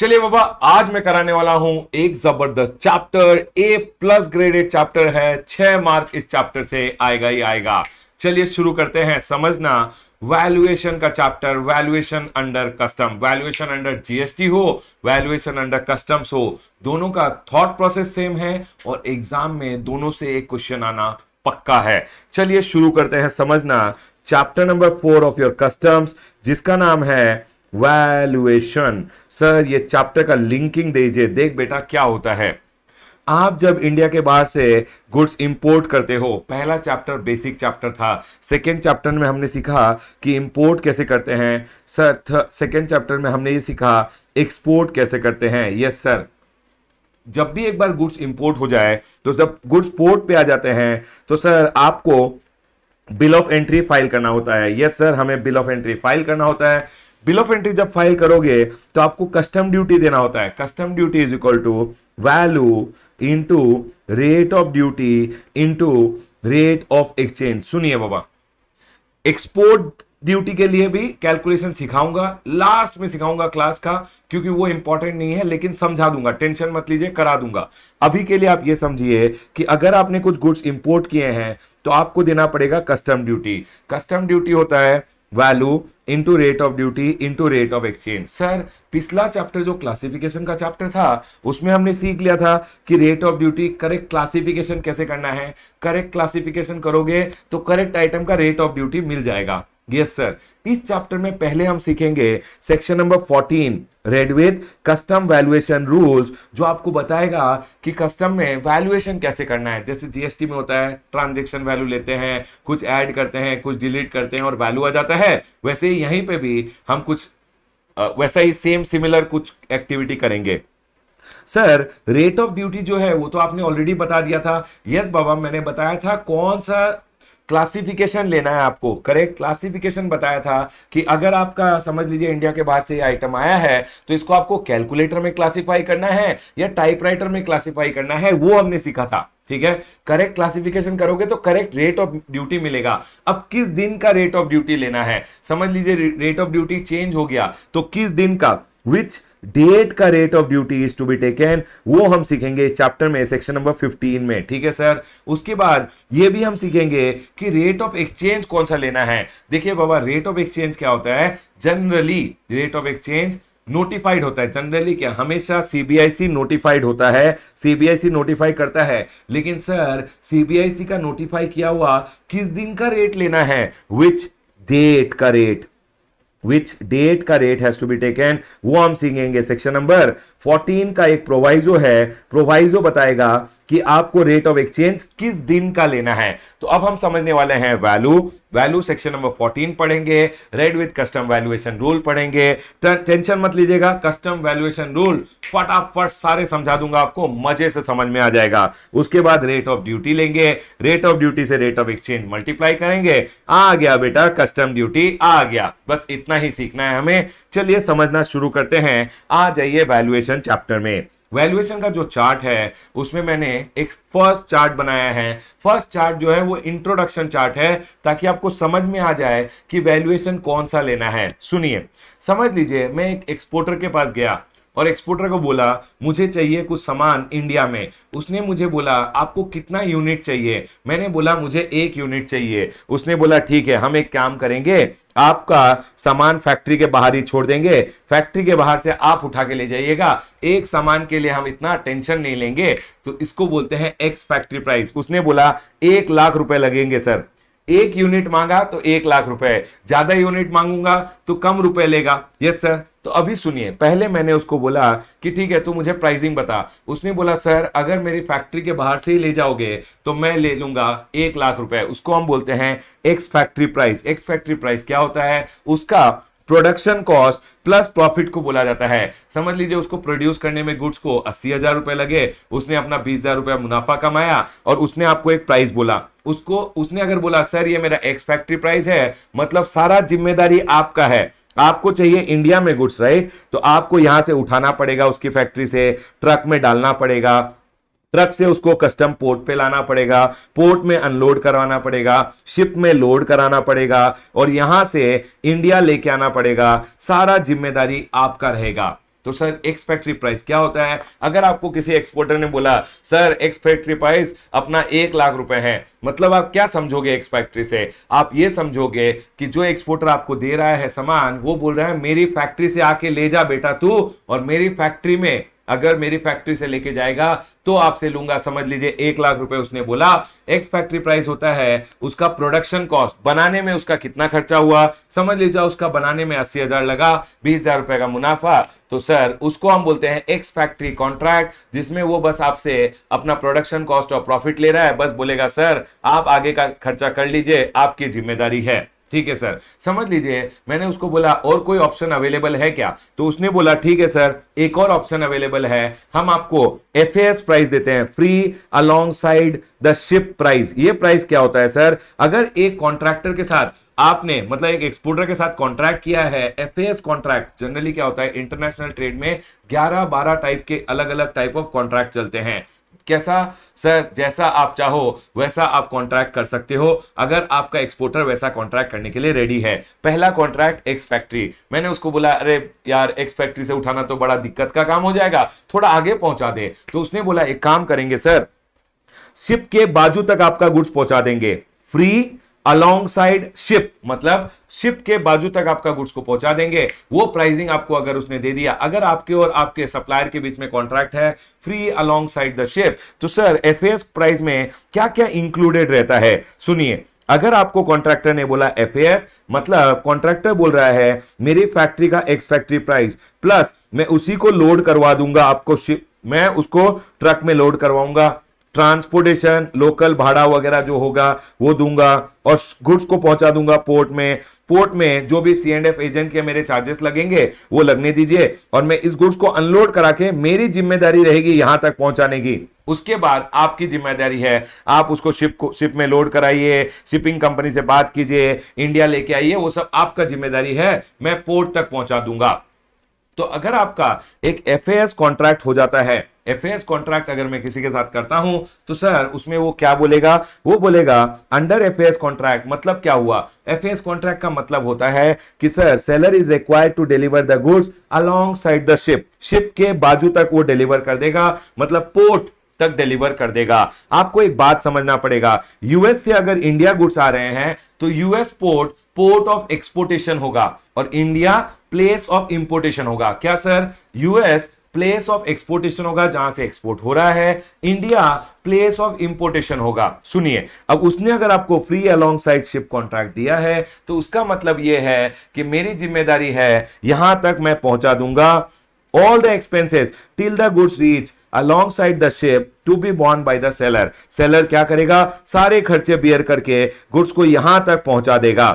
चलिए बाबा आज मैं कराने वाला हूं एक जबरदस्त chapter A plus graded chapter है छह मार्क इस चैप्टर से आएगा ही आएगा चलिए शुरू करते हैं समझना वैल्यूएशन का chapter valuation under custom valuation under GST हो वैल्यूएशन अंडर कस्टम्स हो दोनों का थॉट प्रोसेस सेम है और एग्जाम में दोनों से एक क्वेश्चन आना पक्का है चलिए शुरू करते हैं समझना chapter number four of your customs जिसका नाम है वैल्यूएशन सर ये चैप्टर का लिंकिंग दीजिए देख बेटा क्या होता है आप जब इंडिया के बाहर से गुड्स इंपोर्ट करते हो पहला चैप्टर बेसिक चैप्टर था सेकेंड चैप्टर में हमने सीखा कि इंपोर्ट कैसे करते हैं सर सेकेंड चैप्टर में हमने ये सीखा एक्सपोर्ट कैसे करते हैं यस सर जब भी एक बार गुड्स इंपोर्ट हो जाए तो जब गुड्स पोर्ट पे आ जाते हैं तो सर आपको बिल ऑफ एंट्री फाइल करना होता है यस सर हमें बिल ऑफ एंट्री फाइल करना होता है बिल ऑफ एंट्री जब फाइल करोगे तो आपको कस्टम ड्यूटी देना होता है custom duty is equal to value into rate of duty into rate of exchange सुनिए बाबा एक्सपोर्ट ड्यूटी के लिए भी कैलकुलेशन सिखाऊंगा लास्ट में सिखाऊंगा क्लास का क्योंकि वो इंपॉर्टेंट नहीं है लेकिन समझा दूंगा टेंशन मत लीजिए करा दूंगा अभी के लिए आप ये समझिए कि अगर आपने कुछ गुड्स इंपोर्ट किए हैं तो आपको देना पड़ेगा कस्टम ड्यूटी कस्टम ड्यूटी होता है value into rate of duty into rate of exchange sir पिछला चैप्टर जो क्लासिफिकेशन का चैप्टर था उसमें हमने सीख लिया था कि rate of duty correct classification कैसे करना है करेक्ट क्लासिफिकेशन करोगे तो करेक्ट आइटम का रेट ऑफ ड्यूटी मिल जाएगा यस सर इस चैप्टर में पहले हम सीखेंगे section number 14 read with custom valuation rules जो आपको बताएगा कि कस्टम में वैल्यूएशन कैसे करना है जैसे जीएसटी में होता है ट्रांजैक्शन वैल्यू लेते हैं कुछ ऐड करते हैं कुछ डिलीट करते हैं और वैल्यू आ जाता है वैसे यहीं पर भी हम कुछ वैसा ही सेम सिमिलर कुछ एक्टिविटी करेंगे सर रेट ऑफ ड्यूटी जो है वो तो आपने ऑलरेडी बता दिया था यस yes, बाबा मैंने बताया था कौन सा क्लासिफिकेशन लेना है आपको करेक्ट क्लासिफिकेशन बताया था कि अगर आपका समझ लीजिए इंडिया के बाहर से ये आइटम आया है तो इसको आपको कैलकुलेटर में क्लासिफाई करना है या टाइपराइटर में क्लासिफाई करना है वो हमने सीखा था ठीक है करेक्ट क्लासिफिकेशन करोगे तो करेक्ट रेट ऑफ ड्यूटी मिलेगा अब किस दिन का रेट ऑफ ड्यूटी लेना है समझ लीजिए रेट ऑफ ड्यूटी चेंज हो गया तो किस दिन का विच डेट का rate of duty is to be taken वो हम सीखेंगे इस चैप्टर में सेक्शन नंबर 15 में ठीक है सर उसके बाद ये भी हम सीखेंगे कि रेट ऑफ एक्सचेंज कौन सा लेना है देखिए बाबा रेट ऑफ एक्सचेंज क्या होता है generally rate of exchange notified होता है जनरली क्या हमेशा सीबीआईसी नोटिफाइड होता है सीबीआईसी नोटिफाई करता है लेकिन सर सीबीआईसी का नोटिफाई किया हुआ किस दिन का रेट लेना है विच डेट का रेट विच डेट का रेट हैज बी टेकन वो हम सीखेंगे सेक्शन नंबर 14 का एक प्रोवाइजो है प्रोवाइजो बताएगा कि आपको रेट ऑफ एक्सचेंज किस दिन का लेना है तो अब हम समझने वाले हैं वैल्यू वैल्यू सेक्शन नंबर 14 पढ़ेंगे read with custom valuation rule पढ़ेंगे टेंशन मत लीजिएगा कस्टम वैल्यूएशन रूल फटाफट सारे समझा दूंगा आपको मजे से समझ में आ जाएगा उसके बाद रेट ऑफ ड्यूटी लेंगे रेट ऑफ ड्यूटी से रेट ऑफ एक्सचेंज मल्टीप्लाई करेंगे आ गया बेटा कस्टम ड्यूटी आ गया बस इतना इतना ही सीखना है हमें चलिए समझना शुरू करते हैं आ जाइए वैल्यूएशन चैप्टर में वैल्यूएशन का जो चार्ट है उसमें मैंने एक फर्स्ट चार्ट बनाया है फर्स्ट चार्ट जो है वो इंट्रोडक्शन चार्ट है ताकि आपको समझ में आ जाए कि वैल्यूएशन कौन सा लेना है सुनिए समझ लीजिए मैं एक एक्सपोर्टर के पास गया और एक्सपोर्टर को बोला मुझे चाहिए कुछ सामान इंडिया में उसने मुझे बोला आपको कितना यूनिट चाहिए मैंने बोला मुझे एक यूनिट चाहिए उसने बोला ठीक है हम एक काम करेंगे आपका सामान फैक्ट्री के बाहर ही छोड़ देंगे फैक्ट्री के बाहर से आप उठा के ले जाइएगा एक सामान के लिए हम इतना टेंशन नहीं लेंगे तो इसको बोलते हैं एक्स फैक्ट्री प्राइस उसने बोला एक लाख रुपए लगेंगे सर एक यूनिट मांगा तो एक लाख रुपए ज्यादा यूनिट मांगूंगा तो कम रुपए लेगा यस सर तो अभी सुनिए पहले मैंने उसको बोला कि ठीक है तू मुझे प्राइसिंग बता उसने बोला सर अगर मेरी फैक्ट्री के बाहर से ही ले जाओगे तो मैं ले लूंगा एक लाख रुपए उसको हम बोलते हैं ex factory price ex factory price क्या होता है उसका प्रोडक्शन कॉस्ट प्लस प्रॉफिट को बोला जाता है समझ लीजिए उसको प्रोड्यूस करने में गुड्स को अस्सी हजार रुपए लगे उसने अपना बीस हजार रुपया मुनाफा कमाया और उसने आपको एक प्राइस बोला उसको उसने अगर बोला सर ये मेरा एक्स फैक्ट्री प्राइस है मतलब सारा जिम्मेदारी आपका है आपको चाहिए इंडिया में गुड्स राइट तो आपको यहां से उठाना पड़ेगा उसकी फैक्ट्री से ट्रक में डालना पड़ेगा ट्रक से उसको कस्टम पोर्ट पे लाना पड़ेगा पोर्ट में अनलोड करवाना पड़ेगा शिप में लोड कराना पड़ेगा और यहां से इंडिया लेके आना पड़ेगा सारा जिम्मेदारी आपका रहेगा तो सर एक्स फैक्ट्री प्राइस क्या होता है अगर आपको किसी एक्सपोर्टर ने बोला सर एक्स फैक्ट्री प्राइस अपना एक लाख रुपए है मतलब आप क्या समझोगे एक्स फैक्ट्री से आप ये समझोगे कि जो एक्सपोर्टर आपको दे रहा है सामान वो बोल रहा है मेरी फैक्ट्री से आके ले जा बेटा तू और मेरी फैक्ट्री में अगर मेरी फैक्ट्री से लेके जाएगा तो आपसे लूंगा समझ लीजिए एक लाख रुपए उसने बोला एक्स फैक्ट्री प्राइस होता है उसका प्रोडक्शन कॉस्ट बनाने में उसका कितना खर्चा हुआ समझ लीजिए उसका बनाने में अस्सी हजार लगा बीस हजार रुपए का मुनाफा तो सर उसको हम बोलते हैं एक्स फैक्ट्री कॉन्ट्रैक्ट जिसमें वो बस आपसे अपना प्रोडक्शन कॉस्ट और प्रॉफिट ले रहा है बस बोलेगा सर आप आगे का खर्चा कर लीजिए आपकी जिम्मेदारी है ठीक है सर समझ लीजिए मैंने उसको बोला और कोई ऑप्शन अवेलेबल है क्या तो उसने बोला ठीक है सर एक और ऑप्शन अवेलेबल है हम आपको एफ प्राइस देते हैं free alongside the ship price ये प्राइस क्या होता है सर अगर एक कॉन्ट्रैक्टर के साथ आपने मतलब एक एक्सपोर्टर के साथ कॉन्ट्रैक्ट किया है एफ कॉन्ट्रैक्ट जनरली क्या होता है इंटरनेशनल ट्रेड में 11 12 टाइप के अलग अलग टाइप ऑफ कॉन्ट्रैक्ट चलते हैं कैसा सर जैसा आप चाहो वैसा आप कॉन्ट्रैक्ट कर सकते हो अगर आपका एक्सपोर्टर वैसा कॉन्ट्रैक्ट करने के लिए रेडी है पहला कॉन्ट्रैक्ट एक्स फैक्ट्री मैंने उसको बोला अरे यार एक्स फैक्ट्री से उठाना तो बड़ा दिक्कत का काम हो जाएगा थोड़ा आगे पहुंचा दे तो उसने बोला एक काम करेंगे सर शिप के बाजू तक आपका गुड्स पहुंचा देंगे फ्री अलोंग साइड शिप मतलब शिप के बाजू तक आपका गुड्स को पहुंचा देंगे वो प्राइसिंग आपको अगर उसने दे दिया अगर आपके और आपके सप्लायर के बीच में कॉन्ट्रैक्ट है free alongside the ship तो सर एफ प्राइस में क्या क्या इंक्लूडेड रहता है सुनिए अगर आपको कॉन्ट्रैक्टर ने बोला एफ मतलब कॉन्ट्रैक्टर बोल रहा है मेरी फैक्ट्री का एक्स फैक्ट्री प्राइस प्लस मैं उसी को लोड करवा दूंगा आपको शिप मैं उसको ट्रक में लोड करवाऊंगा ट्रांसपोर्टेशन लोकल भाड़ा वगैरह जो होगा वो दूंगा और गुड्स को पहुंचा दूंगा पोर्ट में पोर्ट में जो भी सी एंड एफ एजेंट के मेरे चार्जेस लगेंगे वो लगने दीजिए और मैं इस गुड्स को अनलोड करा के मेरी जिम्मेदारी रहेगी यहां तक पहुंचाने की उसके बाद आपकी जिम्मेदारी है आप उसको शिप को शिप में लोड कराइए शिपिंग कंपनी से बात कीजिए इंडिया लेके आइए वो सब आपका जिम्मेदारी है मैं पोर्ट तक पहुंचा दूंगा तो अगर आपका एक एफ कॉन्ट्रैक्ट हो जाता है एफ कॉन्ट्रैक्ट अगर मैं किसी के साथ करता हूं तो सर उसमें वो क्या बोलेगा वो बोलेगा अंडर एफ कॉन्ट्रैक्ट मतलब क्या हुआ एफ कॉन्ट्रैक्ट का मतलब होता है कि sir seller is required to deliver the goods alongside the ship ship के बाजू तक वो डिलीवर कर देगा मतलब पोर्ट तक डिलीवर कर देगा आपको एक बात समझना पड़ेगा यूएस से अगर इंडिया गुड्स आ रहे हैं तो US port port of exportation होगा और इंडिया प्लेस ऑफ इंपोर्टेशन होगा क्या sir US place of exportation होगा जहां से एक्सपोर्ट हो रहा है इंडिया प्लेस ऑफ इंपोर्टेशन होगा सुनिए अब उसने अगर आपको free alongside ship contract दिया है तो उसका मतलब यह है कि मेरी जिम्मेदारी है यहां तक मैं पहुंचा दूंगा all the expenses till the goods reach alongside the ship to be borne by the seller seller क्या करेगा सारे खर्चे बेयर करके गुड्स को यहां तक पहुंचा देगा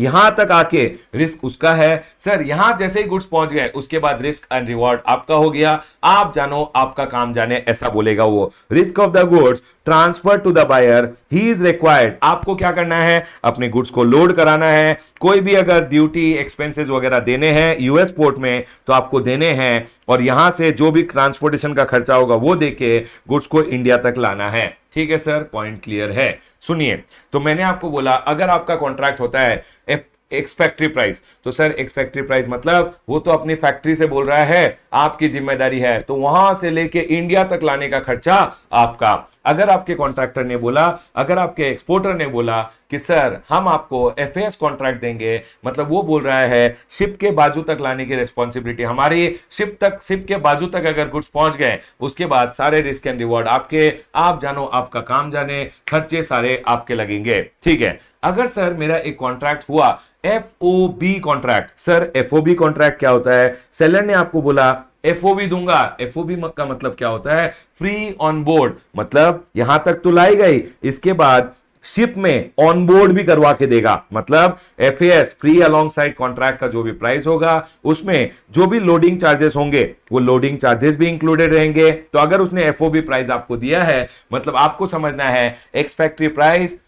यहां तक आके रिस्क उसका है सर यहां जैसे ही गुड्स पहुंच गए उसके बाद रिस्क एंड रिवॉर्ड आपका हो गया आप जानो आपका काम जाने ऐसा बोलेगा वो risk of the goods transfer to the buyer he is required आपको क्या करना है अपने गुड्स को लोड कराना है कोई भी अगर ड्यूटी एक्सपेंसेस वगैरह देने हैं यूएस पोर्ट में तो आपको देने हैं और यहां से जो भी ट्रांसपोर्टेशन का खर्चा होगा वो देके गुड्स को इंडिया तक लाना है ठीक है सर पॉइंट क्लियर है सुनिए तो मैंने आपको बोला अगर आपका कॉन्ट्रैक्ट होता है एफ एक्स प्राइस तो सर एक्स प्राइस मतलब वो तो अपनी फैक्ट्री से बोल रहा है आपकी जिम्मेदारी है तो वहां से लेके इंडिया तक लाने का खर्चा आपका अगर आपके कॉन्ट्रैक्टर ने बोला अगर आपके एक्सपोर्टर ने बोला कि सर हम आपको एफ कॉन्ट्रैक्ट देंगे मतलब वो बोल रहा है शिप के बाजू तक लाने की रिस्पॉन्सिबिलिटी हमारी शिप तक शिप के बाजू तक अगर गुड्स पहुंच गए उसके बाद सारे रिस्क एंड रिवॉर्ड आपके आप जानो आपका काम जाने खर्चे सारे आपके लगेंगे ठीक है अगर सर मेरा एक कॉन्ट्रैक्ट हुआ F O B contract sir F O B contract क्या होता है सेलर ने आपको बोला एफ ओ बी दूंगा एफ ओ बी का मतलब क्या होता है फ्री ऑन बोर्ड मतलब यहां तक तो लाई गई इसके बाद शिप में ऑन बोर्ड भी करवा के देगा मतलब F S free alongside contract का जो भी प्राइस होगा उसमें जो भी लोडिंग चार्जेस होंगे वो लोडिंग चार्जेस भी इंक्लूडेड रहेंगे तो अगर उसने एफ प्राइस आपको दिया है मतलब आपको समझना है एक्स फैक्ट्री प्राइस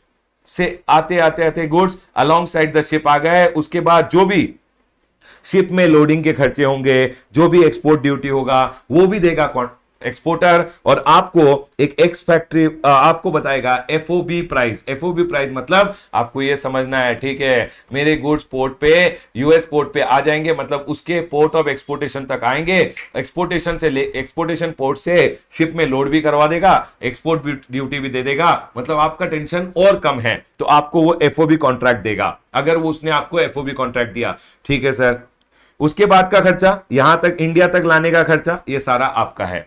से आते आते आते goods alongside the ship आ गए उसके बाद जो भी शिप में लोडिंग के खर्चे होंगे जो भी एक्सपोर्ट ड्यूटी होगा वो भी देगा कौन एक्सपोर्टर और आपको एक एक्स फैक्ट्री आपको बताएगा एफओबी प्राइस एफओबी प्राइस मतलब आपको यह समझना है ठीक है मेरे गुड्स पोर्ट पे यूएस पोर्ट पे आ जाएंगे मतलब उसके पोर्ट ऑफ एक्सपोर्टेशन तक आएंगे एक्सपोर्टेशन से एक्सपोर्टेशन पोर्ट से शिप में लोड भी करवा देगा एक्सपोर्ट ड्यूटी भी दे देगा मतलब आपका टेंशन और कम है तो आपको वो एफओबी कॉन्ट्रैक्ट देगा अगर वो उसने आपको एफओबी कॉन्ट्रैक्ट दिया ठीक है सर उसके बाद का खर्चा यहां तक इंडिया तक लाने का खर्चा ये सारा आपका है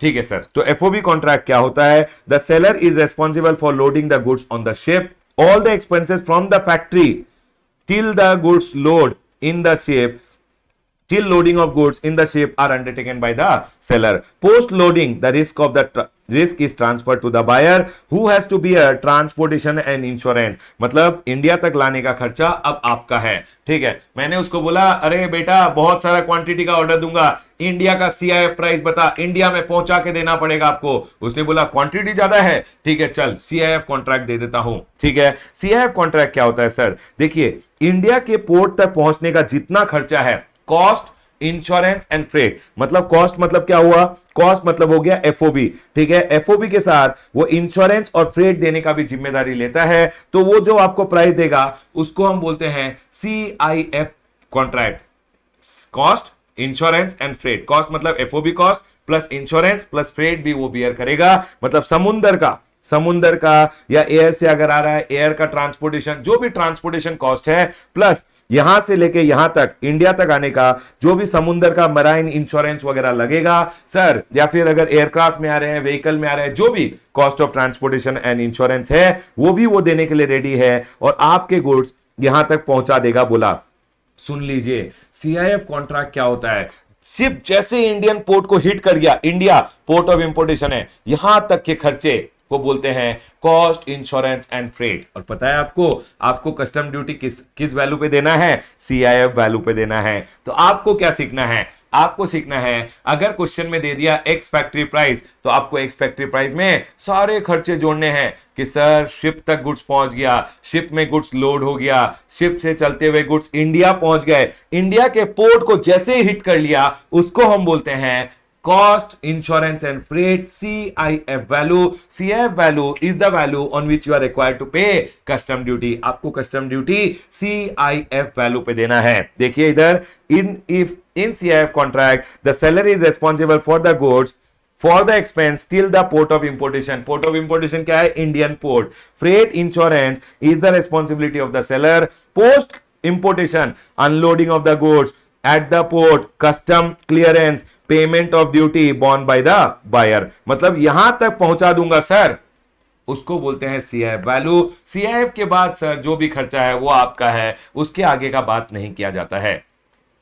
ठीक है सर तो एफओबी कॉन्ट्रैक्ट क्या होता है the seller is responsible for loading the goods on the ship all the expenses from the factory till the goods load in the ship till loading of goods in the ship are undertaken by the seller. Post loading, the risk of the risk is transfer to the buyer who has to bear transportation and insurance मतलब India तक लाने का खर्चा अब आपका है ठीक है मैंने उसको बोला अरे बेटा बहुत सारा क्वांटिटी का ऑर्डर दूंगा इंडिया का सीआईएफ प्राइस बता इंडिया में पहुंचा के देना पड़ेगा आपको उसने बोला क्वांटिटी ज्यादा है ठीक है चल एफ कॉन्ट्रैक्ट दे देता हूं ठीक है सीआईएफ कॉन्ट्रैक्ट क्या होता है सर देखिए इंडिया के पोर्ट तक पहुंचने का जितना खर्चा है कॉस्ट इंश्योरेंस एंड फ्रेट मतलब कॉस्ट मतलब क्या हुआ कॉस्ट मतलब हो गया एफओबी ठीक है एफओबी के साथ वो इंश्योरेंस और फ्रेट देने का भी जिम्मेदारी लेता है तो वो जो आपको प्राइस देगा उसको हम बोलते हैं C I F contract cost insurance and freight cost मतलब FOB cost plus insurance plus freight भी वो बियर करेगा मतलब समुंदर का समुंदर का या एयर से अगर आ रहा है एयर का ट्रांसपोर्टेशन जो भी ट्रांसपोर्टेशन कॉस्ट है प्लस यहां से लेके यहां तक इंडिया तक आने का जो भी समुंदर का मराइन इंश्योरेंस वगैरह लगेगा सर या फिर अगर एयरक्राफ्ट में आ रहे हैं व्हीकल में आ रहे हैं जो भी cost of transportation and insurance है वो भी वो देने के लिए रेडी है और आपके गुड्स यहां तक पहुंचा देगा बोला सुन लीजिए सीआईएफ कॉन्ट्रैक्ट क्या होता है सिर्फ जैसे इंडियन पोर्ट को हिट कर गया इंडिया पोर्ट ऑफ इंपोर्टेशन है यहां तक के खर्चे को बोलते हैं कॉस्ट इंश्योरेंस एंड फ्रेट और पता है आपको आपको कस्टम ड्यूटी किस किस वैल्यू पे देना है एफ वैल्यू पे देना है तो आपको क्या सीखना है आपको सीखना है अगर क्वेश्चन में दे दिया एक्स फैक्ट्री प्राइस तो आपको एक्स फैक्ट्री प्राइस में सारे खर्चे जोड़ने हैं कि सर शिप तक गुड्स पहुंच गया शिप में गुड्स लोड हो गया शिप से चलते हुए गुड्स इंडिया पहुंच गए इंडिया के पोर्ट को जैसे ही हिट कर लिया उसको हम बोलते हैं cost, insurance and freight, CIF value. CIF value is the value on which you are required to pay custom duty. आपको custom duty CIF value पे देना है देखिए इधर in if in CIF contract the seller is responsible for the goods for the expense till the port of importation port of importation क्या है Indian port freight insurance is the responsibility of the seller post importation unloading of the goods at the port custom clearance payment of duty borne by the buyer मतलब यहां तक पहुंचा दूंगा sir उसको बोलते हैं सीआईएफ वैल्यू एफ के बाद सर जो भी खर्चा है वो आपका है उसके आगे का बात नहीं किया जाता है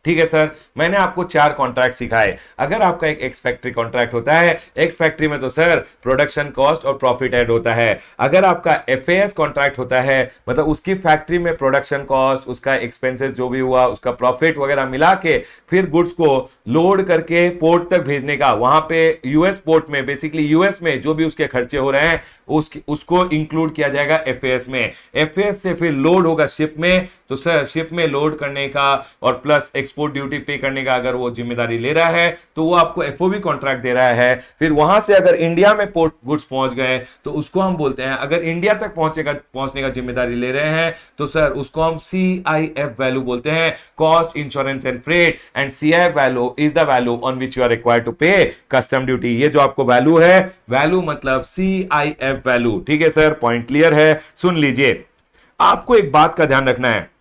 ठीक है सर मैंने आपको चार कॉन्ट्रैक्ट सिखाए अगर आपका एक एक्स फैक्ट्री कॉन्ट्रैक्ट होता है एक्स फैक्ट्री में तो सर प्रोडक्शन कॉस्ट और प्रॉफिट ऐड होता है अगर आपका एफ कॉन्ट्रैक्ट होता है मतलब उसकी फैक्ट्री में प्रोडक्शन कॉस्ट उसका एक्सपेंसेस जो भी हुआ उसका प्रॉफिट वगैरह मिला के फिर गुड्स को लोड करके पोर्ट तक भेजने का वहां पे यूएस पोर्ट में बेसिकली यूएस में जो भी उसके खर्चे हो रहे हैं उसकी उसको इंक्लूड किया जाएगा एफ में एफ से फिर लोड होगा शिप में तो सर शिप में लोड करने का और प्लस एक्स एक्सपोर्ट ड्यूटी पे करने का अगर वो जिम्मेदारी ले रहा है तो वो आपको एफओबी कॉन्ट्रैक्ट दे रहा है फिर वहां से अगर इंडिया में पोर्ट गुड्स पहुंच गए तो उसको हम बोलते हैं अगर इंडिया तक पहुंचेगा पहुंचने का जिम्मेदारी ले रहे हैं तो सर उसको हम सी आई एफ वैल्यू बोलते हैं cost insurance and freight and C I value is the value on which you are require to pay custom duty ये जो आपको वैल्यू है वैल्यू मतलब सी आई एफ वैल्यू ठीक है सर पॉइंट क्लियर है सुन लीजिए आपको एक बात का ध्यान रखना है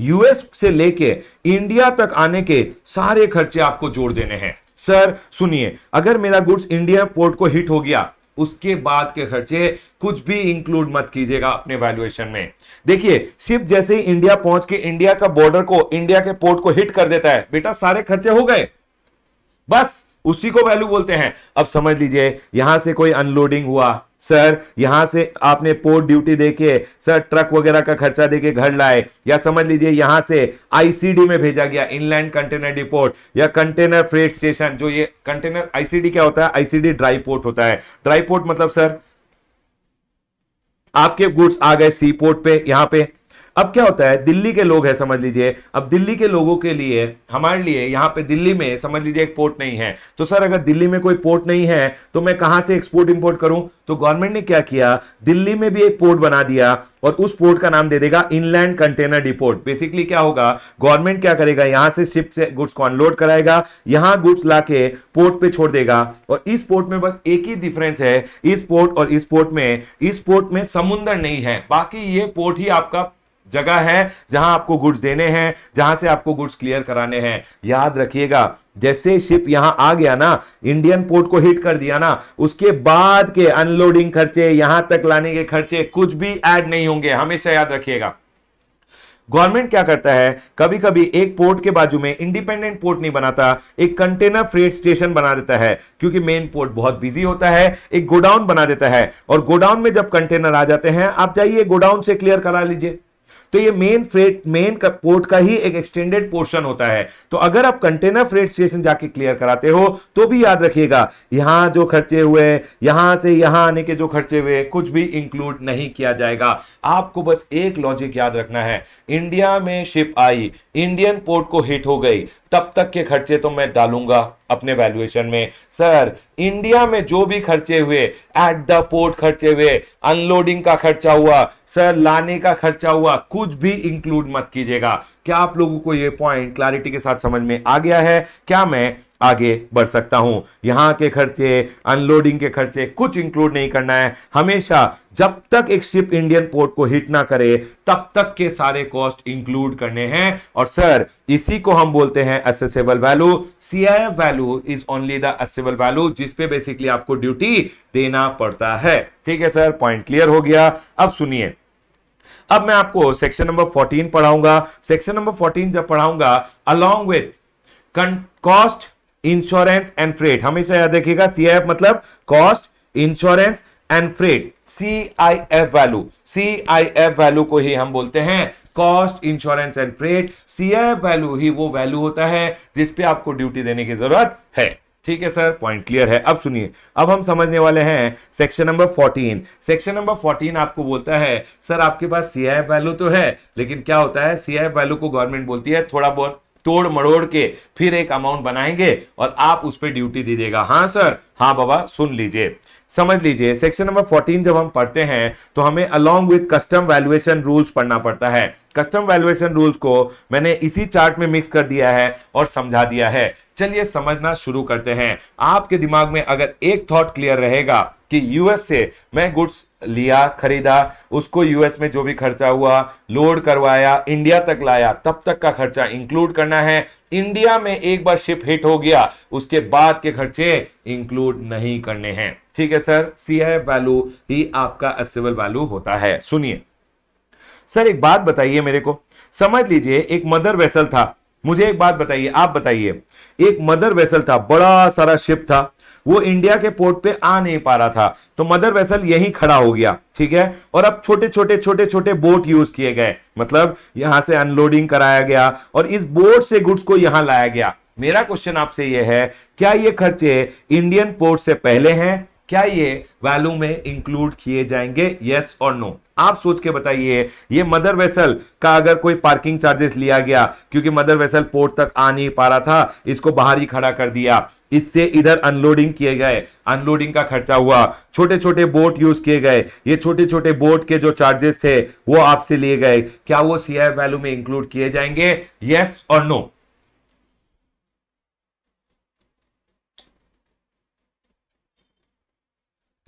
यूएस से लेके इंडिया तक आने के सारे खर्चे आपको जोड़ देने हैं सर सुनिए अगर मेरा गुड्स इंडिया पोर्ट को हिट हो गया उसके बाद के खर्चे कुछ भी इंक्लूड मत कीजिएगा अपने वैल्यूएशन में देखिए सिर्फ जैसे ही इंडिया पहुंच के इंडिया का बॉर्डर को इंडिया के पोर्ट को हिट कर देता है बेटा सारे खर्चे हो गए बस उसी को वैल्यू बोलते हैं अब समझ लीजिए यहां से कोई अनलोडिंग हुआ सर यहां से आपने पोर्ट ड्यूटी देके सर ट्रक वगैरह का खर्चा देके घर लाए या समझ लीजिए यहां से आईसीडी में भेजा गया इनलैंड कंटेनर डिपोर्ट या कंटेनर फ्रेट स्टेशन जो ये कंटेनर आईसीडी क्या होता है आईसीडी ड्राई पोर्ट होता है ड्राई पोर्ट मतलब सर आपके गुड्स आ गए सी पोर्ट पे यहां पे अब क्या होता है दिल्ली के लोग हैं समझ लीजिए अब दिल्ली के लोगों के लिए हमारे लिए यहाँ पे दिल्ली में समझ लीजिए एक पोर्ट नहीं है तो सर अगर दिल्ली में कोई पोर्ट नहीं है तो मैं कहाँ से एक्सपोर्ट इंपोर्ट करूं तो गवर्नमेंट ने क्या किया दिल्ली में भी एक पोर्ट बना दिया और उस पोर्ट का नाम दे देगा इनलैंड कंटेनर डिपोर्ट बेसिकली क्या होगा गवर्नमेंट क्या करेगा यहां से शिप से गुड्स को अनलोड कराएगा यहां गुड्स ला पोर्ट पर छोड़ देगा और इस पोर्ट में बस एक ही डिफरेंस है इस पोर्ट और इस पोर्ट में इस पोर्ट में समुन्दर नहीं है बाकी ये पोर्ट ही आपका जगह है जहां आपको गुड्स देने हैं जहां से आपको गुड्स क्लियर कराने हैं याद रखिएगा जैसे शिप यहां आ गया ना इंडियन पोर्ट को हिट कर दिया ना उसके बाद के अनलोडिंग खर्चे यहां तक लाने के खर्चे कुछ भी ऐड नहीं होंगे हमेशा याद रखिएगा गवर्नमेंट क्या करता है कभी कभी एक पोर्ट के बाजू में इंडिपेंडेंट पोर्ट नहीं बनाता एक कंटेनर फ्रेट स्टेशन बना देता है क्योंकि मेन पोर्ट बहुत बिजी होता है एक गोडाउन बना देता है और गोडाउन में जब कंटेनर आ जाते हैं आप जाइए गोडाउन से क्लियर करा लीजिए तो ये मेन फ्रेट मेन पोर्ट का ही एक एक्सटेंडेड पोर्शन होता है तो अगर आप कंटेनर फ्रेट स्टेशन जाके क्लियर कराते हो तो भी याद रखिएगा यहां जो खर्चे हुए यहां से यहां आने के जो खर्चे हुए कुछ भी इंक्लूड नहीं किया जाएगा आपको बस एक लॉजिक याद रखना है इंडिया में शिप आई इंडियन पोर्ट को हिट हो गई तब तक के खर्चे तो मैं डालूंगा अपने वैल्यूएशन में सर इंडिया में जो भी खर्चे हुए एट द पोर्ट खर्चे हुए अनलोडिंग का खर्चा हुआ सर लाने का खर्चा हुआ कुछ भी इंक्लूड मत कीजिएगा क्या आप लोगों को ये पॉइंट क्लैरिटी के साथ समझ में आ गया है क्या मैं आगे बढ़ सकता हूं यहां के खर्चे अनलोडिंग के खर्चे कुछ इंक्लूड नहीं करना है हमेशा जब तक एक शिप इंडियन पोर्ट को हिट ना करे तब तक के सारे कॉस्ट इंक्लूड करने हैं और सर इसी को हम बोलते हैं assessable value C value is only the assessable value जिसपे बेसिकली आपको ड्यूटी देना पड़ता है ठीक है सर पॉइंट क्लियर हो गया अब सुनिए अब मैं आपको सेक्शन नंबर 14 पढ़ाऊंगा सेक्शन नंबर 14 जब पढ़ाऊंगा along with cost insurance and freight हमेशा याद रखिएगा एफ मतलब cost insurance and freight F value C I F value को ही हम बोलते हैं cost insurance and freight F value ही वो वैल्यू होता है जिसपे आपको ड्यूटी देने की जरूरत है ठीक है सर पॉइंट क्लियर है अब सुनिए अब हम समझने वाले हैं सेक्शन नंबर 14 सेक्शन नंबर 14 आपको बोलता है सर आपके पास सी आई वैल्यू तो है लेकिन क्या होता है सी आई वैल्यू को गवर्नमेंट बोलती है थोड़ा बहुत तोड़ मरोड़ के फिर एक अमाउंट बनाएंगे और आप उस पर ड्यूटी दीजिएगा हाँ सर हाँ बाबा सुन लीजिए समझ लीजिए सेक्शन नंबर 14 जब हम पढ़ते हैं तो हमें along with custom valuation rules पढ़ना पड़ता है कस्टम वैल्यूएशन रूल्स को मैंने इसी चार्ट में मिक्स कर दिया है और समझा दिया है चलिए समझना शुरू करते हैं आपके दिमाग में अगर एक थॉट क्लियर रहेगा कि यूएस से मैं गुड्स लिया खरीदा उसको यूएस में जो भी खर्चा हुआ लोड करवाया इंडिया तक लाया तब तक का खर्चा इंक्लूड करना है इंडिया में एक बार शिप हिट हो गया उसके बाद के खर्चे इंक्लूड नहीं करने हैं ठीक है सर सी आई वैल्यू ही आपका असेबल वैल्यू होता है सुनिए सर एक बात बताइए मेरे को समझ लीजिए एक मदर वेसल था मुझे एक बात बताइए आप बताइए एक मदर वेसल था बड़ा सारा शिप था वो इंडिया के पोर्ट पे आ नहीं पा रहा था तो मदर वेसल यहीं खड़ा हो गया ठीक है और अब छोटे छोटे छोटे छोटे बोट यूज किए गए मतलब यहां से अनलोडिंग कराया गया और इस बोट से गुड्स को यहां लाया गया मेरा क्वेश्चन आपसे यह है क्या ये खर्चे इंडियन पोर्ट से पहले हैं क्या ये वैल्यू में इंक्लूड किए जाएंगे यस और नो आप सोच के बताइए ये मदर वेसल का अगर कोई पार्किंग चार्जेस लिया गया क्योंकि मदर वेसल पोर्ट तक आ नहीं पा रहा था इसको बाहर ही खड़ा कर दिया इससे इधर अनलोडिंग किए गए अनलोडिंग का खर्चा हुआ छोटे छोटे बोट यूज किए गए ये छोटे छोटे बोट के जो चार्जेस थे वो आपसे लिए गए क्या वो सीआर वैल्यू में इंक्लूड किए जाएंगे यस और नो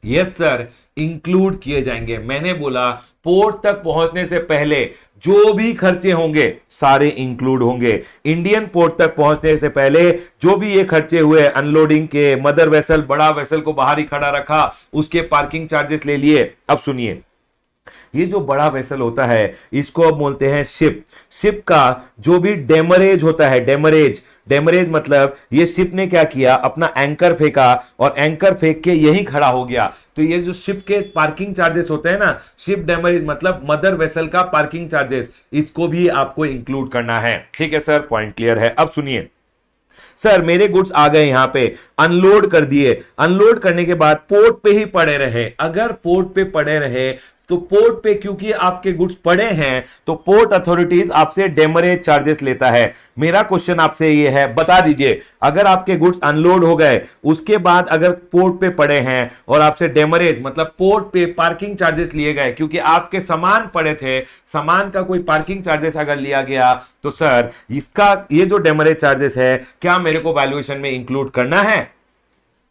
यस सर इंक्लूड किए जाएंगे मैंने बोला पोर्ट तक पहुंचने से पहले जो भी खर्चे होंगे सारे इंक्लूड होंगे इंडियन पोर्ट तक पहुंचने से पहले जो भी ये खर्चे हुए अनलोडिंग के मदर वेसल बड़ा वेसल को बाहर ही खड़ा रखा उसके पार्किंग चार्जेस ले लिए अब सुनिए ये जो बड़ा वेसल होता है इसको अब बोलते हैं शिप शिप का जो भी डेमरेज होता है डेमरेज डेमरेज मतलब ये शिप ने क्या किया अपना एंकर फेंका और एंकर फेंक के यही खड़ा हो गया तो ये जो शिप के पार्किंग चार्जेस होते हैं ना शिप डेमरेज मतलब मदर वेसल का पार्किंग चार्जेस इसको भी आपको इंक्लूड करना है ठीक है सर पॉइंट क्लियर है अब सुनिए सर मेरे गुड्स आ गए यहां पे अनलोड कर दिए अनलोड करने के बाद पोर्ट पे ही पड़े रहे अगर पोर्ट पे पड़े रहे तो पोर्ट पे क्योंकि आपके गुड्स पड़े हैं तो पोर्ट अथॉरिटीज आपसे डेमरेज चार्जेस लेता है मेरा क्वेश्चन आपसे ये है बता दीजिए अगर आपके गुड्स अनलोड हो गए उसके बाद अगर पोर्ट पे पड़े हैं और आपसे डेमरेज मतलब पोर्ट पे पार्किंग चार्जेस लिए गए क्योंकि आपके सामान पड़े थे सामान का कोई पार्किंग चार्जेस अगर लिया गया तो सर इसका ये जो डेमरेज चार्जेस है क्या मेरे को वैल्युएशन में इंक्लूड करना है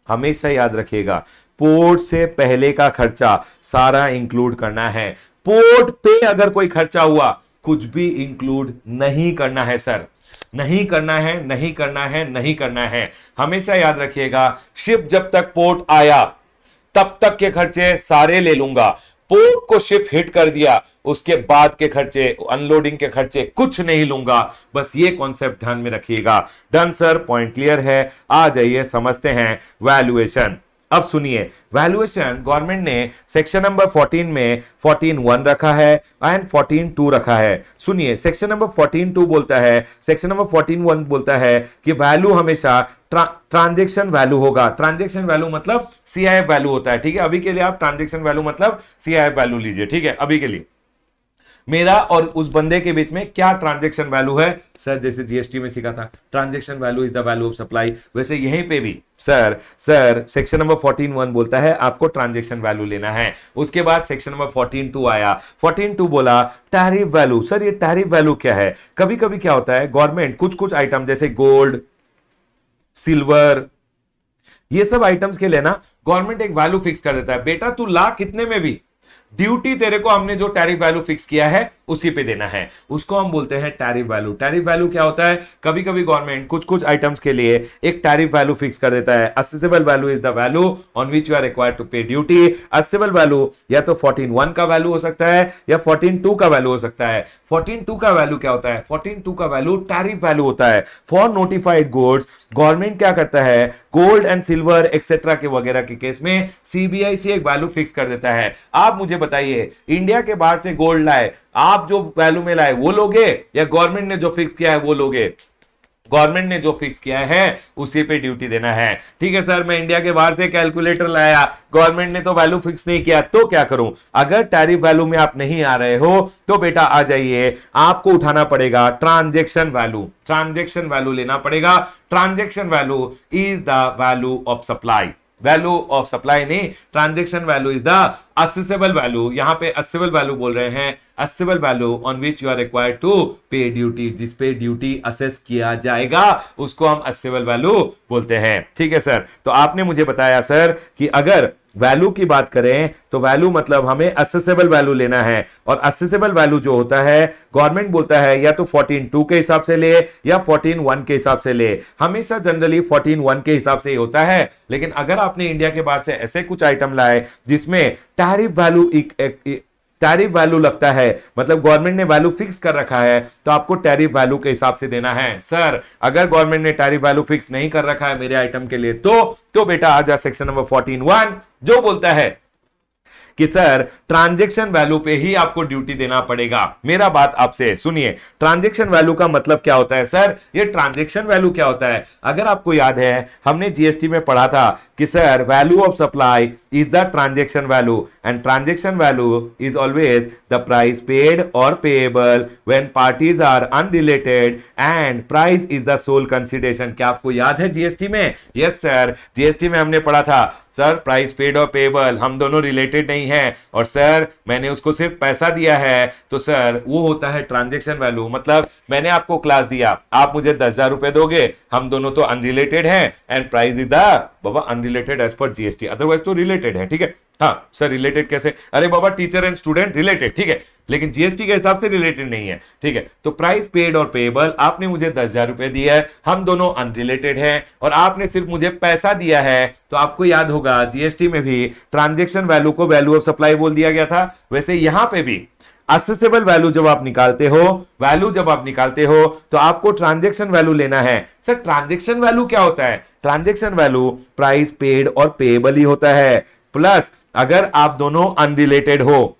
हमेशा याद रखिएगा पोर्ट से पहले का खर्चा सारा इंक्लूड करना है पोर्ट पे अगर कोई खर्चा हुआ कुछ भी इंक्लूड नहीं करना है सर नहीं करना है नहीं करना है नहीं करना है हमेशा याद रखिएगा शिप जब तक पोर्ट आया तब तक के खर्चे सारे ले लूंगा पोर्ट को शिप हिट कर दिया उसके बाद के खर्चे अनलोडिंग के खर्चे कुछ नहीं लूंगा बस ये कॉन्सेप्ट ध्यान में रखिएगा डन सर पॉइंट क्लियर है आ जाइए समझते हैं वैल्यूएशन अब सुनिए वैल्यूएशन गवर्नमेंट ने सेक्शन नंबर 14 में 14 वन रखा है एंड 14 टू रखा है सुनिए सेक्शन नंबर 14 टू बोलता है सेक्शन नंबर 14 वन बोलता है कि वैल्यू हमेशा ट्रांजेक्शन वैल्यू होगा ट्रांजेक्शन वैल्यू मतलब सीआईएफ वैल्यू होता है ठीक है अभी के लिए आप ट्रांजेक्शन वैल्यू मतलब सीआईएफ वैल्यू लीजिए ठीक है अभी के लिए मेरा और उस बंदे के बीच में क्या ट्रांजेक्शन वैल्यू है सर जैसे जीएसटी में सीखा था transaction value is the value of supply वैसे यहीं पे भी sir sir section number fourteen one बोलता है आपको ट्रांजेक्शन वैल्यू लेना है उसके बाद सेक्शन नंबर फोर्टीन टू आया फोर्टीन टू बोला टैरिफ वैल्यू सर ये टैरिफ वैल्यू क्या है कभी कभी क्या होता है गवर्नमेंट कुछ कुछ आइटम जैसे गोल्ड सिल्वर ये सब आइटम्स के लेना गवर्नमेंट एक वैल्यू फिक्स कर देता है बेटा तू ला कितने में भी ड्यूटी तेरे को हमने जो टैरिफ वैल्यू फिक्स किया है उसी पे देना है उसको हम बोलते हैं टैरिफ वैल्यू टैरिफ वैल्यू क्या होता है कभी कभी गवर्नमेंट कुछ कुछ आइटम्स के लिए एक टैरिफ वैल्यू फिक्स कर देता है assessable value is the value on which you are require to pay duty assessable value या तो फोर्टीन वन का वैल्यू हो सकता है या फोर्टीन टू का वैल्यू हो सकता है फोर्टीन टू का वैल्यू क्या होता है फोर्टीन टू का वैल्यू टैरिफ वैल्यू होता है फॉर नोटिफाइड गुड्स गवर्नमेंट क्या करता है गोल्ड एंड सिल्वर एक्सेट्रा के वगैरह के केस में सीबीआई से एक वैल्यू फिक्स कर देता है आप मुझे बताइए इंडिया के बाहर से गोल्ड लाए आप जो वैल्यू में लाए वो लोगे या गवर्नमेंट ने जो फिक्स किया है वो लोगे गवर्नमेंट ने जो फिक्स किया है उसी पे ड्यूटी देना है ठीक है सर मैं इंडिया के बाहर से कैलकुलेटर लाया गवर्नमेंट ने तो वैल्यू फिक्स नहीं किया तो क्या करूं अगर टैरिफ वैल्यू में आप नहीं आ रहे हो तो बेटा आ जाइए आपको उठाना पड़ेगा ट्रांजेक्शन वैल्यू ट्रांजेक्शन वैल्यू लेना पड़ेगा transaction value is the value of supply value of supply नहीं transaction value is the assessable value यहाँ पे असेबल वैल्यू बोल रहे हैं assessable value on which you are required to pay duty जिस पे ड्यूटी असेस किया जाएगा उसको हम असेबल वैल्यू बोलते हैं ठीक है सर तो आपने मुझे बताया सर कि अगर वैल्यू की बात करें तो वैल्यू मतलब हमें असेसेबल वैल्यू लेना है और असेसेबल वैल्यू जो होता है गवर्नमेंट बोलता है या तो फोर्टीन टू के हिसाब से ले या फोर्टीन वन के हिसाब से ले हमेशा जनरली फोर्टीन वन के हिसाब से ही होता है लेकिन अगर आपने इंडिया के बाहर से ऐसे कुछ आइटम लाए जिसमें टैरिफ वैल्यू टैरिफ वैल्यू लगता है मतलब गवर्नमेंट ने वैल्यू फिक्स कर रखा है तो आपको टैरिफ वैल्यू के हिसाब से देना है सर अगर गवर्नमेंट ने टैरिफ वैल्यू फिक्स नहीं कर रखा है मेरे आइटम के लिए तो तो बेटा आ जा सेक्शन नंबर फोर्टीन वन जो बोलता है कि सर ट्रांजेक्शन वैल्यू पे ही आपको ड्यूटी देना पड़ेगा मेरा बात आपसे सुनिए ट्रांजेक्शन वैल्यू का मतलब क्या होता है सर ये ट्रांजेक्शन वैल्यू क्या होता है अगर आपको याद है हमने जीएसटी में पढ़ा था कि sir value of supply is the transaction value and transaction value is always the price paid और payable when parties are unrelated and price is the sole consideration क्या आपको याद है जीएसटी में यस सर जीएसटी में हमने पढ़ा था सर प्राइस पेड और पेबल हम दोनों रिलेटेड नहीं है और सर मैंने उसको सिर्फ पैसा दिया है तो सर वो होता है ट्रांजेक्शन वैल्यू मतलब मैंने आपको क्लास दिया आप मुझे दस हजार रुपए दोगे हम दोनों तो अनरिलेटेड हैं एंड प्राइस इज द बाबा unrelated as per GST otherwise तो रिलेटेड है ठीक है हाँ सर रिलेटेड कैसे अरे बाबा टीचर एंड स्टूडेंट रिलेटेड ठीक है लेकिन जीएसटी के हिसाब से रिलेटेड नहीं है ठीक है तो प्राइस पेड और पेबल आपने मुझे दस हजार रुपए दिया है हम दोनों अनरिलेटेड हैं और आपने सिर्फ मुझे पैसा दिया है तो आपको याद होगा जीएसटी में भी ट्रांजेक्शन वैल्यू को वैल्यू ऑफ सप्लाई बोल दिया गया था वैसे यहां पर भी असेसेबल वैल्यू जब आप निकालते हो वैल्यू जब आप निकालते हो तो आपको ट्रांजेक्शन वैल्यू लेना है सर ट्रांजेक्शन वैल्यू क्या होता है ट्रांजेक्शन वैल्यू प्राइस पेड और पेएबल ही होता है प्लस अगर आप दोनों अनरिलेटेड हो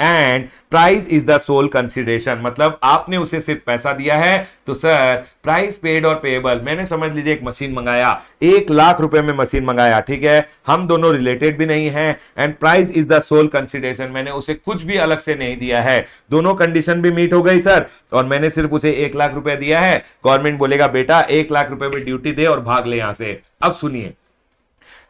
and price is the sole consideration मतलब आपने उसे सिर्फ पैसा दिया है तो सर प्राइस पेड और पेएबल मैंने समझ लीजिए एक मशीन मंगाया एक लाख रुपए में मशीन मंगाया ठीक है हम दोनों रिलेटेड भी नहीं है and price is the sole consideration मैंने उसे कुछ भी अलग से नहीं दिया है दोनों कंडीशन भी मीट हो गई सर और मैंने सिर्फ उसे एक लाख रुपया दिया है गवर्नमेंट बोलेगा बेटा एक लाख रुपए में ड्यूटी दे और भाग ले यहां से अब सुनिए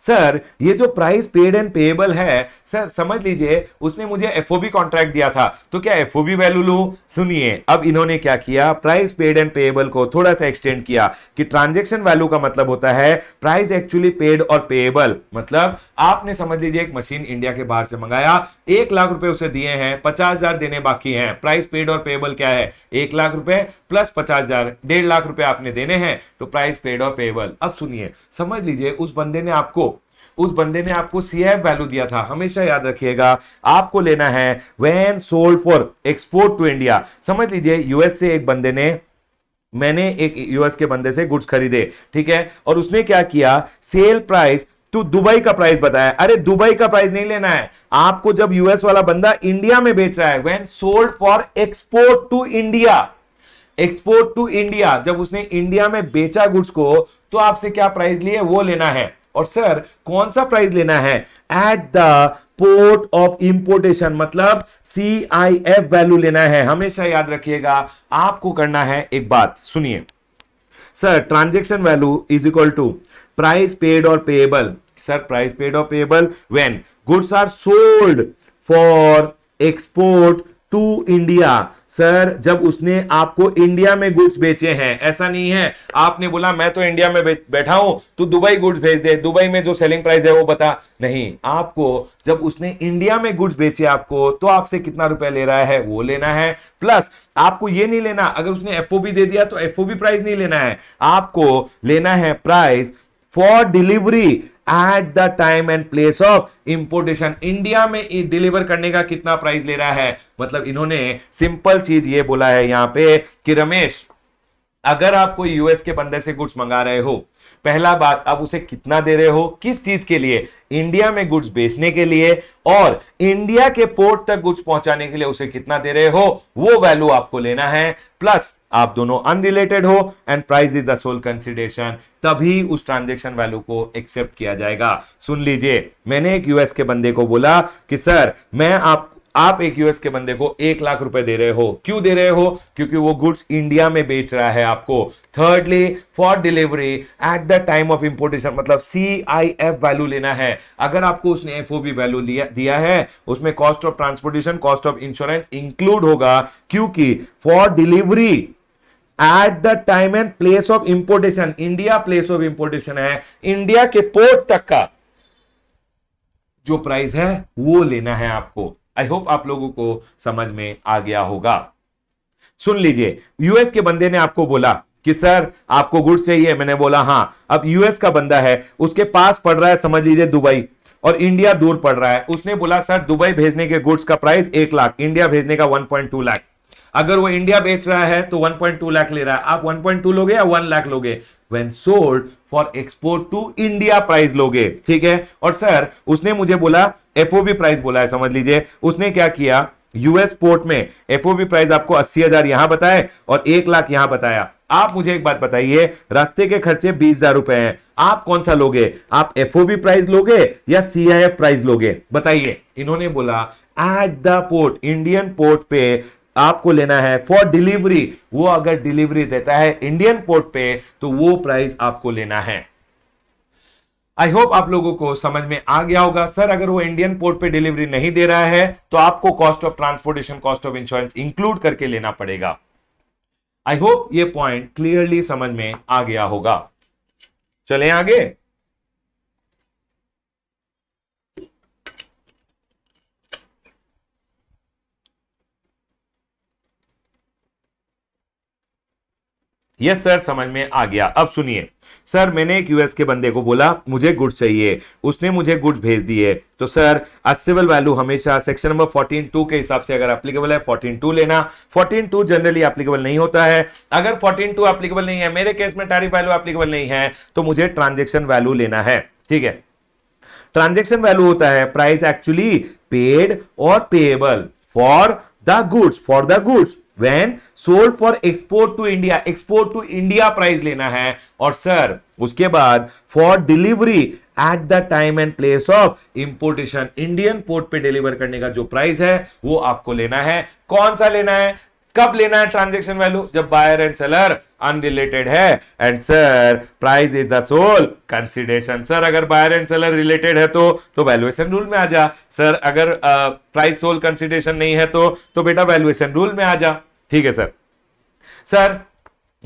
सर ये जो प्राइस पेड एंड पेएबल है सर समझ लीजिए उसने मुझे एफओबी कॉन्ट्रैक्ट दिया था तो क्या एफओबी वैल्यू लू सुनिए अब इन्होंने क्या किया प्राइस पेड एंड पेएबल को थोड़ा सा एक्सटेंड किया कि ट्रांजेक्शन वैल्यू का मतलब होता है प्राइस एक्चुअली पेड और पेएबल मतलब आपने समझ लीजिए एक मशीन इंडिया के बाहर से मंगाया एक लाख रुपए उसे दिए हैं पचास हजार देने बाकी हैं प्राइस पेड और पेएबल क्या है एक लाख रुपए प्लस पचास हजार डेढ़ लाख रुपए आपने देने हैं तो प्राइस पेड और पेएबल अब सुनिए समझ लीजिए उस बंदे ने आपको उस बंदे ने आपको सी वैल्यू दिया था हमेशा याद रखिएगा आपको लेना है when sold for export to India समझ लीजिए यूएस से एक बंदे ने मैंने एक यूएस के बंदे से गुड्स खरीदे ठीक है और उसने क्या किया सेल प्राइस तू दुबई का प्राइस बताया अरे दुबई का प्राइस नहीं लेना है आपको जब यूएस वाला बंदा इंडिया में बेच रहा है when sold for export to India export to India जब उसने इंडिया में बेचा गुड्स को तो आपसे क्या प्राइस लिए वो लेना है और सर कौन सा प्राइस लेना है at the port of importation मतलब सी आई एफ वैल्यू लेना है हमेशा याद रखिएगा आपको करना है एक बात सुनिए sir transaction value is equal to price paid और पेएबल सर प्राइस पेड और payable when goods are sold for export to India sir जब उसने आपको इंडिया में गुड्स बेचे हैं ऐसा नहीं है आपने बोला मैं तो इंडिया में बैठा हूं तो दुबई गुड्स भेज दे दुबई में जो सेलिंग प्राइस है वो बता नहीं आपको जब उसने इंडिया में गुड्स बेचे आपको तो आपसे कितना रुपया ले रहा है वो लेना है प्लस आपको ये नहीं लेना अगर उसने एफओबी दे दिया तो एफओबी प्राइस नहीं लेना है आपको लेना है price for delivery at the time and place of importation India में डिलीवर करने का कितना प्राइस ले रहा है मतलब इन्होंने सिंपल चीज ये बोला है यहां पे कि रमेश अगर आप कोई यूएस के बंदे से गुड्स मंगा रहे हो पहला बात आप उसे कितना दे रहे हो किस चीज के लिए इंडिया में गुड्स बेचने के लिए और इंडिया के पोर्ट तक गुड्स पहुंचाने के लिए उसे कितना दे रहे हो वो वैल्यू आपको लेना है प्लस आप दोनों अनरिलेटेड हो and price is the sole consideration तभी उस ट्रांजेक्शन वैल्यू को एक्सेप्ट किया जाएगा सुन लीजिए मैंने एक यूएस के बंदे को बोला कि सर मैं आप आप एक यूएस के बंदे को एक लाख रुपए दे रहे हो क्यों दे रहे हो क्योंकि वो गुड्स इंडिया में बेच रहा है आपको thirdly for delivery at the time of importation मतलब सी आई एफ वैल्यू लेना है अगर आपको उसने एफ ओ बी वैल्यू दिया है उसमें cost of transportation cost of insurance include होगा क्योंकि for delivery at the time and place of importation India place of importation है इंडिया के पोर्ट तक का जो प्राइस है वो लेना है आपको आई होप आप लोगों को समझ में आ गया होगा सुन लीजिए यूएस के बंदे ने आपको बोला कि सर आपको गुड्स चाहिए मैंने बोला हाँ अब यूएस का बंदा है उसके पास पड़ रहा है समझ लीजिए दुबई और इंडिया दूर पड़ रहा है उसने बोला सर दुबई भेजने के गुड्स का प्राइस एक लाख इंडिया भेजने का वन पॉइंट टू लाख अगर वो इंडिया बेच रहा है तो 1.2 लाख ले रहा है आप 1.2 लोगे या 1 लाख लोगे when sold for export to India price लोगे ठीक है और सर उसने मुझे बोला एफओबी प्राइस बोला है समझ लीजिए उसने क्या किया यूएस पोर्ट में एफओबी प्राइस आपको अस्सी हजार यहां बताए और एक लाख यहां बताया आप मुझे एक बात बताइए रास्ते के खर्चे बीस हजार रुपए हैं आप कौन सा लोगे आप एफओबी प्राइस लोगे या सीआईएफ प्राइस लोगे बताइए इन्होंने बोला at the port Indian port पे आपको लेना है फॉर डिलीवरी वो अगर डिलीवरी देता है इंडियन पोर्ट पे तो वो प्राइस आपको लेना है आई होप आप लोगों को समझ में आ गया होगा सर अगर वो इंडियन पोर्ट पे डिलीवरी नहीं दे रहा है तो आपको cost of transportation cost of insurance include करके लेना पड़ेगा आई होप ये पॉइंट क्लियरली समझ में आ गया होगा चले आगे यस सर समझ में आ गया अब सुनिए सर मैंने एक यूएस के बंदे को बोला मुझे गुड चाहिए उसने मुझे गुड भेज दिए तो सर असेबल वैल्यू हमेशा सेक्शन नंबर फोर्टीन टू के हिसाब से अगर एप्लीकेबल है फोर्टीन टू लेना फोर्टीन टू जनरली एप्लीकेबल नहीं होता है अगर फोर्टीन टू एप्लीकेबल नहीं है मेरे केस में टैरिफ वैल्यू एप्लीकेबल नहीं है तो मुझे ट्रांजेक्शन वैल्यू लेना है ठीक है ट्रांजेक्शन वैल्यू होता है प्राइस एक्चुअली पेड और payable for the goods for the goods when sold for export to India export to India price लेना है और सर उसके बाद for delivery at the time and place of importation Indian port पे deliver करने का जो प्राइस है वो आपको लेना है कौन सा लेना है कब लेना है ट्रांजेक्शन वैल्यू जब बायर एंड सेलर अनरिलेटेड है and sir price is the sole consideration sir अगर बायर एंड सेलर रिलेटेड है तो तो वैल्यूएशन रूल में आ जा सर अगर प्राइस सोल कंसिडरेशन नहीं है तो तो बेटा वैल्यूएशन रूल में आ जा ठीक है सर सर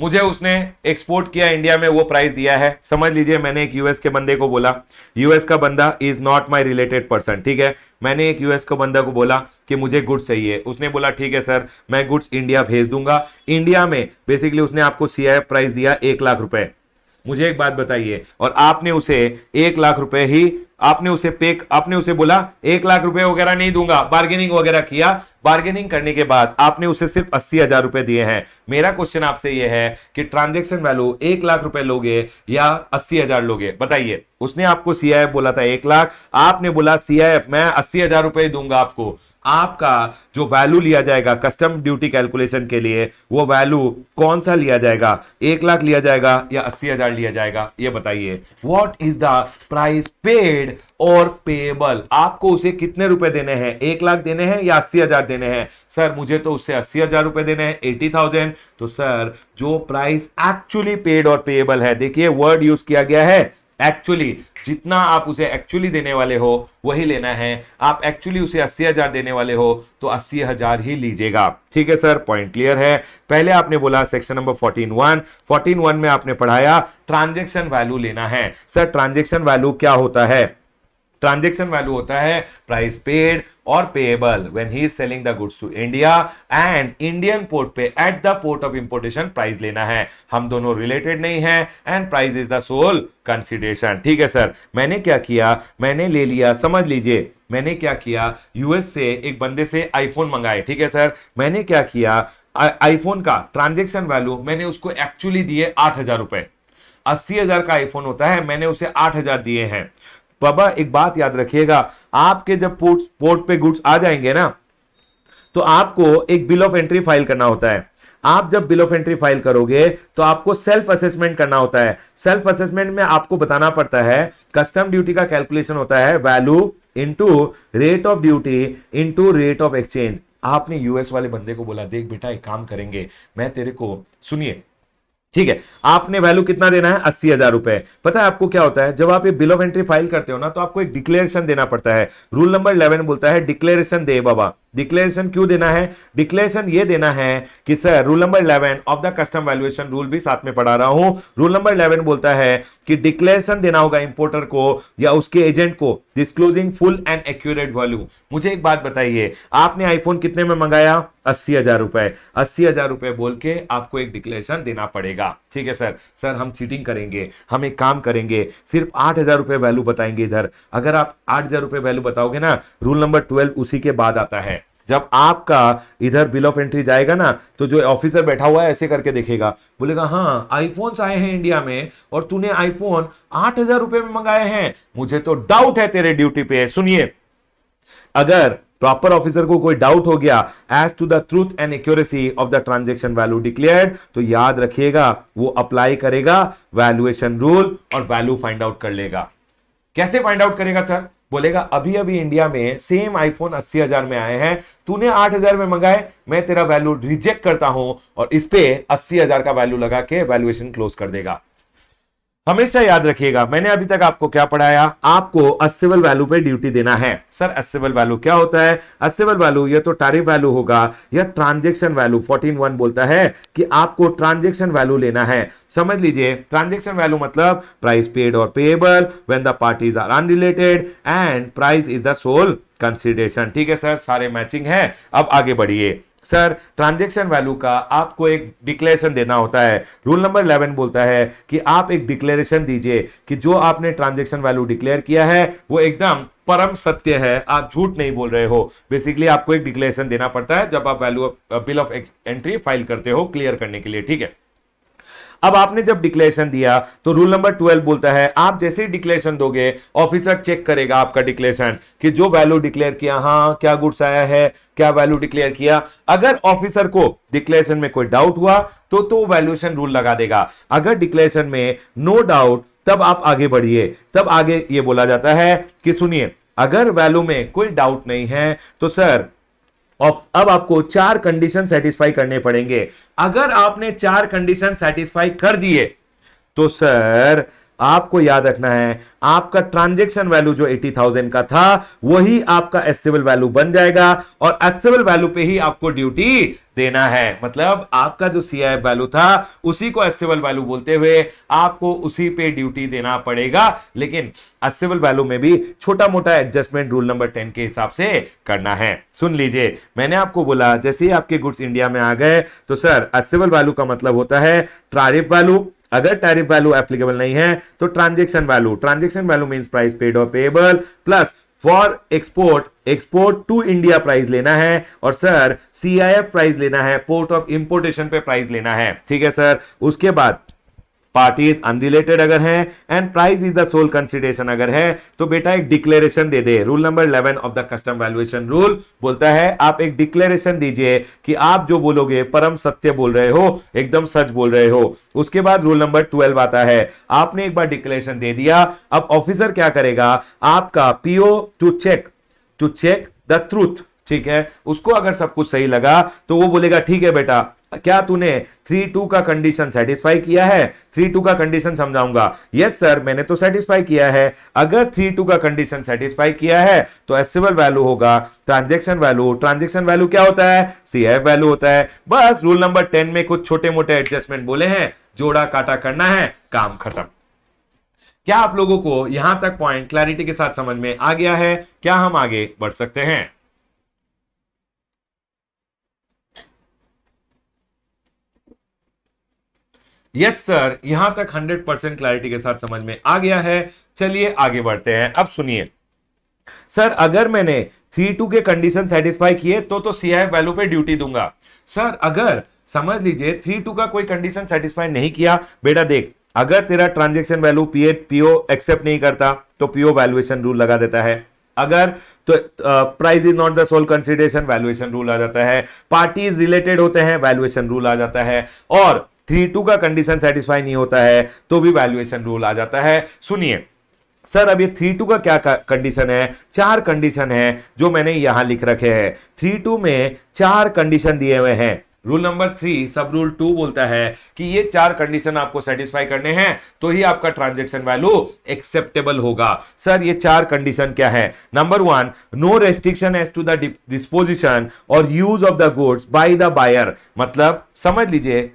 मुझे उसने एक्सपोर्ट किया इंडिया में वो प्राइस दिया है समझ लीजिए मैंने एक यूएस के बंदे को बोला यूएस का बंदा is not my related person ठीक है मैंने एक यूएस को बंदा को बोला कि मुझे गुड्स चाहिए उसने बोला ठीक है सर मैं गुड्स इंडिया भेज दूंगा इंडिया में बेसिकली उसने आपको सी प्राइस दिया एक लाख रुपए मुझे एक बात बताइए और आपने उसे एक लाख रुपए ही आपने उसे पे आपने उसे बोला एक लाख रुपए वगैरह नहीं दूंगा बार्गेनिंग वगैरह किया बार्गेनिंग करने के बाद आपने उसे सिर्फ अस्सी हजार रुपए दिए हैं मेरा क्वेश्चन आपसे यह है कि ट्रांजेक्शन वैल्यू एक लाख रुपए लोगे या अस्सी हजार लोगे बताइए उसने आपको सीआईएफ बोला था एक लाख आपने बोला सीआईएफ मैं अस्सी हजार रुपए दूंगा आपको आपका जो वैल्यू लिया जाएगा कस्टम ड्यूटी कैलकुलेशन के लिए वो वैल्यू कौन सा लिया जाएगा एक लाख लिया जाएगा या अस्सी हजार लिया जाएगा ये बताइए what is the price paid और पेएबल आपको उसे कितने रुपए देने हैं एक लाख देने हैं या अस्सी हजार देने हैं सर मुझे तो उससे अस्सी हजार रुपए देने हैं एटी थाउजेंड तो सर जो प्राइस एक्चुअली पेड और पेएबल है देखिए वर्ड यूज किया गया है एक्चुअली जितना आप उसे एक्चुअली देने वाले हो वही लेना है आप एक्चुअली उसे अस्सी हजार देने वाले हो तो अस्सी हजार ही लीजिएगा ठीक है सर पॉइंट क्लियर है पहले आपने बोला section number fourteen one fourteen one में आपने पढ़ाया ट्रांजेक्शन वैल्यू लेना है सर ट्रांजेक्शन वैल्यू क्या होता है ट्रांजेक्शन वैल्यू होता है प्राइस पेड और payable when he is selling the goods to India and Indian port पे at the port of importation price लेना है हम दोनों रिलेटेड नहीं है and price is the sole consideration ठीक है सर मैंने क्या किया मैंने ले लिया समझ लीजिए मैंने क्या किया यूएस से एक बंदे से आईफोन मंगाए ठीक है सर मैंने क्या किया आईफोन का ट्रांजेक्शन वैल्यू मैंने उसको एक्चुअली दिए आठ हजार रुपए अस्सी हजार का आईफोन होता है मैंने उसे आठ हजार दिए हैं बाबा एक बात याद रखिएगा आपके जब पोर्ट पोर्ट पे गुड्स आ जाएंगे ना तो आपको एक बिल ऑफ एंट्री फाइल करना होता है आप जब बिल ऑफ एंट्री फाइल करोगे तो आपको सेल्फ असेसमेंट करना होता है सेल्फ असेसमेंट में आपको बताना पड़ता है कस्टम ड्यूटी का कैलकुलेशन होता है value into rate of duty into rate of exchange आपने यूएस वाले बंदे को बोला देख बेटा एक काम करेंगे मैं तेरे को सुनिए ठीक है आपने वैल्यू कितना देना है अस्सी हजार रुपए पता है आपको क्या होता है जब आप ये बिल ऑफ एंट्री फाइल करते हो ना तो आपको एक डिक्लेरेशन देना पड़ता है रूल नंबर इलेवन बोलता है डिक्लेरेशन दे बाबा डिक्लेरेशन क्यों देना है डिक्लेरेशन ये देना है कि sir rule number 11 of the custom valuation rule भी साथ में पढ़ा रहा हूं रूल नंबर 11 बोलता है कि डिक्लेरेशन देना होगा इंपोर्टर को या उसके एजेंट को disclosing full and accurate value मुझे एक बात बताइए आपने आईफोन कितने में मंगाया अस्सी हजार रुपए अस्सी हजार रुपए बोल के आपको एक डिक्लेरेशन देना पड़ेगा ठीक है सर सर हम चीटिंग करेंगे हम एक काम करेंगे सिर्फ आठ हजार रुपए वैल्यू बताएंगे इधर अगर आप आठ हजार रुपए वैल्यू बताओगे ना रूल नंबर ट्वेल्व उसी के बाद आता है जब आपका इधर बिल ऑफ एंट्री जाएगा ना तो जो ऑफिसर बैठा हुआ है ऐसे करके देखेगा बोलेगा हाँ आईफोन आए हैं इंडिया में और तूने आईफोन आठ हजार रुपए में मंगाए हैं मुझे तो डाउट है तेरे ड्यूटी पे सुनिए अगर प्रॉपर ऑफिसर को कोई डाउट हो गया as to the truth and accuracy of the transaction value declared तो याद रखिएगा वो अप्लाई करेगा वैल्यूएशन रूल और वैल्यू फाइंड आउट कर लेगा कैसे फाइंड आउट करेगा सर बोलेगा अभी अभी इंडिया में सेम आईफोन अस्सी हजार में आए हैं तूने आठ हजार में मंगाए मैं तेरा वैल्यू रिजेक्ट करता हूं और इस पे अस्सी हजार का वैल्यू लगा के वैल्यूएशन क्लोज कर देगा हमेशा याद रखिएगा मैंने अभी तक आपको क्या पढ़ाया आपको असिवल वैल्यू पे ड्यूटी देना है सर असिवल वैल्यू क्या होता है असिवल वैल्यू या तो टैरिफ वैल्यू होगा या ट्रांजेक्शन वैल्यू फोर्टीन वन बोलता है कि आपको ट्रांजेक्शन वैल्यू लेना है समझ लीजिए ट्रांजेक्शन वैल्यू मतलब प्राइस पेड और payable when the parties are unrelated and price is the sole consideration ठीक है सर सारे मैचिंग है अब आगे बढ़िए सर ट्रांजेक्शन वैल्यू का आपको एक डिक्लेरेशन देना होता है रूल नंबर इलेवन बोलता है कि आप एक डिक्लेरेशन दीजिए कि जो आपने ट्रांजेक्शन वैल्यू डिक्लेयर किया है वो एकदम परम सत्य है आप झूठ नहीं बोल रहे हो बेसिकली आपको एक डिक्लेरेशन देना पड़ता है जब आप value of bill of entry file करते हो क्लियर करने के लिए ठीक है अब आपने जब डिक्लेरेशन दिया तो रूल नंबर ट्वेल्व बोलता है आप जैसे ही डिक्लेरेशन दोगे ऑफिसर चेक करेगा आपका डिक्लेरेशन कि जो वैल्यू डिक्लेयर किया हाँ क्या गुड्स आया है क्या वैल्यू डिक्लेयर किया अगर ऑफिसर को डिक्लेरेशन में कोई डाउट हुआ तो तो वैल्यूएशन रूल लगा देगा अगर डिक्लेरेशन में नो डाउट तब आप आगे बढ़िए तब आगे ये बोला जाता है कि सुनिए अगर वैल्यू में कोई डाउट नहीं है तो सर और अब आपको चार कंडीशन सेटिस्फाई करने पड़ेंगे अगर आपने चार कंडीशन सेटिस्फाई कर दिए तो सर आपको याद रखना है आपका ट्रांजेक्शन वैल्यू जो एटी थाउजेंड का था वही आपका एसेबल वैल्यू बन जाएगा और एसेबल वैल्यू पे ही आपको ड्यूटी देना है मतलब आपका जो सी आई वैल्यू था उसी को एसेबल वैल्यू बोलते हुए आपको उसी पे ड्यूटी देना पड़ेगा लेकिन एसेबल वैल्यू में भी छोटा मोटा एडजस्टमेंट रूल नंबर टेन के हिसाब से करना है सुन लीजिए मैंने आपको बोला जैसे ही आपके गुड्स इंडिया में आ गए तो सर एसेबल वैल्यू का मतलब होता है ट्रारिफ वैल्यू अगर टैरिफ वैल्यू एप्लीकेबल नहीं है तो transaction value transaction value mean price paid और payable plus for export export to India price लेना है और sir C I F price लेना है पोर्ट ऑफ इंपोर्टेशन पे प्राइस लेना है ठीक है सर उसके बाद पार्टीज अनरिलेटेड अगर हैं and price is the sole consideration अगर है तो बेटा एक डिक्लेरेशन दे दे rule number eleven of the custom valuation rule बोलता है आप एक डिक्लेरेशन दीजिए कि आप जो बोलोगे परम सत्य बोल रहे हो एकदम सच बोल रहे हो उसके बाद रूल नंबर ट्वेल्व आता है आपने एक बार डिक्लेरेशन दे दिया अब ऑफिसर क्या करेगा आपका PO to check to check the truth ठीक है उसको अगर सब कुछ सही लगा तो वो बोलेगा ठीक है बेटा क्या तूने थ्री टू का कंडीशन सेटिस्फाई किया है थ्री टू का कंडीशन समझाऊंगा यस सर मैंने तो सेटिस्फाई किया है अगर थ्री टू का कंडीशन सेटिस्फाई किया है तो एसिबल वैल्यू होगा ट्रांजेक्शन वैल्यू ट्रांजेक्शन वैल्यू क्या होता है सी एफ वैल्यू होता है बस रूल नंबर टेन में कुछ छोटे मोटे एडजस्टमेंट बोले हैं जोड़ा काटा करना है काम खत्म क्या आप लोगों को यहां तक पॉइंट क्लैरिटी के साथ समझ में आ गया है क्या हम आगे बढ़ सकते हैं यस सर यहां तक 100 परसेंट क्लैरिटी के साथ समझ में आ गया है चलिए आगे बढ़ते हैं अब सुनिए सर अगर मैंने थ्री टू के कंडीशन सेटिस्फाई किए तो तो सीआई वैल्यू पे ड्यूटी दूंगा सर अगर समझ लीजिए थ्री टू का कोई कंडीशन सेटिस्फाई नहीं किया बेटा देख अगर तेरा transaction value PA PO accept नहीं करता तो पीओ वैल्युएशन रूल लगा देता है अगर तो price is not the sole consideration valuation rule आ जाता है पार्टीज रिलेटेड होते हैं वैल्युएशन रूल आ जाता है और थ्री टू का कंडीशन सेटिस्फाई नहीं होता है तो भी वैल्यूएशन रूल आ जाता है सुनिए सर अब ये थ्री टू का क्या कंडीशन है चार कंडीशन है जो मैंने यहां लिख रखे हैं थ्री टू में चार कंडीशन दिए हुए हैं rule number three sub rule two बोलता है कि ये चार कंडीशन आपको सेटिस्फाई करने हैं तो ही आपका ट्रांजेक्शन वैल्यू एक्सेप्टेबल होगा सर ये चार कंडीशन क्या है number one no restriction as to the disposition और use of the goods by the buyer मतलब समझ लीजिए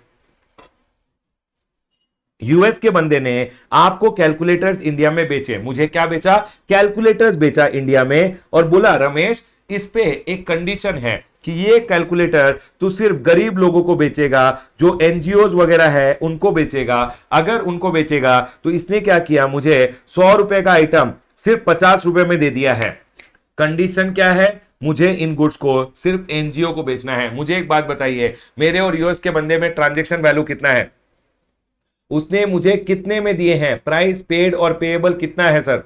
यूएस के बंदे ने आपको कैलकुलेटर्स इंडिया में बेचे मुझे क्या बेचा कैलकुलेटर्स बेचा इंडिया में और बोला रमेश इस पे एक कंडीशन है कि ये कैलकुलेटर तू सिर्फ गरीब लोगों को बेचेगा जो एनजीओ वगैरह है उनको बेचेगा अगर उनको बेचेगा तो इसने क्या किया मुझे सौ रुपए का आइटम सिर्फ पचास रुपए में दे दिया है कंडीशन क्या है मुझे इन गुड्स को सिर्फ एनजीओ को बेचना है मुझे एक बात बताइए मेरे और यूएस के बंदे में ट्रांजेक्शन वैल्यू कितना है उसने मुझे कितने में दिए हैं प्राइस पेड और पेएबल कितना है सर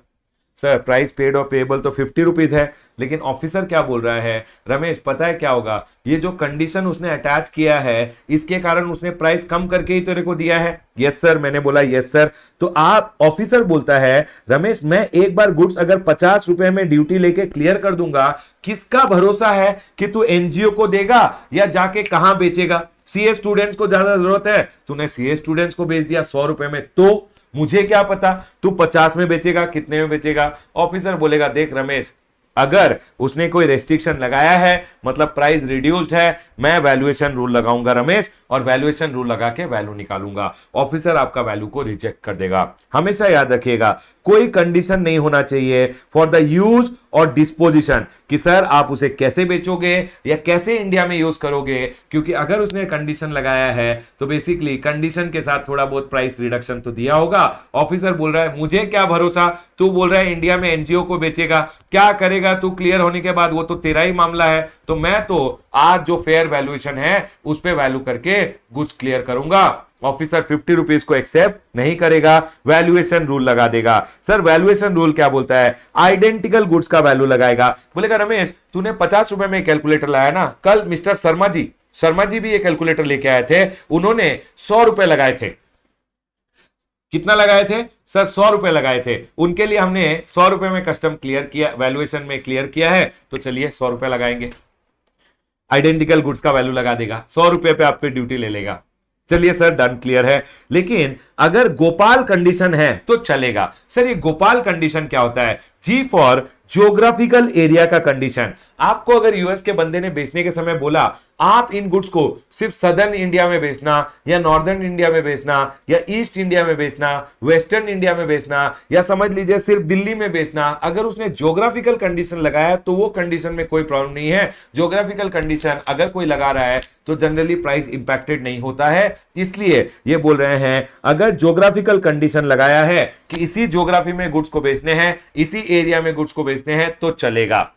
सर प्राइस पेड और पेएबल तो फिफ्टी रुपीज़ है लेकिन ऑफिसर क्या बोल रहा है रमेश पता है क्या होगा ये जो कंडीशन उसने अटैच किया है इसके कारण उसने प्राइस कम करके ही तेरे को दिया है यस सर मैंने बोला यस सर तो आप ऑफिसर बोलता है रमेश मैं एक बार गुड्स अगर पचास रुपए में ड्यूटी लेके क्लियर कर दूंगा किसका भरोसा है कि तू एनजीओ को देगा या जाके कहा बेचेगा सीए स्टूडेंट्स को ज्यादा जरूरत है तूने सीए स्टूडेंट्स को बेच दिया सौ रुपए में तो मुझे क्या पता तू पचास में बेचेगा कितने में बेचेगा ऑफिसर बोलेगा देख रमेश अगर उसने कोई रेस्ट्रिक्शन लगाया है मतलब प्राइस रिड्यूस्ड है मैं वैल्यूएशन रूल लगाऊंगा रमेश और वैल्यूएशन रूल लगा के वैल्यू निकालूंगा ऑफिसर आपका वैल्यू को रिजेक्ट कर देगा हमेशा याद रखिएगा कोई कंडीशन नहीं होना चाहिए फॉर द यूज और डिस्पोजिशन कि सर आप उसे कैसे बेचोगे या कैसे इंडिया में यूज करोगे क्योंकि अगर उसने कंडीशन लगाया है तो बेसिकली कंडीशन के साथ थोड़ा बहुत प्राइस रिडक्शन तो दिया होगा ऑफिसर बोल रहा है मुझे क्या भरोसा तू बोल रहा है इंडिया में एनजीओ को बेचेगा क्या करेगा तू क्लियर होने के बाद वो तो तेरा ही मामला है तो मैं तो आज जो फेयर वैल्यूएशन है उस पर वैल्यू करके कुछ क्लियर करूंगा ऑफिसर फिफ्टी रुपीज को एक्सेप्ट नहीं करेगा वैल्यूएशन रूल लगा देगा सर वैल्यूएशन रूल क्या बोलता है आइडेंटिकल गुड्स का वैल्यू लगाएगा बोलेगा रमेश तूने पचास रुपए में कैलकुलेटर लाया ना कल मिस्टर शर्मा जी शर्मा जी भी ये कैलकुलेटर लेके आए थे उन्होंने सौ रुपए लगाए थे कितना लगाए थे सर सौ रुपए लगाए थे उनके लिए हमने सौ रुपए में कस्टम क्लियर किया वैल्यूएशन में क्लियर किया है तो चलिए सौ रुपए लगाएंगे आइडेंटिकल गुड्स का वैल्यू लगा देगा सौ रुपए पे आप पे ड्यूटी ले लेगा चलिए सर डन क्लियर है लेकिन अगर गोपाल कंडीशन है तो चलेगा सर ये गोपाल कंडीशन क्या होता है जी फॉर ज्योग्राफिकल एरिया का कंडीशन आपको अगर यूएस के बंदे ने बेचने के समय बोला आप इन गुड्स को सिर्फ सदर्न इंडिया में बेचना या नॉर्दर्न इंडिया में बेचना या ईस्ट इंडिया में बेचना वेस्टर्न इंडिया में बेचना या समझ लीजिए सिर्फ दिल्ली में बेचना अगर उसने ज्योग्राफिकल कंडीशन लगाया तो वो कंडीशन में कोई प्रॉब्लम नहीं है ज्योग्राफिकल कंडीशन अगर कोई लगा रहा है तो जनरली प्राइस इंपैक्टेड नहीं होता है इसलिए ये बोल रहे हैं अगर ज्योग्राफिकल कंडीशन लगाया है कि इसी ज्योग्राफी में गुड्स को बेचने हैं इसी एरिया में गुड्स को बेचने हैं तो चलेगा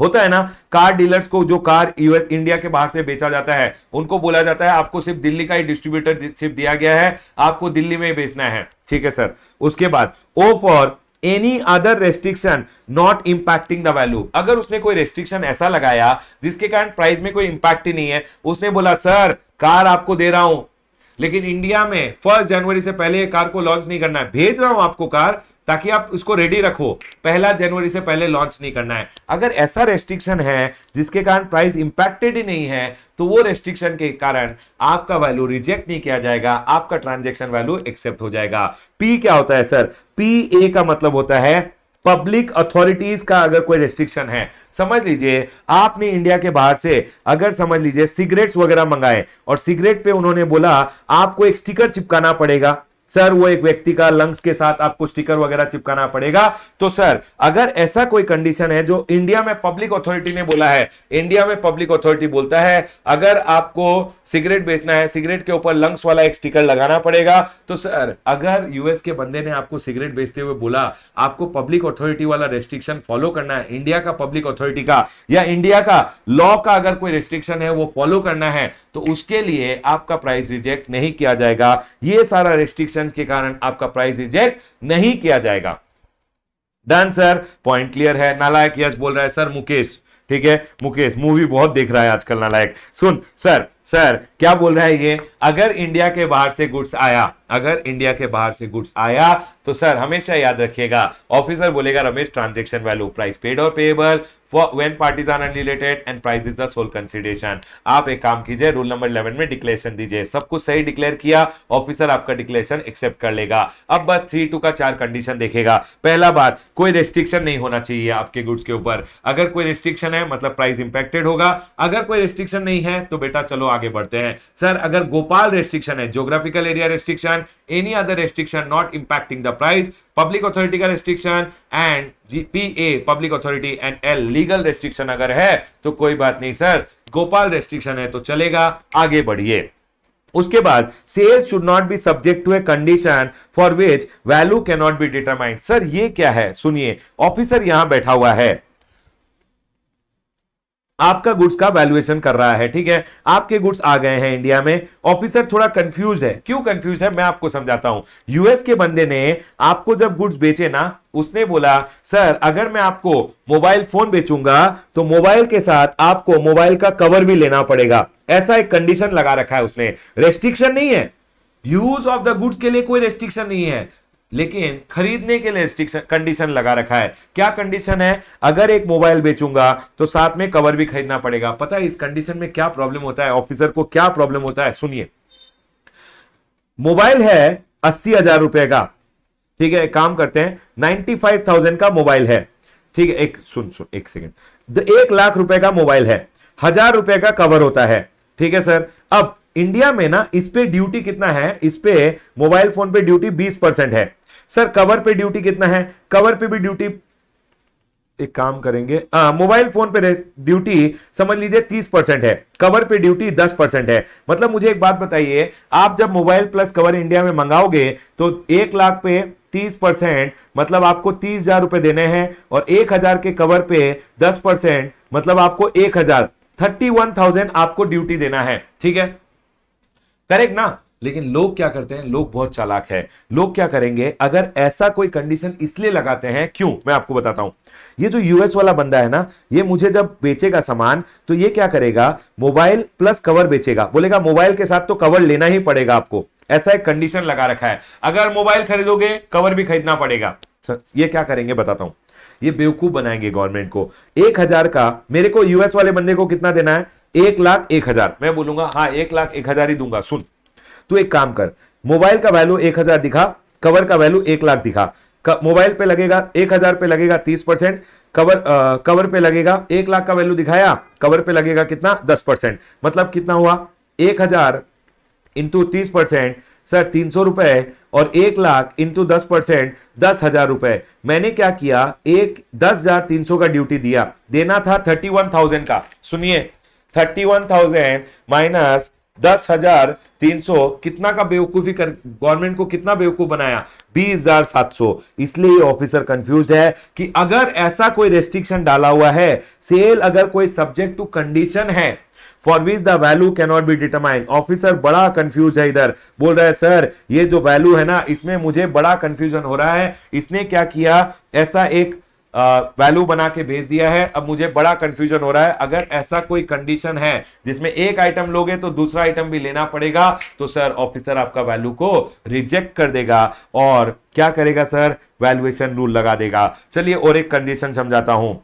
होता है ना कार डीलर्स को जो कार यूएस इंडिया के बाहर से बेचा जाता है उनको बोला जाता है आपको सिर्फ दिल्ली का ही डिस्ट्रीब्यूटर सिर्फ दिया गया है आपको दिल्ली में ही बेचना है ठीक है सर उसके बाद O for any other restriction not impacting the value अगर उसने कोई रेस्ट्रिक्शन ऐसा लगाया जिसके कारण प्राइस में कोई इंपैक्ट ही नहीं है उसने बोला सर कार आपको दे रहा हूं लेकिन इंडिया में फर्स्ट जनवरी से पहले कार को लॉन्च नहीं करना है भेज रहा हूं आपको कार ताकि आप उसको रेडी रखो पहला जनवरी से पहले लॉन्च नहीं करना है अगर ऐसा रेस्ट्रिक्शन है जिसके कारण प्राइस इंपैक्टेड ही नहीं है तो वो रेस्ट्रिक्शन के कारण आपका वैल्यू रिजेक्ट नहीं किया जाएगा आपका ट्रांजेक्शन वैल्यू एक्सेप्ट हो जाएगा पी क्या होता है सर पी ए का मतलब होता है पब्लिक अथॉरिटीज का अगर कोई रेस्ट्रिक्शन है समझ लीजिए आपने इंडिया के बाहर से अगर समझ लीजिए सिगरेट्स वगैरह मंगाए और सिगरेट पे उन्होंने बोला आपको एक स्टिकर चिपकाना पड़ेगा सर वो एक व्यक्ति का लंग्स के साथ आपको स्टिकर वगैरह चिपकाना पड़ेगा तो सर अगर ऐसा कोई कंडीशन है जो इंडिया में पब्लिक अथॉरिटी ने बोला है इंडिया में पब्लिक अथॉरिटी बोलता है अगर आपको सिगरेट बेचना है सिगरेट के ऊपर लंग्स वाला एक स्टिकर लगाना पड़ेगा तो सर अगर यूएस के बंदे ने आपको सिगरेट बेचते हुए बोला आपको पब्लिक अथॉरिटी वाला रेस्ट्रिक्शन फॉलो करना है इंडिया का पब्लिक अथॉरिटी का या इंडिया का लॉ का अगर कोई रेस्ट्रिक्शन है वो फॉलो करना है तो उसके लिए आपका प्राइस रिजेक्ट नहीं किया जाएगा ये सारा रेस्ट्रिक्शन कंडीशन के कारण आपका प्राइस रिजेक्ट नहीं किया जाएगा डन सर पॉइंट क्लियर है नालायक यश बोल रहा है सर मुकेश ठीक है मुकेश मूवी बहुत देख रहा है आजकल नालायक सुन सर सर क्या बोल रहा है ये अगर इंडिया के बाहर से गुड्स आया अगर इंडिया के बाहर से गुड्स आया तो सर हमेशा याद रखिएगा ऑफिसर बोलेगा Ramesh transaction value price paid और payable when parties are unrelated and price is the sole consideration आप एक काम कीजिए रूल नंबर इलेवन में डिक्लेरेशन दीजिए सब कुछ सही डिक्लेयर किया ऑफिसर आपका डिक्लेरेशन एक्सेप्ट कर लेगा अब बस थ्री टू का चार कंडीशन देखेगा पहला बात कोई रेस्ट्रिक्शन नहीं होना चाहिए आपके गुड्स के ऊपर अगर कोई रेस्ट्रिक्शन है मतलब प्राइस इंपैक्टेड होगा अगर कोई रेस्ट्रिक्शन नहीं है तो बेटा चलो आगे आगे बढ़ते हैं सर अगर गोपाल रेस्ट्रिक्शन है geographical area restriction any other restriction not impacting the price public authority का restriction and P A public authority and L legal restriction अगर है तो कोई बात नहीं सर गोपाल रेस्ट्रिक्शन है तो चलेगा आगे बढ़िए उसके बाद sales should not be subject to a condition for which value can not be determined sir ये क्या है सुनिए ऑफिसर यहां बैठा हुआ है आपका गुड्स का वैल्यूएशन कर रहा है ठीक है आपके गुड्स आ गए हैं इंडिया में ऑफिसर थोड़ा कंफ्यूज है क्यों कंफ्यूज है मैं आपको समझाता हूं यूएस के बंदे ने आपको जब गुड्स बेचे ना उसने बोला सर अगर मैं आपको मोबाइल फोन बेचूंगा तो मोबाइल के साथ आपको मोबाइल का कवर भी लेना पड़ेगा ऐसा एक कंडीशन लगा रखा है उसने रेस्ट्रिक्शन नहीं है यूज ऑफ द गुड्स के लिए कोई रेस्ट्रिक्शन नहीं है लेकिन खरीदने के लिए कंडीशन लगा रखा है क्या कंडीशन है अगर एक मोबाइल बेचूंगा तो साथ में कवर भी खरीदना पड़ेगा पता है इस कंडीशन में क्या प्रॉब्लम होता है ऑफिसर को क्या प्रॉब्लम होता है सुनिए मोबाइल है अस्सी हजार रुपए का ठीक है काम करते हैं नाइनटी फाइव थाउजेंड का मोबाइल है ठीक है एक सुन सुन एक सेकेंड एक लाख रुपए का मोबाइल है हजार रुपए का कवर होता है ठीक है सर अब इंडिया में ना इस पे ड्यूटी कितना है इस पे मोबाइल फोन पे ड्यूटी बीस परसेंट है सर कवर पे ड्यूटी कितना है कवर पे भी ड्यूटी एक काम करेंगे मोबाइल फोन पे ड्यूटी समझ लीजिए तीस परसेंट है कवर पे ड्यूटी दस परसेंट है मतलब मुझे एक बात बताइए आप जब मोबाइल प्लस कवर इंडिया में मंगाओगे तो एक लाख पे तीस परसेंट मतलब आपको तीस हजार रुपए देने हैं और एक हजार के कवर पे दस परसेंट मतलब आपको एक हजार थर्टी वन थाउजेंड आपको ड्यूटी देना है ठीक है करेक्ट ना लेकिन लोग क्या करते हैं लोग बहुत चालाक है लोग क्या करेंगे अगर ऐसा कोई कंडीशन इसलिए लगाते हैं क्यों मैं आपको बताता हूं ये जो यूएस वाला बंदा है ना ये मुझे जब बेचेगा सामान तो ये क्या करेगा मोबाइल प्लस कवर बेचेगा बोलेगा मोबाइल के साथ तो कवर लेना ही पड़ेगा आपको ऐसा एक कंडीशन लगा रखा है अगर मोबाइल खरीदोगे कवर भी खरीदना पड़ेगा ये क्या करेंगे बताता हूं ये बेवकूफ बनाएंगे गवर्नमेंट को एक हजार का मेरे को यूएस वाले बंदे को कितना देना है एक लाख एक हजार मैं बोलूंगा हाँ एक लाख एक हजार ही दूंगा सुन तू एक काम कर मोबाइल का वैल्यू एक हजार दिखा कवर का वैल्यू एक लाख दिखा मोबाइल पे लगेगा एक हजार पे लगेगा तीस परसेंट कवर आ, कवर पे लगेगा एक लाख का वैल्यू दिखाया कवर पे लगेगा कितना दस परसेंट मतलब कितना हुआ एक हजार इंटू तीस परसेंट सर तीन सौ रुपए और एक लाख इंटू दस परसेंट दस हजार रुपए मैंने क्या किया एक दस हजार तीन सौ का ड्यूटी दिया देना था थर्टी वन थाउजेंड का सुनिए थर्टी वन थाउजेंड माइनस दस हजार तीन सौ कितना का बेवकूफी कर गवर्नमेंट को कितना बेवकूफ बनाया बीस हजार सात सौ इसलिए ऑफिसर कंफ्यूज है कि अगर ऐसा कोई रेस्ट्रिक्शन डाला हुआ है सेल अगर कोई सब्जेक्ट टू कंडीशन है for which the value cannot be determine officer बड़ा कंफ्यूज है इधर बोल रहा है सर ये जो वैल्यू है ना इसमें मुझे बड़ा कंफ्यूजन हो रहा है इसने क्या किया ऐसा एक वैल्यू बना के भेज दिया है अब मुझे बड़ा कंफ्यूजन हो रहा है अगर ऐसा कोई कंडीशन है जिसमें एक आइटम लोगे तो दूसरा आइटम भी लेना पड़ेगा तो सर ऑफिसर आपका वैल्यू को रिजेक्ट कर देगा और क्या करेगा सर वैल्यूएशन रूल लगा देगा चलिए और एक कंडीशन समझाता हूं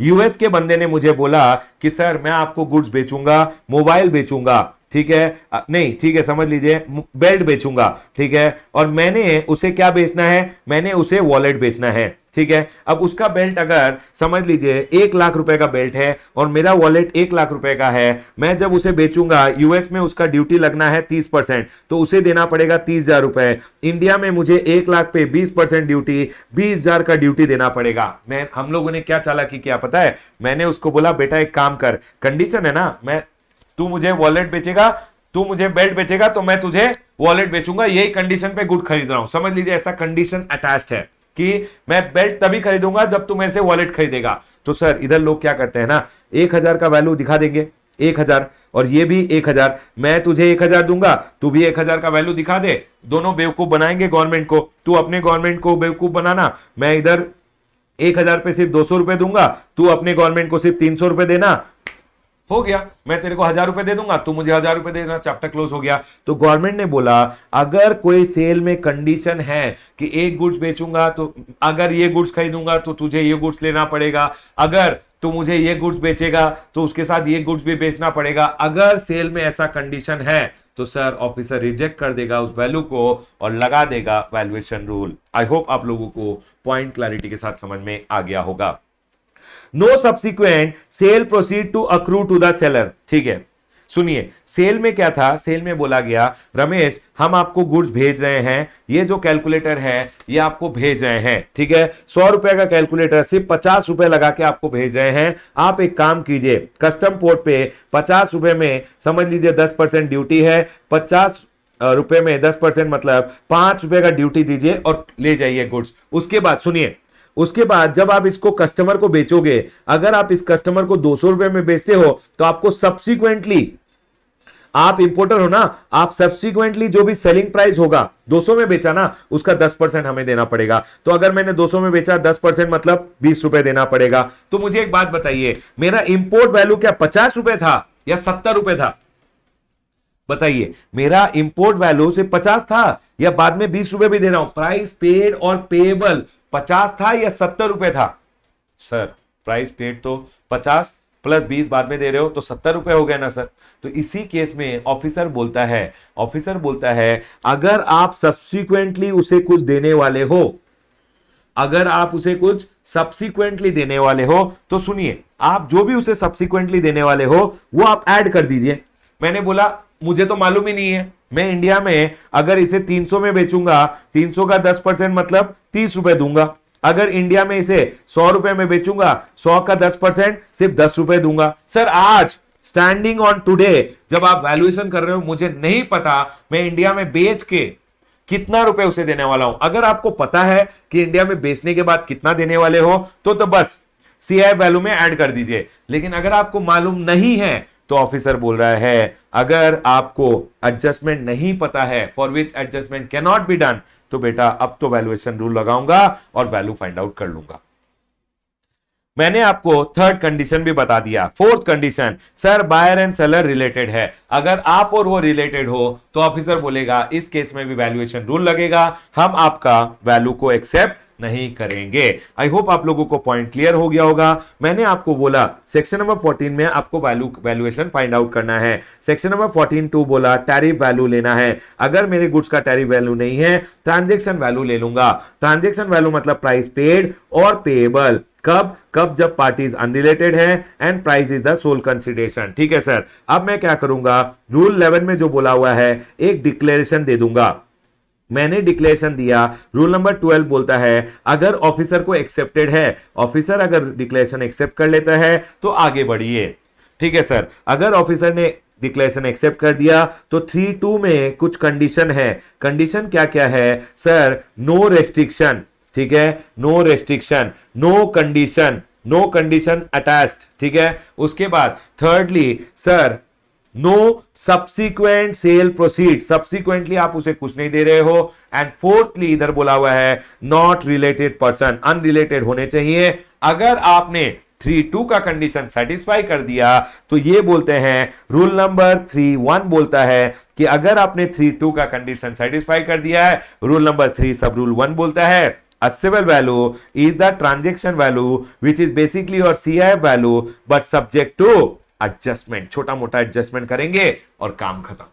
यूएस के बंदे ने मुझे बोला कि सर मैं आपको गुड्स बेचूंगा मोबाइल बेचूंगा ठीक है नहीं ठीक है समझ लीजिए बेल्ट बेचूंगा ठीक है और मैंने उसे क्या बेचना है मैंने उसे वॉलेट बेचना है ठीक है अब उसका बेल्ट अगर समझ लीजिए एक लाख रुपए का बेल्ट है और मेरा वॉलेट एक लाख रुपए का है मैं जब उसे बेचूंगा यूएस में उसका ड्यूटी लगना है तीस परसेंट तो उसे देना पड़ेगा तीस हजार रुपए इंडिया में मुझे एक लाख पे बीस परसेंट ड्यूटी बीस हजार का ड्यूटी देना पड़ेगा मैं हम लोगों ने क्या चालाकी किया पता है मैंने उसको बोला बेटा एक काम कर कंडीशन है ना मैं तू मुझे वॉलेट बेचेगा तू मुझे बेल्ट बेचेगा तो मैं तुझे वॉलेट बेचूंगा यही कंडीशन पे गुड खरीद रहा हूं समझ लीजिए ऐसा कंडीशन अटैच है कि मैं बेल्ट तभी खरीदूंगा जब तू मेरे से वॉलेट खरीदेगा तो सर इधर लोग क्या करते हैं ना एक हजार का वैल्यू दिखा देंगे एक हजार और ये भी एक हजार मैं तुझे एक हजार दूंगा तू भी एक हजार का वैल्यू दिखा दे दोनों बेवकूफ बनाएंगे गवर्नमेंट को तू अपने गवर्नमेंट को बेवकूफ बनाना मैं इधर एक हजार पे सिर्फ दो सौ रुपए दूंगा तू अपने गवर्नमेंट को सिर्फ तीन सौ रुपए देना हो गया मैं तेरे को हजार रुपए दे दूंगा तू मुझे हजार रुपए देना चैप्टर क्लोज हो गया तो गवर्नमेंट ने बोला अगर कोई सेल में कंडीशन है कि एक गुड्स बेचूंगा तो अगर ये गुड्स खरीदूंगा तो तुझे ये गुड्स लेना पड़ेगा अगर तो मुझे ये गुड्स बेचेगा तो उसके साथ ये गुड्स भी बेचना पड़ेगा अगर सेल में ऐसा कंडीशन है तो सर ऑफिसर रिजेक्ट कर देगा उस वैल्यू को और लगा देगा वैल्यूएशन रूल आई होप आप लोगों को पॉइंट क्लैरिटी के साथ समझ में आ गया होगा no subsequent sale proceed to accrue to the seller ठीक है सुनिए सेल में क्या था सेल में बोला गया रमेश हम आपको गुड्स भेज रहे हैं ये जो कैलकुलेटर है ये आपको भेज रहे हैं ठीक है सौ रुपए का कैलकुलेटर सिर्फ पचास रुपए लगा के आपको भेज रहे हैं आप एक काम कीजिए कस्टम पोर्ट पे पचास रुपए में समझ लीजिए दस परसेंट ड्यूटी है पचास रुपए में दस परसेंट मतलब पांच रुपए का ड्यूटी दीजिए और ले जाइए गुड्स उसके बाद सुनिए उसके बाद जब आप इसको कस्टमर को बेचोगे अगर आप इस कस्टमर को दो सौ रुपए में बेचते हो तो आपको सब्सिक्वेंटली आप इंपोर्टर हो ना आप सब्सिक्वेंटली जो भी सेलिंग प्राइस होगा 200 में बेचा ना उसका 10 परसेंट हमें देना पड़ेगा तो अगर मैंने 200 में बेचा 10 परसेंट मतलब बीस रुपए देना पड़ेगा तो मुझे एक बात बताइए मेरा इंपोर्ट वैल्यू क्या पचास रुपए था या सत्तर रुपए था बताइए मेरा इंपोर्ट वैल्यू से पचास था या बाद में बीस रुपए भी दे रहा हूं प्राइस पेड और पेबल पचास था या सत्तर रुपए था सर प्राइस पेड तो पचास प्लस बीस बाद में दे रहे हो तो सत्तर रुपए हो गया ना सर तो इसी केस में ऑफिसर बोलता है ऑफिसर बोलता है अगर आप सब्सिक्वेंटली उसे कुछ देने वाले हो अगर आप उसे कुछ सब्सिक्वेंटली देने वाले हो तो सुनिए आप जो भी उसे सब्सिक्वेंटली देने वाले हो वो आप ऐड कर दीजिए मैंने बोला मुझे तो मालूम ही नहीं है मैं इंडिया में अगर इसे 300 में बेचूंगा 300 का 10 परसेंट मतलब तीस रुपए दूंगा अगर इंडिया में इसे सौ रुपए में बेचूंगा सौ का दस परसेंट सिर्फ दस रुपए दूंगा सर आज स्टैंडिंग ऑन टुडे जब आप वैल्यूएशन कर रहे हो मुझे नहीं पता मैं इंडिया में बेच के कितना रुपए उसे देने वाला हूं अगर आपको पता है कि इंडिया में बेचने के बाद कितना देने वाले हो तो, तो बस सीआई वैल्यू में एड कर दीजिए लेकिन अगर आपको मालूम नहीं है तो ऑफिसर बोल रहा है अगर आपको एडजस्टमेंट नहीं पता है for which adjustment can not be done तो बेटा अब तो वैल्यूएशन रूल लगाऊंगा और वैल्यू फाइंड आउट कर लूंगा मैंने आपको थर्ड कंडीशन भी बता दिया fourth condition sir buyer and seller related है अगर आप और वो रिलेटेड हो तो ऑफिसर बोलेगा इस केस में भी वैल्यूएशन रूल लगेगा हम आपका वैल्यू को एक्सेप्ट नहीं करेंगे आई होप आप लोगों को पॉइंट क्लियर हो गया होगा मैंने आपको बोला सेक्शन नंबर 14 में आपको वैल्यू वैल्यूएशन फाइंड आउट करना है सेक्शन नंबर 14 टू बोला टैरिफ वैल्यू लेना है अगर मेरे गुड्स का टैरिफ वैल्यू नहीं है ट्रांजेक्शन वैल्यू ले लूंगा ट्रांजेक्शन वैल्यू मतलब प्राइस पेड और पेएबल कब कब जब पार्टीज अनरिलेटेड है and price is the sole consideration ठीक है सर अब मैं क्या करूंगा रूल 11 में जो बोला हुआ है एक डिक्लेरेशन दे दूंगा मैंने डिक्लेरेशन दिया रूल नंबर ट्वेल्व बोलता है अगर ऑफिसर को एक्सेप्टेड है ऑफिसर अगर डिक्लेरेशन एक्सेप्ट कर लेता है तो आगे बढ़िए ठीक है सर अगर ऑफिसर ने डिक्लेरेशन एक्सेप्ट कर दिया तो थ्री टू में कुछ कंडीशन है कंडीशन क्या क्या है सर नो रेस्ट्रिक्शन ठीक है no restriction no condition no condition attached ठीक है उसके बाद thirdly sir no subsequent sale proceed subsequently आप उसे कुछ नहीं दे रहे हो एंड फोर्थली इधर बोला हुआ है नॉट रिलेटेड पर्सन अनरिलेटेड होने चाहिए अगर आपने थ्री टू का कंडीशन सेटिस्फाई कर दिया तो ये बोलते हैं रूल नंबर थ्री वन बोलता है कि अगर आपने थ्री टू का कंडीशन सेटिस्फाई कर दिया है rule number three sub rule one बोलता है A value is the transaction value which is basically basically C I value but subject to adjustment छोटा मोटा एडजस्टमेंट करेंगे और काम खत्म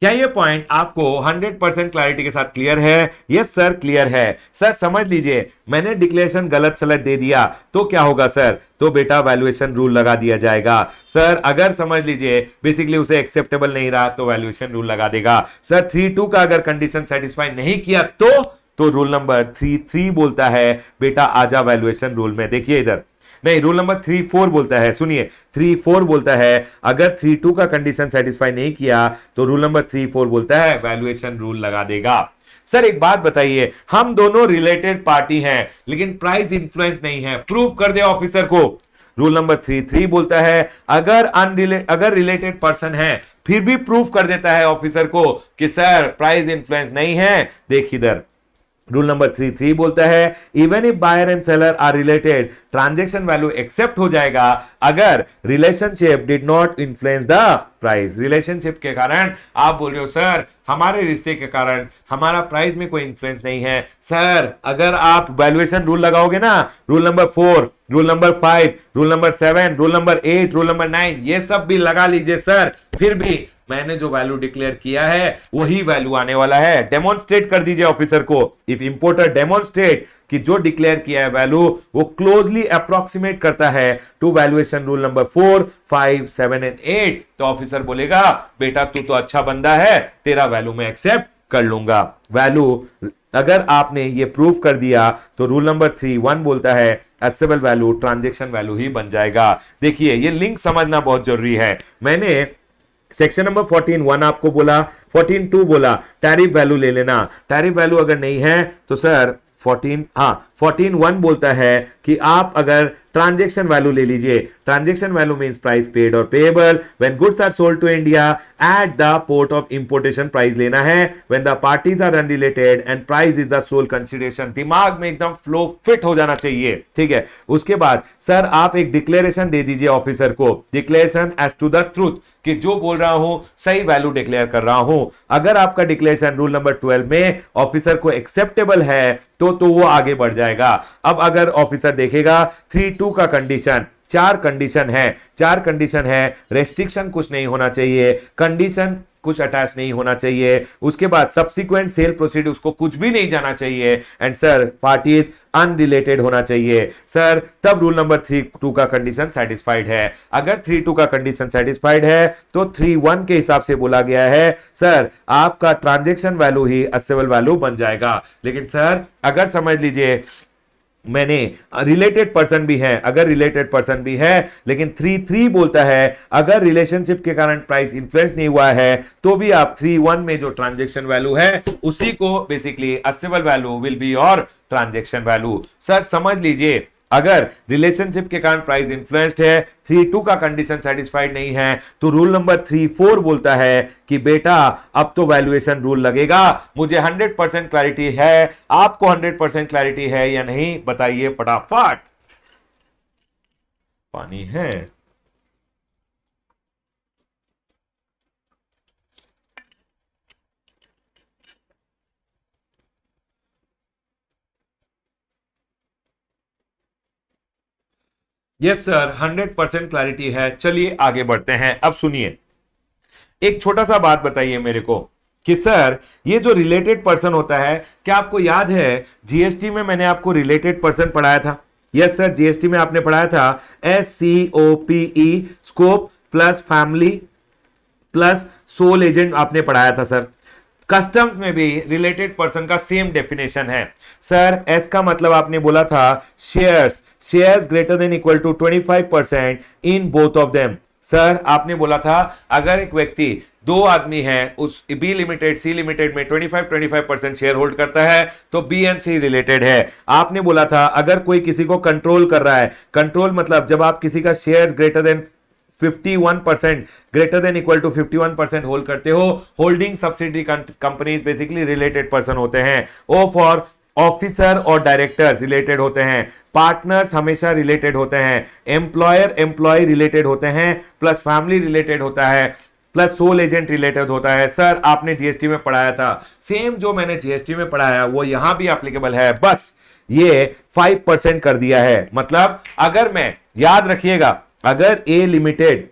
क्या ये पॉइंट आपको 100 परसेंट क्लैरिटी के साथ क्लियर है यस सर क्लियर है सर समझ लीजिए मैंने डिक्लेरेशन गलत सलत दे दिया तो क्या होगा सर तो बेटा वैल्यूएशन रूल लगा दिया जाएगा सर अगर समझ लीजिए बेसिकली उसे एक्सेप्टेबल नहीं रहा तो वैल्यूएशन रूल लगा देगा सर थ्री टू का अगर कंडीशन सेटिस्फाई नहीं किया तो तो रूल नंबर थ्री थ्री बोलता है बेटा आजा वैल्युएशन रूल में देखिए इधर नहीं रूल नंबर थ्री फोर बोलता है सुनिए थ्री फोर बोलता है अगर थ्री टू का कंडीशन सेटिस्फाई नहीं किया तो रूल नंबर थ्री फोर बोलता है वैल्यूएशन रूल लगा देगा सर एक बात बताइए हम दोनों रिलेटेड पार्टी हैं लेकिन प्राइस इन्फ्लुएंस नहीं है प्रूफ कर दे ऑफिसर को रूल नंबर थ्री थ्री बोलता है अगर अनरिले अगर रिलेटेड पर्सन है फिर भी प्रूफ कर देता है ऑफिसर को कि सर प्राइस इन्फ्लुएंस नहीं है देख इधर रूल नंबर थ्री थ्री बोलता है even if buyer and seller are related transaction value accept हो जाएगा अगर relationship did not influence the price relationship के कारण आप बोल रहे हो सर हमारे रिश्ते के कारण हमारा प्राइस में कोई इन्फ्लुएंस नहीं है सर अगर आप वैल्यूएशन रूल लगाओगे ना rule number four rule number five rule number seven rule number eight rule number nine ये सब भी लगा लीजिए सर फिर भी मैंने जो वैल्यू डिक्लेयर किया है वही वैल्यू आने वाला है डेमोन्स्ट्रेट कर दीजिए ऑफिसर को इफ इंपोर्टर डेमोन्स्ट्रेट कि जो डिक्लेयर किया है वैल्यू वो क्लोजली अप्रोक्सीमेट करता है to valuation rule number four five seven and eight तो ऑफिसर बोलेगा बेटा तू तो अच्छा बंदा है तेरा वैल्यू मैं एक्सेप्ट कर लूंगा वैल्यू अगर आपने ये प्रूव कर दिया तो रूल नंबर थ्री वन बोलता है एसेबल वैल्यू ट्रांजेक्शन वैल्यू ही बन जाएगा देखिए ये लिंक समझना बहुत जरूरी है मैंने सेक्शन नंबर फोर्टीन वन आपको बोला फोर्टीन टू बोला टैरिफ वैल्यू ले लेना टैरिफ वैल्यू अगर नहीं है तो सर फोर्टीन हाँ फोर्टीन वन बोलता है कि आप अगर ट्रांजेक्शन वैल्यू ले लीजिए transaction value mean price paid और payable when goods are sold to India at the port of importation price लेना है when the parties are unrelated and price is the sole consideration दिमाग में एकदम flow fit हो जाना चाहिए ठीक है उसके बाद सर आप एक डिक्लेरेशन दे दीजिए ऑफिसर को declaration as to the truth कि जो बोल रहा हूं सही वैल्यू डिक्लेयर कर रहा हूं अगर आपका डिक्लेरेशन रूल नंबर ट्वेल्व में ऑफिसर को एक्सेप्टेबल है तो तो वो आगे बढ़ जाएगा जाएगा अब अगर ऑफिसर देखेगा थ्री टू का कंडीशन चार कंडीशन है चार कंडीशन है रेस्ट्रिक्शन कुछ नहीं होना चाहिए कंडीशन कुछ अटैच नहीं होना चाहिए उसके बाद सब्सिक्वेंट सेल प्रोसीड उसको कुछ भी नहीं जाना चाहिए एंड सर पार्टीज अनरिलेटेड होना चाहिए सर तब रूल नंबर थ्री टू का कंडीशन सेटिस्फाइड है अगर थ्री टू का कंडीशन सेटिस्फाइड है तो थ्री वन के हिसाब से बोला गया है सर आपका ट्रांजेक्शन वैल्यू ही असेबल वैल्यू बन जाएगा लेकिन सर अगर समझ लीजिए मैंने रिलेटेड पर्सन भी है अगर रिलेटेड पर्सन भी है लेकिन थ्री थ्री बोलता है अगर रिलेशनशिप के कारण प्राइस इन्फ्लुएंस नहीं हुआ है तो भी आप थ्री वन में जो ट्रांजेक्शन वैल्यू है उसी को basically assessable value will be और ट्रांजेक्शन वैल्यू सर समझ लीजिए अगर रिलेशनशिप के कारण प्राइस इन्फ्लुएंस्ड है थ्री टू का कंडीशन सेटिस्फाइड नहीं है तो रूल नंबर थ्री फोर बोलता है कि बेटा अब तो वैल्यूएशन रूल लगेगा मुझे हंड्रेड परसेंट क्लैरिटी है आपको हंड्रेड परसेंट क्लैरिटी है या नहीं बताइए फटाफट पानी है yes sir hundred percent clarity है चलिए आगे बढ़ते हैं अब सुनिए एक छोटा सा बात बताइए मेरे को कि सर ये जो रिलेटेड पर्सन होता है क्या आपको याद है जीएसटी में मैंने आपको रिलेटेड पर्सन पढ़ाया था यस सर जीएसटी में आपने पढ़ाया था S C O P E scope plus family plus sole agent आपने पढ़ाया था सर कस्टम्स में भी रिलेटेड पर्सन का सेम डेफिनेशन है सर एस का मतलब आपने बोला था shares shares greater than equal to 25 percent in both of them sir आपने बोला था अगर एक व्यक्ति दो आदमी है उस बी लिमिटेड सी लिमिटेड में 25 25 परसेंट शेयर होल्ड करता है तो बी एंड सी रिलेटेड है आपने बोला था अगर कोई किसी को कंट्रोल कर रहा है कंट्रोल मतलब जब आप किसी का share greater than 51 greater than equal to 51 hold करते हो holding subsidy companies basically related person होते हैं ओ फॉर ऑफिसर और डायरेक्टर्स रिलेटेड होते हैं पार्टनर्स हमेशा रिलेटेड होते हैं एम्प्लॉयर एम्प्लॉय रिलेटेड होते हैं प्लस फैमिली रिलेटेड होता है प्लस सोल एजेंट रिलेटेड होता है सर आपने जीएसटी में पढ़ाया था सेम जो मैंने जीएसटी में पढ़ाया वो यहां भी एप्लीकेबल है बस ये फाइव परसेंट कर दिया है मतलब अगर मैं याद रखिएगा अगर ए लिमिटेड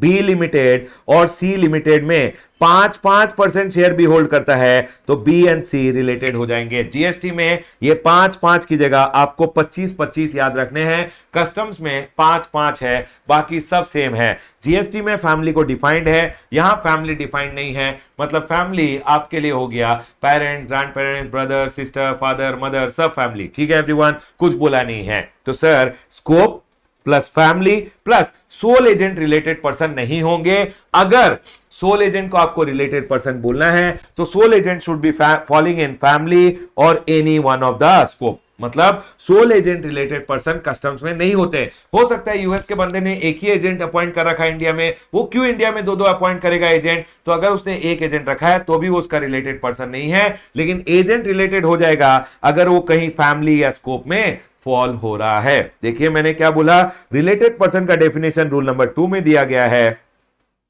बी लिमिटेड और सी लिमिटेड में पांच पांच परसेंट शेयर भी होल्ड करता है तो बी एंड सी रिलेटेड हो जाएंगे जीएसटी में ये पांच पांच की जगह आपको पच्चीस पच्चीस याद रखने हैं कस्टम्स में पांच पांच है बाकी सब सेम है जीएसटी में फैमिली को डिफाइंड है यहां फैमिली डिफाइंड नहीं है मतलब फैमिली आपके लिए हो गया parents grandparents brother sister father mother सब फैमिली ठीक है एवरी कुछ बोला नहीं है तो sir scope plus family plus sole agent related person नहीं होंगे अगर सोल एजेंट को आपको रिलेटेड पर्सन बोलना है तो sole agent should be following in family और any one of the scope मतलब sole agent related person customs में नहीं होते हो सकता है यूएस के बंदे ने एक ही एजेंट अपॉइंट कर रखा है इंडिया में वो क्यों इंडिया में दो दो अपॉइंट करेगा एजेंट तो अगर उसने एक एजेंट रखा है तो भी वो उसका रिलेटेड पर्सन नहीं है लेकिन एजेंट रिलेटेड हो जाएगा अगर वो कहीं फैमिली या स्कोप में फॉल हो रहा है देखिए मैंने क्या बोला रिलेटेड पर्सन का डेफिनेशन रूल नंबर टू में दिया गया है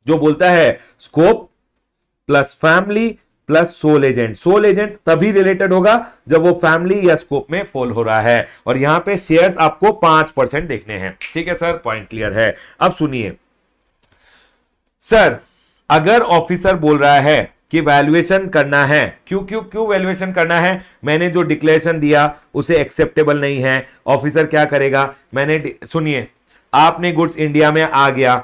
जो बोलता है scope plus family plus sole agent sole agent तभी रिलेटेड होगा जब वो फैमिली या स्कोप में फॉल हो रहा है और यहां पे शेयर्स आपको पांच परसेंट देखने हैं ठीक है सर पॉइंट क्लियर है अब सुनिए सर अगर ऑफिसर बोल रहा है कि वैल्यूएशन करना है क्यों क्यों क्यों वैल्यूएशन करना है मैंने जो डिक्लेरेशन दिया उसे एक्सेप्टेबल नहीं है ऑफिसर क्या करेगा मैंने सुनिए आपने गुड्स इंडिया में आ गया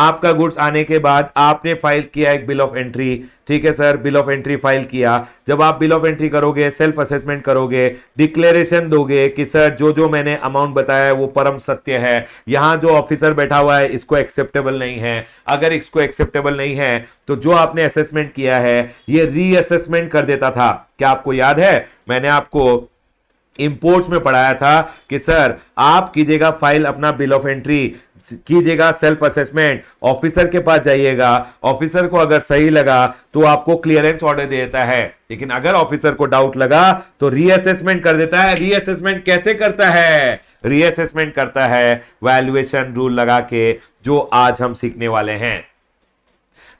आपका गुड्स आने के बाद आपने फाइल किया एक बिल ऑफ एंट्री ठीक है sir bill of entry file किया जब आप बिल ऑफ एंट्री करोगे सेल्फ असेसमेंट करोगे डिक्लेरेशन दोगे कि सर जो जो मैंने अमाउंट बताया है वो परम सत्य है यहाँ जो ऑफिसर बैठा हुआ है इसको एक्सेप्टेबल नहीं है अगर इसको एक्सेप्टेबल नहीं है तो जो आपने असेसमेंट किया है ये रीअसेसमेंट कर देता था क्या आपको याद है मैंने आपको इम्पोर्ट्स में पढ़ाया था कि सर आप कीजिएगा फाइल अपना बिल ऑफ एंट्री कीजिएगा सेल्फ असेसमेंट ऑफिसर के पास जाइएगा ऑफिसर को अगर सही लगा तो आपको क्लियरेंस ऑर्डर देता है लेकिन अगर ऑफिसर को डाउट लगा तो रीअसेसमेंट कर देता है रीअसेसमेंट कैसे करता है रीअसेसमेंट करता है वैल्यूएशन रूल लगा के जो आज हम सीखने वाले हैं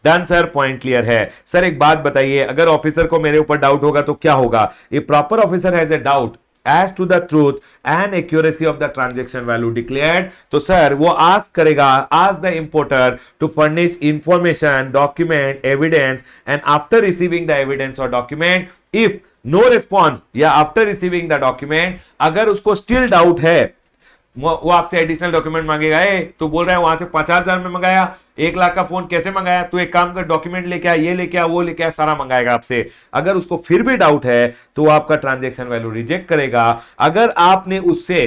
डन सर पॉइंट क्लियर है सर एक बात बताइए अगर ऑफिसर को मेरे ऊपर डाउट होगा तो क्या होगा a proper officer has a doubt as to the truth and accuracy of the transaction value declare तो सर वो आज करेगा ask the importer to furnish information document evidence and after receiving the evidence और document if no response या after receiving the document अगर उसको still doubt है वो आपसे एडिशनल डॉक्यूमेंट मांगेगा ए तो बोल रहा है वहां से पचास हजार में मंगाया एक लाख का फोन कैसे मंगाया तो एक काम कर डॉक्यूमेंट लेके आया ये लेके आया वो लेके आया सारा मंगाएगा आपसे अगर उसको फिर भी डाउट है तो आपका ट्रांजेक्शन वैल्यू रिजेक्ट करेगा अगर आपने उससे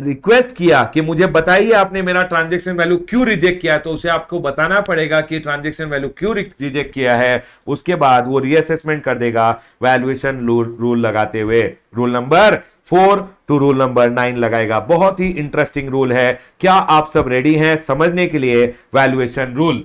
रिक्वेस्ट किया कि मुझे बताइए आपने मेरा ट्रांजेक्शन वैल्यू क्यों रिजेक्ट किया तो उसे आपको बताना पड़ेगा कि ट्रांजेक्शन वैल्यू क्यों रिजेक्ट किया है उसके बाद वो रीअसेसमेंट कर देगा वैल्यूएशन रूल लगाते हुए rule number four to rule number nine लगाएगा बहुत ही इंटरेस्टिंग रूल है क्या आप सब रेडी हैं समझने के लिए वैल्यूएशन रूल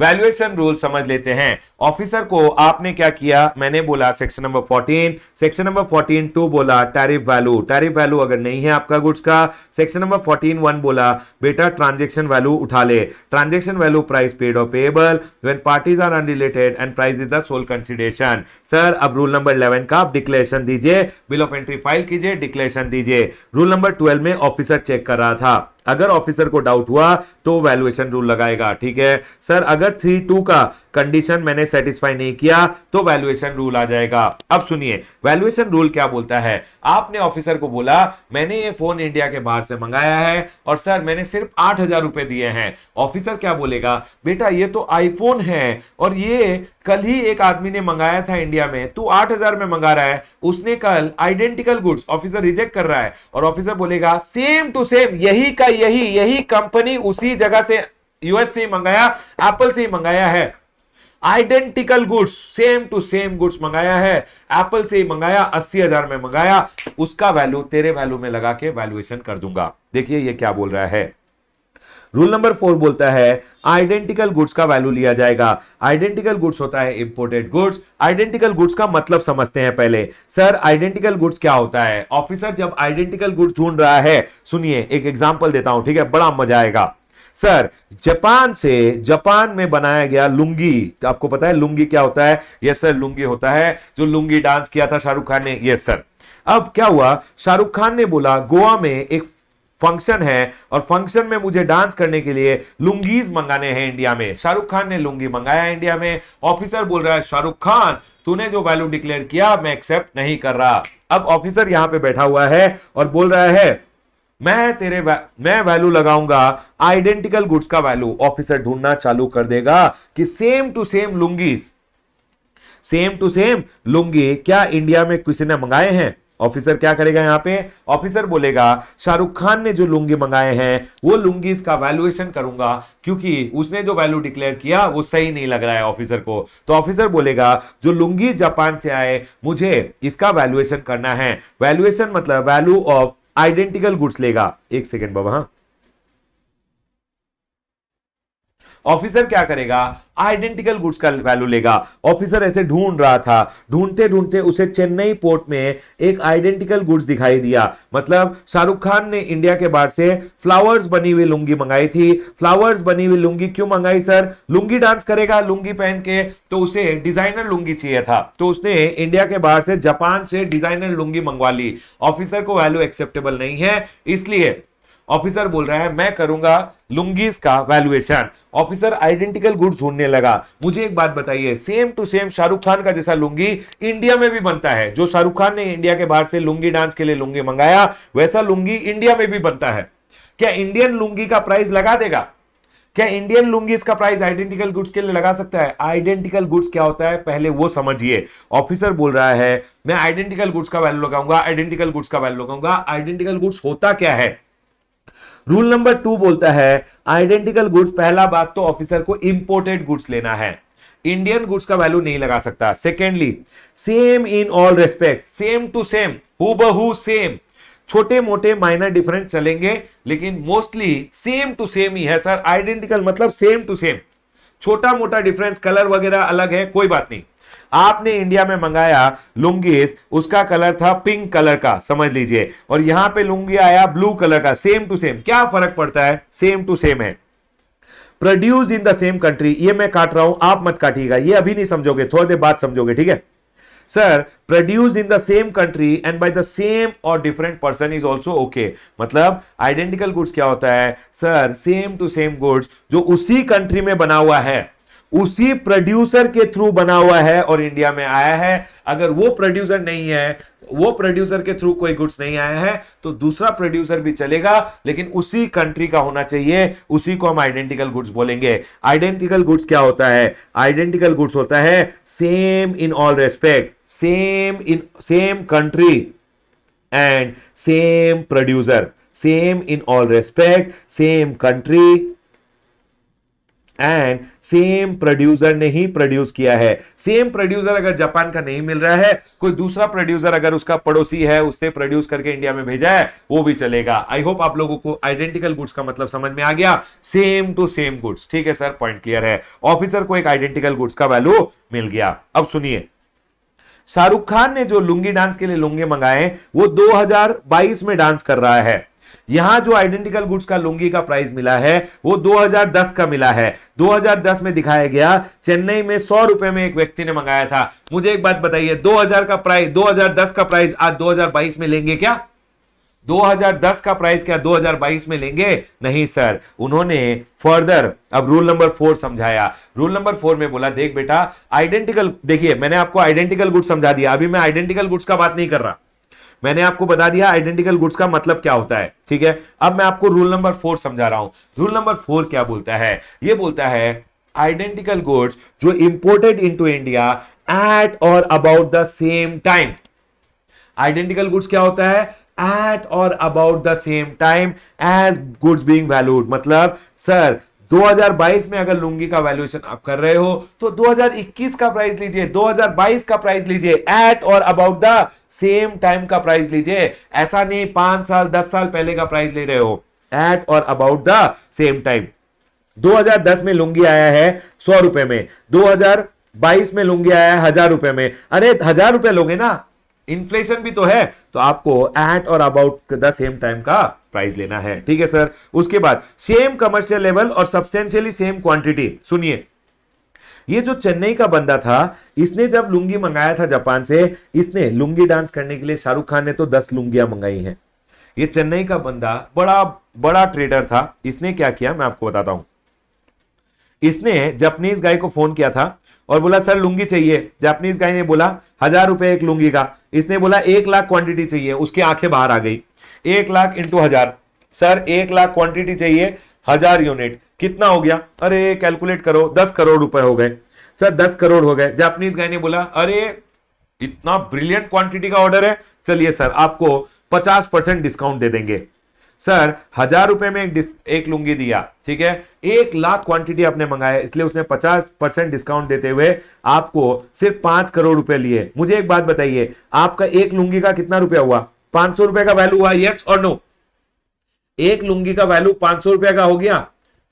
वैल्यूएशन रूल समझ लेते हैं ऑफिसर को आपने क्या किया मैंने बोला section number 14 section number 14 two बोला टैरिफ वैल्यू टैरिफ वैल्यू अगर नहीं है आपका गुड्स का सेक्शन नंबर 14 वन बोला बेटा ट्रांजेक्शन वैल्यू उठा ले ट्रांजेक्शन वैल्यू प्राइस पेड और payable when parties are unrelated and price is the sole consideration sir अब रूल नंबर इलेवन का आप डिक्लेरेशन दीजिए बिल ऑफ एंट्री फाइल कीजिए डिक्लेरेशन दीजिए रूल नंबर ट्वेल्व में ऑफिसर चेक कर रहा था अगर ऑफिसर को डाउट हुआ तो वैल्यूएशन रूल लगाएगा ठीक है सर अगर थ्री टू का कंडीशन मैंने सेटिस्फाई नहीं किया तो वैल्यूएशन रूल आ जाएगा अब सुनिए वैल्यूएशन रूल क्या बोलता है आपने ऑफिसर को बोला मैंने ये फोन इंडिया के बाहर से मंगाया है और सर मैंने सिर्फ आठ हजार रुपए दिए हैं ऑफिसर क्या बोलेगा बेटा ये तो आईफोन है और ये कल ही एक आदमी ने मंगाया था इंडिया में तू आठ हजार में मंगा रहा है उसने कल आइडेंटिकल गुड्स ऑफिसर रिजेक्ट कर रहा है और ऑफिसर बोलेगा सेम टू सेम यही का यही यही कंपनी उसी जगह से यूएस से मंगाया एप्पल से ही मंगाया है identical goods same to same goods मंगाया है एप्पल से ही मंगाया अस्सी हजार में मंगाया उसका वैल्यू तेरे वैल्यू में लगा के वैल्यूएशन कर दूंगा देखिए ये क्या बोल रहा है रूल नंबर फोर बोलता है आइडेंटिकल गुड्स का वैल्यू लिया जाएगा आइडेंटिकल गुड्स होता है इंपोर्टेड गुड्स आइडेंटिकल गुड्स का मतलब समझते हैं पहले सर आइडेंटिकल गुड्स क्या होता है ऑफिसर जब आइडेंटिकल गुड्स ढूंढ रहा है सुनिए एक एग्जाम्पल देता हूं ठीक है बड़ा मजा आएगा सर जापान से जापान में बनाया गया लुंगी तो आपको पता है लुंगी क्या होता है यस सर लुंगी होता है जो लुंगी डांस किया था शाहरुख खान ने यस सर अब क्या हुआ शाहरुख खान ने बोला गोवा में एक फंक्शन है और फंक्शन में मुझे डांस करने के लिए लुंगीज मंगाने हैं इंडिया में शाहरुख खान ने लुंगी मंगाया इंडिया में ऑफिसर बोल रहा है शाहरुख खान तूने जो वैल्यू डिक्लेयर किया मैं एक्सेप्ट नहीं कर रहा अब ऑफिसर यहां पे बैठा हुआ है और बोल रहा है मैं तेरे वै, मैं वैल्यू लगाऊंगा आइडेंटिकल गुड्स का वैल्यू ऑफिसर ढूंढना चालू कर देगा कि सेम टू सेम लुंगी सेम टू सेम लुंगी क्या इंडिया में किसी ने मंगाए हैं ऑफिसर क्या करेगा यहाँ पे ऑफिसर बोलेगा शाहरुख खान ने जो लुंगी मंगाए हैं वो लुंगी इसका वैल्यूएशन करूंगा क्योंकि उसने जो वैल्यू डिक्लेयर किया वो सही नहीं लग रहा है ऑफिसर को तो ऑफिसर बोलेगा जो लुंगी जापान से आए मुझे इसका वैल्यूएशन करना है वैल्यूएशन मतलब वैल्यू ऑफ आइडेंटिकल गुड्स लेगा एक सेकेंड बाबा हाँ ऑफिसर क्या करेगा आइडेंटिकल गुड्स का वैल्यू लेगा ऑफिसर ऐसे ढूंढ रहा था ढूंढते ढूंढते उसे चेन्नई पोर्ट में एक आइडेंटिकल गुड्स दिखाई दिया मतलब शाहरुख खान ने इंडिया के बाहर से फ्लावर्स बनी हुई लुंगी मंगाई थी फ्लावर्स बनी हुई लुंगी क्यों मंगाई सर लुंगी डांस करेगा लुंगी पहन के तो उसे डिजाइनर लुंगी चाहिए था तो उसने इंडिया के बाहर से जापान से डिजाइनर लुंगी मंगवा ली ऑफिसर को वैल्यू एक्सेप्टेबल नहीं है इसलिए ऑफिसर बोल रहा है मैं करूंगा लुंगीज का वैल्यूएशन ऑफिसर आइडेंटिकल गुड ढूंढने लगा मुझे एक बात बताइए same to same Shahrukh Khan का जैसा लुंगी इंडिया में भी बनता है जो शाहरुख खान ने इंडिया के बाहर से लुंगी डांस के लिए लुंगी मंगाया वैसा लुंगी इंडिया में भी बनता है क्या इंडियन लुंगी का प्राइस लगा देगा क्या इंडियन लुंगी इसका प्राइस आइडेंटिकल गुड्स के लिए लगा सकता है आइडेंटिकल गुड्स क्या होता है पहले वो समझिए ऑफिसर बोल रहा है मैं आइडेंटिकल गुड्स का वैल्यू लगाऊंगा आइडेंटिकल गुड्स का वैल्यू लगाऊंगा आइडेंटिकल गुड्स होता क्या है रूल नंबर टू बोलता है आइडेंटिकल गुड्स पहला बात तो ऑफिसर को इंपोर्टेड गुड्स लेना है इंडियन गुड्स का वैल्यू नहीं लगा सकता secondly same in all respect same to same हु बहू सेम छोटे मोटे माइनर डिफरेंस चलेंगे लेकिन मोस्टली सेम टू सेम ही है सर आइडेंटिकल मतलब सेम टू सेम छोटा मोटा डिफरेंस कलर वगैरह अलग है कोई बात नहीं आपने इंडिया में मंगाया लुंगीस उसका कलर था पिंक कलर का समझ लीजिए और यहां पे लुंगी आया ब्लू कलर का सेम टू सेम क्या फर्क पड़ता है सेम टू सेम है produce in the same country ये मैं काट रहा हूं आप मत काटिएगा ये अभी नहीं समझोगे थोड़ी देर बाद समझोगे ठीक है sir produce in the same country and by the same or different person is also okay मतलब आइडेंटिकल गुड्स क्या होता है sir same to same goods जो उसी कंट्री में बना हुआ है उसी प्रोड्यूसर के थ्रू बना हुआ है और इंडिया में आया है अगर वो प्रोड्यूसर नहीं है वो प्रोड्यूसर के थ्रू कोई गुड्स नहीं आया है तो दूसरा प्रोड्यूसर भी चलेगा लेकिन उसी कंट्री का होना चाहिए उसी को हम आइडेंटिकल गुड्स बोलेंगे आइडेंटिकल गुड्स क्या होता है आइडेंटिकल गुड्स होता है same in all respect same in same country and same producer same in all respect same country and same producer ने ही प्रोड्यूस किया है सेम प्रोड्यूसर अगर जापान का नहीं मिल रहा है कोई दूसरा प्रोड्यूसर अगर उसका पड़ोसी है उसने प्रोड्यूस करके इंडिया में भेजा है वो भी चलेगा आई होप आप लोगों को आइडेंटिकल गुड्स का मतलब समझ में आ गया सेम टू सेम गुड्स ठीक है सर पॉइंट क्लियर है ऑफिसर को एक आइडेंटिकल गुड्स का वैल्यू मिल गया अब सुनिए शाहरुख खान ने जो लुंगी डांस के लिए लुंगे मंगाए वो 2022 में डांस कर रहा है यहां जो आइडेंटिकल गुड्स का लुंगी का प्राइस मिला है वो 2010 का मिला है 2010 में दिखाया गया चेन्नई में सौ रुपए में एक व्यक्ति ने मंगाया था मुझे एक बात बताइए 2000 का प्राइस 2010 का प्राइस आज 2022 में लेंगे क्या 2010 का प्राइस क्या 2022 में लेंगे नहीं सर उन्होंने फर्दर अब रूल नंबर फोर समझाया रूल नंबर फोर में बोला देख बेटा आइडेंटिकल देखिए मैंने आपको आइडेंटिकल गुड्स समझा दिया अभी मैं आइडेंटिकल गुड्स का बात नहीं कर रहा मैंने आपको बता दिया आइडेंटिकल गुड्स का मतलब क्या होता है ठीक है अब मैं आपको रूल नंबर फोर समझा रहा हूं रूल नंबर फोर क्या बोलता है ये बोलता है आइडेंटिकल गुड्स जो imported in India at or about the same time identical goods क्या होता है at or about the same time as goods being valued मतलब सर 2022 में अगर लुंगी का वैल्यूएशन आप कर रहे हो तो 2021 का प्राइस लीजिए 2022 का प्राइस लीजिए at or about the same time का प्राइस लीजिए ऐसा नहीं पांच साल दस साल पहले का प्राइस ले रहे हो eight or about the same time 2010 में लुंगी आया है सौ रुपए में 2022 में लुंगी आया है हजार रुपए में अरे हजार रुपए लोगे ना इन्फ्लेशन भी तो है तो आपको at or about the same time का प्राइस लेना है ठीक है सर उसके बाद same commercial level or substantially same quantity सुनिए ये जो चेन्नई का बंदा था इसने जब लुंगी मंगाया था जापान से इसने लुंगी डांस करने के लिए शाहरुख खान ने तो दस लुंगियां मंगाई हैं ये चेन्नई का बंदा बड़ा बड़ा ट्रेडर था इसने क्या किया मैं आपको बताता हूं इसने जापानीज गाय को फोन किया था और बोला सर लुंगी चाहिए जापानीज गाय ने बोला हजार रुपए एक लुंगी का इसने बोला एक लाख क्वांटिटी चाहिए उसकी आंखें बाहर आ गई एक लाख इंटू हजार सर एक लाख क्वांटिटी चाहिए हजार यूनिट कितना हो गया अरे कैलकुलेट करो दस करोड़ रुपए हो गए सर दस करोड़ हो गए जापानीज गाय ने बोला अरे इतना ब्रिलियंट क्वांटिटी का ऑर्डर है चलिए सर आपको पचास परसेंट डिस्काउंट दे देंगे सर हजार रुपए में एक एक लुंगी दिया ठीक है एक लाख क्वांटिटी आपने मंगाया इसलिए उसने पचास परसेंट डिस्काउंट देते हुए आपको सिर्फ पांच करोड़ रुपए लिए मुझे एक बात बताइए आपका एक लुंगी का कितना रुपया हुआ पांच सौ रुपए का वैल्यू हुआ यस और नो एक लुंगी का वैल्यू पांच सौ रुपए का हो गया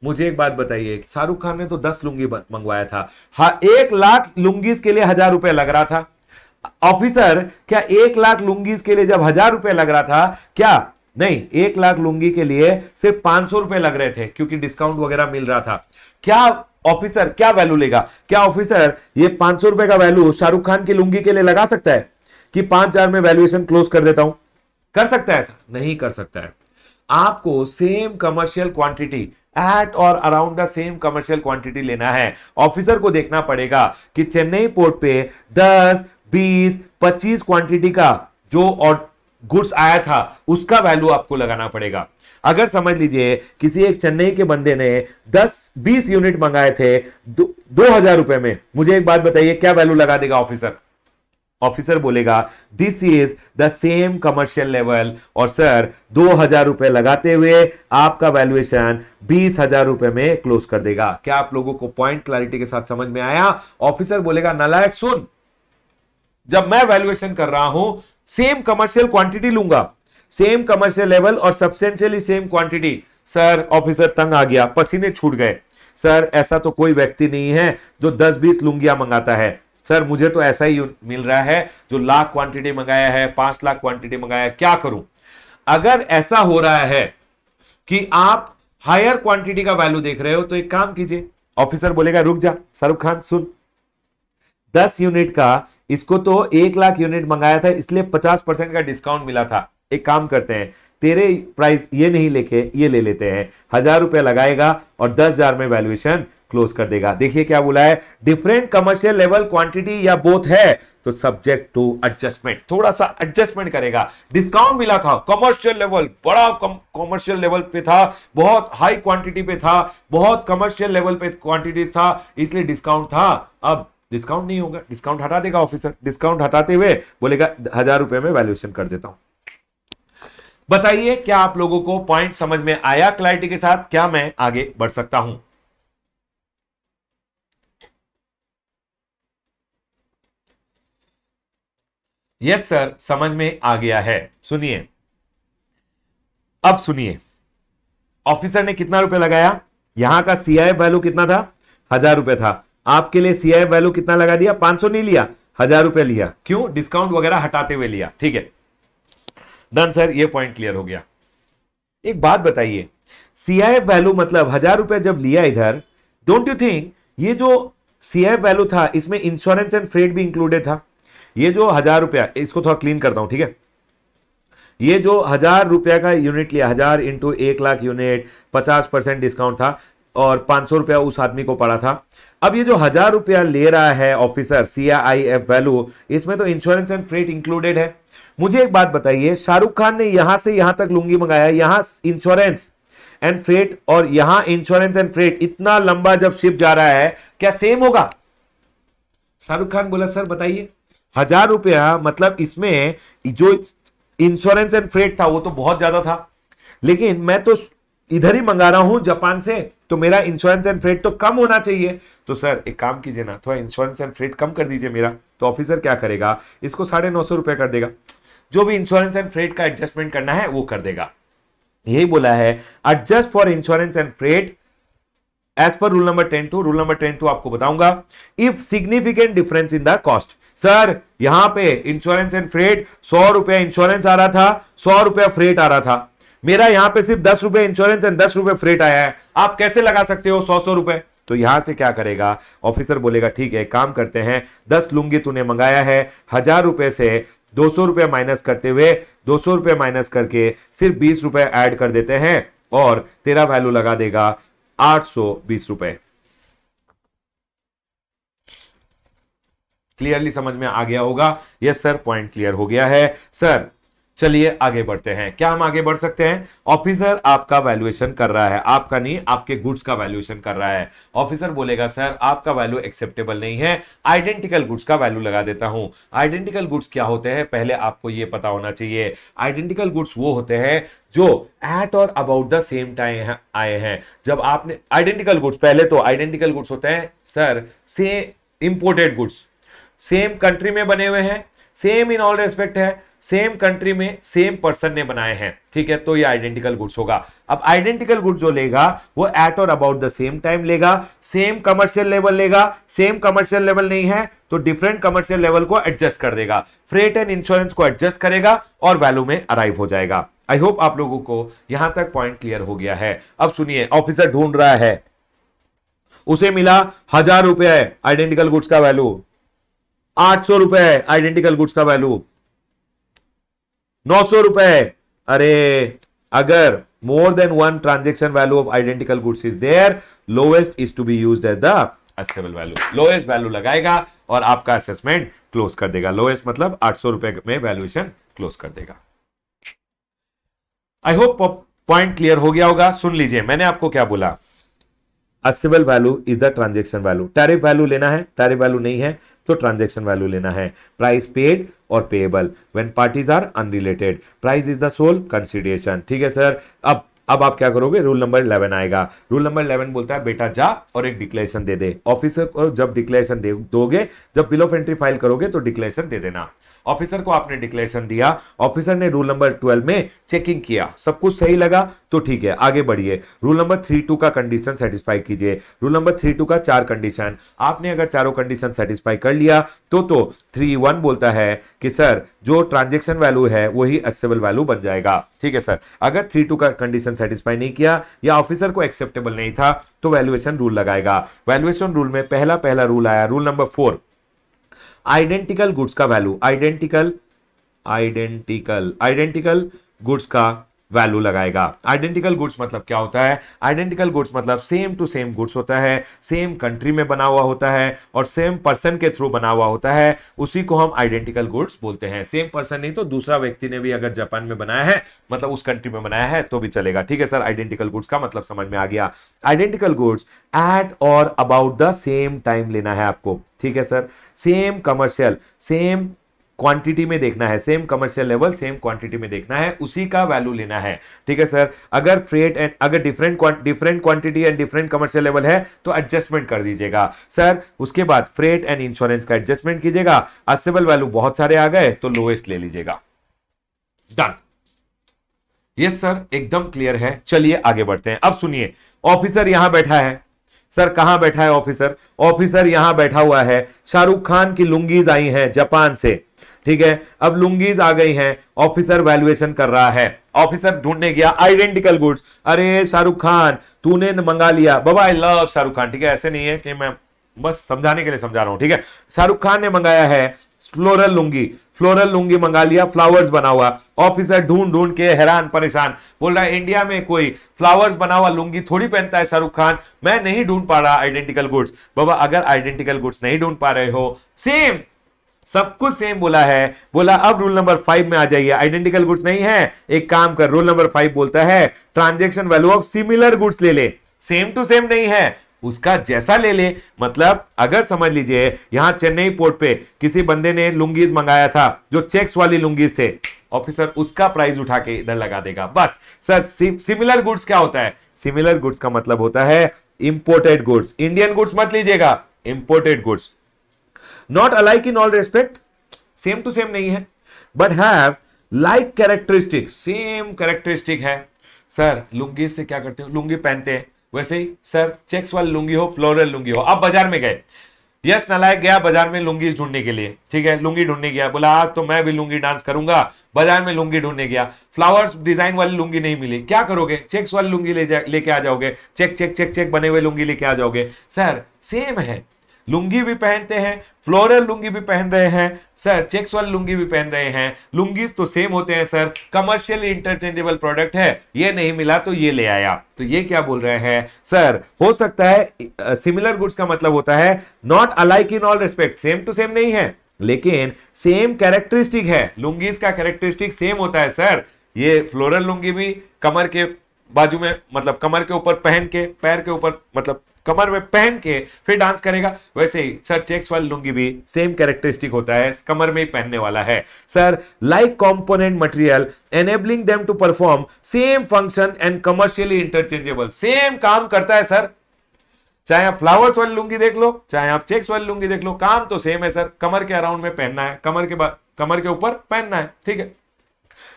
मुझे एक बात बताइए शाहरुख खान ने तो दस लुंगी मंगवाया था हा एक लाख लुंगीज के लिए हजार रुपए लग रहा था ऑफिसर क्या एक लाख लुंगीज के लिए जब हजार रुपए लग रहा था क्या नहीं एक लाख लुंगी के लिए सिर्फ पांच सौ रुपए लग रहे थे क्योंकि डिस्काउंट वगैरह मिल रहा था क्या ऑफिसर क्या वैल्यू लेगा क्या ऑफिसर ये पांच सौ रुपए का वैल्यू शाहरुख खान की लुंगी के लिए लगा सकता है कि पांच हजार में वैल्यूएशन क्लोज कर देता हूं कर सकता है ऐसा नहीं कर सकता है आपको same commercial quantity at or around the same commercial quantity लेना है ऑफिसर को देखना पड़ेगा कि चेन्नई पोर्ट पे 10, 20, 25 क्वांटिटी का जो और गुड्स आया था उसका वैल्यू आपको लगाना पड़ेगा अगर समझ लीजिए किसी एक चेन्नई के बंदे ने 10 20 यूनिट मंगाए थे दो, दो हजार रुपए में मुझे एक बात बताइए क्या वैल्यू लगा देगा ऑफिसर ऑफिसर बोलेगा this is the same commercial level और सर दो हजार रुपए लगाते हुए आपका वैल्यूएशन बीस हजार रुपए में क्लोज कर देगा क्या आप लोगों को पॉइंट क्लैरिटी के साथ समझ में आया ऑफिसर बोलेगा नलायक सुन जब मैं वैल्यूएशन कर रहा हूं सेम कमर्शियल क्वांटिटी लूंगा same commercial level or substantially same quantity sir officer तंग आ गया पसीने छूट गए सर ऐसा तो कोई व्यक्ति नहीं है जो 10-20 लुंगिया मंगाता है सर मुझे तो ऐसा ही मिल रहा है जो लाख क्वांटिटी मंगाया है पांच लाख क्वांटिटी मंगाया क्या करूं अगर ऐसा हो रहा है कि आप हायर क्वांटिटी का वैल्यू देख रहे हो तो एक काम कीजिए ऑफिसर बोलेगा रुक जा शाहरुख खान सुन दस यूनिट का इसको तो एक लाख यूनिट मंगाया था इसलिए पचास परसेंट का डिस्काउंट मिला था एक काम करते हैं तेरे प्राइस ये नहीं लेके ये ले लेते हैं हजार रुपया लगाएगा और दस हजार में वैल्यूएशन क्लोज कर देगा देखिए क्या बोला है डिफरेंट कमर्शियल लेवल क्वांटिटी या बोथ है तो सब्जेक्ट टू एडजस्टमेंट थोड़ा सा एडजस्टमेंट करेगा डिस्काउंट मिला था कमर्शियल लेवल बड़ा कमर्शियल लेवल पे था बहुत हाई क्वांटिटी पे था बहुत कमर्शियल लेवल पे क्वांटिटी था इसलिए डिस्काउंट था अब डिस्काउंट नहीं होगा डिस्काउंट हटा देगा ऑफिसर डिस्काउंट हटाते हुए बोलेगा हजार रुपए में वैल्यूएशन कर देता हूं बताइए क्या आप लोगों को पॉइंट समझ में आया क्लैरिटी के साथ क्या मैं आगे बढ़ सकता हूं यस सर समझ में आ गया है सुनिए अब सुनिए ऑफिसर ने कितना रुपए लगाया यहां का सीआईएफ वैल्यू कितना था हजार रुपए था आपके लिए सीआईएफ वैल्यू कितना लगा दिया पांच सौ नहीं लिया हजार रुपए लिया क्यों डिस्काउंट वगैरह हटाते हुए लिया ठीक है डन सर ये पॉइंट क्लियर हो गया एक बात बताइए सीआईएफ वैल्यू मतलब हजार रुपए जब लिया इधर डोंट यू थिंक ये जो सीआईएफ वैल्यू था इसमें इंश्योरेंस एंड फ्रेड भी इंक्लूडेड था ये जो हजार रुपया इसको थोड़ा क्लीन करता हूं ठीक है ये जो हजार रुपया का यूनिट लिया हजार इंटू एक लाख यूनिट पचास परसेंट डिस्काउंट था और पांच सौ रुपया उस आदमी को पड़ा था अब ये जो हजार रुपया ले रहा है officer C I F value इसमें तो इंश्योरेंस एंड फ्रेट इंक्लूडेड है मुझे एक बात बताइए शाहरुख खान ने यहां से यहां तक लुंगी मंगाया यहां इंश्योरेंस एंड फ्रेट और यहां इंश्योरेंस एंड फ्रेट इतना लंबा जब शिप जा रहा है क्या सेम होगा शाहरुख खान बोला सर बताइए हजार रुपया मतलब इसमें जो इंश्योरेंस एंड फ्रेट था वो तो बहुत ज्यादा था लेकिन मैं तो इधर ही मंगा रहा हूं जापान से तो मेरा इंश्योरेंस एंड फ्रेट तो कम होना चाहिए तो सर एक काम कीजिए ना थोड़ा इंश्योरेंस एंड फ्रेट कम कर दीजिए मेरा तो ऑफिसर क्या करेगा इसको साढ़े नौ सौ रुपये कर देगा जो भी इंश्योरेंस एंड फ्रेट का एडजस्टमेंट करना है वो कर देगा यही बोला है adjust for insurance and freight as per rule number ten two rule number ten two आपको बताऊंगा if significant difference in the cost sir यहां पे इंश्योरेंस एंड फ्रेट सौ रुपया इंश्योरेंस आ रहा था सौ रुपया फ्रेट आ रहा था मेरा यहां पे सिर्फ दस रुपए इंश्योरेंस एंड दस रुपए फ्रेट आया है आप कैसे लगा सकते हो सौ सौ रुपए तो यहां से क्या करेगा ऑफिसर बोलेगा ठीक है काम करते हैं दस लुंगी तूने मंगाया है हजार रुपए से दो सौ रुपये माइनस करते हुए दो सौ रुपये माइनस करके सिर्फ बीस रुपए ऐड कर देते हैं और तेरा वैल्यू लगा देगा आठ सौ बीस रुपए क्लियरली समझ में आ गया होगा यस सर पॉइंट क्लियर हो गया है सर चलिए आगे बढ़ते हैं क्या हम आगे बढ़ सकते हैं ऑफिसर आपका वैल्यूएशन कर रहा है आपका नहीं आपके गुड्स का वैल्यूएशन कर रहा है ऑफिसर बोलेगा सर आपका वैल्यू एक्सेप्टेबल नहीं है आइडेंटिकल गुड्स का वैल्यू लगा देता हूं आइडेंटिकल गुड्स क्या होते हैं पहले आपको ये पता होना चाहिए आइडेंटिकल गुड्स वो होते हैं जो eight or about the same time आए हैं जब आपने आइडेंटिकल गुड्स पहले तो आइडेंटिकल गुड्स होते हैं सर से इंपोर्टेड गुड्स सेम कंट्री में बने हुए हैं सेम इन ऑल रेस्पेक्ट है सेम कंट्री में सेम पर्सन ने बनाए हैं ठीक है तो ये आइडेंटिकल गुड्स होगा अब आइडेंटिकल गुड जो लेगा वो at or about the same time लेगा सेम कमर्शियल लेवल लेगा सेम कमर्शियल लेवल नहीं है तो डिफरेंट कमर्शियल लेवल को एडजस्ट कर देगा फ्रेट एंड इंश्योरेंस को एडजस्ट करेगा और वैल्यू में अराइव हो जाएगा आई होप आप लोगों को यहां तक पॉइंट क्लियर हो गया है अब सुनिए ऑफिसर ढूंढ रहा है उसे मिला हजार रुपया आइडेंटिकल गुड्स का वैल्यू आठ सौ रुपए आइडेंटिकल गुड्स का वैल्यू नौ सौ रुपए अरे अगर more than one transaction value of identical goods is there lowest is to be use as the assessable value lowest value लगाएगा और आपका असेसमेंट क्लोज कर देगा लोएस्ट मतलब आठ सौ रुपए में वैल्यूएशन क्लोज कर देगा आई होप पॉइंट क्लियर हो गया होगा सुन लीजिए मैंने आपको क्या बोला assessable value is the transaction value tariff value लेना है टैरिफ वैल्यू नहीं है तो ट्रांजेक्शन वैल्यू लेना है प्राइस पेड और payable when parties are unrelated price is the sole consideration ठीक है सर अब अब आप क्या करोगे रूल नंबर इलेवन आएगा रूल नंबर इलेवन बोलता है बेटा जा और एक डिक्लेरेशन दे दे ऑफिसर को जब डिक्लेरेशन दोगे जब बिल ऑफ एंट्री फाइल करोगे तो डिक्लेरेशन दे देना ऑफिसर को आपने डिक्लेरेशन दिया ऑफिसर ने रूल नंबर ट्वेल्व में चेकिंग किया सब कुछ सही लगा तो ठीक है आगे बढ़िए रूल नंबर थ्री टू का कंडीशन सेटिस्फाई कीजिए रूल नंबर थ्री टू का चार कंडीशन आपने अगर चारों कंडीशन सेटिस्फाई कर लिया तो तो थ्री वन बोलता है कि सर जो ट्रांजेक्शन वैल्यू है वही असेबल वैल्यू बन जाएगा ठीक है सर अगर थ्री टू का कंडीशन सेटिस्फाई नहीं किया या ऑफिसर को एक्सेप्टेबल नहीं था तो वैल्यूएशन रूल लगाएगा वैल्यूएशन रूल में पहला पहला रूल आया rule number four identical goods का value identical identical identical goods का वैल्यू लगाएगा आइडेंटिकल गुड्स मतलब क्या होता है आइडेंटिकल गुड्स मतलब सेम टू सेम गुड्स होता है सेम कंट्री में बना हुआ होता है और सेम पर्सन के थ्रू बना हुआ होता है उसी को हम आइडेंटिकल गुड्स बोलते हैं सेम पर्सन नहीं तो दूसरा व्यक्ति ने भी अगर जापान में बनाया है मतलब उस कंट्री में बनाया है तो भी चलेगा ठीक है सर आइडेंटिकल गुड्स का मतलब समझ में आ गया identical goods at or about the same time लेना है आपको ठीक है sir same commercial same quantity में देखना है same commercial level same quantity में देखना है उसी का वैल्यू लेना है ठीक है सर अगर फ्रेट एंड अगर different different quantity and different commercial level है तो एडजस्टमेंट कर दीजिएगा सर उसके बाद फ्रेट एंड इंश्योरेंस का एडजस्टमेंट कीजिएगा असेबल वैल्यू बहुत सारे आ गए तो लोएस्ट ले लीजिएगा डन यस सर एकदम क्लियर है चलिए आगे बढ़ते हैं अब सुनिए ऑफिसर यहां बैठा है सर कहां बैठा है ऑफिसर ऑफिसर यहां बैठा हुआ है शाहरुख खान की लुंगीज आई हैं जापान से ठीक है अब लुंगीज आ गई हैं ऑफिसर वैल्युएशन कर रहा है ऑफिसर ढूंढने गया आइडेंटिकल गुड्स अरे शाहरुख खान तूने मंगा लिया बाबा आई लव शाहरुख खान ठीक है ऐसे नहीं है कि मैं बस समझाने के लिए समझा रहा हूं ठीक है शाहरुख खान ने मंगाया है फ्लोरल लुंगी फ्लोरल लुंगी मंगा लिया फ्लावर्स बना हुआ ऑफिसर ढूंढ ढूंढ के हैरान परेशान बोल रहा है इंडिया में कोई फ्लावर्स बना हुआ लुंगी थोड़ी पहनता है शाहरुख खान मैं नहीं ढूंढ पा रहा आइडेंटिकल गुड्स बाबा अगर आइडेंटिकल गुड्स नहीं ढूंढ पा रहे हो सेम सब कुछ सेम बोला है बोला अब रूल नंबर फाइव में आ जाइए आइडेंटिकल गुड्स नहीं है एक काम कर रूल नंबर फाइव बोलता है transaction value of similar goods ले ले सेम टू सेम नहीं है उसका जैसा ले ले मतलब अगर समझ लीजिए यहां चेन्नई पोर्ट पे किसी बंदे ने लुंगीज मंगाया था जो चेक्स वाली लुंगीज थे ऑफिसर उसका प्राइस उठा के इधर लगा देगा बस सर सिमिलर गुड्स क्या होता है सिमिलर गुड्स का मतलब होता है इंपोर्टेड गुड्स इंडियन गुड्स मत लीजिएगा imported goods not alike in all respect same to same नहीं है but have like characteristic same characteristic है सर लुंगी से क्या करते हो लुंगी पहनते हैं वैसे ही सर चेक्स वाली लुंगी हो फ्लोरल लुंगी हो आप बाजार में गए यस नलायक गया बाजार में लुंगी ढूंढने के लिए ठीक है लुंगी ढूंढने गया बोला आज तो मैं भी लुंगी डांस करूंगा बाजार में लुंगी ढूंढने गया फ्लावर्स डिजाइन वाली लुंगी नहीं मिली क्या करोगे चेक्स वाली लुंगी ले जा लेके आ जाओगे चेक चेक चेक चेक बने हुए लुंगी लेके आ जाओगे सर सेम है लुंगी भी पहनते हैं फ्लोरल लुंगी भी पहन रहे हैं सर चेक्स वाली लुंगी भी पहन रहे हैं लुंगीज तो सेम होते हैं सर कमर्शियली इंटरचेंजेबल प्रोडक्ट है ये नहीं मिला तो ये ले आया तो ये क्या बोल रहे हैं सर हो सकता है सिमिलर गुड्स का मतलब होता है not alike in all respect same to same नहीं है लेकिन सेम कैरेक्टरिस्टिक है लुंगीज का कैरेक्टरिस्टिक सेम होता है सर ये फ्लोरल लुंगी भी कमर के बाजू में मतलब कमर के ऊपर पहन के पैर के ऊपर मतलब कमर में पहन के फिर डांस करेगा वैसे ही सर चेक्स वाली लुंगी भी सेम कैरेक्टरिस्टिक होता है कमर में ही पहनने वाला है sir like component material enabling them to perform same function and commercially interchangeable same काम करता है सर चाहे आप फ्लावर्स वाली लुंगी देख लो चाहे आप चेक्स वाली लुंगी देख लो काम तो सेम है सर कमर के अराउंड में पहनना है कमर के कमर के ऊपर पहनना है ठीक है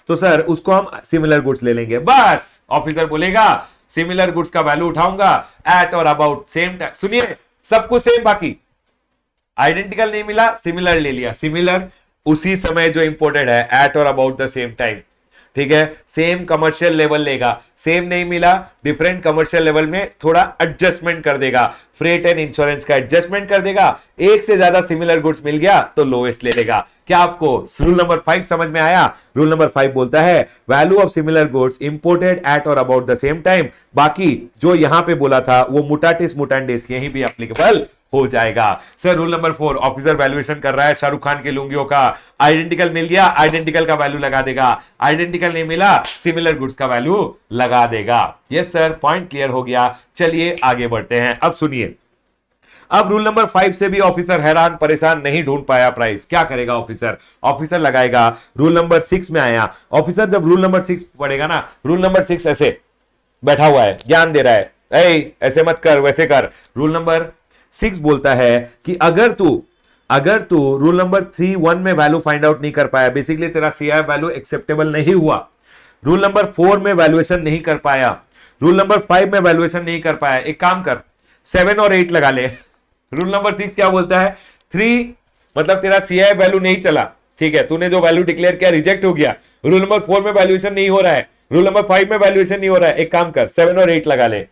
तो सर उसको हम सिमिलर गुड्स ले लेंगे बस ऑफिसर बोलेगा सिमिलर गुड्स का वैल्यू उठाऊंगा एट और अबाउट सेम सुनिए सब कुछ सेम बाकी आइडेंटिकल नहीं मिला सिमिलर ले लिया सिमिलर उसी समय जो इंपोर्टेड है at or about the same time ठीक है सेम कमर्शियल लेवल लेगा सेम नहीं मिला डिफरेंट कमर्शियल लेवल में थोड़ा एडजस्टमेंट कर देगा फ्रेट एंड इंश्योरेंस का एडजस्टमेंट कर देगा एक से ज्यादा सिमिलर गुड्स मिल गया तो लोएस्ट ले लेगा क्या आपको रूल नंबर फाइव समझ में आया रूल नंबर फाइव बोलता है value of similar goods imported at or about the same time बाकी जो यहां पे बोला था वो मुटाटिस मुटांडेस यही भी अप्लीकेबल हो जाएगा sir rule number four officer valuation कर रहा है शाहरुख खान के लुंगियों का आइडेंटिकल मिल गया आइडेंटिकल का वैल्यू लगा देगा आइडेंटिकल नहीं मिला सिमिलर गुड्स का वैल्यू लगा देगा यस सर पॉइंट क्लियर हो गया चलिए आगे बढ़ते हैं अब सुनिए अब रूल नंबर फाइव से भी ऑफिसर हैरान परेशान नहीं ढूंढ पाया प्राइस क्या करेगा ऑफिसर ऑफिसर लगाएगा रूल नंबर सिक्स में आया ऑफिसर जब रूल नंबर सिक्स पड़ेगा ना रूल नंबर सिक्स ऐसे बैठा हुआ है ज्ञान दे रहा है ऐसे मत कर वैसे कर रूल नंबर सिक्स बोलता है कि अगर तू अगर तू रूल नंबर थ्री वन में वैल्यू फाइंड आउट नहीं कर पाया बेसिकली तेरा सीआई वैल्यू एक्सेप्टेबल नहीं हुआ रूल नंबर फोर में वैल्यूएशन नहीं कर पाया रूल नंबर फाइव में वैल्यूएशन नहीं कर पाया एक काम कर सेवन और एट लगा ले रूल नंबर सिक्स क्या बोलता है थ्री मतलब तेरा सी आई वैल्यू नहीं चला ठीक है तूने जो वैल्यू डिक्लेयर किया रिजेक्ट हो गया रूल नंबर फोर में वैल्यूएशन नहीं हो रहा है रूल नंबर फाइव में वैल्यूएशन नहीं हो रहा है एक काम कर सेवन और एट लगा ले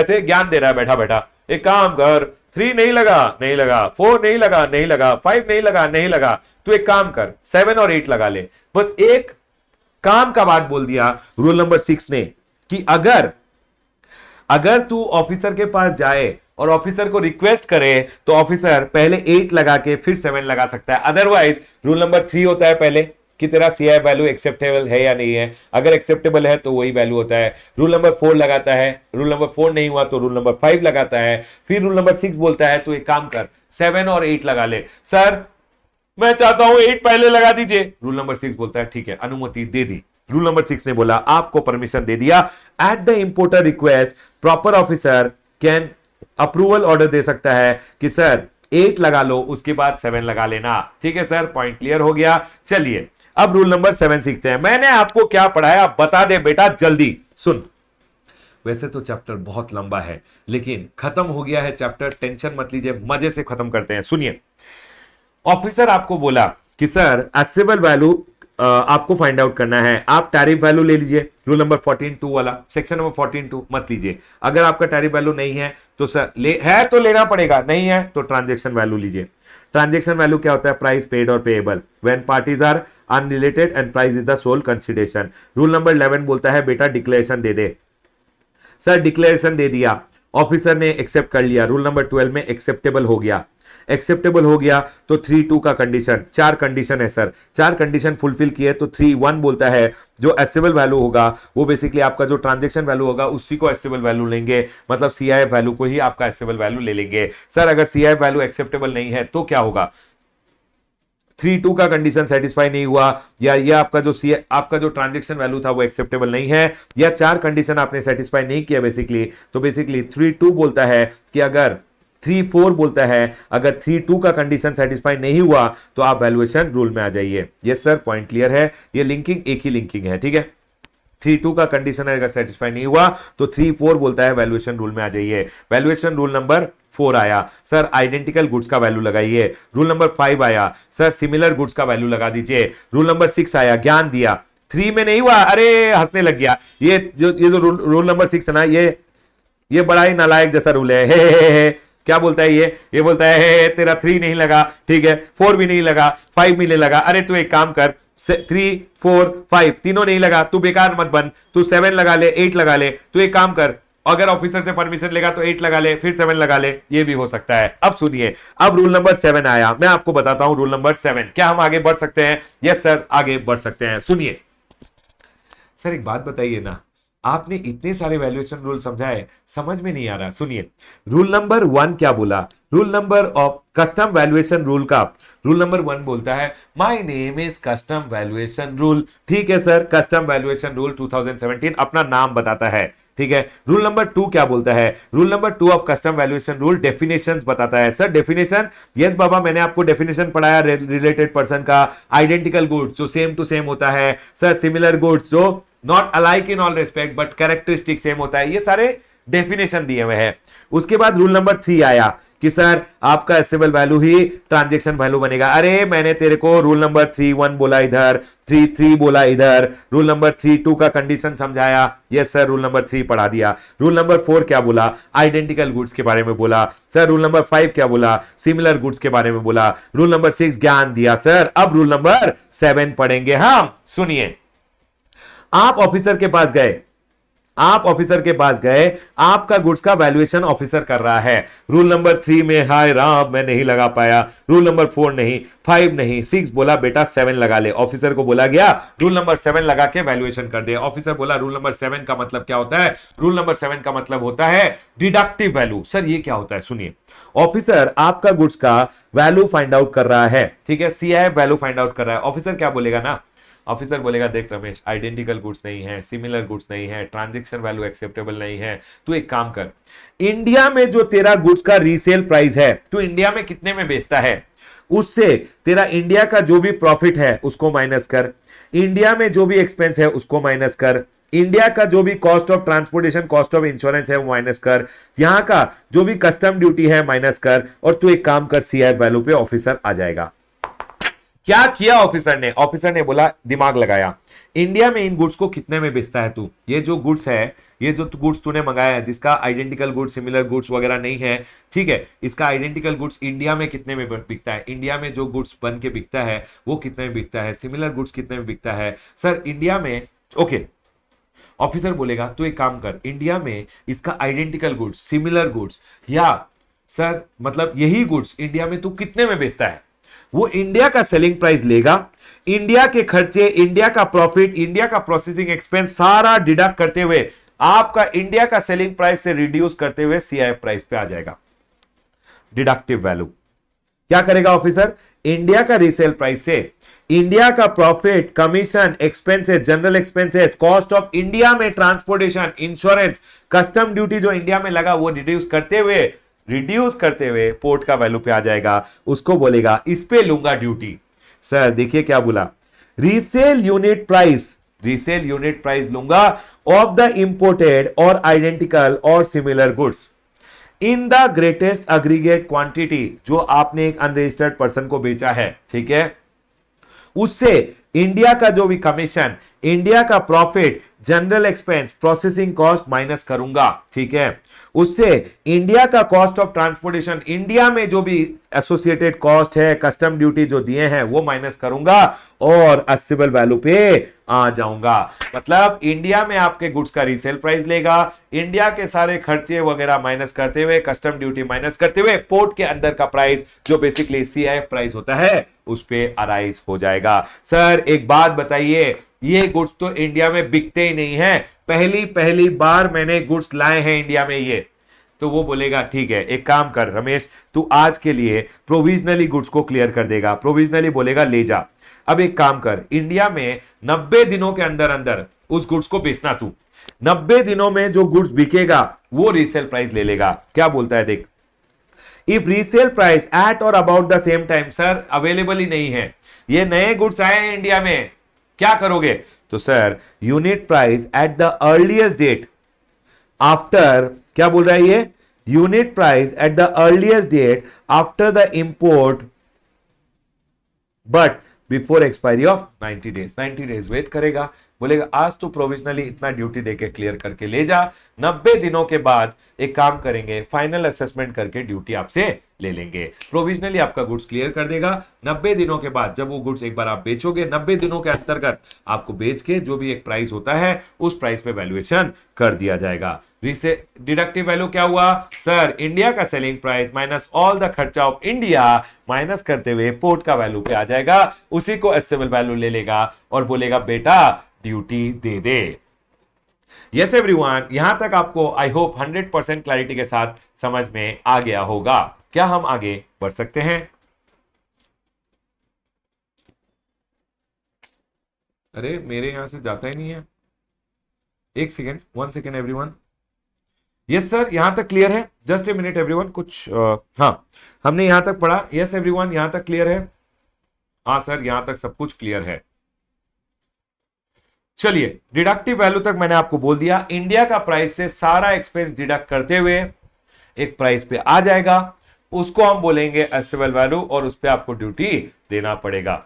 ऐसे ज्ञान दे रहा है बैठा बैठा एक काम कर थ्री नहीं लगा नहीं लगा फोर नहीं लगा नहीं लगा फाइव नहीं लगा नहीं लगा तो एक काम कर सेवन और एट लगा ले बस एक काम का बात बोल दिया रूल नंबर सिक्स ने कि अगर अगर तू ऑफिसर के पास जाए और ऑफिसर को रिक्वेस्ट करे तो ऑफिसर पहले एट लगा के फिर सेवन लगा सकता है अदरवाइज रूल नंबर थ्री होता है पहले कि तेरा सी आई वैल्यू एक्सेप्टेबल है या नहीं है अगर एक्सेप्टेबल है तो वही वैल्यू होता है रूल नंबर फोर लगाता है रूल नंबर फोर नहीं हुआ तो रूल नंबर फाइव लगाता है फिर रूल नंबर सिक्स बोलता है तो एक काम कर सेवन और एट लगा ले सर मैं चाहता हूं एट पहले लगा दीजिए रूल नंबर सिक्स बोलता है ठीक है अनुमति दे दी रूल नंबर सिक्स ने बोला आपको परमिशन दे दिया at the importer request proper officer can approval order दे सकता है कि सर एट लगा लो उसके बाद सेवन लगा लेना ठीक है सर पॉइंट क्लियर हो गया चलिए अब रूल नंबर सेवन सीखते हैं मैंने आपको क्या पढ़ाया आप बता दे बेटा जल्दी सुन वैसे तो चैप्टर बहुत लंबा है लेकिन खत्म हो गया है चैप्टर टेंशन मत लीजिए मजे से खत्म करते हैं सुनिए ऑफिसर आपको बोला कि सर एसेबल वैल्यू आपको फाइंड आउट करना है आप टैरिफ वैल्यू ले लीजिए रूल नंबर फोर्टीन टू वाला सेक्शन नंबर फोर्टीन टू मत लीजिए अगर आपका टैरिफ वैल्यू नहीं है तो सर ले है तो लेना पड़ेगा नहीं है तो ट्रांजेक्शन वैल्यू लीजिए ट्रांजेक्शन वैल्यू क्या होता है प्राइस पेड और payable when parties are unrelated and price is the sole consideration rule number eleven बोलता है बेटा डिक्लेरेशन दे दे सर डिक्लेरेशन दे दिया ऑफिसर ने एक्सेप्ट कर लिया रूल नंबर ट्वेल्व में एक्सेप्टेबल हो गया एक्सेप्टेबल हो गया तो थ्री टू का कंडीशन चार कंडीशन है सर चार कंडीशन फुलफिल किए तो थ्री वन बोलता है जो एसेबल वैल्यू होगा वो बेसिकली आपका जो ट्रांजेक्शन वैल्यू होगा उसी को एसेबल वैल्यू लेंगे मतलब सी आई एफ वैल्यू को ही आपका एसेबल वैल्यू ले लेंगे सर अगर C I F value acceptable नहीं है तो क्या होगा थ्री टू का कंडीशन सेटिस्फाई नहीं हुआ या ये आपका जो सी आपका जो ट्रांजेक्शन वैल्यू था वो एक्सेप्टेबल नहीं है या चार कंडीशन आपने सेटिस्फाई नहीं किया बेसिकली तो बेसिकली थ्री टू बोलता है कि अगर थ्री फोर बोलता है अगर थ्री टू का कंडीशन सेटिस्फाई नहीं हुआ तो आप वैल्युएशन रूल में आ जाइए ये सर पॉइंट क्लियर है ये लिंकिंग एक ही लिंकिंग है ठीक है थ्री टू का कंडीशन अगर सेटिस्फाई नहीं हुआ तो थ्री फोर बोलता है वैल्युएशन रूल में आ जाइए वैल्युएशन रूल नंबर फोर आया सर आइडेंटिकल गुड्स का वैल्यू लगाइए रूल नंबर फाइव आया सर सिमिलर गुड्स का वैल्यू लगा दीजिए रूल नंबर सिक्स आया ज्ञान दिया थ्री में नहीं हुआ अरे हंसने लग गया ये जो ये जो रूल नंबर सिक्स है ना ये ये बड़ा ही नालायक जैसा रूल है हे हे हे, हे क्या बोलता है ये ये बोलता है तेरा थ्री नहीं लगा ठीक है फोर भी नहीं लगा फाइव भी नहीं लगा अरे तू एक काम कर थ्री फोर फाइव तीनों नहीं लगा तू बेकार मत बन तू सेवन लगा ले एट लगा ले तू एक काम कर अगर ऑफिसर से परमिशन लेगा तो एट लगा ले फिर सेवन लगा ले ये भी हो सकता है अब सुनिए अब रूल नंबर सेवन आया मैं आपको बताता हूं रूल नंबर सेवन क्या हम आगे बढ़ सकते हैं यस सर आगे बढ़ सकते हैं सुनिए सर एक बात बताइए ना आपने इतने सारे वैल्यूएशन रूल समझाए समझ में नहीं आ रहा सुनिए रूल नंबर वन क्या बोला rule number of custom valuation rule का रूल नंबर वन बोलता है my name is custom valuation rule ठीक है सर कस्टम वैल्यूएशन रूल 2017 अपना नाम बताता है ठीक है रूल नंबर टू क्या बोलता है rule number two of custom valuation rule definition बताता है सर डेफिनेशन यस बाबा मैंने आपको डेफिनेशन पढ़ाया रिलेटेड पर्सन का आइडेंटिकल गुड्स जो सेम टू सेम होता है सर सिमिलर गुड्स जो not alike in all respect but characteristic same होता है ये सारे डेफिनेशन दिए हुए हैं उसके बाद रूल नंबर थ्री आया कि सर आपका एसेबल वैल्यू ही ट्रांजेक्शन वैल्यू बनेगा अरे मैंने तेरे को रूल नंबर थ्री वन बोला इधर थ्री थ्री बोला इधर रूल नंबर थ्री टू का कंडीशन समझाया yes sir rule number three पढ़ा दिया रूल नंबर फोर क्या बोला आइडेंटिकल गुड्स के बारे में बोला सर रूल नंबर फाइव क्या बोला सिमिलर गुड्स के बारे में बोला रूल नंबर सिक्स ज्ञान दिया सर अब रूल नंबर सेवन पढ़ेंगे हम सुनिए आप ऑफिसर के पास गए आप ऑफिसर के पास गए आपका गुड्स का वैल्यूएशन ऑफिसर कर रहा है रूल नंबर थ्री में हाय राम मैं नहीं लगा पाया रूल नंबर फोर नहीं फाइव नहीं सिक्स बोला बेटा सेवन लगा ले ऑफिसर को बोला गया रूल नंबर सेवन लगा के वैल्यूएशन कर दे ऑफिसर बोला रूल नंबर सेवन का मतलब क्या होता है रूल नंबर सेवन का मतलब होता है डिडक्टिव वैल्यू सर ये क्या होता है सुनिए ऑफिसर आपका गुड्स का वैल्यू फाइंड आउट कर रहा है ठीक है सी वैल्यू फाइंड आउट कर रहा है ऑफिसर क्या बोलेगा ना ऑफिसर बोलेगा देख रमेश आइडेंटिकल गुड्स नहीं है सिमिलर गुड्स नहीं है ट्रांजेक्शन वैल्यू एक्सेप्टेबल नहीं है तू एक काम कर इंडिया में जो तेरा गुड्स का रीसेल प्राइस है तू इंडिया में कितने में बेचता है उससे तेरा इंडिया का जो भी प्रॉफिट है उसको माइनस कर इंडिया में जो भी एक्सपेंस है उसको माइनस कर इंडिया का जो भी cost of transportation cost of insurance है वो माइनस कर यहां का जो भी कस्टम ड्यूटी है माइनस कर और तू एक काम कर सीआई वैल्यू पे ऑफिसर आ जाएगा क्या किया ऑफिसर ने ऑफिसर ने बोला दिमाग लगाया इंडिया में इन गुड्स को कितने में बेचता है तू ये जो गुड्स है ये जो गुड्स तूने मंगाया है जिसका आइडेंटिकल गुड्स सिमिलर गुड्स वगैरह नहीं है ठीक है इसका आइडेंटिकल गुड्स इंडिया में कितने में बिकता है इंडिया में जो गुड्स बन के बिकता है वो कितने में बिकता है सिमिलर गुड्स कितने में बिकता है सर इंडिया में ओके ऑफिसर बोलेगा तू एक काम कर इंडिया में इसका आइडेंटिकल गुड्स सिमिलर गुड्स या सर मतलब यही गुड्स इंडिया में तू कितने में बेचता है वो इंडिया का सेलिंग प्राइस लेगा इंडिया के खर्चे इंडिया का प्रॉफिट इंडिया का प्रोसेसिंग एक्सपेंस सारा डिडक्ट करते हुए आपका इंडिया का सेलिंग प्राइस से रिड्यूस करते हुए सीआईएफ प्राइस पे आ जाएगा डिडक्टिव वैल्यू क्या करेगा ऑफिसर इंडिया का रीसेल प्राइस से इंडिया का profit commission expenses general expenses cost of India में ट्रांसपोर्टेशन इंश्योरेंस कस्टम ड्यूटी जो इंडिया में लगा वो रिड्यूस करते हुए रिड्यूस करते हुए पोर्ट का वैल्यू पे आ जाएगा उसको बोलेगा इस पे लूंगा ड्यूटी सर देखिए क्या बोला resale unit price resale unit price लूंगा ऑफ द इंपोर्टेड और आइडेंटिकल और similar goods in the greatest aggregate quantity जो आपने एक अनरजिस्टर्ड पर्सन को बेचा है ठीक है उससे इंडिया का जो भी कमीशन इंडिया का profit general expense processing cost minus करूंगा ठीक है उससे इंडिया का कॉस्ट ऑफ ट्रांसपोर्टेशन इंडिया में जो भी एसोसिएटेड कॉस्ट है कस्टम ड्यूटी जो दिए हैं वो माइनस करूंगा और असिबल वैल्यू पे आ जाऊंगा मतलब इंडिया में आपके गुड्स का रीसेल प्राइस लेगा इंडिया के सारे खर्चे वगैरह माइनस करते हुए कस्टम ड्यूटी माइनस करते हुए पोर्ट के अंदर का प्राइस जो बेसिकली सी प्राइस होता है उस पर अराइज हो जाएगा सर एक बात बताइए ये गुड्स तो इंडिया में बिकते ही नहीं है पहली पहली बार मैंने गुड्स लाए हैं इंडिया में ये तो वो बोलेगा ठीक है एक काम कर रमेश तू आज के लिए प्रोविजनली गुड्स को क्लियर कर देगा प्रोविजनली बोलेगा ले जा अब एक काम कर इंडिया में 90 दिनों के अंदर अंदर उस गुड्स को बेचना तू 90 दिनों में जो गुड्स बिकेगा वो रीसेल प्राइस ले लेगा क्या बोलता है देख if resale price at or about the same time sir available ही नहीं है ये नए गुड्स आए हैं इंडिया में क्या करोगे तो sir unit price at the earliest date after क्या बोल रहा है ये unit price at the earliest date after the import but before expiry of 90 days 90 days wait करेगा बोलेगा आज तू प्रोविजनली इतना ड्यूटी देके क्लियर करके ले जा नब्बे दिनों के बाद एक काम करेंगे फाइनल असेसमेंट करके ड्यूटी आपसे ले लेंगे प्रोविजनली आपका गुड्स क्लियर कर देगा नब्बे दिनों के बाद जब वो गुड्स एक बार आप बेचोगे नब्बे दिनों के अंतर्गत आपको बेच के जो भी एक प्राइस होता है उस प्राइस पे वैल्युएशन कर दिया जाएगा डिडक्टिव वैल्यू क्या हुआ सर इंडिया का selling price minus all the खर्चा ऑफ इंडिया माइनस करते हुए पोर्ट का वैल्यू पे आ जाएगा उसी को एसेबल वैल्यू ले लेगा और बोलेगा बेटा ड्यूटी दे दे यस एवरीवन यहां तक आपको आई होप 100 परसेंट क्लैरिटी के साथ समझ में आ गया होगा क्या हम आगे बढ़ सकते हैं अरे मेरे यहां से जाता ही नहीं है एक second one second everyone yes sir यहां तक क्लियर है जस्ट ए मिनट एवरीवन कुछ हाँ हमने यहां तक पढ़ा यस एवरी एवरीवन यहां तक क्लियर है हाँ सर यहां तक सब कुछ क्लियर है चलिए डिडक्टिव वैल्यू तक मैंने आपको बोल दिया इंडिया का प्राइस से सारा एक्सपेंस डिडक्ट करते हुए एक प्राइस पे आ जाएगा उसको हम बोलेंगे एसेबल वैल्यू और उस पर आपको ड्यूटी देना पड़ेगा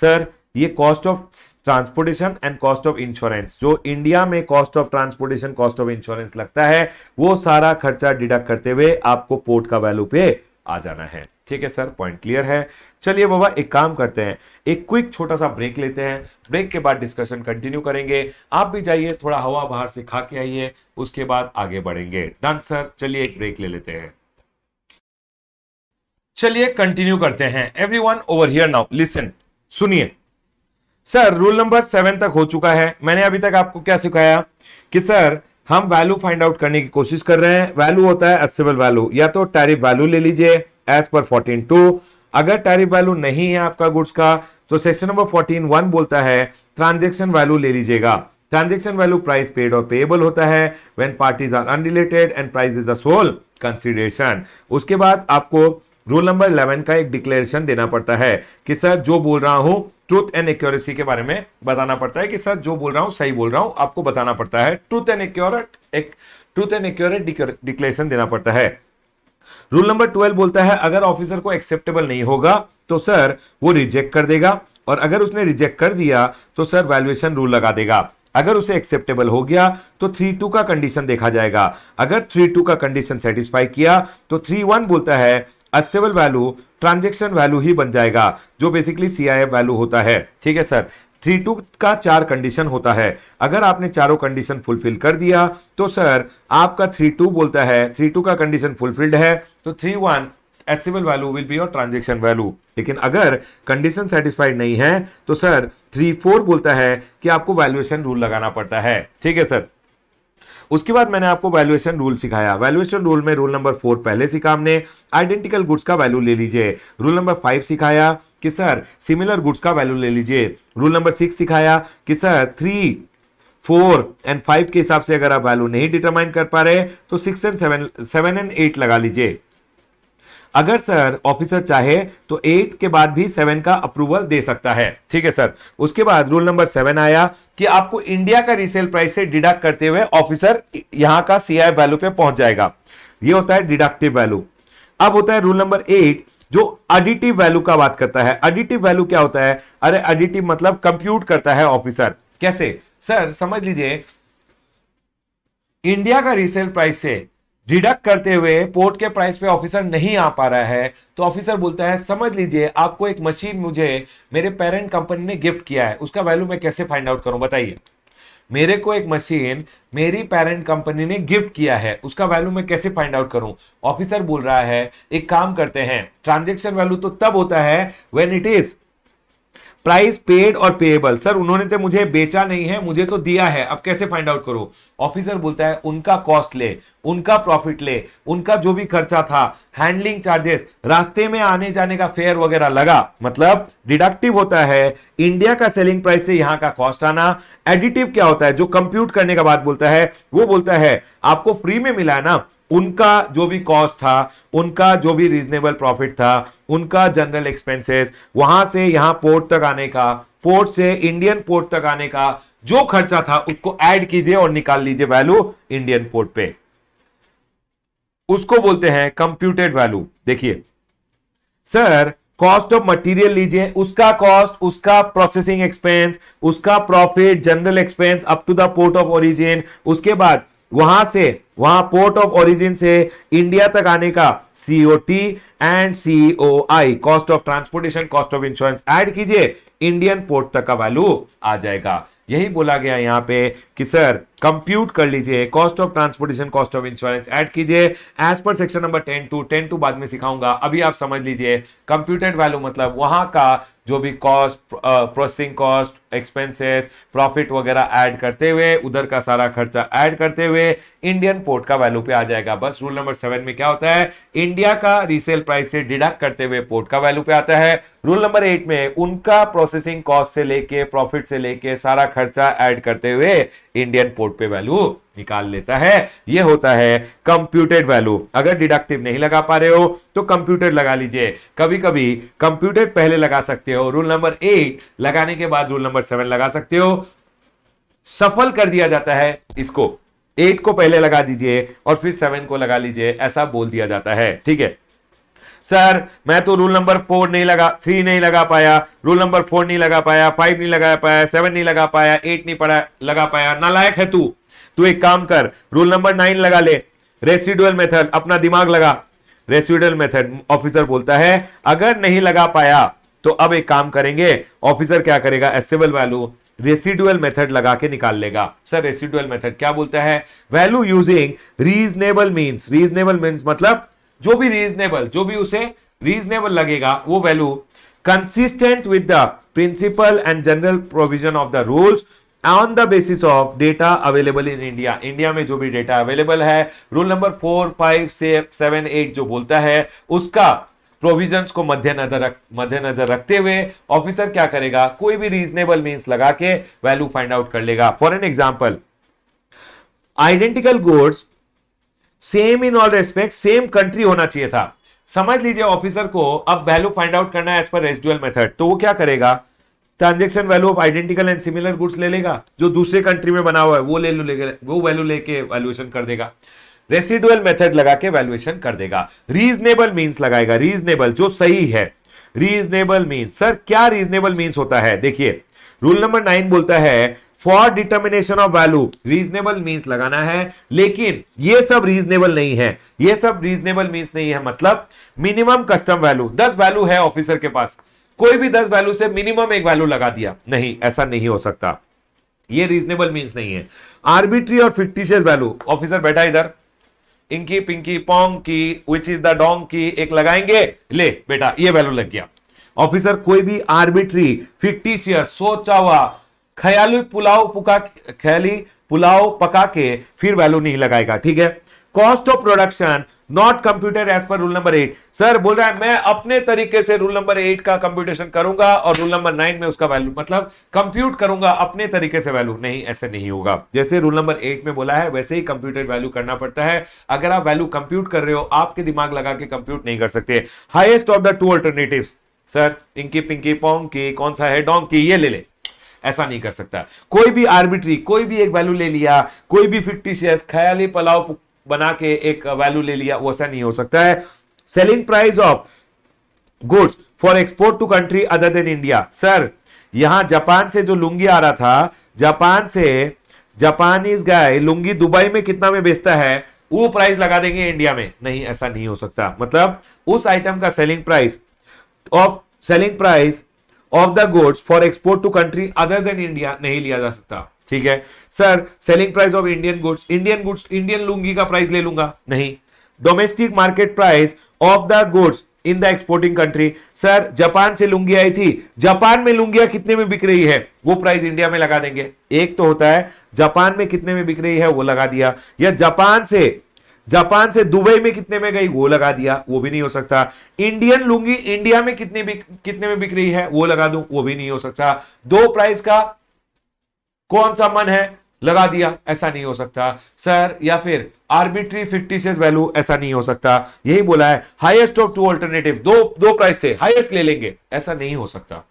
सर ये cost of transportation and cost of insurance जो इंडिया में cost of transportation cost of insurance लगता है वो सारा खर्चा डिडक्ट करते हुए आपको पोर्ट का वैल्यू पे आ जाना है ठीक है सर पॉइंट क्लियर है चलिए बाबा एक काम करते हैं एक क्विक छोटा सा ब्रेक लेते हैं ब्रेक के बाद डिस्कशन कंटिन्यू करेंगे आप भी जाइए थोड़ा हवा बाहर से खा के आइए उसके बाद आगे बढ़ेंगे डन सर चलिए एक ब्रेक ले लेते हैं चलिए कंटिन्यू करते हैं every one over here now listen सुनिए सर रूल नंबर सेवन तक हो चुका है मैंने अभी तक आपको क्या सिखाया कि सर हम वैल्यू फाइंड आउट करने की कोशिश कर रहे हैं वैल्यू होता है असिबल वैल्यू या तो टैरिफ वैल्यू ले लीजिए एज पर फोर्टीन टू अगर टैरिफ वैल्यू नहीं है आपका गुड्स का तो सेक्शन नंबर फोर्टीन वन बोलता है ट्रांजेक्शन वैल्यू ले लीजिएगा ट्रांजेक्शन वैल्यू प्राइस पेड और पेएबल होता है when parties are unrelated and price is the sole consideration उसके बाद आपको रूल नंबर इलेवन का एक डिक्लेरेशन देना पड़ता है कि सर जो बोल रहा हूं ट्रूथ एंड एक्यूरेसी के बारे में बताना पड़ता है कि सर जो बोल रहा हूं सही बोल रहा हूं आपको बताना पड़ता है ट्रूथ एंड एक्यूरेट एक ट्रूथ एंड एक्यूरेट डिक्लेरेशन देना पड़ता है रूल नंबर ट्वेल्व बोलता है अगर ऑफिसर को एक्सेप्टेबल नहीं होगा तो सर वो रिजेक्ट कर देगा और अगर उसने रिजेक्ट कर दिया तो सर वैल्यूएशन रूल लगा देगा अगर उसे एक्सेप्टेबल हो गया तो थ्री टू का कंडीशन देखा जाएगा अगर थ्री टू का कंडीशन सेटिस्फाई किया तो थ्री वन बोलता है असेबल वैल्यू ट्रांजेक्शन वैल्यू ही बन जाएगा जो बेसिकली सी वैल्यू होता है ठीक है सर थ्री टू का चार कंडीशन होता है अगर आपने चारों कंडीशन फुलफिल कर दिया तो सर आपका थ्री टू बोलता है थ्री टू का कंडीशन फुलफिल्ड है तो three one assessable value will be your transaction value लेकिन अगर कंडीशन सेटिस्फाइड नहीं है तो सर थ्री फोर बोलता है कि आपको वैल्यूएशन रूल लगाना पड़ता है ठीक है सर उसके बाद मैंने आपको वैल्यूएशन रूल सिखाया वैल्यूएशन रूल में रूल नंबर फोर पहले सीखा हमने आइडेंटिकल गुड्स का वैल्यू ले लीजिए रूल नंबर फाइव सिखाया कि सर सिमिलर गुड्स का वैल्यू ले लीजिए रूल नंबर सिक्स सिखाया कि sir three four and five के हिसाब से अगर आप वैल्यू नहीं डिटरमाइन कर पा रहे तो six and seven seven and eight लगा लीजिए अगर सर ऑफिसर चाहे तो एट के बाद भी सेवन का अप्रूवल दे सकता है ठीक है सर उसके बाद रूल नंबर सेवन आया कि आपको इंडिया का रीसेल प्राइस से डिडक्ट करते हुए ऑफिसर यहां का सीआई वैल्यू पे पहुंच जाएगा ये होता है डिडक्टिव वैल्यू अब होता है रूल नंबर एट जो एडिटिव वैल्यू का बात करता है एडिटिव वैल्यू क्या होता है अरे एडिटिव मतलब कंप्यूट करता है ऑफिसर कैसे सर समझ लीजिए इंडिया का रीसेल प्राइस से डिडक्ट करते हुए पोर्ट के प्राइस पे ऑफिसर नहीं आ पा रहा है तो ऑफिसर बोलता है समझ लीजिए आपको एक मशीन मुझे मेरे पेरेंट कंपनी ने गिफ्ट किया है उसका वैल्यू मैं कैसे फाइंड आउट करूं बताइए मेरे को एक मशीन मेरी पेरेंट कंपनी ने गिफ्ट किया है उसका वैल्यू मैं कैसे फाइंड आउट करूं ऑफिसर बोल रहा है एक काम करते हैं ट्रांजेक्शन वैल्यू तो तब होता है when it is price paid और पेएबल सर उन्होंने तो मुझे बेचा नहीं है मुझे तो दिया है अब कैसे फाइंड आउट करो ऑफिसर बोलता है उनका कॉस्ट ले उनका प्रॉफिट ले उनका जो भी खर्चा था हैंडलिंग चार्जेस रास्ते में आने जाने का फेयर वगैरह लगा मतलब डिडक्टिव होता है इंडिया का सेलिंग प्राइस से यहां का कॉस्ट आना एडिटिव क्या होता है जो कंप्यूट करने का बात बोलता है वो बोलता है आपको फ्री में मिला है ना उनका जो भी कॉस्ट था उनका जो भी रीजनेबल प्रॉफिट था उनका जनरल एक्सपेंसेस वहां से यहां पोर्ट तक आने का पोर्ट से इंडियन पोर्ट तक आने का जो खर्चा था उसको ऐड कीजिए और निकाल लीजिए वैल्यू इंडियन पोर्ट पे उसको बोलते हैं कंप्यूटेड वैल्यू देखिए सर कॉस्ट ऑफ मटेरियल लीजिए उसका कॉस्ट उसका प्रोसेसिंग एक्सपेंस उसका profit general expense up to the port of origin उसके बाद वहां से वहां पोर्ट ऑफ ओरिजिन से इंडिया तक आने का C O T and C O I cost of transportation cost of insurance add कीजिए इंडियन पोर्ट तक का वैल्यू आ जाएगा यही बोला गया यहाँ पे कि सर कंप्यूट कर लीजिए cost of transportation cost of insurance add कीजिए as per section number ten two ten two बाद में सिखाऊंगा अभी आप समझ लीजिए कंप्यूटेड वैल्यू मतलब वहां का जो भी cost processing cost expenses profit वगैरह ऐड करते हुए उधर का सारा खर्चा ऐड करते हुए इंडियन पोर्ट का वैल्यू पे आ जाएगा बस रूल नंबर सेवन में क्या होता है इंडिया का रीसेल प्राइस से डिडक्ट करते हुए पोर्ट का वैल्यू पे आता है रूल नंबर एट में उनका प्रोसेसिंग कॉस्ट से लेके प्रॉफिट से लेके सारा खर्चा ऐड करते हुए इंडियन पोर्ट पे वैल्यू निकाल लेता है ये होता है कंप्यूटेड वैल्यू अगर डिडक्टिव नहीं लगा पा रहे हो तो कंप्यूटेड लगा लीजिए कभी कभी कंप्यूटेड पहले लगा सकते हो रूल नंबर एट लगाने के बाद रूल नंबर पर सेवन लगा सकते हो सफल कर दिया जाता है इसको एट को पहले लगा दीजिए और फिर सेवन को लगा लीजिए ऐसा बोल दिया जाता है ठीक है सर मैं तो रूल नंबर फोर नहीं लगा थ्री नहीं लगा पाया रूल नंबर फोर नहीं लगा पाया फाइव नहीं लगा पाया सेवन नहीं लगा पाया एट नहीं पड़ा लगा पाया नालायक है तू तू एक काम कर रूल नंबर नाइन लगा ले रेसिडुअल मेथड अपना दिमाग लगा रेसिडुअल मेथड ऑफिसर बोलता है अगर नहीं लगा पाया तो अब एक काम करेंगे ऑफिसर क्या करेगा एसेबल वैल्यू रेसिडुअल मेथड लगा के निकाल लेगा सर रेसिडुअल मेथड क्या बोलता है value using reasonable means reasonable means मतलब जो भी रीजनेबल जो भी उसे रीजनेबल लगेगा वो value consistent with the principle and general provision of the rules on the basis of data available in India India में जो भी डेटा अवेलेबल है rule number four five seven eight जो बोलता है उसका प्रोविजंस को मद्देनजर रख मद्देनजर रखते हुए ऑफिसर क्या करेगा कोई भी रीजनेबल मीन्स लगा के वैल्यू फाइंड आउट कर लेगा for an example identical goods same in all respect same country होना चाहिए था समझ लीजिए ऑफिसर को अब वैल्यू फाइंड आउट करना है एज पर रेजुअल मेथड तो वो क्या करेगा transaction value of identical and similar goods ले लेगा जो दूसरे कंट्री में बना हुआ है वो ले लेगा वो वैल्यू लेके वैल्यूएशन कर देगा रेसिडुअल मेथड लगा के वैल्यूएशन कर देगा रीजनेबल मीन्स लगाएगा रीजनेबल जो सही है रीजनेबल मीन्स सर क्या रीजनेबल मीन्स होता है देखिए रूल नंबर नाइन बोलता है for determination of value reasonable means लगाना है लेकिन ये सब रीजनेबल नहीं है ये सब रीजनेबल मीन्स नहीं है मतलब मिनिमम कस्टम वैल्यू दस वैल्यू है ऑफिसर के पास कोई भी दस वैल्यू से मिनिमम एक वैल्यू लगा दिया नहीं ऐसा नहीं हो सकता ये रीजनेबल मीन्स नहीं है आर्बिट्री और फिक्टिशियस वैल्यू ऑफिसर बैठा इधर इंकी पिंकी पोंग की विच इज द डोंग की एक लगाएंगे ले बेटा ये वैल्यू लग गया ऑफिसर कोई भी आर्बिट्री फिक्टिशियस सोचा हुआ ख्याली पुलाव पुका ख्याली पुलाव पका के फिर वैल्यू नहीं लगाएगा ठीक है cost of production not computer as per rule number eight sir बोल रहा है मैं अपने तरीके से रूल नंबर एट का कंप्यूटेशन करूंगा और रूल नंबर नाइन में उसका वैल्यू मतलब कंप्यूट करूंगा अपने तरीके से वैल्यू नहीं ऐसे नहीं होगा जैसे रूल नंबर एट में बोला है वैसे ही कंप्यूटेड वैल्यू करना पड़ता है अगर आप वैल्यू कंप्यूट कर रहे हो आपके दिमाग लगा के कंप्यूट नहीं कर सकते highest of the two alternative sir inky pinky ponky कौन सा है डोंकी ये ले ले ऐसा नहीं कर सकता कोई भी आर्बिट्री कोई भी एक वैल्यू ले लिया कोई भी फिक्टिशियस ख्याली पलाव बना के एक वैल्यू ले लिया वैसा नहीं हो सकता है selling price of goods for export to country other than India sir यहां जापान से जो लुंगी आ रहा था जापान से जापानीज गाय लुंगी दुबई में कितना में बेचता है वो प्राइस लगा देंगे इंडिया में नहीं ऐसा नहीं हो सकता मतलब उस आइटम का selling price of selling price of the goods for export to country other than India नहीं लिया जा सकता ठीक है sir selling price of Indian goods Indian goods Indian lungi का प्राइस ले लूंगा नहीं domestic market price of the goods in the exporting country sir Japan से लुंगी आई थी जापान में लुंगिया कितने में बिक रही है वो प्राइस इंडिया में लगा देंगे एक तो होता है जापान में कितने में बिक रही है वो लगा दिया या जापान से जापान से दुबई में कितने में गई वो लगा दिया वो भी नहीं हो सकता इंडियन लुंगी इंडिया में कितने कितने में बिक रही है वो लगा दू वो भी नहीं हो सकता दो प्राइस का कौन सा मन है लगा दिया ऐसा नहीं हो सकता सर या फिर आर्बिट्री से वैल्यू ऐसा नहीं हो सकता यही बोला है हाईएस्ट ऑफ टू अल्टरनेटिव दो दो प्राइस थे हाईएस्ट ले लेंगे ऐसा नहीं हो सकता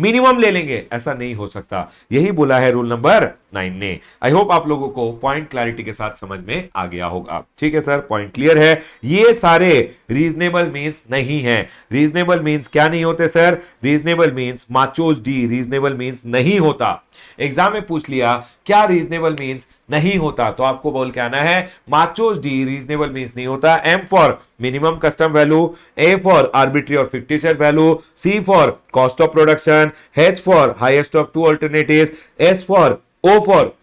मिनिमम ले लेंगे ऐसा नहीं हो सकता यही बोला है रूल नंबर नाइन ने आई होप आप लोगों को पॉइंट क्लैरिटी के साथ समझ में आ गया होगा ठीक है सर पॉइंट क्लियर है ये सारे रीजनेबल मीन्स नहीं है रीजनेबल मीन्स क्या नहीं होते sir reasonable means MACHOS D reasonable means नहीं होता एग्जाम में पूछ लिया क्या रीजनेबल मीन्स नहीं होता तो आपको बोल के आना है माचोस डी रीजनेबल मीन्स नहीं होता M for minimum custom value A for arbitrary or set value C for cost of production H for highest of two alternative S for O for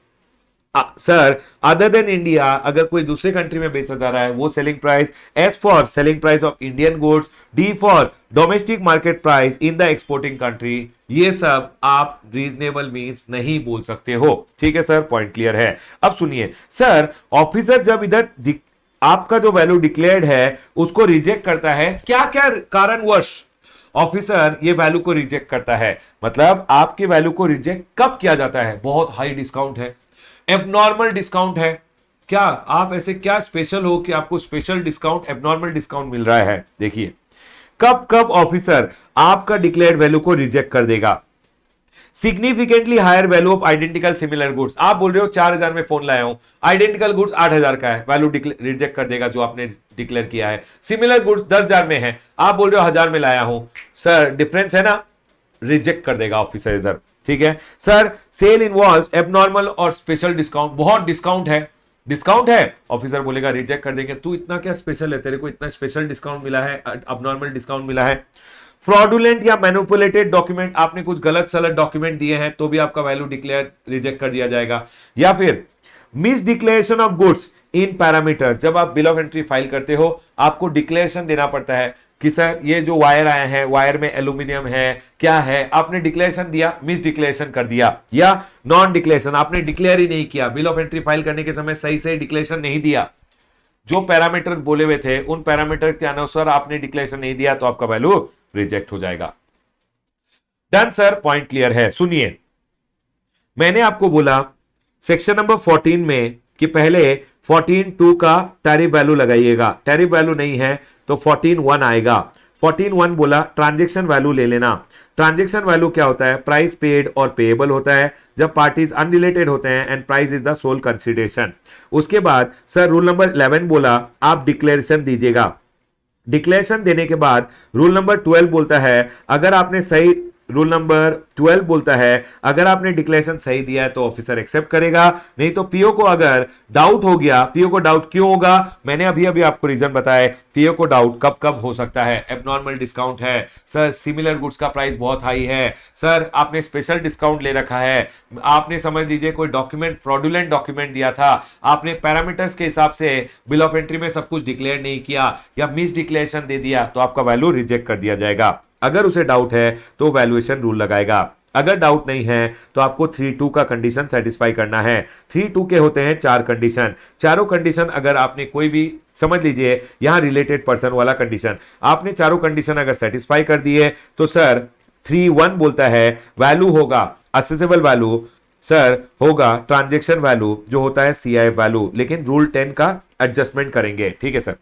sir other than India अगर कोई दूसरे country में बेचा जा रहा है वो selling price S for selling price of Indian goods D for domestic market price in the exporting country ये सब आप रीजनेबल मीन्स नहीं बोल सकते हो ठीक है सर पॉइंट क्लियर है अब सुनिए सर ऑफिसर जब इधर आपका जो वैल्यू डिक्लेयर्ड है उसको रिजेक्ट करता है क्या क्या कारणवश ऑफिसर ये वैल्यू को रिजेक्ट करता है मतलब आपके वैल्यू को रिजेक्ट कब किया जाता है बहुत हाई डिस्काउंट है एबनॉर्मल डिस्काउंट है क्या आप ऐसे क्या स्पेशल हो कि आपको स्पेशल डिस्काउंट एबनॉर्मल डिस्काउंट मिल रहा है देखिए कब कब ऑफिसर आपका डिक्लेयर्ड वैल्यू को रिजेक्ट कर देगा significantly higher value of identical similar goods आप बोल रहे हो चार हजार में फोन लाया हूं आइडेंटिकल गुड्स आठ हजार का है वैल्यू रिजेक्ट कर देगा जो आपने डिक्लेयर किया है सिमिलर गुड्स दस हजार में है आप बोल रहे हो हजार में लाया हूं सर डिफरेंस है ना रिजेक्ट कर देगा ऑफिसर इधर ठीक है sir sale involve abnormal or special discount बहुत डिस्काउंट है डिस्काउंट है ऑफिसर बोलेगा रिजेक्ट कर देंगे तू इतना क्या स्पेशल है तेरे को इतना स्पेशल डिस्काउंट मिला है अब डिस्काउंट मिला है फ्रॉडुलेंट या मैनुपुलेटेड डॉक्यूमेंट आपने कुछ गलत सलत डॉक्यूमेंट दिए हैं तो भी आपका वैल्यू डिक्लेयर रिजेक्ट कर दिया जाएगा या फिर mis declaration of goods in parameter जब आप बिल ऑफ एंट्री फाइल करते हो आपको डिक्लेरेशन देना पड़ता है कि सर ये जो वायर आए हैं वायर में एल्यूमिनियम है क्या है आपने डिक्लेरेशन दिया मिस डिक्लेरेशन कर दिया या नॉन डिक्लेरेशन आपने डिक्लेयर ही नहीं किया बिल ऑफ एंट्री फाइल करने के समय सही से डिक्लेरेशन नहीं दिया जो पैरामीटर बोले हुए थे उन पैरामीटर के अनुसार आपने डिक्लेरेशन नहीं दिया तो आपका वैल्यू रिजेक्ट हो जाएगा डन सर पॉइंट क्लियर है सुनिए मैंने आपको बोला सेक्शन नंबर 14 में कि पहले फोर्टीन टू का टैरिफ वैल्यू लगाइएगा टैरिफ वैल्यू नहीं है तो फोर्टीन वन आएगा फोर्टीन वन बोला ट्रांजेक्शन वैल्यू ले लेना ट्रांजेक्शन वैल्यू क्या होता है प्राइस पेड और पेएबल होता है जब पार्टीज अनरिलेटेड होते हैं and price is the sole consideration उसके बाद सर रूल नंबर इलेवन बोला आप डिक्लेरेशन दीजिएगा डिक्लेरेशन देने के बाद रूल नंबर ट्वेल्व बोलता है अगर आपने सही रूल नंबर ट्वेल्व बोलता है अगर आपने डिक्लेरेशन सही दिया है तो ऑफिसर एक्सेप्ट करेगा नहीं तो पीओ को अगर डाउट हो गया पीओ को डाउट क्यों होगा मैंने अभी अभी आपको रीजन बताया पीओ को डाउट कब कब हो सकता है एबनॉर्मल डिस्काउंट है सर सिमिलर गुड्स का प्राइस बहुत हाई है सर आपने स्पेशल डिस्काउंट ले रखा है आपने समझ लीजिए कोई डॉक्यूमेंट फ्रॉडुलेंट डॉक्यूमेंट दिया था आपने पैरामीटर्स के हिसाब से बिल ऑफ एंट्री में सब कुछ डिक्लेयर नहीं किया या मिस डिक्लेरेशन दे दिया तो आपका वैल्यू रिजेक्ट कर दिया जाएगा अगर उसे डाउट है तो वैल्यूएशन रूल लगाएगा अगर डाउट नहीं है तो आपको थ्री टू का कंडीशन सेटिस्फाई करना है थ्री टू के होते हैं चार कंडीशन चारों कंडीशन अगर आपने कोई भी समझ लीजिए यहां रिलेटेड पर्सन वाला कंडीशन आपने चारों कंडीशन अगर सेटिस्फाई कर दिए तो सर थ्री वन बोलता है वैल्यू होगा असेसेबल वैल्यू सर होगा ट्रांजेक्शन वैल्यू जो होता है सी आई वैल्यू लेकिन रूल टेन का एडजस्टमेंट करेंगे ठीक है सर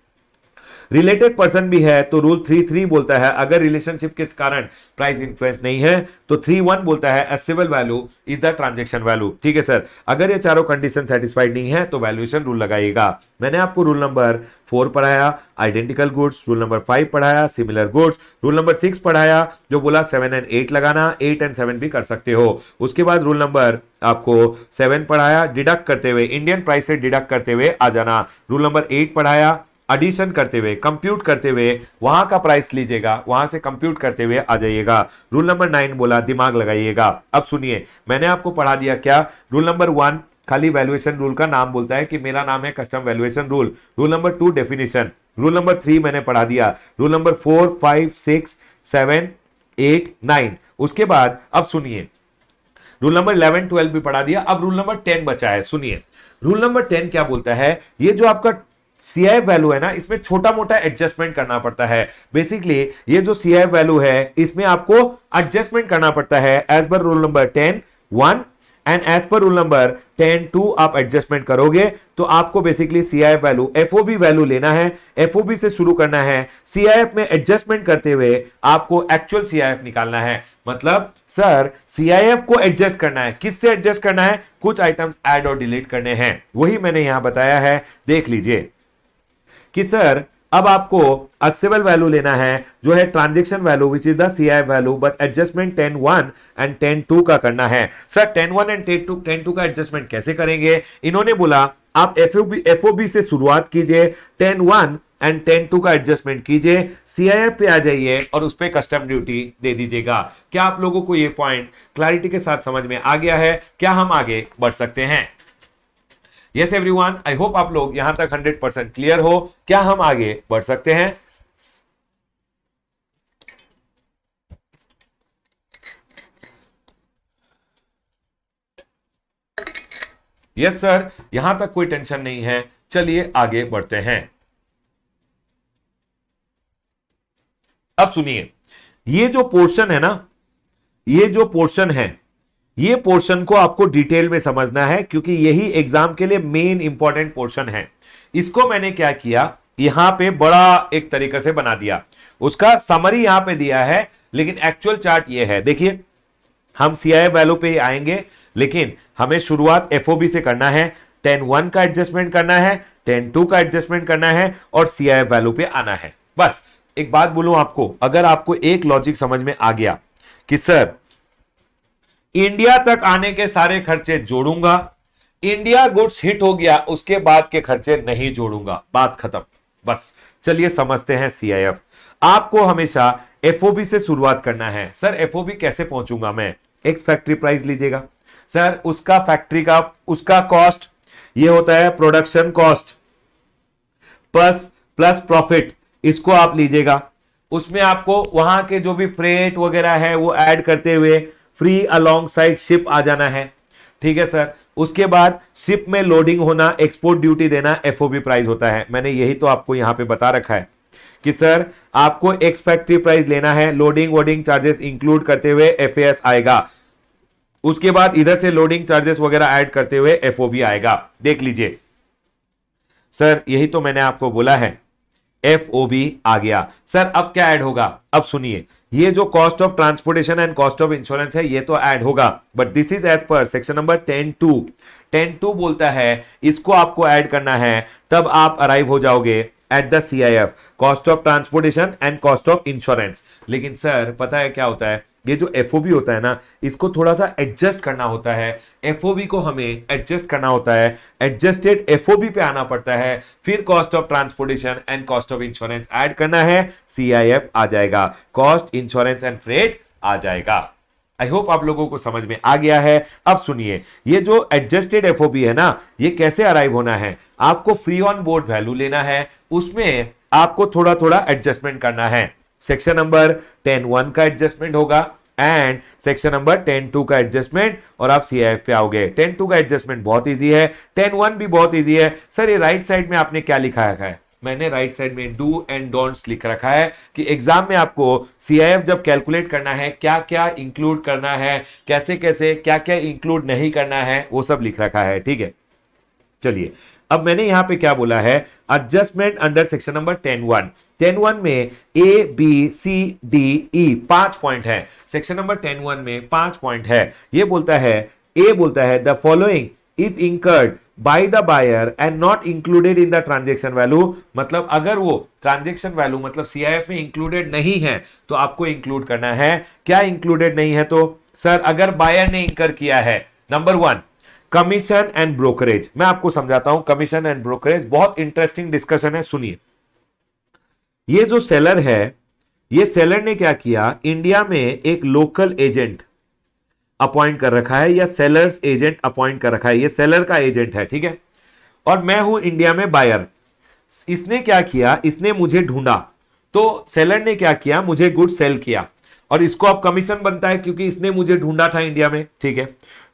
रिलेटेड पर्सन भी है तो रूल थ्री थ्री बोलता है अगर रिलेशनशिप के कारण प्राइस इन्फ्लुएंस नहीं है तो थ्री वन बोलता है assessable value is the transaction value ठीक है सर अगर ये चारों कंडीशन सेटिस्फाइड नहीं है तो वैल्यूएशन रूल लगाइएगा मैंने आपको रूल नंबर फोर पढ़ाया identical goods rule number five पढ़ाया similar goods rule number six पढ़ाया जो बोला सेवन एंड एट लगाना एट एंड सेवन भी कर सकते हो उसके बाद रूल नंबर आपको सेवन पढ़ाया डिडक्ट करते हुए इंडियन प्राइस से डिडक्ट करते हुए आ जाना रूल नंबर एट पढ़ाया एडिशन करते हुए कंप्यूट करते हुए वहां का प्राइस लीजिएगा वहां से कंप्यूट करते हुए आ जाइएगा रूल नंबर नाइन बोला दिमाग लगाइएगा अब सुनिए मैंने आपको पढ़ा दिया क्या रूल नंबर वन खाली वैल्यूएशन रूल का नाम बोलता है कि मेरा नाम है custom valuation rule rule number two definition rule number three मैंने पढ़ा दिया rule number four five six seven eight nine उसके बाद अब सुनिए रूल नंबर इलेवन ट्वेल्व भी पढ़ा दिया अब रूल नंबर टेन बचा है सुनिए रूल नंबर टेन क्या बोलता है ये जो आपका सीआईएफ वैल्यू है ना इसमें छोटा मोटा एडजस्टमेंट करना पड़ता है बेसिकली ये जो सीआईएफ वैल्यू है इसमें आपको एडजस्टमेंट करना पड़ता है as per rule number ten one and as per rule number ten two आप एडजस्टमेंट करोगे तो आपको basically C I value F value लेना है एफ से शुरू करना है सी में एडजस्टमेंट करते हुए आपको एक्चुअल सी निकालना है मतलब सर सी को एडजस्ट करना है किससे एडजस्ट करना है कुछ आइटम्स एड और डिलीट करने हैं वही मैंने यहां बताया है देख लीजिए कि सर अब आपको असेबल वैल्यू लेना है जो है transaction value which is the C I value but adjustment ten one and ten two का करना है sir ten one and ten two ten two का एडजस्टमेंट कैसे करेंगे इन्होंने बोला आप एफ ओ बी से शुरुआत कीजिए ten one and ten two का एडजस्टमेंट कीजिए सीआईएफ पे आ जाइए और उस पर कस्टम ड्यूटी दे दीजिएगा क्या आप लोगों को ये पॉइंट क्लैरिटी के साथ समझ में आ गया है क्या हम आगे बढ़ सकते हैं यस एवरीवन आई होप आप लोग यहां तक 100 परसेंट क्लियर हो क्या हम आगे बढ़ सकते हैं यस सर यहां तक कोई टेंशन नहीं है चलिए आगे बढ़ते हैं अब सुनिए ये जो पोर्शन है ना ये जो पोर्शन है ये पोर्शन को आपको डिटेल में समझना है क्योंकि यही एग्जाम के लिए मेन इंपॉर्टेंट पोर्शन है इसको मैंने क्या किया यहां पे बड़ा एक तरीके से बना दिया उसका समरी यहां पे दिया है लेकिन एक्चुअल चार्ट ये है देखिए हम सीआई वैल्यू पे आएंगे लेकिन हमें शुरुआत एफओबी से करना है टेन वन का एडजस्टमेंट करना है टेन टू का एडजस्टमेंट करना है और सीआई वैल्यू पे आना है बस एक बात बोलू आपको अगर आपको एक लॉजिक समझ में आ गया कि सर इंडिया तक आने के सारे खर्चे जोड़ूंगा इंडिया गुड्स हिट हो गया उसके बाद के खर्चे नहीं जोड़ूंगा बात खत्म बस चलिए समझते हैं सीआईएफ आपको हमेशा एफओबी से शुरुआत करना है सर एफओबी कैसे पहुंचूंगा मैं एक फैक्ट्री प्राइस लीजिएगा सर उसका फैक्ट्री का उसका कॉस्ट ये होता है production cost plus plus profit इसको आप लीजिएगा उसमें आपको वहां के जो भी फ्रेट वगैरह है वो ऐड करते हुए फ्री अलोंग साइड शिप आ जाना है ठीक है सर उसके बाद शिप में लोडिंग होना एक्सपोर्ट ड्यूटी देना एफओबी प्राइस होता है मैंने यही तो आपको यहां पे बता रखा है कि सर आपको एक्सपेक्टिव प्राइस लेना है लोडिंग वोडिंग चार्जेस इंक्लूड करते हुए एफ आएगा उसके बाद इधर से लोडिंग चार्जेस वगैरह ऐड करते हुए एफओबी आएगा देख लीजिए सर यही तो मैंने आपको बोला है एफ ओ बी आ गया सर अब क्या ऐड होगा अब सुनिए ये जो cost of transportation and cost of insurance है ये तो ऐड होगा but this is as per section number ten two ten two बोलता है इसको आपको ऐड करना है तब आप अराइव हो जाओगे at the C I F cost of transportation and cost of insurance लेकिन सर पता है क्या होता है ये जो एफ होता है ना इसको थोड़ा सा एडजस्ट करना होता है एफ को हमें एडजस्ट करना होता है एडजस्टेड एफ पे आना पड़ता है फिर cost of transportation and cost of insurance add करना है सी आ जाएगा कॉस्ट इंश्योरेंस एंड फ्रेट आ जाएगा आई होप आप लोगों को समझ में आ गया है अब सुनिए ये जो एडजस्टेड एफ है ना ये कैसे अराइव होना है आपको फ्री ऑन बोर्ड वैल्यू लेना है उसमें आपको थोड़ा थोड़ा एडजस्टमेंट करना है सेक्शन नंबर टेन वन का एडजस्टमेंट होगा and section number ten two का एडजस्टमेंट और आप सी पे आओगे टेन टू का एडजस्टमेंट बहुत ईजी है टेन वन भी बहुत ईजी है सर ये राइट साइड में आपने क्या लिखा रखा है मैंने राइट साइड में डू एंड डोंट्स लिख रखा है कि एग्जाम में आपको सीआईएफ जब कैलकुलेट करना है क्या क्या इंक्लूड करना है कैसे कैसे क्या क्या इंक्लूड नहीं करना है वो सब लिख रखा है ठीक है चलिए अब मैंने यहां पे क्या बोला है adjustment under section number ten one ten one में ए बी सी डी ई पांच पॉइंट है सेक्शन नंबर टेन वन में पांच पॉइंट है ये बोलता है ए बोलता है the following if incurred by the buyer and not included in the transaction value मतलब अगर वो ट्रांजेक्शन वैल्यू मतलब सीआईएफ में इंक्लूडेड नहीं है तो आपको इंक्लूड करना है क्या इंक्लूडेड नहीं है तो सर अगर बायर ने इंकर किया है number one commission and brokerage मैं आपको समझाता हूं कमीशन एंड ब्रोकरेज बहुत इंटरेस्टिंग डिस्कशन है सुनिए ये जो सेलर है ये सेलर ने क्या किया इंडिया में एक लोकल एजेंट अपॉइंट कर रखा है या सेलर्स एजेंट अपॉइंट कर रखा है ये सेलर का एजेंट है ठीक है और मैं हूं इंडिया में बायर इसने क्या किया इसने मुझे ढूंढा तो सेलर ने क्या किया मुझे गुड सेल किया और इसको अब कमीशन बनता है क्योंकि इसने मुझे ढूंढा था इंडिया में ठीक है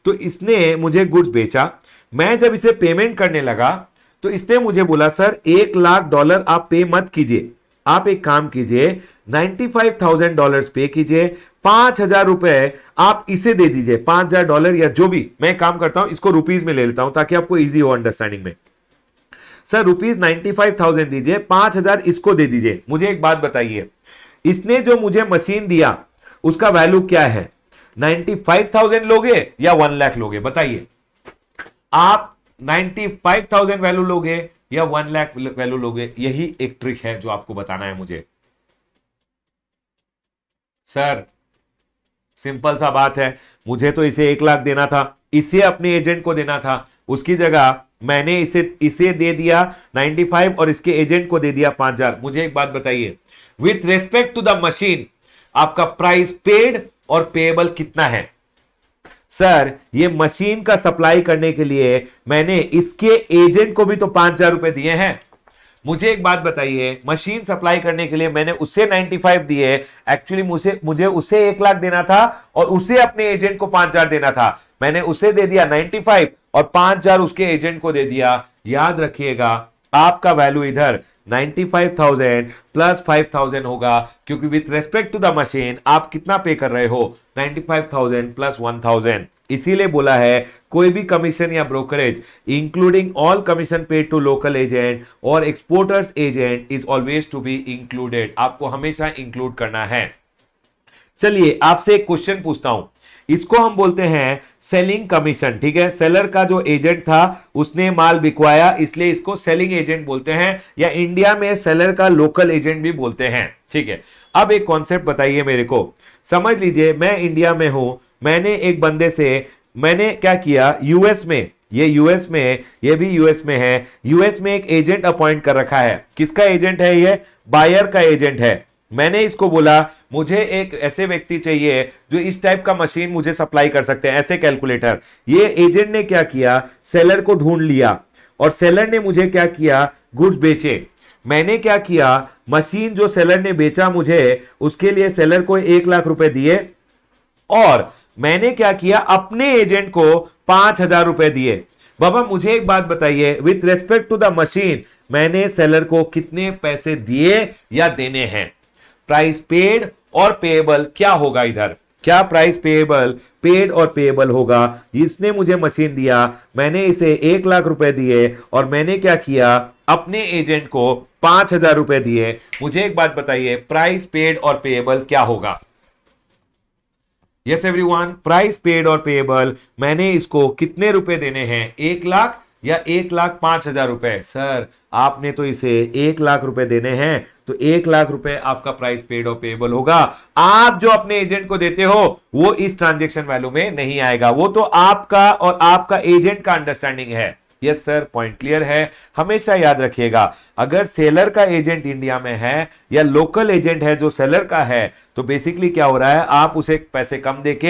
तो इसने मुझे गुड्स बेचा मैं जब इसे पेमेंट करने लगा तो इसने मुझे बोला सर एक लाख डॉलर आप पे मत कीजिए आप एक काम कीजिए नाइन्टी फाइव थाउजेंड डॉलर पे कीजिए पांच हजार रुपए आप इसे दे दीजिए पांच हजार डॉलर या जो भी मैं काम करता हूं इसको रुपीज में ले लेता हूं ताकि आपको इजी हो अंडरस्टैंडिंग में sir rupees ninety five thousand दीजिए पांच हजार इसको दे दीजिए मुझे एक बात बताइए इसने जो मुझे मशीन दिया उसका वैल्यू क्या है 95,000 लोगे या 1 लाख लोगे बताइए आप 95,000 वैल्यू लोगे या 1 लाख वैल्यू लोगे यही एक ट्रिक है जो आपको बताना है मुझे सर सिंपल सा बात है मुझे तो इसे एक लाख देना था इसे अपने एजेंट को देना था उसकी जगह मैंने इसे इसे दे दिया 95 और इसके एजेंट को दे दिया 5000 मुझे एक बात बताइए with respect to the machine आपका प्राइस पेड और पेएबल कितना है सर ये मशीन का सप्लाई करने के लिए मैंने इसके एजेंट को भी तो पांच हजार रुपए दिए हैं मुझे एक बात बताइए मशीन सप्लाई करने के लिए मैंने उसे 95 दिए एक्चुअली मुझे मुझे उसे एक लाख देना था और उसे अपने एजेंट को पांच हजार देना था मैंने उसे दे दिया 95 और पांच हजार उसके एजेंट को दे दिया याद रखिएगा आपका वैल्यू इधर 95,000 प्लस 5,000 होगा क्योंकि with respect to the machine आप कितना पे कर रहे हो 95,000 प्लस 1,000 इसीलिए बोला है कोई भी कमीशन या brokerage including all commission paid to local agent और exporter's agent is always to be included आपको हमेशा इंक्लूड करना है चलिए आपसे एक क्वेश्चन पूछता हूं इसको हम बोलते हैं सेलिंग कमीशन ठीक है सेलर का जो एजेंट था उसने माल बिकवाया इसलिए इसको सेलिंग एजेंट बोलते हैं या इंडिया में सेलर का लोकल एजेंट भी बोलते हैं ठीक है अब एक कॉन्सेप्ट बताइए मेरे को समझ लीजिए मैं इंडिया में हूं मैंने एक बंदे से मैंने क्या किया यूएस में ये यूएस में है ये भी यूएस में है यूएस में एक एजेंट अपॉइंट कर रखा है किसका एजेंट है ये बायर का एजेंट है मैंने इसको बोला मुझे एक ऐसे व्यक्ति चाहिए जो इस टाइप का मशीन मुझे सप्लाई कर सकते हैं ऐसे कैलकुलेटर ये एजेंट ने क्या किया सेलर को ढूंढ लिया और सेलर ने मुझे क्या किया गुड्स बेचे मैंने क्या किया मशीन जो सेलर ने बेचा मुझे उसके लिए सेलर को एक लाख रुपए दिए और मैंने क्या किया अपने एजेंट को पांच हजार रुपए दिए बाबा मुझे एक बात बताइए with respect to the machine मैंने सेलर को कितने पैसे दिए या देने हैं प्राइस पेड और पेएबल क्या होगा इधर क्या प्राइस पेएबल पेड और पेएबल होगा इसने मुझे मशीन दिया मैंने इसे एक लाख रुपए दिए और मैंने क्या किया अपने एजेंट को पांच हजार रुपए दिए मुझे एक बात बताइए प्राइस पेड और पेएबल क्या होगा यस एवरीवन प्राइस पेड और पेएबल मैंने इसको कितने रुपए देने हैं एक लाख या एक लाख पांच हजार रुपए सर आपने तो इसे एक लाख रुपए देने हैं तो एक लाख रुपए आपका प्राइस पेड और पेबल होगा आप जो अपने एजेंट को देते हो वो इस ट्रांजेक्शन वैल्यू में नहीं आएगा वो तो आपका और आपका एजेंट का अंडरस्टैंडिंग है यस सर पॉइंट क्लियर है हमेशा याद रखिएगा अगर सेलर का एजेंट इंडिया में है या लोकल एजेंट है जो सेलर का है तो बेसिकली क्या हो रहा है आप उसे पैसे कम देके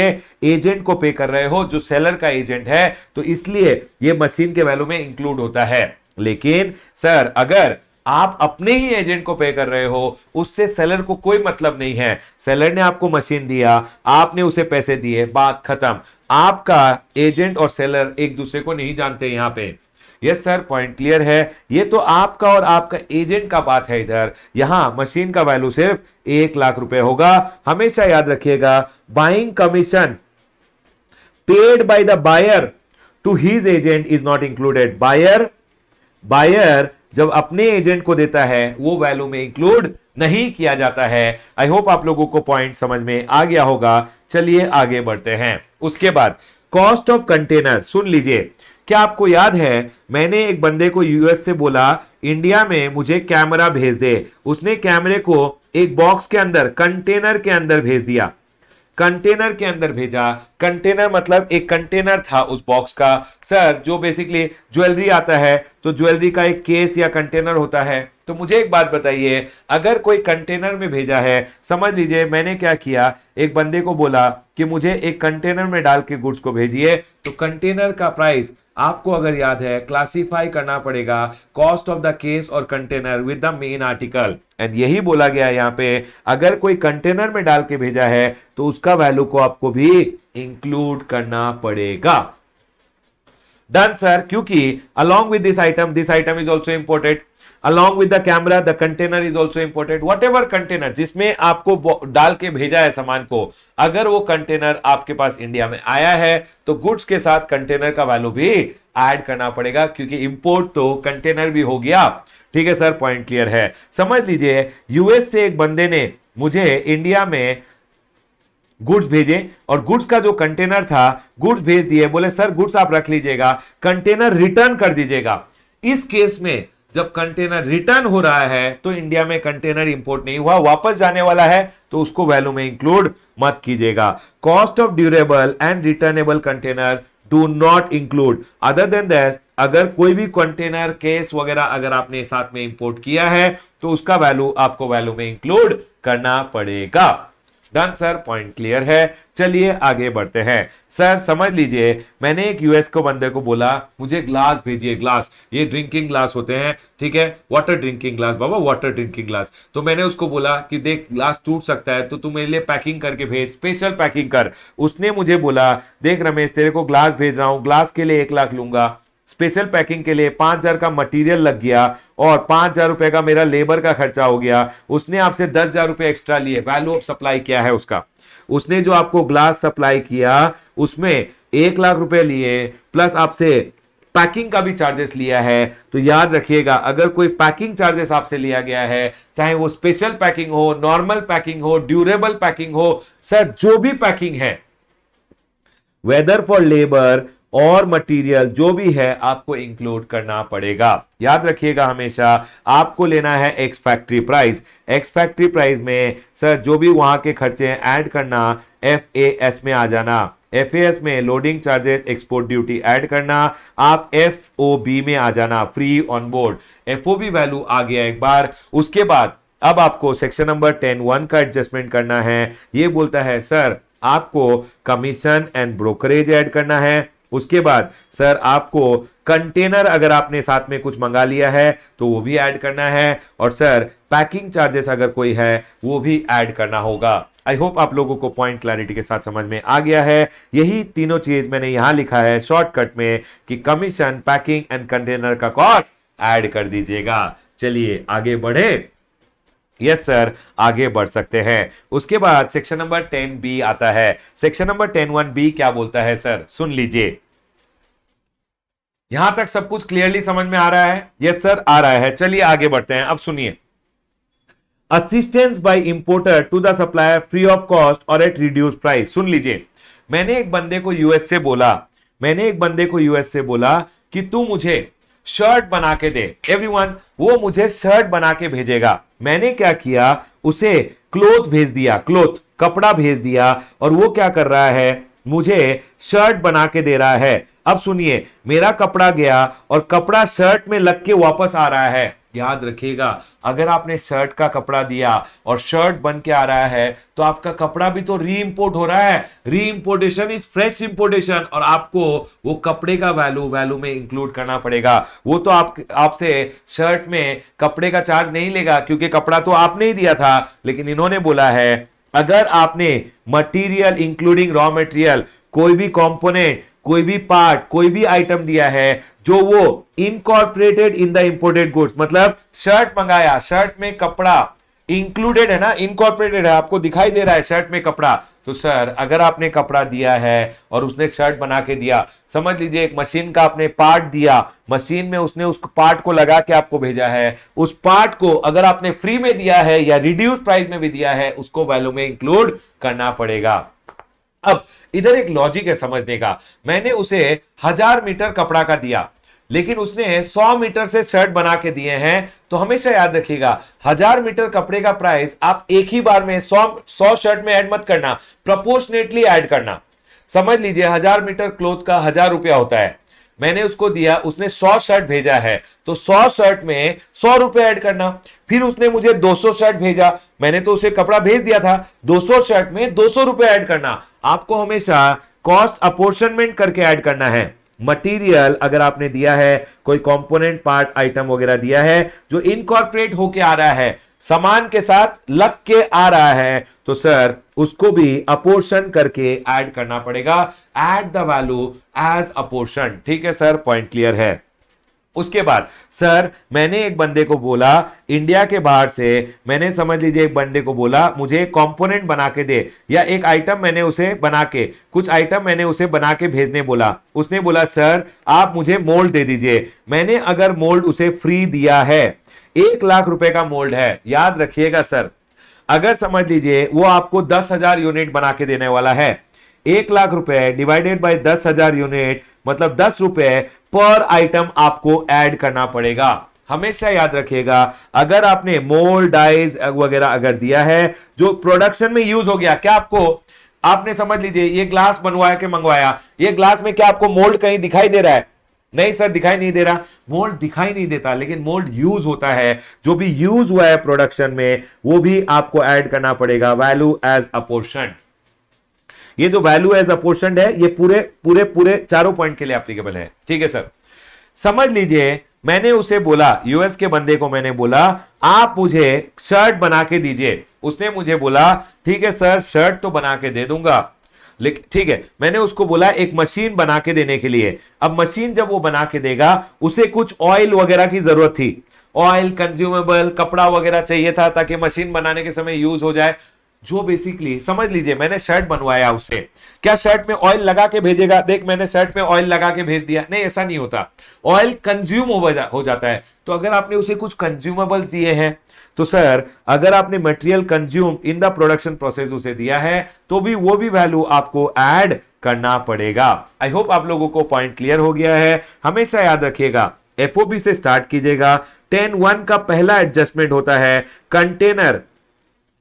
एजेंट को पे कर रहे हो जो सेलर का एजेंट है तो इसलिए ये मशीन के वैल्यू में इंक्लूड होता है लेकिन सर अगर आप अपने ही एजेंट को पे कर रहे हो उससे सेलर को कोई मतलब नहीं है सेलर ने आपको मशीन दिया आपने उसे पैसे दिए बात खत्म आपका एजेंट और सेलर एक दूसरे को नहीं जानते यहां पे यस सर पॉइंट क्लियर है ये तो आपका और आपका एजेंट का बात है इधर यहां मशीन का वैल्यू सिर्फ एक लाख रुपए होगा हमेशा याद रखिएगा buying commission paid by the buyer to his agent is not included buyer buyer जब अपने एजेंट को देता है वो वैल्यू में इंक्लूड नहीं किया जाता है आई होप आप लोगों को पॉइंट समझ में आ गया होगा चलिए आगे बढ़ते हैं उसके बाद कॉस्ट ऑफ कंटेनर सुन लीजिए क्या आपको याद है मैंने एक बंदे को यूएस से बोला इंडिया में मुझे कैमरा भेज दे उसने कैमरे को एक बॉक्स के अंदर कंटेनर के अंदर भेज दिया कंटेनर के अंदर भेजा कंटेनर मतलब एक कंटेनर था उस बॉक्स का सर जो बेसिकली ज्वेलरी आता है तो ज्वेलरी का एक केस या कंटेनर होता है तो मुझे एक बात बताइए अगर कोई कंटेनर में भेजा है समझ लीजिए मैंने क्या किया एक बंदे को बोला कि मुझे एक कंटेनर में डाल के गुड्स को भेजिए तो कंटेनर का प्राइस आपको अगर याद है क्लासीफाई करना पड़ेगा कॉस्ट ऑफ द केस और container with the main article and यही बोला गया यहां पे अगर कोई कंटेनर में डाल के भेजा है तो उसका वैल्यू को आपको भी इंक्लूड करना पड़ेगा डन सर क्योंकि along with this item this item is also important along with the camera the container is also important whatever container जिसमें आपको डाल के भेजा है सामान को अगर वो कंटेनर आपके पास इंडिया में आया है तो गुड्स के साथ कंटेनर का वैल्यू भी एड करना पड़ेगा क्योंकि इंपोर्ट तो कंटेनर भी हो गया ठीक है सर पॉइंट क्लियर है समझ लीजिए यूएस से एक बंदे ने मुझे इंडिया में गुड्स भेजे और गुड्स का जो कंटेनर था गुड्स भेज दिए बोले सर गुड्स आप रख लीजिएगा कंटेनर रिटर्न कर दीजिएगा इस केस में जब कंटेनर रिटर्न हो रहा है तो इंडिया में कंटेनर इंपोर्ट नहीं हुआ वापस जाने वाला है तो उसको वैल्यू में इंक्लूड मत कीजिएगा cost of durable and returnable container do not include other than that अगर कोई भी कंटेनर केस वगैरह अगर आपने साथ में इंपोर्ट किया है तो उसका वैल्यू आपको वैल्यू में इंक्लूड करना पड़ेगा डन सर पॉइंट क्लियर है चलिए आगे बढ़ते हैं सर समझ लीजिए मैंने एक यूएस को बंदे को बोला मुझे ग्लास भेजिए ग्लास ये ड्रिंकिंग ग्लास होते हैं ठीक है वाटर ड्रिंकिंग ग्लास बाबा वाटर ड्रिंकिंग ग्लास तो मैंने उसको बोला कि देख ग्लास टूट सकता है तो तू मेरे लिए पैकिंग करके भेज स्पेशल पैकिंग कर उसने मुझे बोला देख रमेश तेरे को ग्लास भेज रहा हूँ ग्लास के लिए एक लाख लूंगा स्पेशल पैकिंग के लिए पांच हज़ार का मटेरियल लग गया और पांच हज़ार रुपए का मेरा लेबर का खर्चा हो गया उसने आपसे दस हज़ार रुपए एक्स्ट्रा लिए वैल्यू ऑफ सप्लाई क्या है उसका उसने जो आपको ग्लास सप्लाई किया उसमें एक लाख रुपए लिए प्लस आपसे पैकिंग का भी चार्जेस लिया है तो याद रखिएगा अगर कोई पैकिंग चार्जेस आपसे लिया गया है चाहे वो स्पेशल पैकिंग हो नॉर्मल पैकिंग हो ड्यूरेबल पैकिंग हो सर जो भी पैकिंग है वेदर फॉर लेबर और मटेरियल जो भी है आपको इंक्लूड करना पड़ेगा याद रखिएगा हमेशा आपको लेना है ex factory price ex factory price में सर जो भी वहां के खर्चे हैं ऐड करना एफ ए एस में आ जाना एफ ए एस में loading charges export duty add करना आप एफ ओ बी में आ जाना free on board F O B value आ गया एक बार उसके बाद अब आपको सेक्शन नंबर टेन वन का एडजस्टमेंट करना है ये बोलता है सर आपको कमीशन एंड ब्रोकरेज ऐड करना है उसके बाद सर आपको कंटेनर अगर आपने साथ में कुछ मंगा लिया है तो वो भी ऐड करना है और सर पैकिंग चार्जेस अगर कोई है वो भी ऐड करना होगा आई होप आप लोगों को पॉइंट क्लैरिटी के साथ समझ में आ गया है यही तीनों चीज मैंने यहां लिखा है शॉर्टकट में कि कमीशन पैकिंग एंड कंटेनर का कॉस्ट ऐड कर दीजिएगा चलिए आगे बढ़े यस सर आगे बढ़ सकते हैं उसके बाद सेक्शन नंबर टेन बी आता है section number ten one B क्या बोलता है सर सुन लीजिए यहां तक सब कुछ क्लियरली समझ में आ रहा है यस yes, सर आ रहा है चलिए आगे बढ़ते हैं अब सुनिए assistance by importer to the supplier free of cost और एट रिड्यूस प्राइस सुन लीजिए मैंने एक बंदे को यूएस से बोला मैंने एक बंदे को यूएस से बोला कि तू मुझे शर्ट बना के दे एवरीवन वो मुझे शर्ट बना के भेजेगा मैंने क्या किया उसे क्लोथ भेज दिया क्लोथ कपड़ा भेज दिया और वो क्या कर रहा है मुझे शर्ट बना के दे रहा है अब सुनिए मेरा कपड़ा गया और कपड़ा शर्ट में लग के वापस आ रहा है याद रखिएगा अगर आपने शर्ट का कपड़ा दिया और शर्ट बन के आ रहा है तो आपका कपड़ा भी तो री इम्पोर्ट हो रहा है री इम्पोर्टेशन इज फ्रेश इम्पोर्टेशन और आपको वो कपड़े का वैल्यू वैल्यू में इंक्लूड करना पड़ेगा वो तो आप आपसे शर्ट में कपड़े का चार्ज नहीं लेगा क्योंकि कपड़ा तो आपने ही दिया था लेकिन इन्होंने बोला है अगर आपने मटेरियल इंक्लूडिंग रॉ मटेरियल कोई भी कंपोनेंट कोई भी पार्ट कोई भी आइटम दिया है जो वो incorporated in the imported goods मतलब शर्ट मंगाया शर्ट में कपड़ा इंक्लूडेड है ना इनकॉर्पोरेटेड है आपको दिखाई दे रहा है शर्ट में कपड़ा तो सर अगर आपने कपड़ा दिया है और उसने शर्ट बना के दिया समझ लीजिए एक मशीन का आपने पार्ट दिया मशीन में उसने उस पार्ट को लगा के आपको भेजा है उस पार्ट को अगर आपने फ्री में दिया है या रिड्यूस प्राइस में भी दिया है उसको वैल्यू में इंक्लूड करना पड़ेगा अब इधर एक लॉजिक है समझने का मैंने उसे हजार मीटर कपड़ा का दिया लेकिन उसने 100 मीटर से शर्ट बना के दिए हैं तो हमेशा याद रखिएगा हजार मीटर कपड़े का प्राइस आप एक ही बार में 100 100 शर्ट में ऐड मत करना प्रपोर्शनेटली ऐड करना समझ लीजिए हजार मीटर क्लोथ का हजार रुपया होता है मैंने उसको दिया उसने सौ शर्ट भेजा है तो सौ शर्ट में सौ रुपए ऐड करना फिर उसने मुझे दो सौ शर्ट भेजा मैंने तो उसे कपड़ा भेज दिया था दो सौ शर्ट में दो सौ रुपए ऐड करना आपको हमेशा कॉस्ट अपोर्शनमेंट करके ऐड करना है मटेरियल अगर आपने दिया है कोई कंपोनेंट पार्ट आइटम वगैरह दिया है जो इनकॉर्पोरेट होके आ रहा है सामान के साथ लग के आ रहा है तो सर उसको भी अपोर्शन करके ऐड करना पड़ेगा at the value as apportion ठीक है सर पॉइंट क्लियर है उसके बाद सर मैंने एक बंदे को बोला इंडिया के बाहर से मैंने समझ लीजिए एक बंदे को बोला मुझे एक कॉम्पोनेंट बना के दे या एक आइटम मैंने उसे बना के कुछ आइटम मैंने उसे बना के भेजने बोला उसने बोला सर आप मुझे मोल्ड दे दीजिए मैंने अगर मोल्ड उसे फ्री दिया है एक लाख रुपए का मोल्ड है याद रखिएगा सर अगर समझ लीजिए वो आपको दस हजार यूनिट बना के देने वाला है एक लाख रुपए डिवाइडेड बाय दस हजार यूनिट मतलब दस रुपए पर आइटम आपको ऐड करना पड़ेगा हमेशा याद रखिएगा अगर आपने मोल डाइज वगैरह अगर दिया है जो प्रोडक्शन में यूज हो गया क्या आपको आपने समझ लीजिए ये ग्लास बनवाया के मंगवाया ये ग्लास में क्या आपको मोल्ड कहीं दिखाई दे रहा है नहीं सर दिखाई नहीं दे रहा मोल्ड दिखाई नहीं देता लेकिन मोल्ड यूज होता है जो भी यूज हुआ है प्रोडक्शन में वो भी आपको ऐड करना पड़ेगा वैल्यू एज अ पोर्शन ये जो वैल्यू एज अपोर्शन है ये पूरे पूरे पूरे चारों पॉइंट के लिए एप्लीकेबल है ठीक है सर समझ लीजिए मैंने उसे बोला यूएस के बंदे को मैंने बोला आप मुझे शर्ट बना के दीजिए उसने मुझे बोला ठीक है सर शर्ट तो बना के दे दूंगा ठीक है मैंने उसको बोला एक मशीन बना के देने के लिए अब मशीन जब वो बना के देगा उसे कुछ ऑयल वगैरह की जरूरत थी ऑयल कंज्यूमेबल कपड़ा वगैरह चाहिए था ताकि मशीन बनाने के समय यूज हो जाए जो बेसिकली समझ लीजिए मैंने शर्ट बनवाया उसे क्या शर्ट में ऑयल लगा के भेजेगा देख मैंने शर्ट में ऑयल लगा के भेज दिया नहीं ऐसा नहीं होता ऑयल कंज्यूम हो, जाता है तो अगर आपने उसे कुछ कंज्यूमेबल्स दिए हैं तो सर अगर आपने material consume in the production process उसे दिया है तो भी वो भी वैल्यू आपको एड करना पड़ेगा आई होप आप लोगों को पॉइंट क्लियर हो गया है हमेशा याद रखिएगा एफओबी से स्टार्ट कीजिएगा टेन वन का पहला एडजस्टमेंट होता है कंटेनर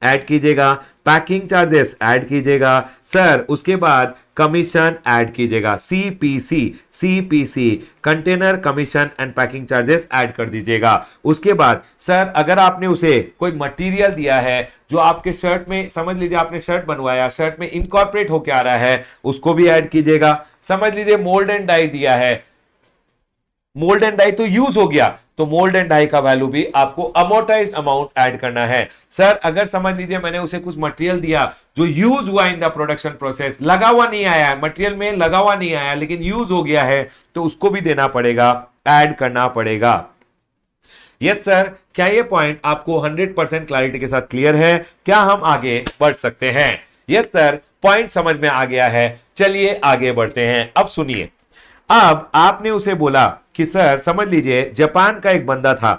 ऐड कीजिएगा पैकिंग चार्जेस ऐड कीजिएगा सर उसके बाद कमीशन ऐड कीजिएगा CPC CPC container commission and packing charges add कर दीजिएगा उसके बाद सर अगर आपने उसे कोई मटेरियल दिया है जो आपके शर्ट में समझ लीजिए आपने शर्ट बनवाया शर्ट में इनकॉर्पोरेट होके आ रहा है उसको भी ऐड कीजिएगा समझ लीजिए मोल्ड एंड डाई दिया है मोल्ड एंड डाई तो यूज हो गया तो मोल्ड एंड डाई का वैल्यू भी आपको अमोटाइज अमाउंट ऐड करना है सर अगर समझ लीजिए मैंने उसे कुछ मटेरियल दिया जो यूज हुआ इन द प्रोडक्शन प्रोसेस लगा हुआ नहीं आया है मटेरियल में लगा हुआ नहीं आया लेकिन यूज हो गया है तो उसको भी देना पड़ेगा ऐड करना पड़ेगा यस सर क्या ये पॉइंट आपको 100 परसेंट क्लैरिटी के साथ क्लियर है क्या हम आगे बढ़ सकते हैं यस सर पॉइंट समझ में आ गया है चलिए आगे बढ़ते हैं अब सुनिए अब आपने उसे बोला कि सर समझ लीजिए जापान का एक बंदा था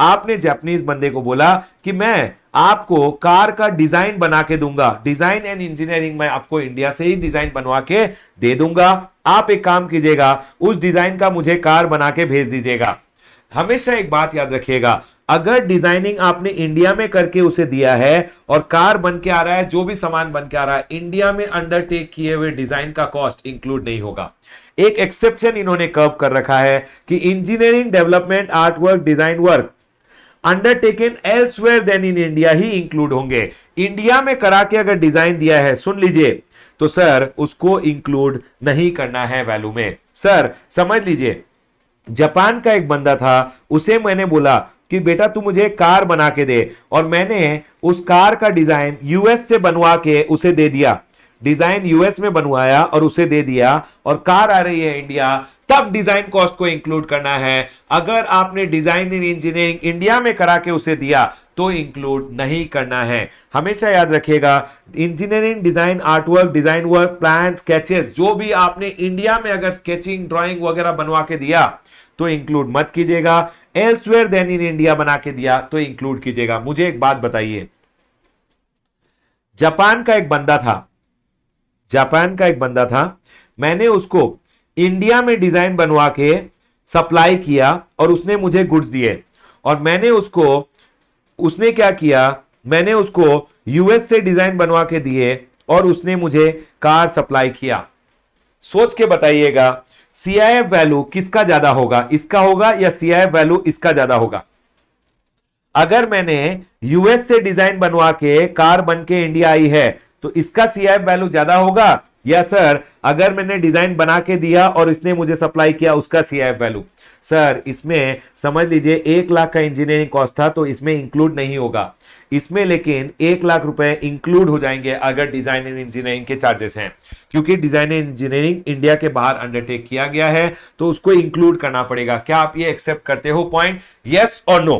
आपने जापानीज बंदे को बोला कि मैं आपको कार का डिजाइन बना के दूंगा डिजाइन एंड इंजीनियरिंग मैं आपको इंडिया से ही डिजाइन बनवा के दे दूंगा आप एक काम कीजिएगा उस डिजाइन का मुझे कार बना के भेज दीजिएगा हमेशा एक बात याद रखिएगा अगर डिजाइनिंग आपने इंडिया में करके उसे दिया है और कार बन के आ रहा है जो भी सामान बन के आ रहा है इंडिया में अंडरटेक किए हुए डिजाइन का कॉस्ट इंक्लूड नहीं होगा एक एक्सेप्शन इन्होंने कब कर रखा है कि engineering development artwork design work undertaken elsewhere then in India ही इंक्लूड होंगे इंडिया में करा के अगर डिजाइन दिया है सुन लीजिए तो सर उसको इंक्लूड नहीं करना है वैल्यू में सर समझ लीजिए जापान का एक बंदा था उसे मैंने बोला कि बेटा तू मुझे कार बना के दे और मैंने उस कार का डिजाइन यूएस से बनवा के उसे दे दिया डिजाइन यूएस में बनवाया और उसे दे दिया और कार आ रही है इंडिया तब डिजाइन कॉस्ट को इंक्लूड करना है अगर आपने डिजाइन इन इंजीनियरिंग इंडिया में करा के उसे दिया तो इंक्लूड नहीं करना है हमेशा याद रखिएगा engineering design artwork design work plan sketches जो भी आपने इंडिया में अगर स्केचिंग ड्रॉइंग वगैरह बनवा के दिया तो इंक्लूड मत कीजिएगा एल्सवेयर देन इन इंडिया बना के दिया तो इंक्लूड कीजिएगा मुझे एक बात बताइए जापान का एक बंदा था जापान का एक बंदा था मैंने उसको इंडिया में डिजाइन बनवा के सप्लाई किया और उसने मुझे गुड्स दिए और मैंने उसको उसने क्या किया मैंने उसको यूएस से डिजाइन बनवा के दिए और उसने मुझे कार सप्लाई किया सोच के बताइएगा सीआईएफ वैल्यू किसका ज्यादा होगा इसका होगा या सीआईएफ वैल्यू इसका ज्यादा होगा अगर मैंने यूएस से डिजाइन बनवा के कार बन के इंडिया आई है तो इसका आई वैल्यू ज्यादा होगा या सर अगर मैंने डिजाइन बना के दिया और इसने मुझे सप्लाई किया उसका आई वैल्यू सर इसमें समझ लीजिए एक लाख का इंजीनियरिंग कॉस्ट था तो इसमें इंक्लूड नहीं होगा इसमें लेकिन एक लाख रुपए इंक्लूड हो जाएंगे अगर डिजाइन एंड इंजीनियरिंग के चार्जेस हैं क्योंकि डिजाइन एंड इंजीनियरिंग इंडिया के बाहर अंडरटेक किया गया है तो उसको इंक्लूड करना पड़ेगा क्या आप ये एक्सेप्ट करते हो पॉइंट यस और नो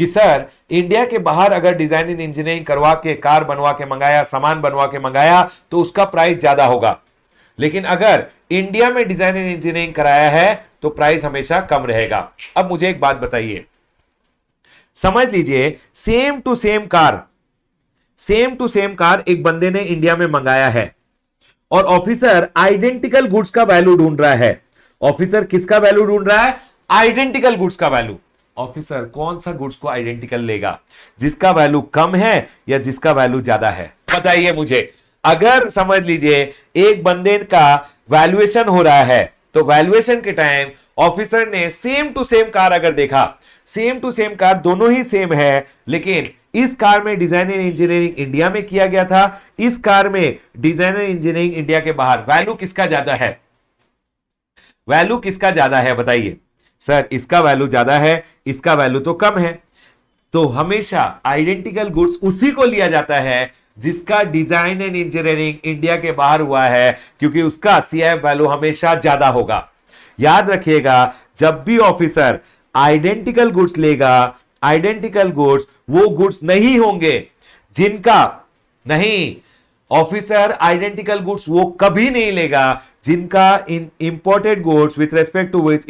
कि सर इंडिया के बाहर अगर डिजाइन इन इंजीनियरिंग करवा के कार बनवा के मंगाया सामान बनवा के मंगाया तो उसका प्राइस ज्यादा होगा लेकिन अगर इंडिया में डिजाइन इन इंजीनियरिंग कराया है तो प्राइस हमेशा कम रहेगा अब मुझे एक बात बताइए समझ लीजिए same to same car same to same car एक बंदे ने इंडिया में मंगाया है और ऑफिसर आइडेंटिकल गुड्स का वैल्यू ढूंढ रहा है ऑफिसर किसका वैल्यू ढूंढ रहा है आइडेंटिकल गुड्स का वैल्यू ऑफिसर कौन सा गुड्स को आइडेंटिकल लेगा जिसका वैल्यू कम है या जिसका वैल्यू ज्यादा है बताइए मुझे अगर समझ लीजिए एक बंदे का वैल्यूएशन हो रहा है तो वैल्यूएशन के टाइम ऑफिसर ने सेम टू सेम कार अगर देखा सेम टू सेम कार दोनों ही सेम है लेकिन इस कार में डिजाइन एंड इंजीनियरिंग इंडिया में किया गया था इस कार में डिजाइन एंड इंजीनियरिंग इंडिया के बाहर वैल्यू किसका ज्यादा है वैल्यू किसका ज्यादा है बताइए सर इसका वैल्यू ज्यादा है इसका वैल्यू तो कम है तो हमेशा आइडेंटिकल गुड्स उसी को लिया जाता है जिसका डिजाइन एंड इंजीनियरिंग इंडिया के बाहर हुआ है क्योंकि उसका सीआई वैल्यू हमेशा ज्यादा होगा याद रखिएगा जब भी ऑफिसर आइडेंटिकल गुड्स लेगा आइडेंटिकल गुड्स वो गुड्स नहीं होंगे जिनका नहीं ऑफिसर आइडेंटिकल गुड्स वो कभी नहीं लेगा जिनका in imported goods with respect to which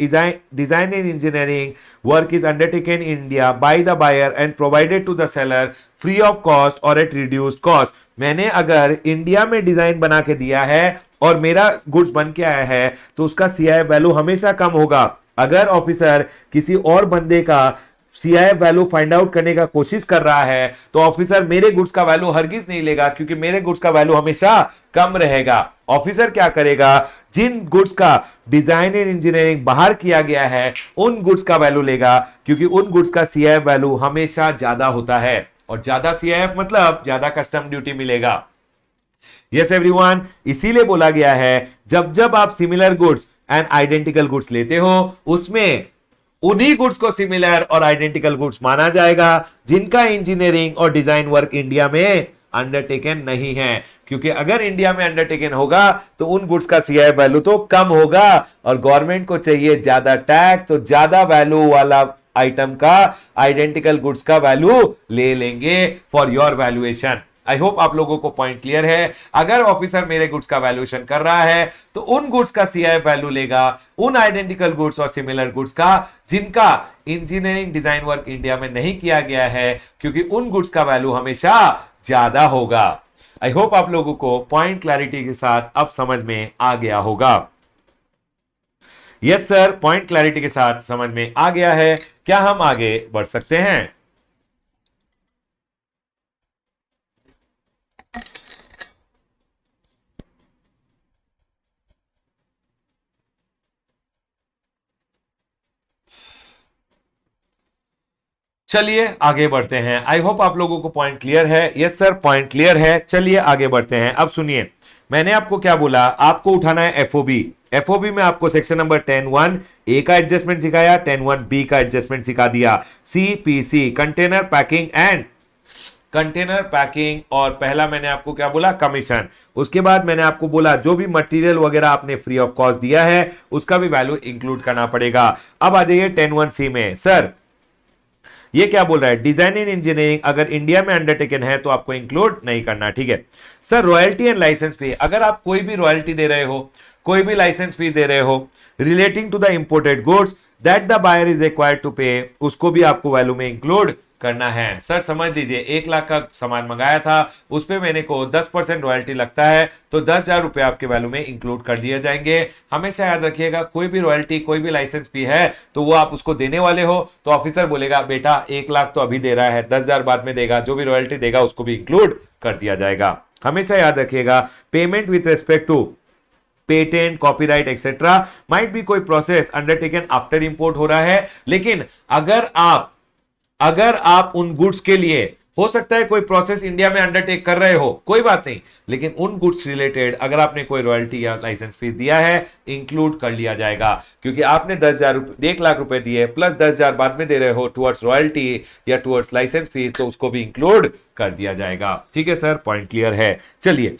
design in engineering work is undertaken in India by the buyer and provided to the seller free of cost और एट रिड्यूस कॉस्ट मैंने अगर India में design बना के दिया है और मेरा गुड्स बन के आया है तो उसका सीआई वैल्यू हमेशा कम होगा अगर ऑफिसर किसी और बंदे का सीआईएफ वैल्यू फाइंड आउट करने का कोशिश कर रहा है तो ऑफिसर मेरे गुड्स का वैल्यू हरगिज नहीं लेगा क्योंकि मेरे गुड्स का वैल्यू हमेशा कम रहेगा ऑफिसर क्या करेगा जिन गुड्स का डिजाइन एंड इंजीनियरिंग बाहर किया गया है उन गुड्स का वैल्यू लेगा क्योंकि उन गुड्स का सीआईएफ वैल्यू हमेशा ज्यादा होता है और ज्यादा सीआईएफ मतलब ज्यादा कस्टम ड्यूटी मिलेगा यस एवरी एवरीवन इसीलिए बोला गया है जब जब आप similar goods and identical goods लेते हो उसमें उन्हीं गुड्स को सिमिलर और आइडेंटिकल गुड्स माना जाएगा जिनका इंजीनियरिंग और डिजाइन वर्क इंडिया में अंडरटेकन नहीं है क्योंकि अगर इंडिया में अंडरटेकन होगा तो उन गुड्स का सीआई वैल्यू तो कम होगा और गवर्नमेंट को चाहिए ज्यादा टैक्स तो ज्यादा वैल्यू वाला आइटम का आइडेंटिकल गुड्स का वैल्यू ले लेंगे for your valuation I hope आप लोगों को पॉइंट क्लियर है अगर ऑफिसर मेरे गुड्स का वैल्यूएशन कर रहा है तो उन गुड्स का सी वैल्यू लेगा उन आइडेंटिकल गुड्स और सिमिलर गुड्स का जिनका इंजीनियरिंग डिजाइन वर्क इंडिया में नहीं किया गया है क्योंकि उन गुड्स का वैल्यू हमेशा ज्यादा होगा आई होप आप लोगों को पॉइंट क्लैरिटी के साथ अब समझ में आ गया होगा यस सर पॉइंट क्लैरिटी के साथ समझ में आ गया है क्या हम आगे बढ़ सकते हैं चलिए आगे बढ़ते हैं आई होप आप लोगों को पॉइंट क्लियर है यस सर पॉइंट क्लियर है चलिए आगे बढ़ते हैं अब सुनिए मैंने आपको क्या बोला आपको उठाना है एफओबी एफओबी में आपको section number ten one A का एडजस्टमेंट सिखाया टेन वन बी का एडजस्टमेंट सिखा दिया CPC container packing and container packing और पहला मैंने आपको क्या बोला कमीशन उसके बाद मैंने आपको बोला जो भी मटेरियल वगैरह आपने फ्री ऑफ कॉस्ट दिया है उसका भी वैल्यू इंक्लूड करना पड़ेगा अब आ जाइए टेन वन सी में सर ये क्या बोल रहा है डिजाइन इन इंजीनियरिंग अगर इंडिया में अंडरटेकन है तो आपको इंक्लूड नहीं करना ठीक है sir royalty and licence fee अगर आप कोई भी रॉयल्टी दे रहे हो कोई भी लाइसेंस फीस दे रहे हो relating to the imported goods that the buyer is required to pay उसको भी आपको वैल्यू में इंक्लूड करना है सर समझ लीजिए एक लाख का सामान मंगाया था उस पर मैंने को दस परसेंट रॉयल्टी लगता है तो दस हजार रुपये आपके वैल्यू में इंक्लूड कर दिए जाएंगे हमेशा याद रखिएगा कोई भी रॉयल्टी कोई भी लाइसेंस फी है तो वो आप उसको देने वाले हो तो ऑफिसर बोलेगा बेटा एक लाख तो अभी दे रहा है दस हजार बाद में देगा जो भी रॉयल्टी देगा उसको भी इंक्लूड कर दिया जाएगा हमेशा याद रखिएगा payment with respect to patent copyright etcetera माइट भी कोई प्रोसेस अंडरटेकन आफ्टर इंपोर्ट हो रहा है लेकिन अगर आप अगर आप उन गुड्स के लिए हो सकता है कोई प्रोसेस इंडिया में अंडरटेक कर रहे हो कोई बात नहीं लेकिन उन गुड्स रिलेटेड अगर आपने कोई रॉयल्टी या लाइसेंस फीस दिया है इंक्लूड कर लिया जाएगा क्योंकि आपने दस हजार एक लाख रुपए दिए प्लस दस हजार बाद में दे रहे हो टुवर्ड्स रॉयल्टी या टुवर्ड्स लाइसेंस फीस तो उसको भी इंक्लूड कर दिया जाएगा ठीक है सर पॉइंट क्लियर है चलिए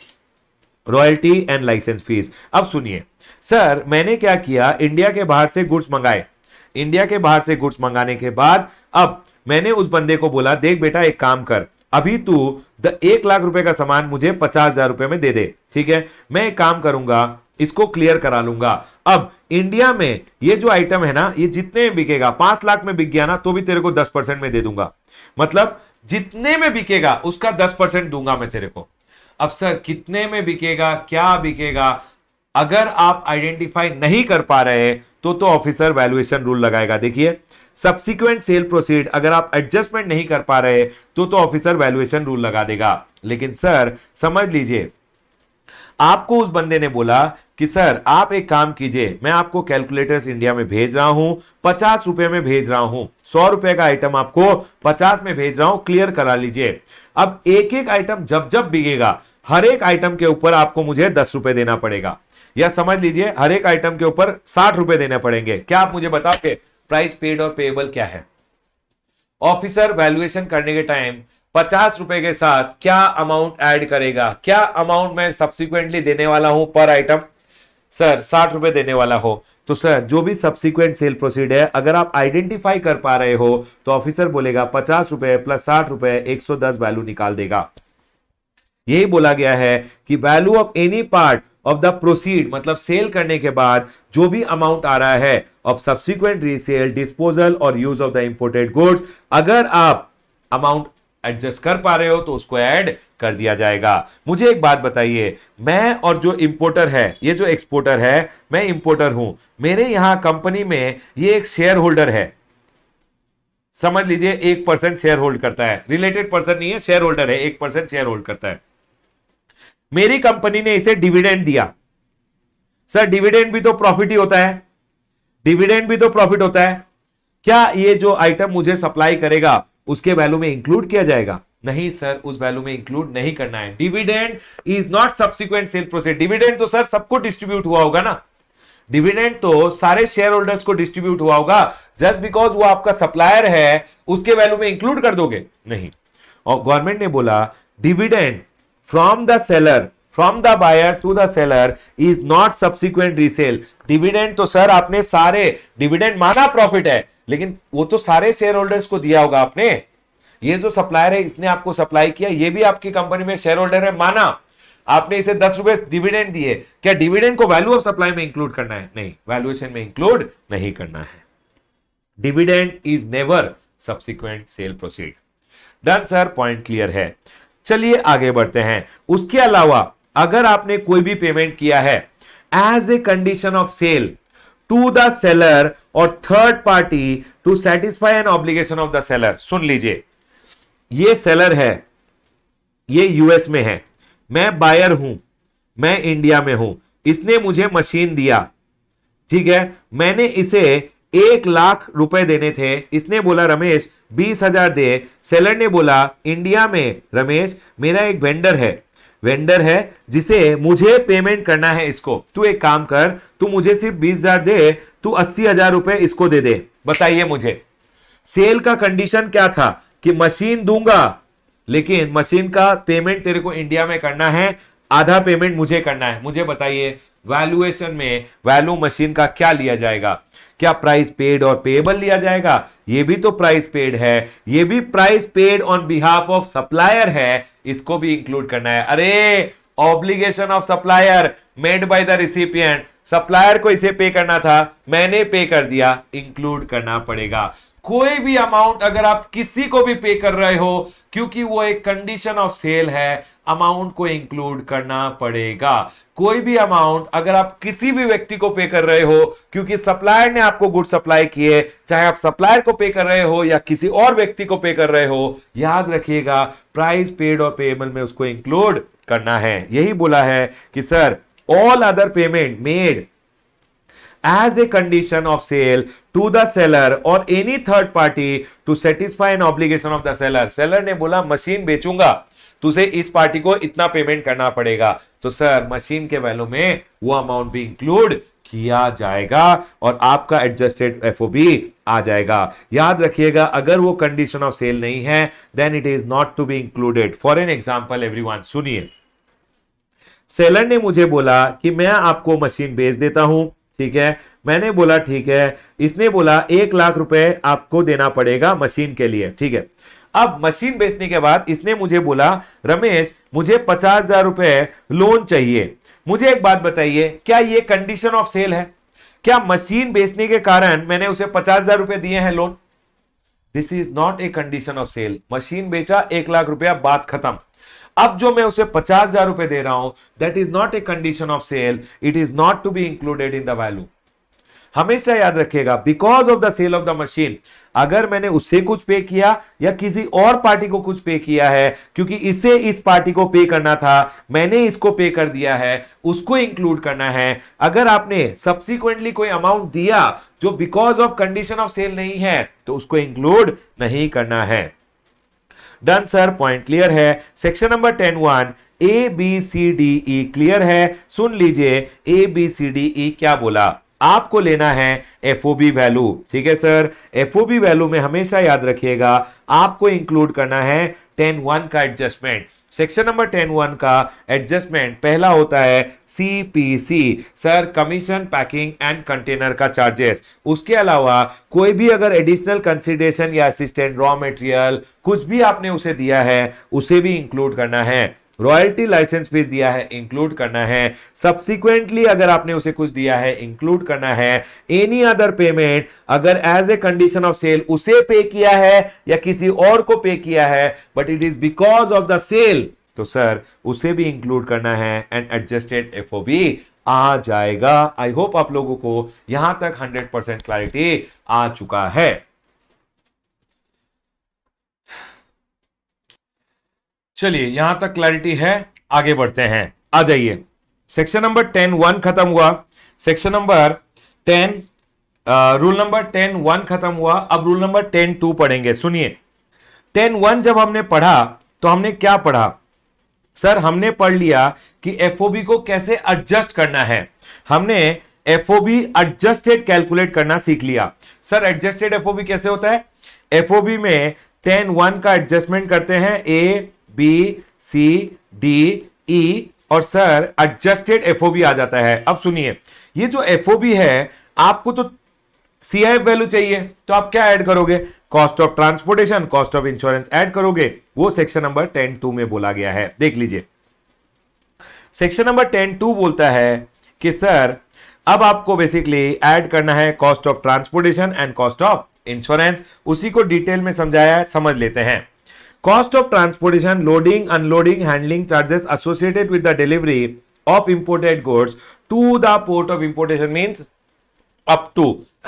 रॉयल्टी एंड लाइसेंस फीस अब सुनिए सर मैंने क्या किया इंडिया के बाहर से गुड्स मंगाए इंडिया के बाहर से गुड्स मंगाने के बाद अब मैंने उस बंदे को बोला देख बेटा एक काम कर अभी तू द एक लाख रुपए का सामान मुझे पचास हजार रुपए में दे दे ठीक है मैं एक काम करूंगा इसको क्लियर करा लूंगा अब इंडिया में ये जो आइटम है ना ये जितने में बिकेगा पांच लाख में बिक गया ना तो भी तेरे को दस परसेंट में दे दूंगा मतलब जितने में बिकेगा उसका दस परसेंट दूंगा मैं तेरे को अब सर कितने में बिकेगा क्या बिकेगा अगर आप आइडेंटिफाई नहीं कर पा रहे तो तो ऑफिसर वैल्यूएशन रूल लगाएगा देखिए सब्सिक्वेंट सेल प्रोसीड अगर आप एडजस्टमेंट नहीं कर पा रहे तो तो ऑफिसर वैल्यूएशन रूल लगा देगा लेकिन सर समझ लीजिए आपको उस बंदे ने बोला कि सर आप एक काम कीजिए मैं आपको कैलकुलेटर्स इंडिया में भेज रहा हूं पचास रुपए में भेज रहा हूं सौ रुपए का आइटम आपको पचास में भेज रहा हूं क्लियर करा लीजिए अब एक एक आइटम जब जब बिकेगा हर एक आइटम के ऊपर आपको मुझे दस रुपए देना पड़ेगा या समझ लीजिए हर एक आइटम के ऊपर साठ रुपए देने पड़ेंगे क्या आप मुझे बताओगे प्राइस पेड और पेएबल क्या है ऑफिसर वैल्यूएशन करने के टाइम पचास रुपए के साथ क्या अमाउंट ऐड करेगा क्या अमाउंट मैं सब्सिक्वेंटली देने वाला हूं पर आइटम सर साठ रुपए देने वाला हो तो सर जो भी सब्सिक्वेंट सेल प्रोसीड है अगर आप आइडेंटिफाई कर पा रहे हो तो ऑफिसर बोलेगा पचास रुपए प्लस साठ रुपए एक सौ दस वैल्यू निकाल देगा यही बोला गया है कि value of any part of the proceed मतलब सेल करने के बाद जो भी अमाउंट आ रहा है ऑफ सब्सिक्वेंट रीसेल डिस्पोजल और use of the imported goods अगर आप अमाउंट एडजस्ट कर पा रहे हो तो उसको ऐड कर दिया जाएगा मुझे एक बात बताइए मैं और जो इंपोर्टर है ये जो एक्सपोर्टर है मैं इंपोर्टर हूं मेरे यहां कंपनी में ये एक शेयर होल्डर है समझ लीजिए एक परसेंट शेयर होल्ड करता है रिलेटेड पर्सन नहीं है शेयर होल्डर है एक परसेंट शेयर होल्ड करता है मेरी कंपनी ने इसे डिविडेंड दिया सर डिविडेंड भी तो प्रॉफिट ही होता है डिविडेंड भी तो प्रॉफिट होता है क्या ये जो आइटम मुझे सप्लाई करेगा उसके वैल्यू में इंक्लूड किया जाएगा नहीं सर उस वैल्यू में इंक्लूड नहीं करना है dividend is not subsequent sale process dividend तो सर सबको डिस्ट्रीब्यूट हुआ होगा ना डिविडेंड तो सारे शेयर होल्डर्स को डिस्ट्रीब्यूट हुआ होगा जस्ट बिकॉज वो आपका सप्लायर है उसके वैल्यू में इंक्लूड कर दोगे नहीं और गवर्नमेंट ने बोला dividend from the seller from the buyer to the seller is not subsequent resale dividend तो सर आपने सारे डिविडेंड माना प्रॉफिट है लेकिन वो तो सारे शेयर होल्डर्स को दिया होगा आपने ये जो सप्लायर है इसने आपको सप्लाई किया ये भी आपकी कंपनी में शेयर होल्डर है माना आपने इसे दस रुपए डिविडेंड दिए क्या डिविडेंड को वैल्यू ऑफ सप्लाई में इंक्लूड करना है नहीं वैल्यूएशन में इंक्लूड नहीं करना है dividend is never subsequent sale proceed done sir point clear है चलिए आगे बढ़ते हैं उसके अलावा अगर आपने कोई भी पेमेंट किया है as a condition of sale to the seller और third party to satisfy an obligation of the seller सुन लीजिए ये सेलर है ये यूएस में है मैं बायर हूं मैं इंडिया में हूं इसने मुझे मशीन दिया ठीक है मैंने इसे एक लाख रुपए देने थे इसने बोला रमेश बीस हजार दे सेलर ने बोला इंडिया में रमेश मेरा एक वेंडर है वेंडर है जिसे मुझे पेमेंट करना है इसको तू एक काम कर तू मुझे सिर्फ बीस हजार दे तू अस्सी हजार रुपए इसको दे दे बताइए मुझे सेल का कंडीशन क्या था कि मशीन दूंगा लेकिन मशीन का पेमेंट तेरे को इंडिया में करना है आधा पेमेंट मुझे करना है मुझे बताइए वैल्यूएशन में वैल्यू मशीन का क्या लिया जाएगा क्या प्राइस पेड और पेएबल लिया जाएगा ये भी तो प्राइस पेड है ये भी price paid on behalf of supplier है इसको भी इंक्लूड करना है अरे obligation of supplier made by the recipient supplier को इसे पे करना था मैंने पे कर दिया इंक्लूड करना पड़ेगा कोई भी अमाउंट अगर आप किसी को भी पे कर रहे हो क्योंकि वो एक कंडीशन ऑफ सेल है अमाउंट को इंक्लूड करना पड़ेगा कोई भी अमाउंट अगर आप किसी भी व्यक्ति को पे कर रहे हो क्योंकि सप्लायर ने आपको गुड सप्लाई किए चाहे आप सप्लायर को पे कर रहे हो या किसी और व्यक्ति को पे कर रहे हो याद रखिएगा प्राइस पेड और पेएबल में उसको इंक्लूड करना है यही बोला है कि sir all other payment made as a condition of sale to the seller और any third party to satisfy an obligation of the seller seller ने बोला मशीन बेचूंगा तुझे इस पार्टी को इतना पेमेंट करना पड़ेगा तो सर मशीन के वैल्यू में वो अमाउंट भी इंक्लूड किया जाएगा और आपका एडजस्टेड एफ आ जाएगा याद रखिएगा अगर वो कंडीशन ऑफ सेल नहीं है then it is not to be included for an example every सुनिए सेलर ने मुझे बोला कि मैं आपको मशीन भेज देता हूं ठीक है मैंने बोला ठीक है इसने बोला एक लाख रुपए आपको देना पड़ेगा मशीन के लिए ठीक है अब मशीन बेचने के बाद इसने मुझे बोला रमेश मुझे पचास हजार रुपए लोन चाहिए मुझे एक बात बताइए क्या ये कंडीशन ऑफ सेल है क्या मशीन बेचने के कारण मैंने उसे पचास हजार रुपए दिए हैं loan this is not a condition of sale machine बेचा एक लाख रुपया बात खत्म अब जो मैं उसे पचास हजार रुपए दे रहा हूं that is not a condition of sale it is not to be included in the value हमेशा याद रखिएगा because of the sale of the machine अगर मैंने उससे कुछ पे किया या किसी और पार्टी को कुछ पे किया है क्योंकि इसे इस पार्टी को पे करना था मैंने इसको पे कर दिया है उसको इंक्लूड करना है अगर आपने सब्सिक्वेंटली कोई अमाउंट दिया जो because of condition of sale नहीं है तो उसको इंक्लूड नहीं करना है डन सर पॉइंट क्लियर है section number ten one A B C D E clear है सुन लीजिए ए बी सी डी ई क्या बोला आपको लेना है एफ वैल्यू ठीक है सर एफ वैल्यू में हमेशा याद रखिएगा आपको इंक्लूड करना है टेन वन का adjustment section number ten one का एडजस्टमेंट पहला होता है CPC sir commission packing and container का चार्जेस उसके अलावा कोई भी अगर एडिशनल कंसिडरेशन या असिस्टेंट रॉ मटेरियल कुछ भी आपने उसे दिया है उसे भी इंक्लूड करना है रॉयल्टी लाइसेंस फीस दिया है इंक्लूड करना है सब्सिक्वेंटली अगर आपने उसे कुछ दिया है इंक्लूड करना है एनी अदर पेमेंट अगर as a condition of sale उसे पे किया है या किसी और को पे किया है but it is because of the sale तो सर उसे भी इंक्लूड करना है एंड एडजस्टेड एफ आ जाएगा आई होप आप लोगों को यहां तक 100% क्लैरिटी आ चुका है चलिए यहां तक क्लैरिटी है आगे बढ़ते हैं आ जाइए सेक्शन नंबर टेन वन खत्म हुआ section number ten rule number ten one खत्म हुआ अब रूल नंबर टेन टू पढ़ेंगे सुनिए टेन वन जब हमने पढ़ा तो हमने क्या पढ़ा सर हमने पढ़ लिया कि एफओबी को कैसे एडजस्ट करना है हमने एफओबी एडजस्टेड कैलकुलेट करना सीख लिया सर एडजस्टेड एफओबी कैसे होता है एफओबी में टेन वन का एडजस्टमेंट करते हैं ए बी सी डी ई और सर एडजस्टेड एफ आ जाता है अब सुनिए ये जो एफ है आपको तो सी आई वैल्यू चाहिए तो आप क्या ऐड करोगे cost of transportation cost of insurance add करोगे वो सेक्शन नंबर टेन टू में बोला गया है देख लीजिए सेक्शन नंबर टेन टू बोलता है कि सर अब आपको बेसिकली ऐड करना है cost of transportation and cost of insurance उसी को डिटेल में समझाया समझ लेते हैं Cost of transportation, loading, unloading, handling charges associated with the delivery of imported goods to the port of importation means up to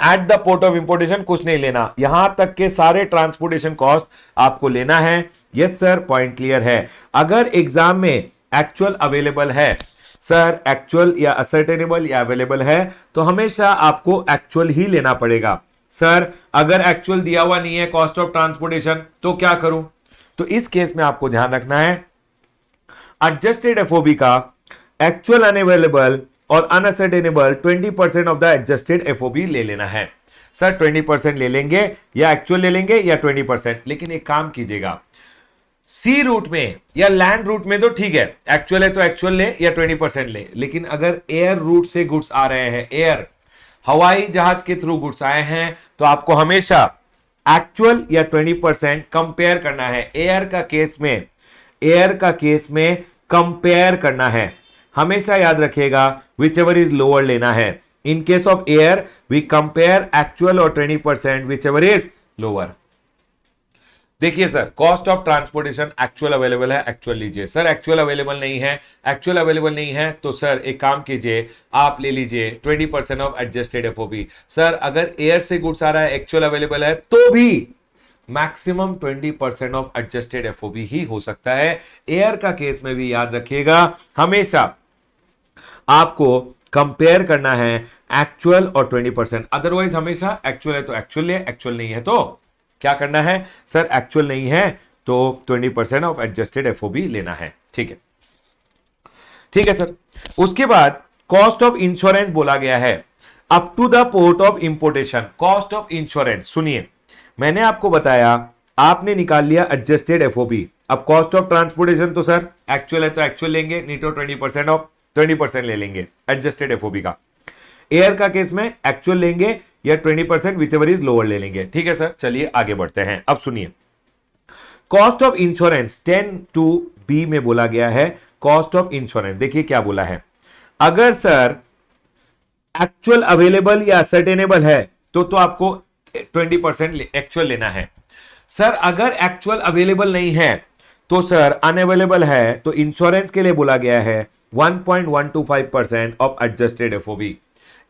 at the port of importation कुछ नहीं लेना यहां तक के सारे ट्रांसपोर्टेशन कॉस्ट आपको लेना है यस सर पॉइंट क्लियर है अगर एग्जाम में एक्चुअल अवेलेबल है सर एक्चुअल या असर्टेनेबल या अवेलेबल है तो हमेशा आपको एक्चुअल ही लेना पड़ेगा सर अगर एक्चुअल दिया हुआ नहीं है कॉस्ट ऑफ ट्रांसपोर्टेशन तो क्या करूं तो इस केस में आपको ध्यान रखना है एडजस्टेड एफओबी का एक्चुअल अनएवेलेबल और अनबल 20 percent of the adjusted FOB ले लेना है सर ट्वेंटी परसेंट ले लेंगे या एक्चुअल ले लेंगे या ट्वेंटी परसेंट लेकिन एक काम कीजिएगा सी रूट में या लैंड रूट में तो ठीक है एक्चुअल है तो एक्चुअल ले या ट्वेंटी परसेंट ले लेकिन अगर एयर रूट से गुड्स आ रहे हैं एयर हवाई जहाज के थ्रू गुड्स आए हैं तो आपको हमेशा एक्चुअल या 20 परसेंट कंपेयर करना है एयर का केस में एयर का केस में कंपेयर करना है हमेशा याद रखिएगा विच एवर इज लोअर लेना है in case of air we compare actual और 20 percent whichever is lower देखिए sir cost of transportation actual available है एक्चुअल लीजिए सर एक्चुअल अवेलेबल नहीं है एक्चुअल अवेलेबल नहीं है तो सर एक काम कीजिए आप ले लीजिए twenty percent of adjusted F sir अगर एयर से गुड्स आ रहा है एक्चुअल अवेलेबल है तो भी maximum twenty percent of adjusted F ही हो सकता है एयर का केस में भी याद रखिएगा हमेशा आपको कंपेयर करना है एक्चुअल और ट्वेंटी परसेंट अदरवाइज हमेशा एक्चुअल है तो एक्चुअल है एक्चुअल नहीं है तो क्या करना है सर एक्चुअल नहीं है तो 20 परसेंट ऑफ एडजस्टेड एफ लेना है ठीक है ठीक है सर उसके बाद कॉस्ट ऑफ इंश्योरेंस बोला गया है up to the port of importation cost of insurance सुनिए मैंने आपको बताया आपने निकाल लिया एडजस्टेड एफ अब कॉस्ट ऑफ ट्रांसपोर्टेशन तो सर एक्चुअल है तो एक्चुअल लेंगे नहीं तो twenty percent of twenty percent ले लेंगे एडजस्टेड एफ का एयर का केस में एक्चुअल लेंगे या ट्वेंटी परसेंट एवर इज लोअर ले लेंगे ठीक है सर चलिए आगे बढ़ते हैं अब सुनिए cost of insurance ten two B में बोला गया है कॉस्ट ऑफ इंश्योरेंस देखिए क्या बोला है अगर सर एक्चुअल अवेलेबल या सर्टेनेबल है तो तो आपको ट्वेंटी परसेंट एक्चुअल लेना है सर अगर एक्चुअल अवेलेबल नहीं है तो सर अनअवेलेबल है तो इंश्योरेंस के लिए बोला गया है 1.125 percent of adjusted FOB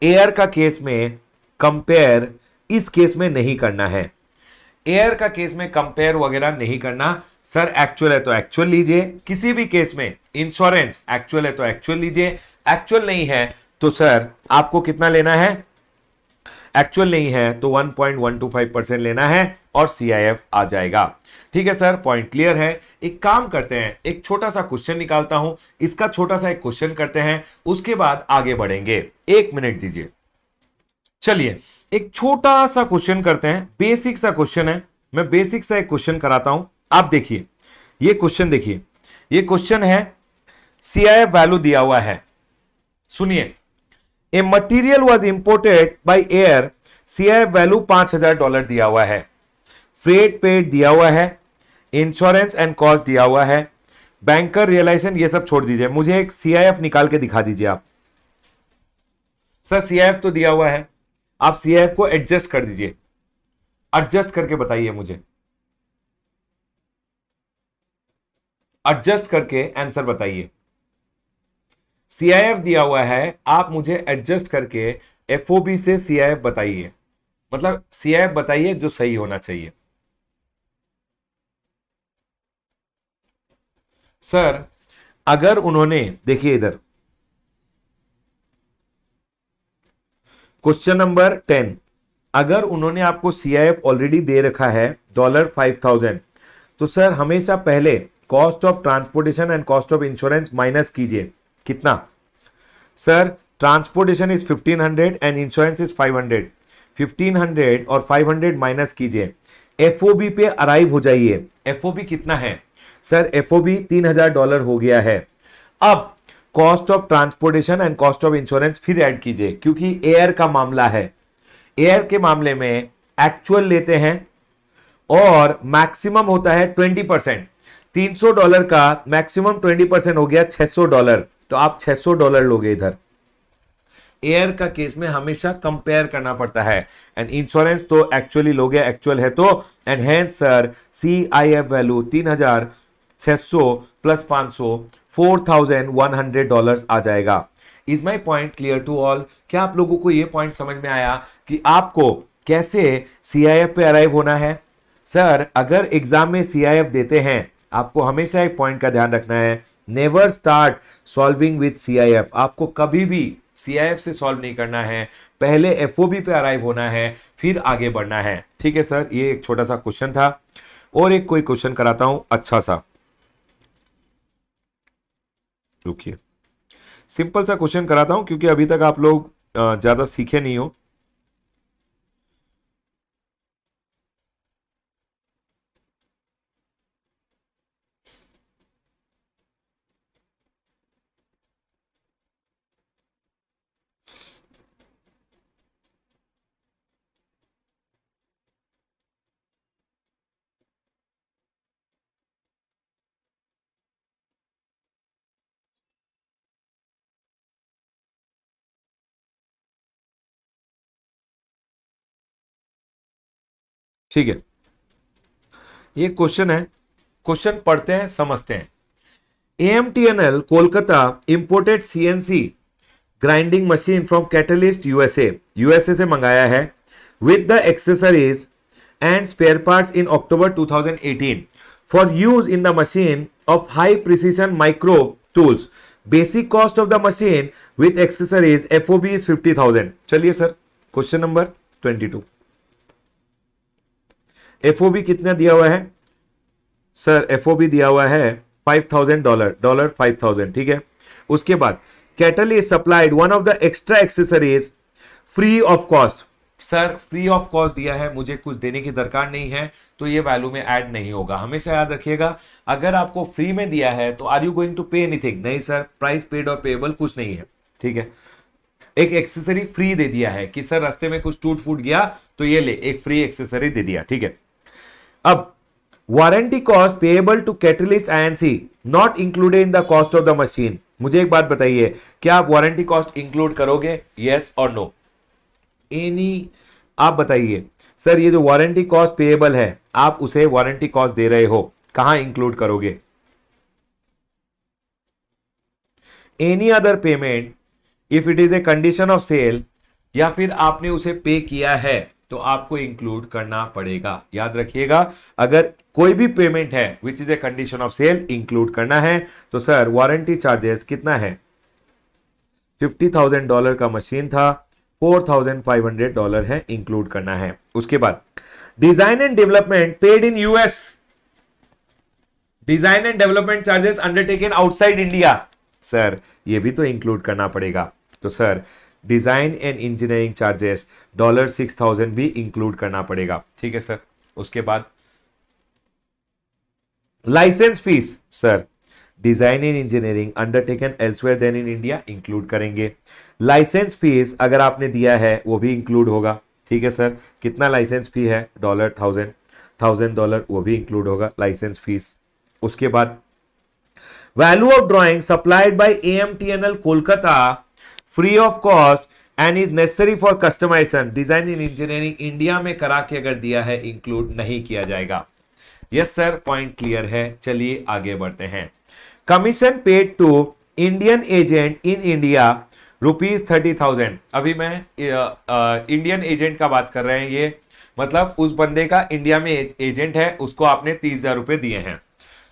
air का केस में कंपेयर इस केस में नहीं करना है एयर का केस में कंपेयर वगैरह नहीं करना सर एक्चुअल है तो एक्चुअल लीजिए किसी भी केस में इंश्योरेंस एक्चुअल है तो एक्चुअल लीजिए एक्चुअल नहीं है तो सर आपको कितना लेना है एक्चुअल नहीं है तो 1.125 परसेंट लेना है और सीआईएफ आ जाएगा ठीक है सर पॉइंट क्लियर है एक काम करते हैं एक छोटा सा क्वेश्चन निकालता हूं इसका छोटा सा एक क्वेश्चन करते हैं उसके बाद आगे बढ़ेंगे एक मिनट दीजिए चलिए एक छोटा सा क्वेश्चन करते हैं बेसिक सा क्वेश्चन है मैं बेसिक सा एक क्वेश्चन कराता हूं आप देखिए ये क्वेश्चन देखिए ये क्वेश्चन है सीआईएफ वैल्यू दिया हुआ है सुनिए a material was imported by air CIF value पांच हजार डॉलर दिया हुआ है फ्रेट पेड दिया हुआ है इंश्योरेंस एंड कॉस्ट दिया हुआ है बैंकर रियलाइजेशन ये सब छोड़ दीजिए मुझे एक सीआईएफ निकाल के दिखा दीजिए आप सर सीआईएफ तो दिया हुआ है आप सी एफ को एडजस्ट कर दीजिए एडजस्ट करके बताइए मुझे एडजस्ट करके आंसर बताइए सीआईएफ दिया हुआ है आप मुझे एडजस्ट करके एफओबी से सीआईएफ बताइए मतलब सीआईएफ बताइए जो सही होना चाहिए सर अगर उन्होंने देखिए इधर क्वेश्चन नंबर टेन अगर उन्होंने आपको सीआईएफ ऑलरेडी दे रखा है डॉलर फाइव थाउजेंड तो सर हमेशा पहले cost of transportation and cost of insurance minus कीजिए कितना sir transportation is fifteen hundred and insurance is five hundred fifteen hundred और फाइव हंड्रेड माइनस कीजिए एफओबी पे अराइव हो जाइए एफओबी कितना है सर एफओबी हजार डॉलर हो गया है अब cost of transportation and cost of insurance फिर ऐड कीजिए क्योंकि एयर का मामला है एयर के मामले में एक्चुअल लेते हैं और मैक्सिमम होता है ट्वेंटी परसेंट तीन सौ डॉलर का मैक्सिमम ट्वेंटी परसेंट हो गया छह सौ डॉलर तो आप छह सौ डॉलर लोगे इधर एयर का केस में हमेशा कंपेयर करना पड़ता है एंड इंश्योरेंस तो एक्चुअली लोगे एक्चुअल है तो and sir C I F value तीन हजार छह सौ प्लस पांच सौ four thousand one hundred dollar आ जाएगा is my point clear to all क्या आप लोगों को ये पॉइंट समझ में आया कि आपको कैसे सी आई एफ पे अराइव होना है सर अगर एग्जाम में सी आई एफ देते हैं आपको हमेशा एक पॉइंट का ध्यान रखना है never start solving with C I F आपको कभी भी सी आई एफ से सॉल्व नहीं करना है पहले एफ ओ बी पे अराइव होना है फिर आगे बढ़ना है ठीक है सर ये एक छोटा सा क्वेश्चन था और एक कोई क्वेश्चन कराता हूँ अच्छा सा रुकिए सिंपल सा क्वेश्चन कराता हूं क्योंकि अभी तक आप लोग ज़्यादा सीखे नहीं हो ठीक है ये क्वेश्चन है क्वेश्चन पढ़ते हैं समझते हैं L Kolkata imported CNC grinding machine from Catalyst USA USA से मंगाया है with the accessories and spare parts in October 2018 for use in the machine of high precision micro tools basic cost of the machine with accessories F B is thousand चलिए sir question number twenty two FOB कितना दिया हुआ है sir FOB दिया हुआ है five thousand dollar dollar five thousand ठीक है उसके बाद Catalyst is supplied one of the extra accessories free of cost sir free of cost दिया है मुझे कुछ देने की दरकार नहीं है तो ये वैल्यू में ऐड नहीं होगा हमेशा याद रखिएगा अगर आपको फ्री में दिया है तो are you going to pay anything नहीं सर प्राइस पेड और पेएबल कुछ नहीं है ठीक है एक एक्सेसरी फ्री दे दिया है कि सर रास्ते में कुछ टूट फूट गया तो ये ले एक फ्री एक्सेसरी दे दिया ठीक है अब warranty cost payable to Catalyst Inc not included in the cost of the machine मुझे एक बात बताइए क्या आप वारंटी कॉस्ट इंक्लूड करोगे यस और नो एनी आप बताइए सर ये जो वारंटी कॉस्ट पेएबल है आप उसे वारंटी कॉस्ट दे रहे हो कहां इंक्लूड करोगे any other payment if it is a condition of sale या फिर आपने उसे पे किया है तो आपको इंक्लूड करना पड़ेगा याद रखिएगा अगर कोई भी पेमेंट है which is a condition of sale include करना है तो सर वारंटी चार्जेस कितना है फिफ्टी थाउजेंड डॉलर का मशीन था four thousand five hundred dollar है इंक्लूड करना है उसके बाद design and development paid in US design and development charges undertaken outside India sir ये भी तो इंक्लूड करना पड़ेगा तो sir design and engineering charges dollar six thousand भी इंक्लूड करना पड़ेगा ठीक है सर उसके बाद licence fees sir design in engineering undertaken elsewhere then in India include करेंगे लाइसेंस फीस अगर आपने दिया है वो भी इंक्लूड होगा ठीक है सर कितना लाइसेंस फी है डॉलर थाउजेंड थाउजेंड डॉलर वो भी इंक्लूड होगा लाइसेंस फीस उसके बाद value of drawing supplied by A M T N L Kolkata free of cost and is necessary for customisation design in engineering India में करा के अगर दिया है इंक्लूड नहीं किया जाएगा यस सर पॉइंट क्लियर है चलिए आगे बढ़ते हैं commission paid to Indian agent in India rupees thirty thousand अभी मैं इंडियन एजेंट का बात कर रहे हैं ये मतलब उस बंदे का इंडिया में एजेंट है उसको आपने तीस हजार रुपए दिए हैं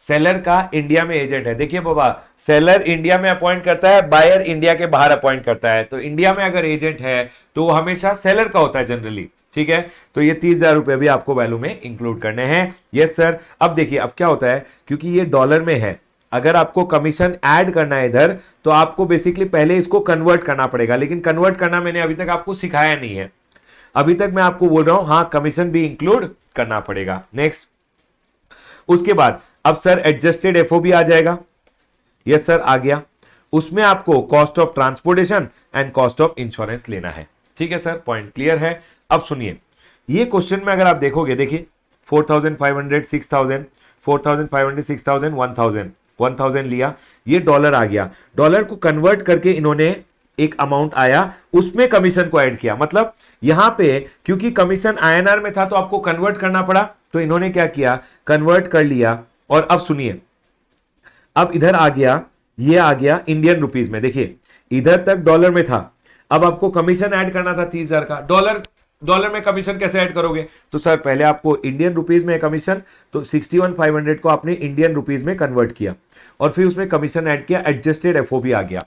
सेलर का इंडिया में एजेंट है देखिए बाबा सेलर इंडिया में अपॉइंट करता है बायर इंडिया के बाहर अपॉइंट करता है तो इंडिया में अगर एजेंट है तो वो हमेशा सेलर का होता है जनरली ठीक है तो ये तीस हजार रुपये भी आपको वैल्यू में इंक्लूड करने हैं यस सर अब देखिए अब क्या होता है क्योंकि ये डॉलर में है अगर आपको कमीशन ऐड करना है इधर तो आपको बेसिकली पहले इसको कन्वर्ट करना पड़ेगा लेकिन कन्वर्ट करना मैंने अभी तक आपको सिखाया नहीं है अभी तक मैं आपको बोल रहा हूं हाँ कमीशन भी इंक्लूड करना पड़ेगा नेक्स्ट उसके बाद अब सर एडजस्टेड एफओ भी आ जाएगा यस सर आ गया उसमें आपको cost of transportation and cost of insurance लेना है ठीक है सर पॉइंट क्लियर है अब सुनिए ये क्वेश्चन में अगर आप देखोगे देखिए four thousand five hundred six thousand four thousand five hundred six thousand one thousand one thousand लिया ये डॉलर आ गया डॉलर को कन्वर्ट करके इन्होंने एक अमाउंट आया उसमें कमीशन को ऐड किया मतलब यहां पे क्योंकि कमीशन आईएनआर में था तो आपको कन्वर्ट करना पड़ा तो इन्होंने क्या किया कन्वर्ट कर लिया और अब सुनिए अब इधर आ गया ये आ गया इंडियन रुपीज में देखिए इधर तक डॉलर में था अब आपको कमीशन ऐड करना था तीस हजार का डॉलर डॉलर में कमीशन कैसे ऐड करोगे तो सर पहले आपको इंडियन रुपीज में कमीशन तो हंड्रेड को आपने इंडियन रुपीज में कन्वर्ट किया और फिर उसमें कमीशन ऐड किया एडजस्टेड एफओबी आ गया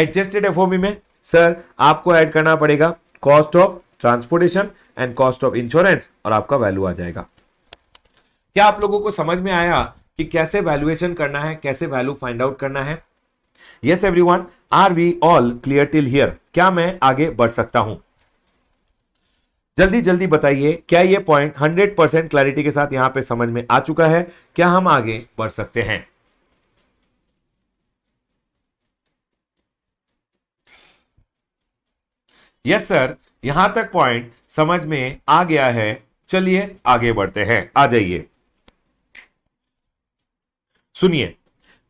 एडजस्टेड एफओबी में सर आपको ऐड करना पड़ेगा cost of transportation and cost of insurance और आपका वैल्यू आ जाएगा क्या आप लोगों को समझ में आया कि कैसे वैल्यूएशन करना है कैसे वैल्यू फाइंड आउट करना है yes everyone are we all clear till here क्या मैं आगे बढ़ सकता हूं जल्दी जल्दी बताइए क्या ये पॉइंट 100 परसेंट क्लैरिटी के साथ यहां पे समझ में आ चुका है क्या हम आगे बढ़ सकते हैं यस सर यहां तक पॉइंट समझ में आ गया है चलिए आगे बढ़ते हैं आ जाइए सुनिए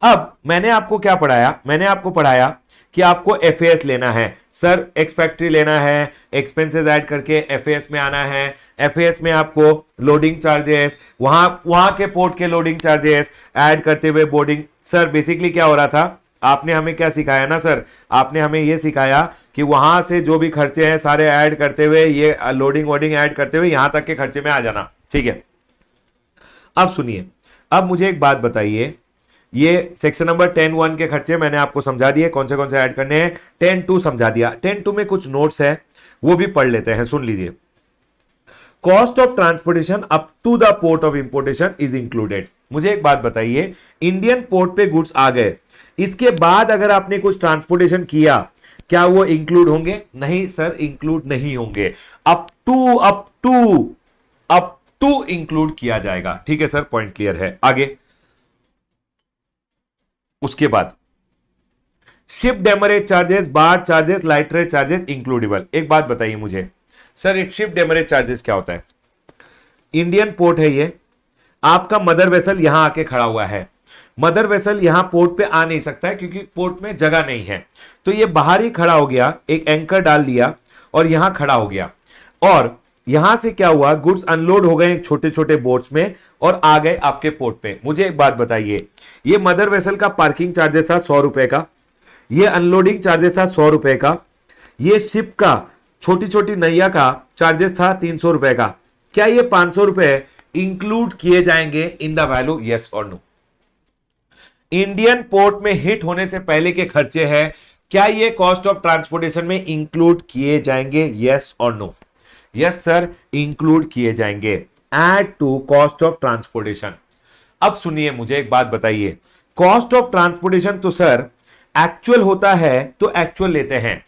अब मैंने आपको क्या पढ़ाया मैंने आपको पढ़ाया कि आपको एफ लेना है सर एक्स फैक्ट्री लेना है एक्सपेंसेस ऐड करके एफ में आना है एफ में आपको लोडिंग चार्जेस वहां वहां के पोर्ट के लोडिंग चार्जेस ऐड करते हुए बोर्डिंग सर बेसिकली क्या हो रहा था आपने हमें क्या सिखाया ना सर आपने हमें यह सिखाया कि वहां से जो भी खर्चे हैं सारे ऐड करते हुए ये लोडिंग वोडिंग ऐड करते हुए यहां तक के खर्चे में आ जाना ठीक है अब सुनिए अब मुझे एक बात बताइए ये सेक्शन नंबर टेन वन के खर्चे मैंने आपको समझा दिए कौन से कौन से ऐड करने हैं टेन टू समझा दिया टेन टू में कुछ नोट्स है वो भी पढ़ लेते हैं सुन लीजिए cost of transportation up to the port of importation is included मुझे एक बात बताइए इंडियन पोर्ट पे गुड्स आ गए इसके बाद अगर आपने कुछ ट्रांसपोर्टेशन किया क्या वो इंक्लूड होंगे नहीं सर इंक्लूड नहीं होंगे up to up to up to include किया जाएगा ठीक है सर पॉइंट क्लियर है आगे उसके बाद ship demurrage charges bar charges lighterage charges includable एक बात बताइए मुझे सर एक शिप डेमरेज चार्जेस क्या होता है इंडियन पोर्ट है ये आपका मदर वेसल यहां आके खड़ा हुआ है मदर वेसल यहां पोर्ट पे आ नहीं सकता है क्योंकि पोर्ट में जगह नहीं है तो ये बाहर ही खड़ा हो गया एक एंकर डाल दिया और यहां खड़ा हो गया और यहां से क्या हुआ गुड्स अनलोड हो गए छोटे छोटे बोट्स में और आ गए आपके पोर्ट पे मुझे एक बात बताइए ये मदर वेसल का पार्किंग चार्जेस था सौ रुपए का ये अनलोडिंग चार्जेस था सौ रुपए का ये शिप का छोटी छोटी नैया का चार्जेस था तीन सौ रुपए का क्या ये पांच सौ रुपए इंक्लूड किए जाएंगे इन द वैल्यू यस और नो इंडियन पोर्ट में हिट होने से पहले के खर्चे हैं क्या ये कॉस्ट ऑफ ट्रांसपोर्टेशन में इंक्लूड किए जाएंगे यस और नो यस सर इंक्लूड किए जाएंगे add to cost of transportation अब सुनिए मुझे एक बात बताइए कॉस्ट ऑफ ट्रांसपोर्टेशन तो सर एक्चुअल होता है तो एक्चुअल लेते हैं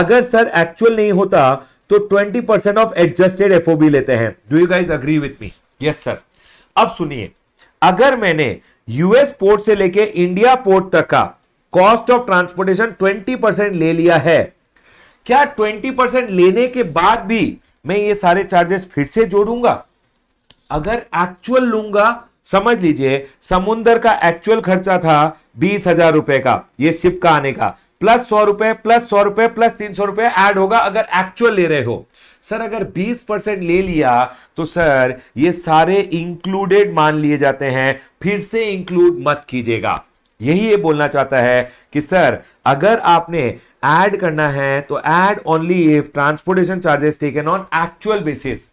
अगर सर एक्चुअल नहीं होता तो 20% परसेंट ऑफ एडजस्टेड एफओबी लेते हैं do you guys agree with me yes sir अब सुनिए अगर मैंने यूएस पोर्ट से लेके इंडिया पोर्ट तक का कॉस्ट ऑफ ट्रांसपोर्टेशन 20% ले लिया है क्या 20% लेने के बाद भी मैं ये सारे चार्जेस फिर से जोड़ूंगा अगर एक्चुअल लूंगा समझ लीजिए समुन्दर का एक्चुअल खर्चा था बीस हजार रुपए का ये शिप का आने का प्लस सौ रुपए प्लस सौ रुपए प्लस तीन सौ रुपए एड होगा अगर एक्चुअल ले रहे हो सर अगर 20 परसेंट ले लिया तो सर ये सारे इंक्लूडेड मान लिए जाते हैं फिर से इंक्लूड मत कीजिएगा यही ये बोलना चाहता है कि सर अगर आपने ऐड करना है तो add only if transportation charges taken on actual basis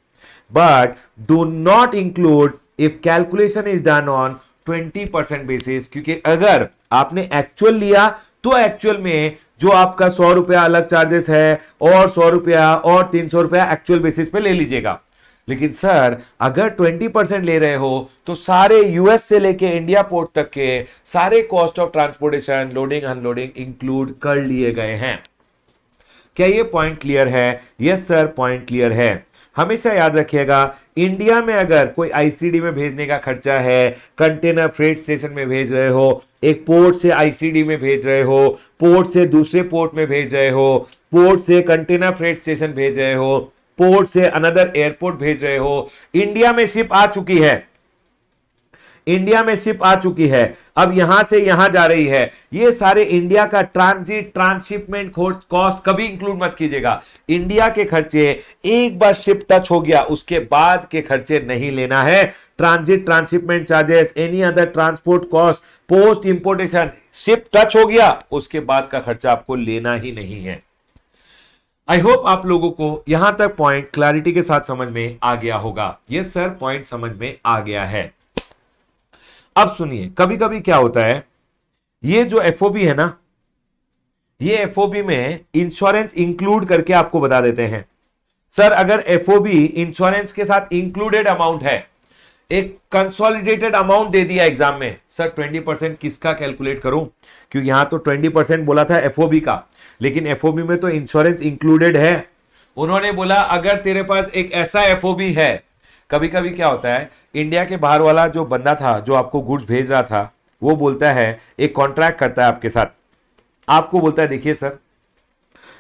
but do not include if calculation is done on 20 percent basis क्योंकि अगर आपने एक्चुअल लिया तो एक्चुअल में जो आपका सौ रुपया अलग चार्जेस है और सौ रुपया और तीन सौ रुपया एक्चुअल बेसिस पे ले लीजिएगा लेकिन सर अगर 20 परसेंट ले रहे हो तो सारे यूएस से लेके इंडिया पोर्ट तक के सारे cost of transportation loading unloading include कर लिए गए हैं क्या ये पॉइंट क्लियर है यस सर पॉइंट क्लियर है हमेशा याद रखिएगा इंडिया में अगर कोई आईसीडी में भेजने का खर्चा है कंटेनर फ्रेट स्टेशन में भेज रहे हो एक पोर्ट से आईसीडी में भेज रहे हो पोर्ट से दूसरे पोर्ट में भेज रहे हो पोर्ट से कंटेनर फ्रेट स्टेशन भेज रहे हो पोर्ट से अनदर एयरपोर्ट भेज रहे हो इंडिया में शिप आ चुकी है इंडिया में शिप आ चुकी है अब यहां से यहां जा रही है ये सारे इंडिया का ट्रांजिट ट्रांसशिपमेंट कॉस्ट कभी इंक्लूड मत कीजिएगा इंडिया के खर्चे एक बार शिप टच हो गया उसके बाद के खर्चे नहीं लेना है transit transshipment charges any other transport cost post importation ship touch हो गया उसके बाद का खर्चा आपको लेना ही नहीं है आई होप आप लोगों को यहां तक पॉइंट क्लैरिटी के साथ समझ में आ गया होगा ये सर पॉइंट समझ में आ गया है अब सुनिए कभी कभी क्या होता है ये जो एफओबी है ना ये एफओबी में इंश्योरेंस इंक्लूड करके आपको बता देते हैं सर अगर एफओबी इंश्योरेंस के साथ इंक्लूडेड अमाउंट है एक कंसोलिडेटेड अमाउंट दे दिया एग्जाम में सर 20 परसेंट किसका कैलकुलेट करूं क्योंकि यहां तो 20 परसेंट बोला था एफओबी का लेकिन एफओबी में तो इंश्योरेंस इंक्लूडेड है उन्होंने बोला अगर तेरे पास एक ऐसा एफओबी है कभी कभी क्या होता है इंडिया के बाहर वाला जो बंदा था जो आपको गुड्स भेज रहा था वो बोलता है एक कॉन्ट्रैक्ट करता है आपके साथ आपको बोलता है देखिए सर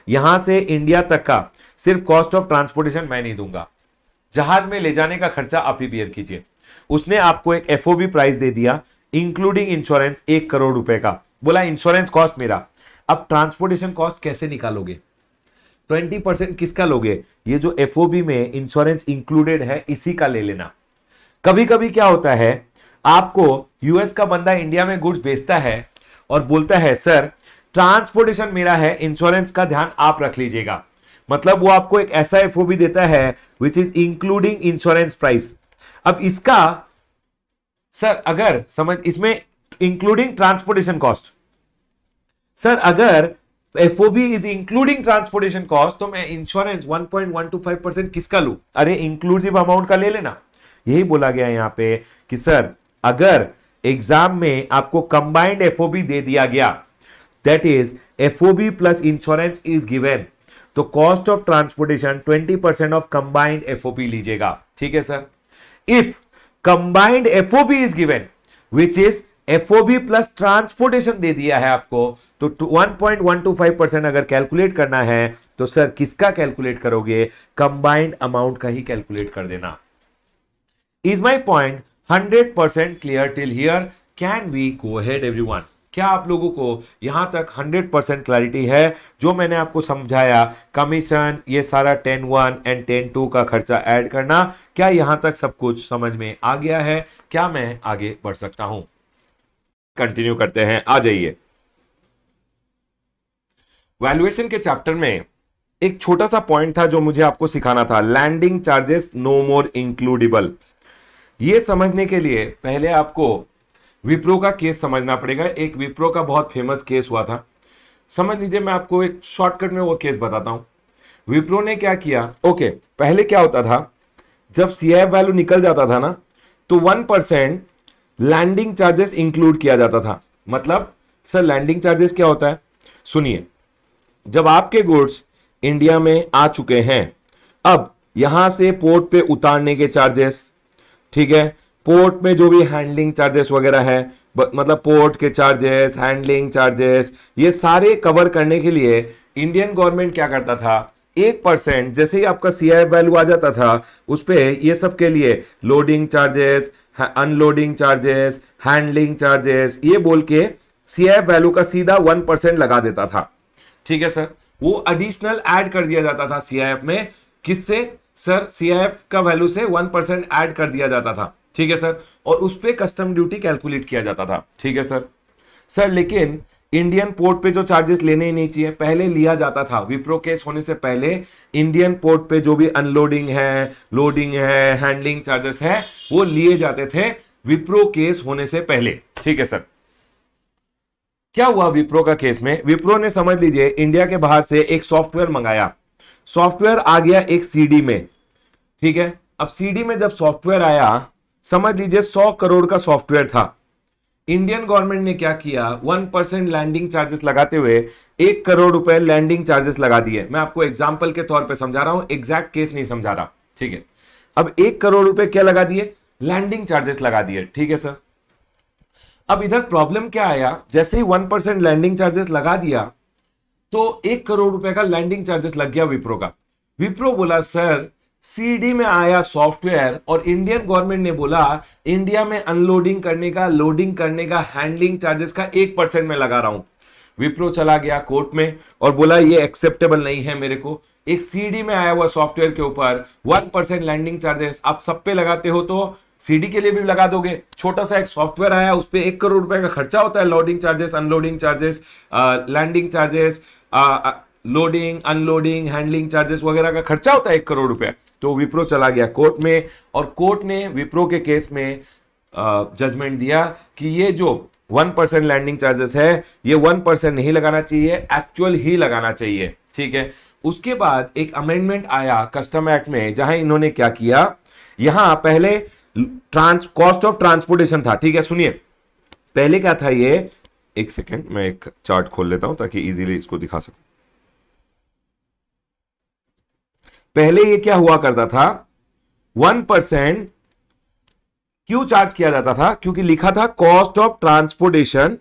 यहां से इंडिया तक का सिर्फ कॉस्ट ऑफ ट्रांसपोर्टेशन मैं नहीं दूंगा जहाज में ले जाने का खर्चा आप ही बियर कीजिए उसने आपको एक एफ प्राइस दे दिया इंक्लूडिंग इंश्योरेंस एक करोड़ रुपए का बोला इंश्योरेंस कॉस्ट मेरा अब ट्रांसपोर्टेशन कॉस्ट कैसे निकालोगे 20 परसेंट किसका लोगे ये जो एफ में इंश्योरेंस इंक्लूडेड है इसी का ले लेना कभी कभी क्या होता है आपको यूएस का बंदा इंडिया में गुड्स बेचता है और बोलता है सर ट्रांसपोर्टेशन मेरा है इंश्योरेंस का ध्यान आप रख लीजिएगा मतलब वो आपको एक ऐसा एफ देता है which is including insurance price अब इसका सर अगर समझ इसमें इंक्लूडिंग ट्रांसपोर्टेशन कॉस्ट सर अगर FOB is including transportation cost तो मैं इंश्योरेंस 1.125 परसेंट किसका लू अरे इंक्लूसिव अमाउंट का ले लेना यही बोला गया यहां पे कि सर अगर एग्जाम में आपको कंबाइंड एफओबी दे दिया गया that is OB plus insurance is given तो cost of transportation 20 percent of combined FOB लीजिएगा ठीक है sir if combined FOB is given which is FOB plus transportation दे दिया है आपको तो 1.125 परसेंट अगर कैलकुलेट करना है तो सर किसका कैलकुलेट करोगे कंबाइंड अमाउंट का ही कैलकुलेट कर देना is my point 100 percent clear till here can we go head everyone क्या आप लोगों को यहाँ तक 100 परसेंट क्लैरिटी है जो मैंने आपको समझाया कमीशन ये सारा ten one and ten two का खर्चा ऐड करना क्या यहाँ तक सब कुछ समझ में आ गया है क्या मैं आगे बढ़ सकता हूँ कंटिन्यू करते हैं आ जाइए वैल्यूएशन के चैप्टर में एक छोटा सा पॉइंट था जो मुझे आपको सिखाना था landing charges no more includable ये समझने के लिए पहले आपको विप्रो का केस समझना पड़ेगा एक विप्रो का बहुत फेमस केस हुआ था समझ लीजिए मैं आपको एक शॉर्टकट में वो केस बताता हूं विप्रो ने क्या किया ओके पहले क्या होता था जब सी वैल्यू निकल जाता था ना तो one percent landing charges include किया जाता था मतलब सर लैंडिंग चार्जेस क्या होता है सुनिए जब आपके गुड्स इंडिया में आ चुके हैं अब यहां से पोर्ट पे उतारने के चार्जेस ठीक है पोर्ट में जो भी हैंडलिंग चार्जेस वगैरह है मतलब पोर्ट के चार्जेस हैंडलिंग चार्जेस ये सारे कवर करने के लिए इंडियन गवर्नमेंट क्या करता था एक परसेंट जैसे ही आपका सी आई वैल्यू आ जाता था उस पर ये सब के लिए loading charges unloading charges handling charges ये बोल के सी आई वैल्यू का सीधा वन परसेंट लगा देता था ठीक है सर वो एडिशनल ऐड कर दिया जाता था सी आई एफ में किससे सर सी आई एफ का वैल्यू से वन परसेंट ऐड कर दिया जाता था ठीक है सर और उस पर कस्टम ड्यूटी कैलकुलेट किया जाता था ठीक है सर सर लेकिन इंडियन पोर्ट पे जो चार्जेस लेने ही नहीं चाहिए पहले लिया जाता था विप्रो केस होने से पहले इंडियन पोर्ट पे जो भी अनलोडिंग है लोडिंग है हैंडलिंग चार्जेस है वो लिए जाते थे विप्रो केस होने से पहले ठीक है सर क्या हुआ विप्रो का केस में विप्रो ने समझ लीजिए इंडिया के बाहर से एक सॉफ्टवेयर मंगाया सॉफ्टवेयर आ गया एक सीडी में ठीक है अब सीडी में जब सॉफ्टवेयर आया समझ लीजिए सौ करोड़ का सॉफ्टवेयर था इंडियन गवर्नमेंट ने क्या किया वन परसेंट लैंडिंग चार्जेस लगाते हुए एक करोड़ रुपए लैंडिंग चार्जेस लगा दिए मैं आपको एग्जाम्पल के तौर पर समझा रहा हूं एग्जैक्ट केस नहीं समझा रहा ठीक है अब एक करोड़ रुपए क्या लगा दिए लैंडिंग चार्जेस लगा दिए ठीक है सर अब इधर प्रॉब्लम क्या आया जैसे ही वन परसेंट लैंडिंग चार्जेस लगा दिया तो एक करोड़ रुपए का लैंडिंग चार्जेस लग गया विप्रो का विप्रो बोला सर सीडी में आया सॉफ्टवेयर और इंडियन गवर्नमेंट ने बोला इंडिया में अनलोडिंग करने का लोडिंग करने का हैंडलिंग चार्जेस का एक परसेंट में लगा रहा हूं विप्रो चला गया कोर्ट में और बोला ये एक्सेप्टेबल नहीं है मेरे को एक सीडी में आया हुआ सॉफ्टवेयर के ऊपर वन परसेंट लैंडिंग चार्जेस आप सब पे लगाते हो तो सीडी के लिए भी लगा दोगे छोटा सा एक सॉफ्टवेयर आया उस पर एक करोड़ रुपए का खर्चा होता है loading charges unloading charges landing charges loading unloading handling charges वगैरह का खर्चा होता है एक करोड़ रुपया तो विप्रो चला गया कोर्ट में और कोर्ट ने विप्रो के केस में जजमेंट दिया कि ये जो वन परसेंट लैंडिंग चार्जेस है ये वन परसेंट नहीं लगाना चाहिए एक्चुअल ही लगाना चाहिए ठीक है उसके बाद एक अमेंडमेंट आया कस्टम एक्ट में जहां इन्होंने क्या किया यहां पहले ट्रांस कॉस्ट ऑफ ट्रांसपोर्टेशन था ठीक है सुनिए पहले क्या था ये एक सेकेंड मैं एक चार्ट खोल लेता हूं ताकि इजीली इसको दिखा सकूं पहले ये क्या हुआ करता था वन परसेंट क्यों चार्ज किया जाता था क्योंकि लिखा था कॉस्ट ऑफ ट्रांसपोर्टेशन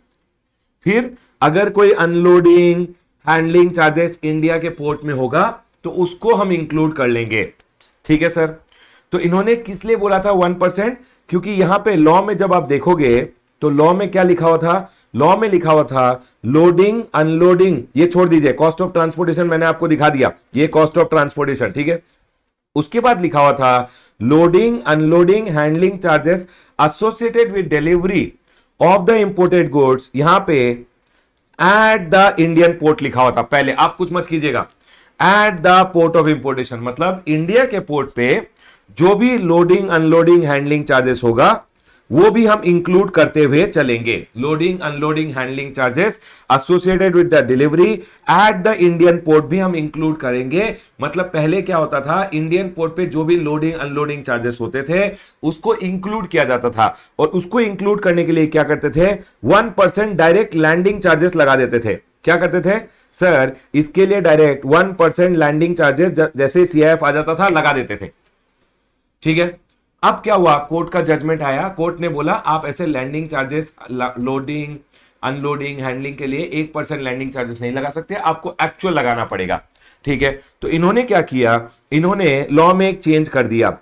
फिर अगर कोई अनलोडिंग हैंडलिंग चार्जेस इंडिया के पोर्ट में होगा तो उसको हम इंक्लूड कर लेंगे ठीक है सर तो इन्होंने किस लिए बोला था वन परसेंट क्योंकि यहां पे लॉ में जब आप देखोगे तो लॉ में क्या लिखा हुआ था लॉ में लिखा हुआ था लोडिंग अनलोडिंग ये छोड़ दीजिए कॉस्ट ऑफ ट्रांसपोर्टेशन मैंने आपको दिखा दिया ये कॉस्ट ऑफ ट्रांसपोर्टेशन ठीक है उसके बाद लिखा हुआ था loading unloading handling charges associated with delivery of the imported goods यहां पे एट द इंडियन पोर्ट लिखा हुआ था पहले आप कुछ मत कीजिएगा at the port of importation मतलब इंडिया के पोर्ट पे जो भी लोडिंग अनलोडिंग हैंडलिंग चार्जेस होगा वो भी हम इंक्लूड करते हुए चलेंगे loading unloading handling charges associated with the delivery at the Indian port भी हम इंक्लूड करेंगे मतलब पहले क्या होता था इंडियन पोर्ट पे जो भी लोडिंग अनलोडिंग चार्जेस होते थे उसको इंक्लूड किया जाता था और उसको इंक्लूड करने के लिए क्या करते थे one percent direct landing charges लगा देते थे क्या करते थे सर इसके लिए direct one percent landing charges जैसे सीआईएफ आ जाता था लगा देते थे ठीक है अब क्या हुआ कोर्ट का जजमेंट आया कोर्ट ने बोला आप ऐसे landing charges loading unloading handling के लिए एक परसेंट लैंडिंग चार्जेस नहीं लगा सकते आपको एक्चुअल लगाना पड़ेगा ठीक है तो इन्होंने क्या किया इन्होंने लॉ में एक चेंज कर दिया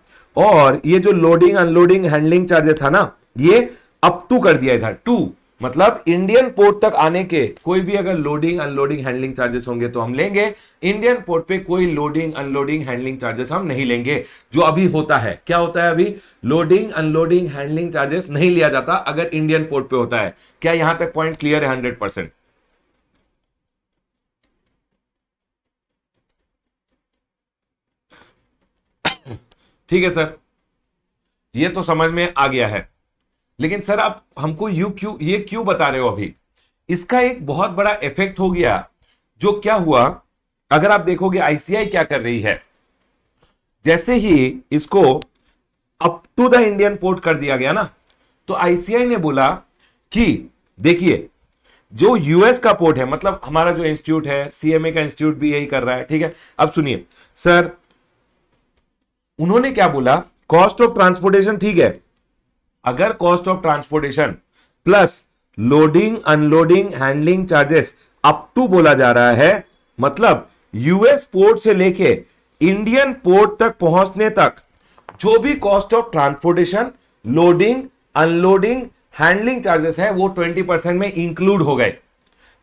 और ये जो लोडिंग अनलोडिंग हैंडलिंग चार्जेस था ना ये अप टू कर दिया इधर टू मतलब इंडियन पोर्ट तक आने के कोई भी अगर लोडिंग अनलोडिंग हैंडलिंग चार्जेस होंगे तो हम लेंगे इंडियन पोर्ट पे कोई लोडिंग अनलोडिंग हैंडलिंग चार्जेस हम नहीं लेंगे जो अभी होता है क्या होता है अभी लोडिंग अनलोडिंग हैंडलिंग चार्जेस नहीं लिया जाता अगर इंडियन पोर्ट पे होता है क्या यहां तक पॉइंट क्लियर है हंड्रेड परसेंट ठीक है सर ये तो समझ में आ गया है लेकिन सर आप हमको यू क्यों ये क्यों बता रहे हो अभी इसका एक बहुत बड़ा इफेक्ट हो गया जो क्या हुआ अगर आप देखोगे आईसीआई क्या कर रही है जैसे ही इसको up to the Indian port कर दिया गया ना तो आईसीआई ने बोला कि देखिए जो यूएस का पोर्ट है मतलब हमारा जो इंस्टीट्यूट है सीएमए का इंस्टीट्यूट भी यही कर रहा है ठीक है अब सुनिए सर उन्होंने क्या बोला कॉस्ट ऑफ ट्रांसपोर्टेशन ठीक है अगर cost of transportation plus loading unloading handling charges up to बोला जा रहा है मतलब यूएस पोर्ट से लेके इंडियन पोर्ट तक पहुंचने तक जो भी cost of transportation loading unloading handling charges है वो 20 परसेंट में इंक्लूड हो गए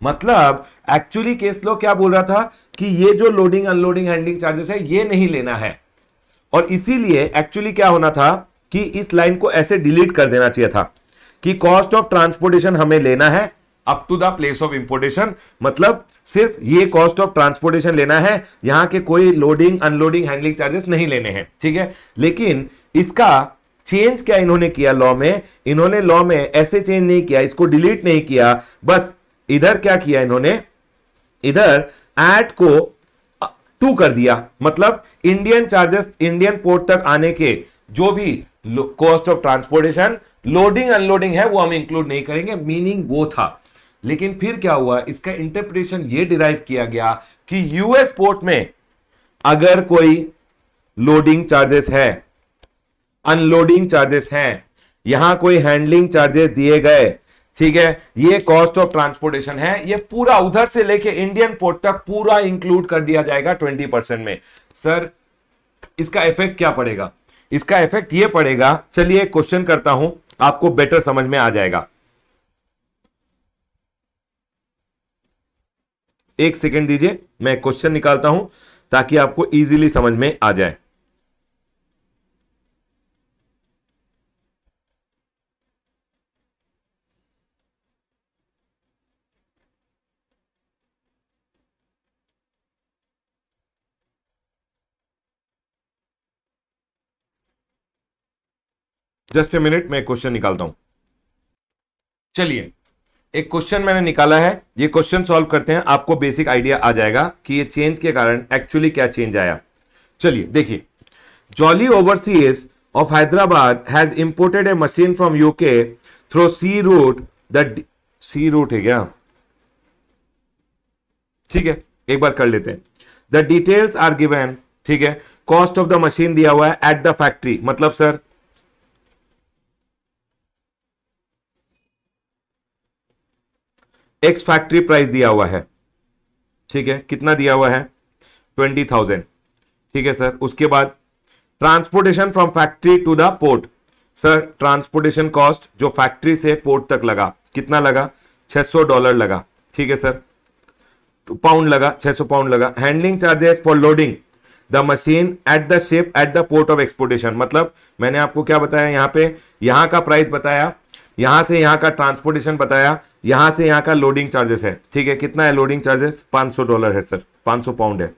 मतलब एक्चुअली केस लो क्या बोल रहा था कि ये जो लोडिंग अनलोडिंग हैंडलिंग चार्जेस है ये नहीं लेना है और इसीलिए एक्चुअली क्या होना था कि इस लाइन को ऐसे डिलीट कर देना चाहिए था कि कॉस्ट ऑफ ट्रांसपोर्टेशन हमें लेना है up to the place of importation मतलब सिर्फ ये कॉस्ट ऑफ ट्रांसपोर्टेशन लेना है यहां के कोई लोडिंग अनलोडिंग हैंडलिंग चार्जेस नहीं लेने हैं ठीक है लेकिन इसका चेंज क्या इन्होंने किया लॉ में इन्होंने लॉ में ऐसे चेंज नहीं किया इसको डिलीट नहीं किया बस इधर क्या किया इन्होंने इधर एट को टू कर दिया मतलब इंडियन चार्जेस इंडियन पोर्ट तक आने के जो भी cost of transportation loading unloading है वो हम इंक्लूड नहीं करेंगे मीनिंग वो था लेकिन फिर क्या हुआ इसका इंटरप्रिटेशन ये डिराइव किया गया कि यूएस पोर्ट में अगर कोई लोडिंग चार्जेस है अनलोडिंग चार्जेस है यहां कोई हैंडलिंग चार्जेस दिए गए ठीक है ये कॉस्ट ऑफ ट्रांसपोर्टेशन है ये पूरा उधर से लेके इंडियन पोर्ट तक पूरा इंक्लूड कर दिया जाएगा 20 परसेंट में सर इसका इफेक्ट क्या पड़ेगा इसका इफेक्ट ये पड़ेगा चलिए क्वेश्चन करता हूं आपको बेटर समझ में आ जाएगा एक सेकेंड दीजिए मैं क्वेश्चन निकालता हूं ताकि आपको इजीली समझ में आ जाए जस्ट ए मिनट मैं क्वेश्चन निकालता हूं चलिए एक क्वेश्चन मैंने निकाला है ये क्वेश्चन सॉल्व करते हैं आपको बेसिक आइडिया आ जाएगा कि ये चेंज के कारण एक्चुअली क्या चेंज आया चलिए देखिए Jolly Overseas of Hyderabad has imported a machine from UK through sea route the sea route है क्या ठीक है एक बार कर लेते हैं द डिटेल्स आर गिवेन ठीक है कॉस्ट ऑफ द मशीन दिया हुआ है एट द फैक्ट्री मतलब सर एक्स फैक्ट्री प्राइस दिया हुआ है ठीक है कितना दिया हुआ है ट्वेंटी थाउजेंड ठीक है सर उसके बाद transportation from factory to the port sir transportation cost जो फैक्ट्री से पोर्ट तक लगा कितना लगा 600 डॉलर लगा ठीक है सर पाउंड तो लगा 600 पाउंड लगा handling charges for loading the machine at the ship at the port of exportation मतलब मैंने आपको क्या बताया यहाँ पे यहाँ का प्राइस बताया यहां से यहां का ट्रांसपोर्टेशन बताया यहां से यहां का लोडिंग चार्जेस है ठीक है कितना है लोडिंग चार्जेस 500 डॉलर है सर 500 पाउंड है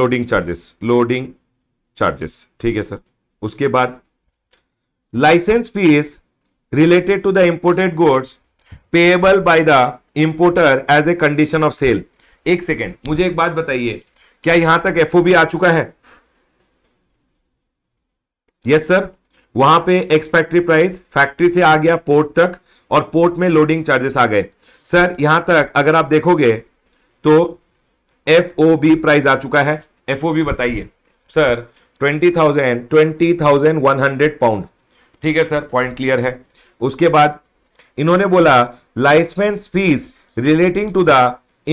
लोडिंग चार्जेस लोडिंग चार्जेस ठीक है सर उसके बाद licence fees related to the imported goods payable by the importer as a condition of sale एक सेकेंड मुझे एक बात बताइए क्या यहां तक एफओबी आ चुका है यस yes, सर वहां पे एक्स फैक्ट्री प्राइस फैक्ट्री से आ गया पोर्ट तक और पोर्ट में लोडिंग चार्जेस आ गए सर यहां तक अगर आप देखोगे तो एफ ओ बी प्राइस आ चुका है एफ ओ बी बताइए sir twenty thousand twenty thousand one hundred pound ठीक है सर पॉइंट क्लियर है उसके बाद इन्होंने बोला licence fees relating to the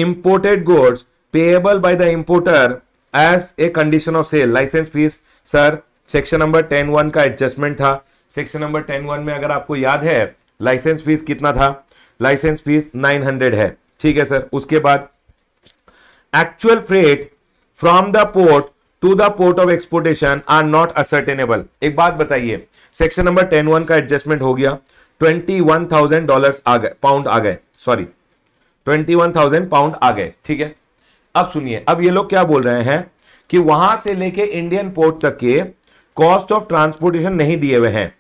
imported goods payable by the importer as a condition of sale licence fees sir section number ten one का adjustment था section number ten one में अगर आपको याद है लाइसेंस फीस कितना था लाइसेंस फीस नाइन हंड्रेड है ठीक है सर उसके बाद actual freight from the port to the port of exportation are not ascertainable एक बात बताइए सेक्शन नंबर टेन वन का एडजस्टमेंट हो गया ट्वेंटी वन थाउजेंड डॉलर आ गए पाउंड आ गए sorry twenty one thousand pound आ गए ठीक है अब सुनिए अब ये लोग क्या बोल रहे हैं कि वहां से लेके इंडियन पोर्ट तक के कॉस्ट ऑफ ट्रांसपोर्टेशन नहीं दिए हुए हैं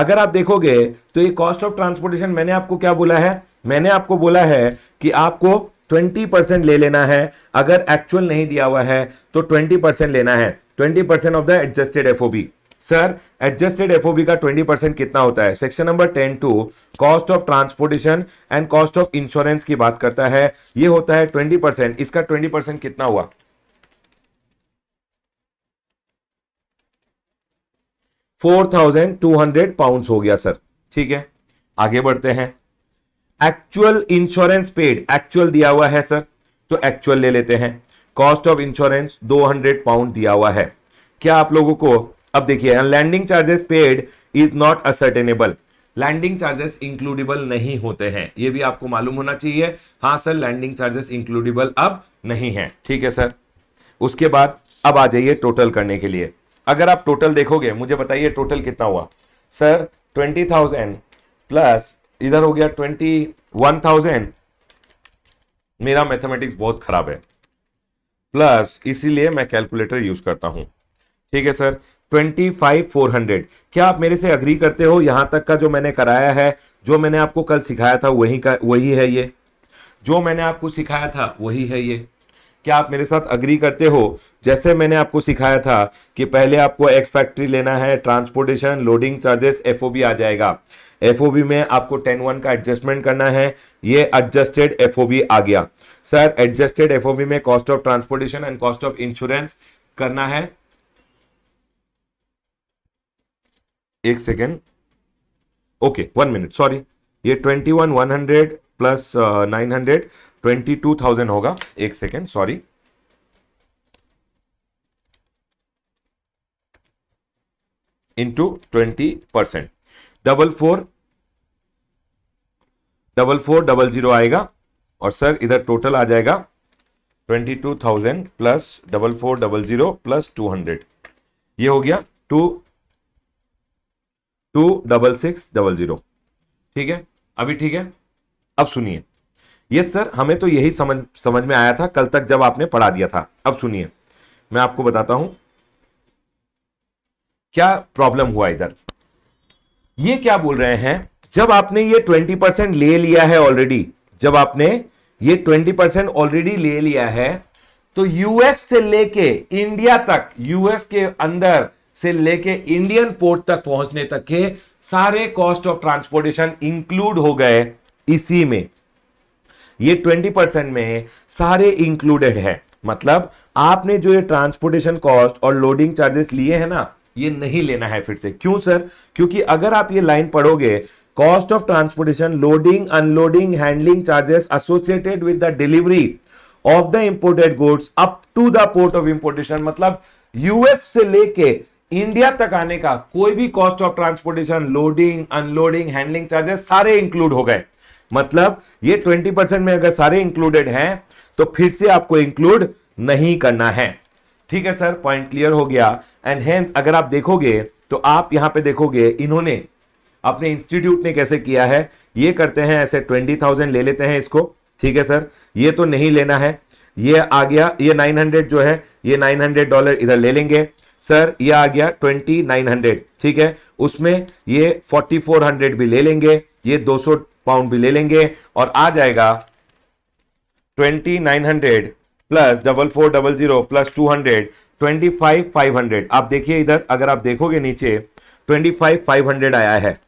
अगर आप देखोगे तो ये कॉस्ट ऑफ ट्रांसपोर्टेशन मैंने आपको क्या बोला है मैंने आपको बोला है कि आपको 20 परसेंट ले लेना है अगर एक्चुअल नहीं दिया हुआ है तो 20 परसेंट लेना है 20 percent of the adjusted FOB sir adjusted FOB का 20 परसेंट कितना होता है section number 10 two cost of transportation and cost of insurance की बात करता है ये होता है 20 परसेंट इसका 20 परसेंट कितना हुआ four thousand two hundred pound हो गया सर ठीक है आगे बढ़ते हैं एक्चुअल इंश्योरेंस पेड एक्चुअल दिया हुआ है सर तो एक्चुअल ले लेते हैं cost of insurance hundred pound दिया हुआ है क्या आप लोगों को अब देखिए landing charges paid is not ascertainable landing charges includable नहीं होते हैं यह भी आपको मालूम होना चाहिए हाँ सर लैंडिंग चार्जेस इंक्लूडेबल अब नहीं है ठीक है सर उसके बाद अब आ जाइए टोटल करने के लिए अगर आप टोटल देखोगे मुझे बताइए टोटल कितना हुआ सर ट्वेंटी थाउजेंड प्लस इधर हो गया ट्वेंटी वन थाउजेंड मेरा मैथमेटिक्स बहुत खराब है प्लस इसीलिए मैं कैलकुलेटर यूज करता हूं ठीक है sir twenty five four hundred क्या आप मेरे से अग्री करते हो यहां तक का जो मैंने कराया है जो मैंने आपको कल सिखाया था वही का वही है ये जो मैंने आपको सिखाया था वही है ये क्या आप मेरे साथ अग्री करते हो जैसे मैंने आपको सिखाया था कि पहले आपको एक्स फैक्ट्री लेना है ट्रांसपोर्टेशन लोडिंग चार्जेस एफ आ जाएगा एफ में आपको टेन वन का एडजस्टमेंट करना है ये एडजस्टेड एफ आ गया सर एडजस्टेड एफ में cost of transportation and cost of insurance करना है एक second okay one minute sorry ये twenty one one hundred plus nine hundred twenty two thousand होगा एक second sorry into twenty percent double four double four double zero आएगा और sir इधर total आ जाएगा twenty two thousand plus double four double zero plus two hundred ये हो गया two to double six double zero ठीक है अभी ठीक है अब सुनिए यस सर हमें तो यही समझ समझ में आया था कल तक जब आपने पढ़ा दिया था अब सुनिए मैं आपको बताता हूं क्या प्रॉब्लम हुआ इधर ये क्या बोल रहे हैं जब आपने ये ट्वेंटी परसेंट ले लिया है ऑलरेडी जब आपने ये ट्वेंटी परसेंट ऑलरेडी ले लिया है तो यूएस से लेके इंडिया तक यूएस के अंदर से लेके इंडियन पोर्ट तक पहुंचने तक के सारे कॉस्ट ऑफ ट्रांसपोर्टेशन इंक्लूड हो गए इसी में ये ट्वेंटी परसेंट में सारे इंक्लूडेड है मतलब आपने जो ये ट्रांसपोर्टेशन कॉस्ट और लोडिंग चार्जेस लिए है ना ये नहीं लेना है फिर से क्यों सर क्योंकि अगर आप ये लाइन पढ़ोगे cost of transportation loading unloading handling charges associated with the delivery of the imported goods up to the port of importation मतलब यूएस से लेके इंडिया तक आने का कोई भी cost of transportation loading unloading handling charges सारे इंक्लूड हो गए मतलब ये 20 परसेंट में अगर सारे इंक्लूडेड हैं तो फिर से आपको इंक्लूड नहीं करना है ठीक है सर पॉइंट क्लियर हो गया एंड हेंस अगर आप देखोगे तो आप यहां पे देखोगे इन्होंने अपने इंस्टीट्यूट ने कैसे किया है ये करते हैं ऐसे ट्वेंटी थाउजेंड ले लेते हैं इसको ठीक है सर ये तो नहीं लेना है ये आ गया ये नाइन हंड्रेड जो है ये नाइन हंड्रेड डॉलर इधर ले लेंगे सर ये आ गया ट्वेंटी नाइन हंड्रेड ठीक है उसमें ये फोर्टी फोर हंड्रेड भी ले लेंगे ये दो पाउंड भी ले लेंगे और आ जाएगा twenty nine hundred plus double four double zero plus two hundred twenty five five hundred आप देखिए इधर अगर आप देखोगे नीचे ट्वेंटी फाइव फाइव हंड्रेड आया है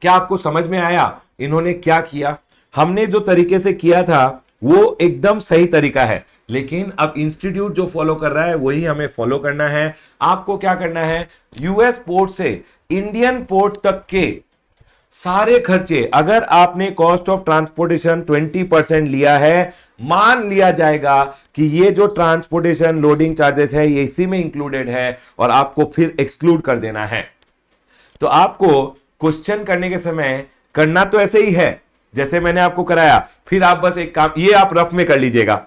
क्या आपको समझ में आया इन्होंने क्या किया हमने जो तरीके से किया था वो एकदम सही तरीका है लेकिन अब इंस्टीट्यूट जो फॉलो कर रहा है वही हमें फॉलो करना है आपको क्या करना है यूएस पोर्ट से इंडियन पोर्ट तक के सारे खर्चे अगर आपने कॉस्ट ऑफ ट्रांसपोर्टेशन 20 परसेंट लिया है मान लिया जाएगा कि ये जो ट्रांसपोर्टेशन लोडिंग चार्जेस है ये इसी में इंक्लूडेड है और आपको फिर एक्सक्लूड कर देना है तो आपको क्वेश्चन करने के समय करना तो ऐसे ही है जैसे मैंने आपको कराया फिर आप बस एक काम ये आप रफ में कर लीजिएगा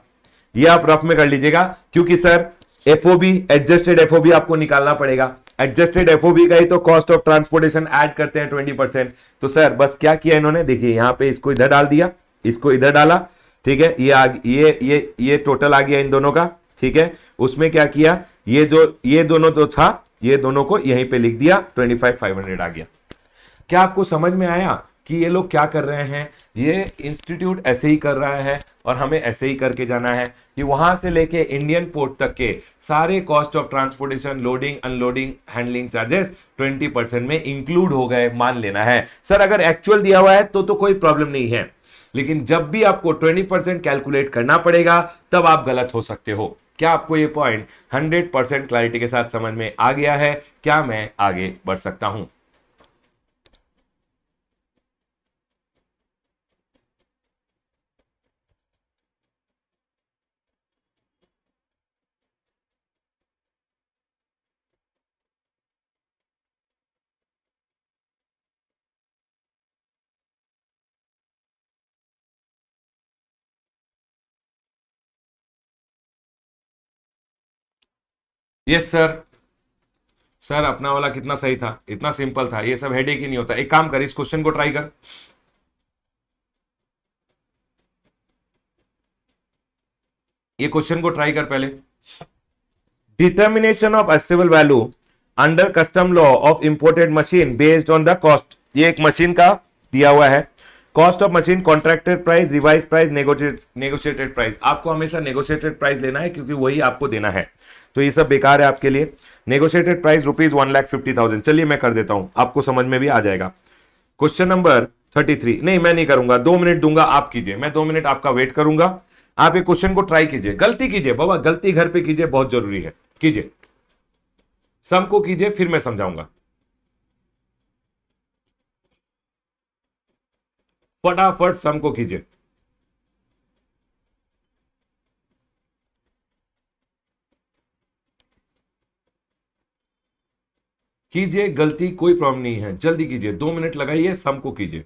ये आप रफ में कर लीजिएगा क्योंकि सर एफओबी एडजस्टेड एफओबी आपको निकालना पड़ेगा एडजस्टेड एफओबी का ही तो कॉस्ट ऑफ ट्रांसपोर्टेशन ऐड करते हैं ट्वेंटी परसेंट तो सर बस क्या किया इन्होंने देखिए यहां पे इसको इधर डाल दिया इसको इधर डाला ठीक है ये आ ये ये ये टोटल आ गया इन दोनों का ठीक है उसमें क्या किया ये जो ये दोनों जो तो था ये दोनों को यहीं पे लिख दिया ट्वेंटी फाइव फाइव हंड्रेड आ गया क्या आपको समझ में आया कि ये लोग क्या कर रहे हैं ये इंस्टीट्यूट ऐसे ही कर रहा है और हमें ऐसे ही करके जाना है कि वहां से लेके इंडियन पोर्ट तक के सारे cost of transportation loading unloading handling charges 20 percent में इंक्लूड हो गए मान लेना है सर अगर एक्चुअल दिया हुआ है तो तो कोई प्रॉब्लम नहीं है लेकिन जब भी आपको 20 परसेंट कैलकुलेट करना पड़ेगा तब आप गलत हो सकते हो क्या आपको ये पॉइंट 100 परसेंट क्लैरिटी के साथ समझ में आ गया है क्या मैं आगे बढ़ सकता हूं यस सर सर अपना वाला कितना सही था इतना सिंपल था ये सब हेड ही नहीं होता एक काम कर इस क्वेश्चन को ट्राई कर ये क्वेश्चन को ट्राई कर पहले determination of assessable value under custom law of imported machine based on the cost ये एक मशीन का दिया हुआ है cost of machine contracted price revise price negotiated price आपको हमेशा नेगोशिएटेड प्राइस लेना है क्योंकि वही आपको देना है तो ये सब बेकार है आपके लिए negotiated price rupees one lakh fifty thousand चलिए मैं कर देता हूं आपको समझ में भी आ जाएगा क्वेश्चन नंबर थर्टी थ्री नहीं मैं नहीं करूंगा दो मिनट दूंगा आप कीजिए मैं दो मिनट आपका वेट करूंगा आप ये क्वेश्चन को ट्राई कीजिए गलती कीजिए बाबा गलती घर पे कीजिए बहुत जरूरी है कीजिए सबको कीजिए फिर मैं समझाऊंगा फटाफट सम को खींचे कीजिए गलती कोई प्रॉब्लम नहीं है जल्दी कीजिए दो मिनट लगाइए सम को कीजिए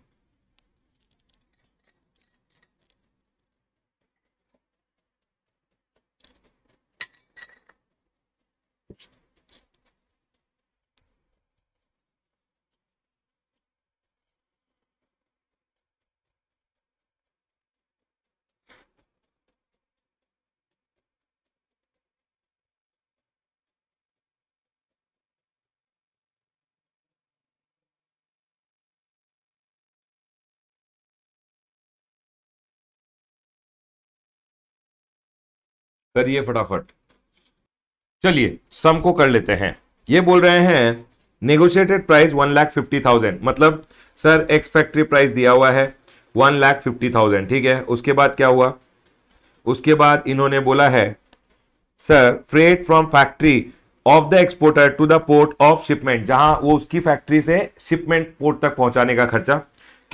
करिए फटाफट चलिए सम को कर लेते हैं ये बोल रहे हैं negotiated price one lakh fifty thousand मतलब सर एक्स फैक्ट्री प्राइस दिया हुआ है वन लाख फिफ्टी थाउजेंड ठीक है उसके बाद क्या हुआ उसके बाद इन्होंने बोला है sir freight from factory of the exporter to the port of shipment जहां वो उसकी फैक्ट्री से शिपमेंट पोर्ट तक पहुंचाने का खर्चा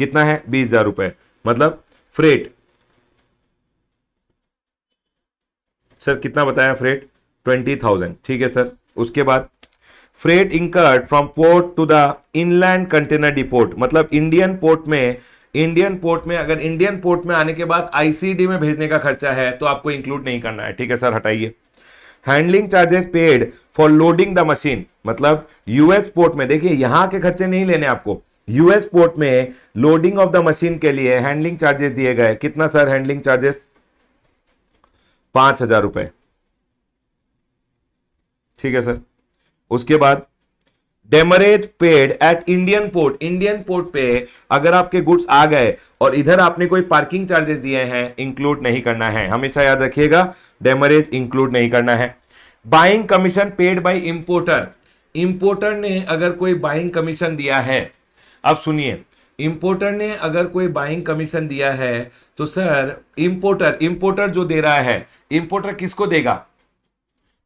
कितना है बीस हजार रुपए मतलब फ्रेट सर कितना बताया फ्रेट ट्वेंटी थाउजेंड ठीक है सर उसके बाद freight incurred from port to the inland container depot मतलब इंडियन पोर्ट में इंडियन पोर्ट में अगर इंडियन पोर्ट में आने के बाद आईसीडी में भेजने का खर्चा है तो आपको इंक्लूड नहीं करना है ठीक है सर हटाइए handling charges paid for loading the machine मतलब यूएस पोर्ट में देखिए यहां के खर्चे नहीं लेने आपको यूएस पोर्ट में लोडिंग ऑफ द मशीन के लिए हैंडलिंग चार्जेस दिए गए कितना सर हैंडलिंग चार्जेस पांच हजार रुपए ठीक है सर उसके बाद demurrage paid at Indian port Indian port पे अगर आपके गुड्स आ गए और इधर आपने कोई पार्किंग चार्जेस दिए हैं इंक्लूड नहीं करना है हमेशा याद रखिएगा डेमरेज इंक्लूड नहीं करना है buying commission paid by importer importer ने अगर कोई बाइंग कमीशन दिया है अब सुनिए इम्पोर्टर ने अगर कोई बाइंग कमीशन दिया है तो सर इम्पोर्टर इम्पोर्टर जो दे रहा है इम्पोर्टर किसको देगा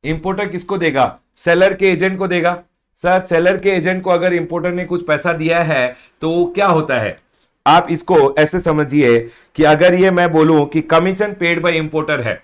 इम्पोर्टर किसको देगा सेलर के एजेंट को देगा सर सेलर के एजेंट को अगर इम्पोर्टर ने कुछ पैसा दिया है तो क्या होता है आप इसको ऐसे समझिए कि अगर ये मैं बोलूं कि कमीशन पेड बाय इम्पोर्टर है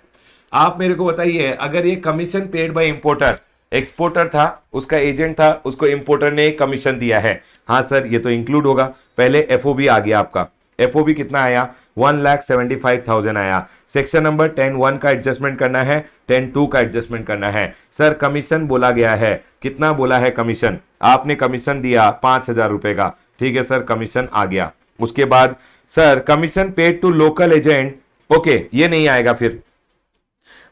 आप मेरे को बताइए अगर ये commission paid by importer exporter था उसका एजेंट था उसको इंपोर्टर ने कमीशन दिया है हाँ सर ये तो इंक्लूड होगा पहले एफ आ गया आपका एफ कितना आया one lakh seventy five thousand आया सेक्शन नंबर टेन वन का एडजस्टमेंट करना है टेन टू का एडजस्टमेंट करना है सर कमीशन बोला गया है कितना बोला है कमीशन आपने कमीशन दिया पांच हजार रुपए का ठीक है सर कमीशन आ गया उसके बाद sir commission paid to local agent okay ये नहीं आएगा फिर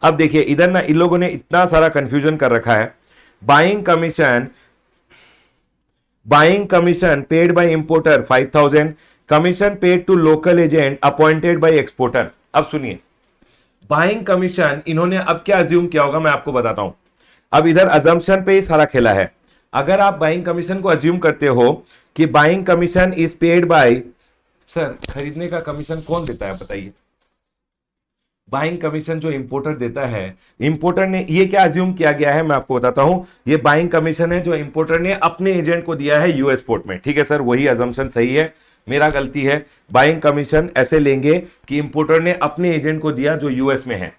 अब देखिए इधर ना इन लोगों ने इतना सारा कंफ्यूजन कर रखा है buying commission buying commission paid by importer 5000 commission paid to local agent appointed by exporter अब सुनिए बाइंग कमीशन इन्होंने अब क्या अज्यूम किया होगा मैं आपको बताता हूं अब इधर अजम्पन पे ही सारा खेला है अगर आप बाइंग कमीशन को अज्यूम करते हो कि buying commission is paid by sir खरीदने का कमीशन कौन देता है बताइए बाइंग कमीशन जो इंपोर्टर देता है इंपोर्टर ने ये क्या अज्यूम किया गया है मैं आपको बताता हूं ये बाइंग कमीशन है जो इंपोर्टर ने अपने एजेंट को दिया है यूएस पोर्ट में ठीक है सर वही अजम्पन सही है मेरा गलती है बाइंग कमीशन ऐसे लेंगे कि इंपोर्टर ने अपने एजेंट को दिया जो यूएस में है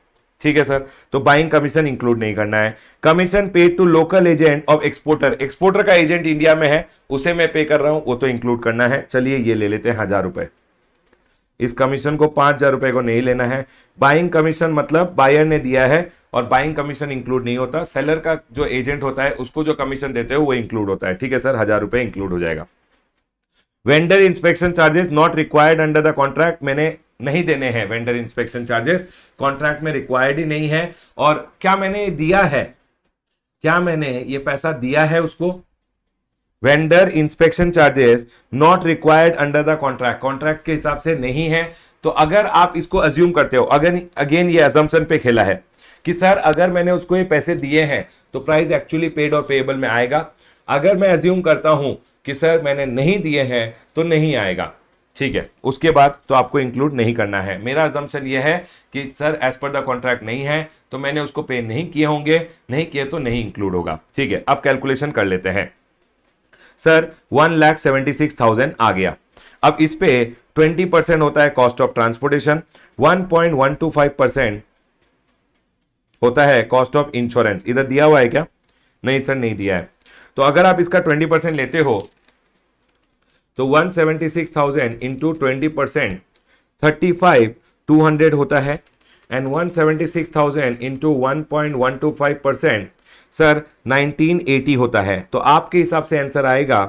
ठीक है सर तो बाइंग कमीशन इंक्लूड नहीं करना है commission paid to local agent of exporter exporter का एजेंट इंडिया में है उसे मैं पे कर रहा हूं वो तो इंक्लूड करना है चलिए ये ले लेते हैं हजार रुपए इस कमीशन को पांच हजार रुपए को नहीं लेना है बाइंग कमीशन मतलब बायर ने दिया है और बाइंग कमीशन इंक्लूड नहीं होता सेलर का जो एजेंट होता है उसको जो कमीशन देते हो वो इंक्लूड होता है ठीक है सर हजार रुपए इंक्लूड हो जाएगा vendor inspection charges not required under the contract मैंने नहीं देने हैं वेंडर इंस्पेक्शन चार्जेस कॉन्ट्रैक्ट में रिक्वायर्ड ही नहीं है और क्या मैंने दिया है क्या मैंने ये पैसा दिया है उसको vendor inspection charges not required under the contract contract के हिसाब से नहीं है तो अगर आप इसको अज्यूम करते हो अगर अगेन ये एजम्सन पे खेला है कि सर अगर मैंने उसको ये पैसे दिए हैं तो प्राइस एक्चुअली पेड और पेएबल में आएगा अगर मैं अज्यूम करता हूं कि सर मैंने नहीं दिए हैं तो नहीं आएगा ठीक है उसके बाद तो आपको इंक्लूड नहीं करना है मेरा एजम्सन ये है कि sir as per the contract नहीं है तो मैंने उसको पे नहीं किए होंगे नहीं किए तो नहीं इंक्लूड होगा ठीक है अब कैलकुलेशन कर लेते हैं sir one lakh seventy six thousand आ गया अब इस पे ट्वेंटी परसेंट होता है cost of transportation one point one two five percent होता है कॉस्ट ऑफ इंश्योरेंस इधर दिया हुआ है क्या नहीं सर नहीं दिया है तो अगर आप इसका ट्वेंटी परसेंट लेते हो तो one seventy six thousand into twenty percent thirty five two hundred होता है and one seventy six thousand into one point one two five percent sir 1980 होता है तो आपके हिसाब से आंसर आएगा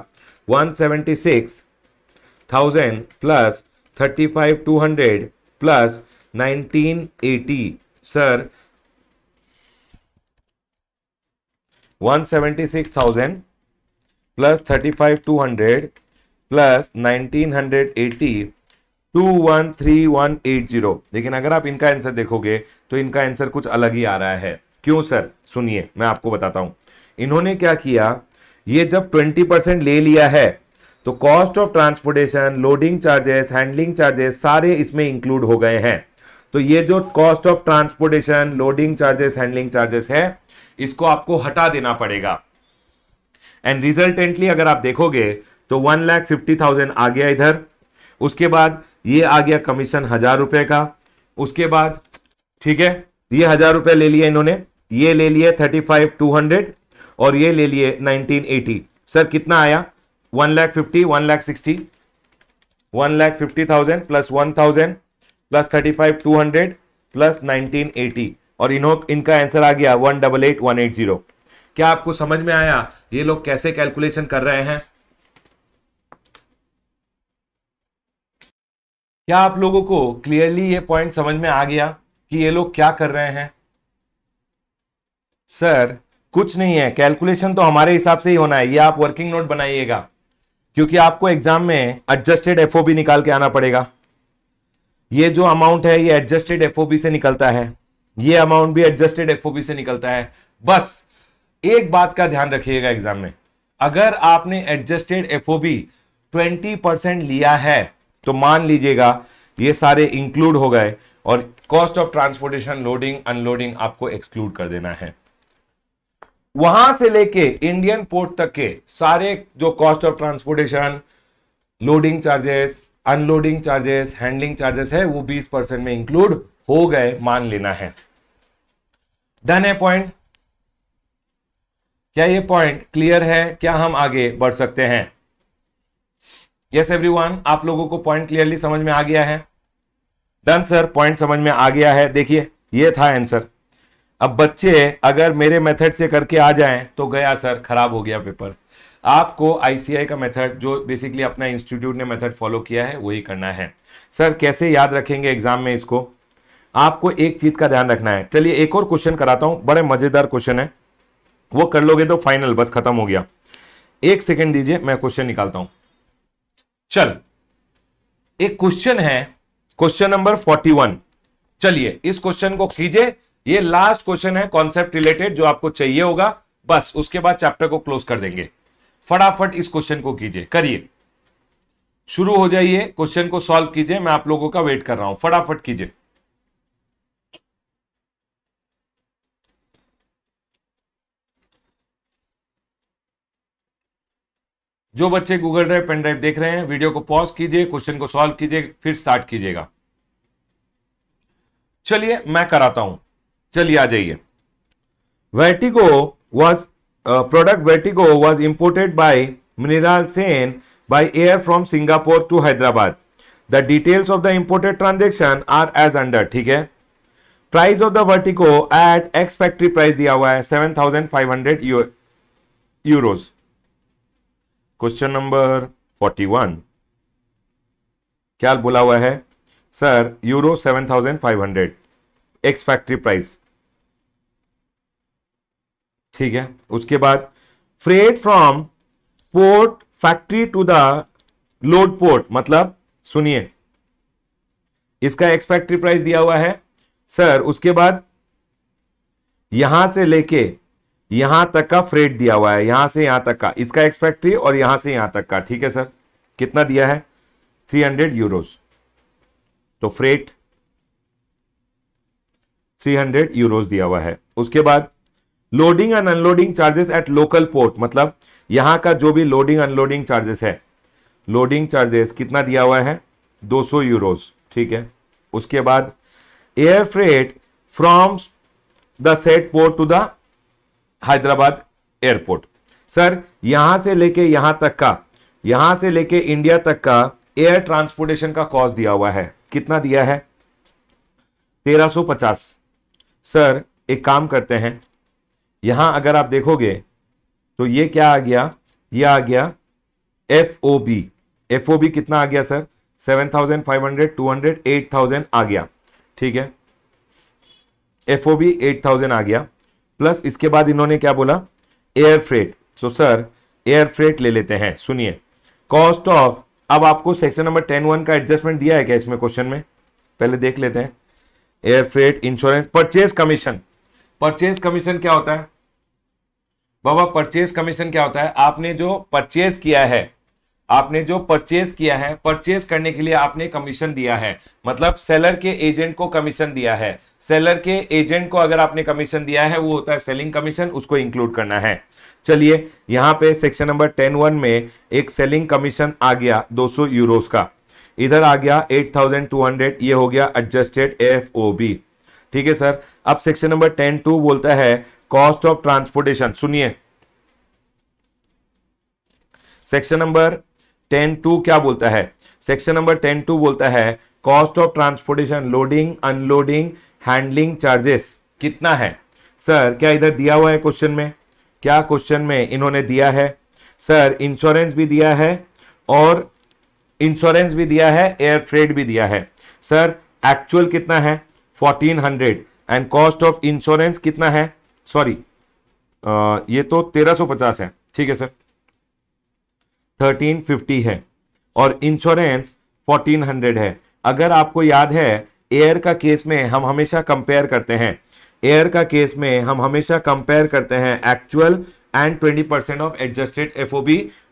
176,000 plus 35,200 plus 1980 sir 176,000 plus 35,200 plus 1980 two one three one eight zero लेकिन अगर आप इनका आंसर देखोगे तो इनका आंसर कुछ अलग ही आ रहा है क्यों सर सुनिए मैं आपको बताता हूं इन्होंने क्या किया ये जब 20 परसेंट ले लिया है तो cost of transportation loading charges handling charges सारे इसमें इंक्लूड हो गए हैं तो ये जो cost of transportation loading charges handling charges है इसको आपको हटा देना पड़ेगा एंड रिजल्टेंटली अगर आप देखोगे तो वन लैख फिफ्टी थाउजेंड आ गया इधर उसके बाद ये आ गया कमीशन हजार रुपए का उसके बाद ठीक है ये हजार रुपए ले लिया इन्होंने ये ले लिए थर्टी फाइव टू हंड्रेड और ये ले लिए नाइनटीन एटी सर कितना आया one lakh fifty one lakh sixty one lakh fifty thousand plus one thousand plus thirty five two hundred plus nineteen eighty और इन्हों इनका आंसर आ गया one double eight one eight zero क्या आपको समझ में आया ये लोग कैसे कैलकुलेशन कर रहे हैं क्या आप लोगों को क्लियरली ये पॉइंट समझ में आ गया कि ये लोग क्या कर रहे हैं सर कुछ नहीं है कैलकुलेशन तो हमारे हिसाब से ही होना है ये आप वर्किंग नोट बनाइएगा क्योंकि आपको एग्जाम में एडजस्टेड एफ निकाल के आना पड़ेगा ये जो अमाउंट है ये एडजस्टेड एफ से निकलता है ये अमाउंट भी एडजस्टेड एफ से निकलता है बस एक बात का ध्यान रखिएगा एग्जाम में अगर आपने एडजस्टेड एफ 20 परसेंट लिया है तो मान लीजिएगा ये सारे इंक्लूड हो गए और cost of transportation loading unloading आपको एक्सक्लूड कर देना है वहां से लेके इंडियन पोर्ट तक के सारे जो cost of transportation loading charges unloading charges handling charges है वो 20 परसेंट में इंक्लूड हो गए मान लेना है डन है पॉइंट क्या ये पॉइंट क्लियर है क्या हम आगे बढ़ सकते हैं यस एवरी एवरीवन आप लोगों को पॉइंट क्लियरली समझ में आ गया है डन सर पॉइंट समझ में आ गया है देखिए ये था आंसर अब बच्चे अगर मेरे मेथड से करके आ जाएं तो गया सर खराब हो गया पेपर आपको आईसीआई का मेथड जो बेसिकली अपना इंस्टीट्यूट ने मेथड फॉलो किया है वही करना है सर कैसे याद रखेंगे एग्जाम में इसको आपको एक चीज का ध्यान रखना है चलिए एक और क्वेश्चन कराता हूं बड़े मजेदार क्वेश्चन है वो कर लोगे तो फाइनल बस खत्म हो गया एक सेकेंड दीजिए मैं क्वेश्चन निकालता हूं चल एक क्वेश्चन है क्वेश्चन नंबर फोर्टी वन चलिए इस क्वेश्चन को कीजिए ये लास्ट क्वेश्चन है कॉन्सेप्ट रिलेटेड जो आपको चाहिए होगा बस उसके बाद चैप्टर को क्लोज कर देंगे फटाफट इस क्वेश्चन को कीजिए करिए शुरू हो जाइए क्वेश्चन को सॉल्व कीजिए मैं आप लोगों का वेट कर रहा हूं फटाफट कीजिए जो बच्चे गूगल ड्राइव पेन ड्राइव देख रहे हैं वीडियो को पॉज कीजिए क्वेश्चन को सॉल्व कीजिए फिर स्टार्ट कीजिएगा चलिए मैं कराता हूं चलिए आ जाइए Vertigo was product Vertigo was imported by मिनिराल सेन by air from Singapore to Hyderabad the details of the imported transaction are as under ठीक है price of the Vertigo at ex factory price दिया हुआ है seven thousand five hundred euros question number forty one क्या बोला हुआ है sir euro seven thousand five hundred ex factory price ठीक है उसके बाद freight from port factory to the load port मतलब सुनिए इसका एक्स फैक्ट्री प्राइस दिया हुआ है सर उसके बाद यहां से लेके यहां तक का फ्रेट दिया हुआ है यहां से यहां तक का इसका एक्स फैक्ट्री और यहां से यहां तक का ठीक है सर कितना दिया है 300 हंड्रेड यूरोस तो फ्रेट 300 यूरोस दिया हुआ है उसके बाद loading and unloading charges at local port मतलब यहां का जो भी लोडिंग अनलोडिंग चार्जेस है लोडिंग चार्जेस कितना दिया हुआ है 200 सौ यूरोज ठीक है उसके बाद air freight from the said port to the Hyderabad airport sir यहां से लेके यहां तक का यहां से लेके इंडिया तक का एयर ट्रांसपोर्टेशन का कॉस्ट दिया हुआ है कितना दिया है 1350 सर एक काम करते हैं यहां अगर आप देखोगे तो ये क्या आ गया ये आ गया F O B F O B कितना आ गया sir seven thousand five hundred two hundred eight thousand आ गया ठीक है F O B eight thousand आ गया प्लस इसके बाद इन्होंने क्या बोला air freight so sir air freight ले लेते हैं सुनिए कॉस्ट ऑफ अब आपको सेक्शन नंबर टेन वन का एडजस्टमेंट दिया है क्या इसमें क्वेश्चन में पहले देख लेते हैं air freight insurance purchase commission purchase commission क्या होता है बाबा परचेज कमीशन क्या होता है आपने जो परचेज किया है आपने जो परचेज किया है परचेज करने के लिए आपने कमीशन दिया है मतलब सेलर के एजेंट को कमीशन दिया है सेलर के एजेंट को अगर आपने कमीशन दिया है वो होता है सेलिंग कमीशन उसको इंक्लूड करना है चलिए यहाँ पे सेक्शन नंबर टेन वन में एक सेलिंग कमीशन आ गया 200 यूरोस का इधर आ गया 8,200 ये हो गया एडजस्टेड एफ ठीक है सर अब सेक्शन नंबर टेन टू बोलता है कॉस्ट ऑफ ट्रांसपोर्टेशन सुनिए सेक्शन नंबर टेन टू क्या बोलता है सेक्शन नंबर टेन टू बोलता है cost of transportation loading unloading handling charges कितना है सर क्या इधर दिया हुआ है क्वेश्चन में क्या क्वेश्चन में इन्होंने दिया है सर इंश्योरेंस भी दिया है और इंश्योरेंस भी दिया है एयर फ्रेड भी दिया है सर एक्चुअल कितना है fourteen hundred and cost of insurance कितना है सॉरी uh, ये तो 1350 है ठीक है सर 1350 है और इंश्योरेंस 1400 है अगर आपको याद है एयर का केस में हम हमेशा कंपेयर करते हैं एयर का केस में हम हमेशा कंपेयर करते हैं actual and 20 percent of adjusted F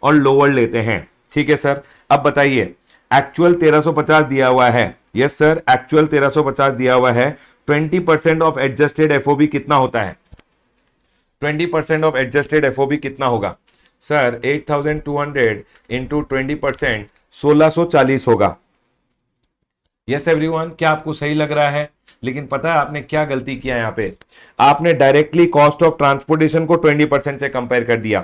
और लोअर लेते हैं ठीक है सर अब बताइए एक्चुअल 1350 दिया हुआ है यस सर एक्चुअल 1350 दिया हुआ है 20 परसेंट ऑफ एडजस्टेड एफ कितना होता है twenty percent of adjusted F कितना होगा sir eight thousand two hundred into twenty percent सोलह सो चालीस होगा यस yes, एवरीवन क्या आपको सही लग रहा है लेकिन पता है आपने क्या गलती किया यहाँ पे आपने डायरेक्टली कॉस्ट ऑफ ट्रांसपोर्टेशन को ट्वेंटी परसेंट से कंपेयर कर दिया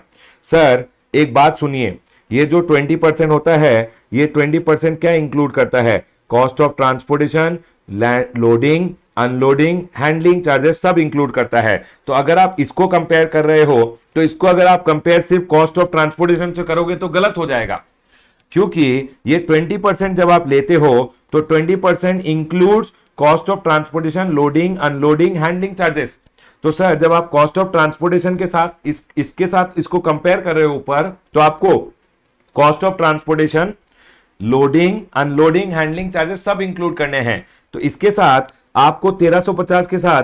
सर एक बात सुनिए ये जो ट्वेंटी परसेंट होता है ये ट्वेंटी परसेंट क्या इंक्लूड करता है cost of transportation loading unloading handling charges सब इंक्लूड करता है तो अगर आप इसको कंपेयर कर रहे हो तो इसको अगर आप कंपेयर सिर्फ कॉस्ट ऑफ ट्रांसपोर्टेशन से करोगे तो गलत हो जाएगा क्योंकि ये 20 परसेंट जब आप लेते हो तो 20 percent includes cost of transportation loading unloading handling charges तो सर जब आप कॉस्ट ऑफ ट्रांसपोर्टेशन के साथ इस इसके साथ इसको कंपेयर कर रहे हो ऊपर तो आपको cost of transportation loading unloading handling charges सब इंक्लूड करने हैं तो इसके साथ आपको 1350 के साथ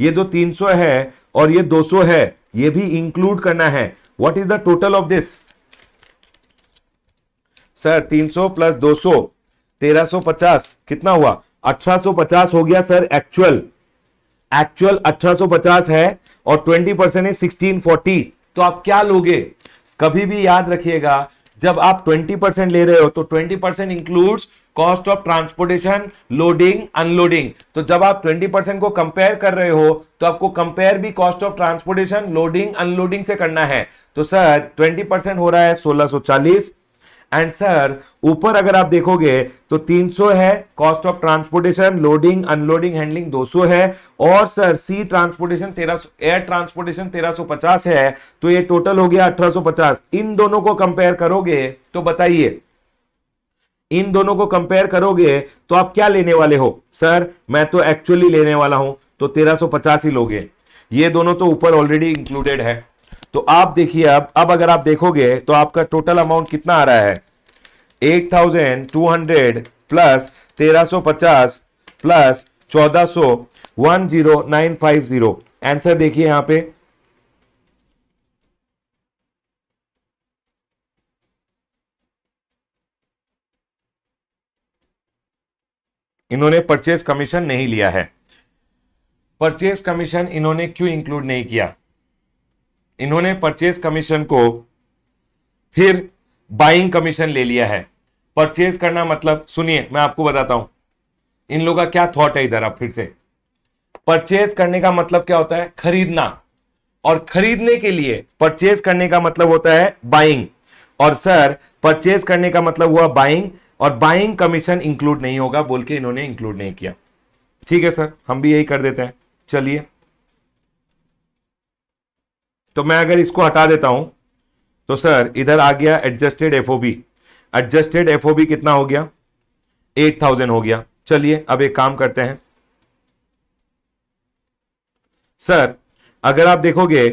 ये जो 300 है और ये 200 है ये भी इंक्लूड करना है what is the total of this sir 300 plus 200 1350 कितना हुआ 1850 हो गया सर एक्चुअल एक्चुअल 1850 है और 20 परसेंट है सिक्सटीन तो आप क्या लोगे कभी भी याद रखिएगा जब आप 20 परसेंट ले रहे हो तो 20 percent includes cost of transportation loading unloading तो जब आप 20 परसेंट को कंपेयर कर रहे हो तो आपको कंपेयर भी cost of transportation loading unloading से करना है तो सर 20 परसेंट हो रहा है 1640 एंड सर ऊपर अगर आप देखोगे तो 300 है cost of transportation loading unloading handling 200 है और सर सी ट्रांसपोर्टेशन तेरह एयर ट्रांसपोर्टेशन 1350 है तो ये टोटल हो गया 1850 इन दोनों को कंपेयर करोगे तो बताइए इन दोनों को कंपेयर करोगे तो आप क्या लेने वाले हो सर मैं तो एक्चुअली लेने वाला हूं तो तेरह पचास ही लोगे ये दोनों तो ऊपर ऑलरेडी इंक्लूडेड है तो आप देखिए अब अब अगर आप देखोगे तो आपका टोटल अमाउंट कितना आ रहा है eight thousand two hundred plus तेरह पचास plus one zero nine five zero answer देखिए यहां पे इन्होंने परचेज कमीशन नहीं लिया है परचेज कमीशन इन्होंने क्यों इंक्लूड नहीं किया इन्होंने परचेज कमीशन को फिर बाइंग कमीशन ले लिया है परचेज करना मतलब सुनिए मैं आपको बताता हूं इन लोगों का क्या थॉट है इधर आप फिर से परचेज करने का मतलब क्या होता है खरीदना और खरीदने के लिए परचेज करने का मतलब होता है बाइंग और सर परचेज करने का मतलब हुआ बाइंग और बाइंग कमीशन इंक्लूड नहीं होगा बोल के इन्होंने इंक्लूड नहीं किया ठीक है सर हम भी यही कर देते हैं चलिए तो मैं अगर इसको हटा देता हूं तो सर इधर आ गया एडजस्टेड एफओबी एडजस्टेड एफओबी कितना हो गया एट थाउजेंड हो गया चलिए अब एक काम करते हैं सर अगर आप देखोगे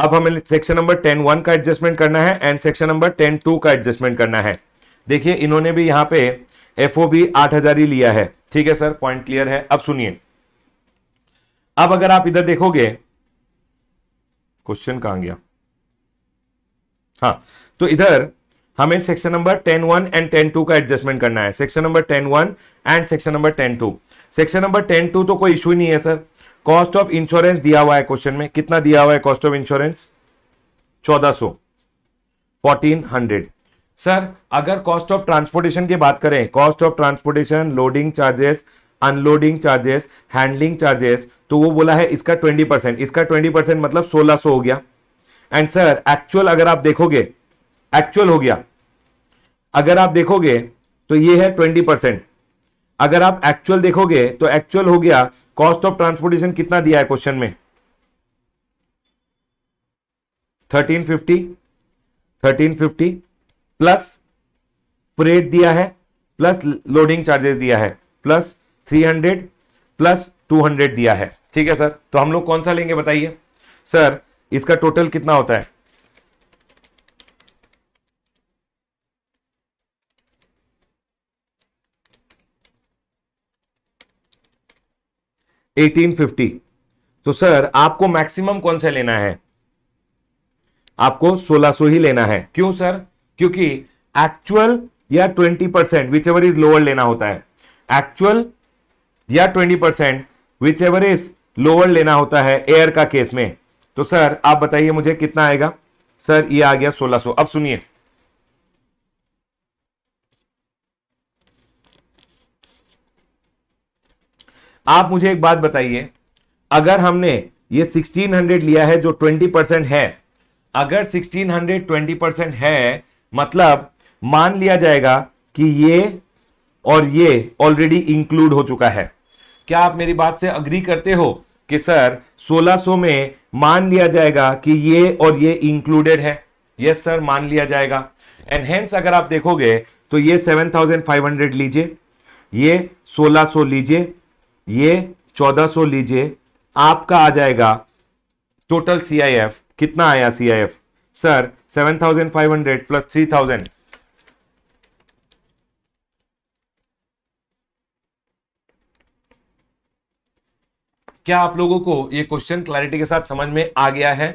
अब हमें सेक्शन नंबर टेन वन का एडजस्टमेंट करना है and section number ten two का एडजस्टमेंट करना है देखिए इन्होंने भी यहां पे एफ ओ बी आठ हजार ही लिया है ठीक है सर पॉइंट क्लियर है अब सुनिए अब अगर आप इधर देखोगे क्वेश्चन कहां गया हाँ तो इधर हमें section number ten one and ten two का एडजस्टमेंट करना है section number ten one and section number ten two section number ten two तो कोई इश्यू नहीं है सर कॉस्ट ऑफ इंश्योरेंस दिया हुआ है क्वेश्चन में कितना दिया हुआ है कॉस्ट ऑफ इंश्योरेंस चौदह सौ फोर्टीन हंड्रेड सर अगर कॉस्ट ऑफ ट्रांसपोर्टेशन की बात करें cost of transportation loading charges unloading charges handling charges तो वो बोला है इसका ट्वेंटी परसेंट इसका ट्वेंटी परसेंट मतलब सोलह सो हो गया एंड सर एक्चुअल अगर आप देखोगे एक्चुअल हो गया अगर आप देखोगे तो ये है ट्वेंटी परसेंट अगर आप एक्चुअल देखोगे तो एक्चुअल हो गया कॉस्ट ऑफ ट्रांसपोर्टेशन कितना दिया है क्वेश्चन में thirteen fifty thirteen fifty plus freight दिया है प्लस लोडिंग चार्जेस दिया है प्लस 300 प्लस 200 दिया है ठीक है सर तो हम लोग कौन सा लेंगे बताइए सर इसका टोटल कितना होता है एटीन फिफ्टी तो सर आपको मैक्सिमम कौन सा लेना है आपको सोलह सो ही लेना है क्यों सर क्योंकि एक्चुअल या twenty percent whichever is lower लेना होता है एक्चुअल या twenty percent whichever is lower लेना होता है एयर का केस में तो सर आप बताइए मुझे कितना आएगा सर ये आ गया सोलह सो अब सुनिए आप मुझे एक बात बताइए अगर हमने ये 1600 लिया है जो 20 परसेंट है अगर 1600 20 परसेंट है मतलब मान लिया जाएगा कि ये और ये ऑलरेडी इंक्लूड हो चुका है क्या आप मेरी बात से अग्री करते हो कि सर 1600 में मान लिया जाएगा कि ये और ये इंक्लूडेड है यस सर मान लिया जाएगा एनहेंस अगर आप देखोगे तो ये 7500 लीजिए ये 1600 लीजिए ये 1400 लीजिए आपका आ जाएगा टोटल सीआईएफ कितना आया सीआईएफ हंड्रेड 7500 थ्री 3000. क्या आप लोगों को ये क्वेश्चन क्लैरिटी के साथ समझ में आ गया है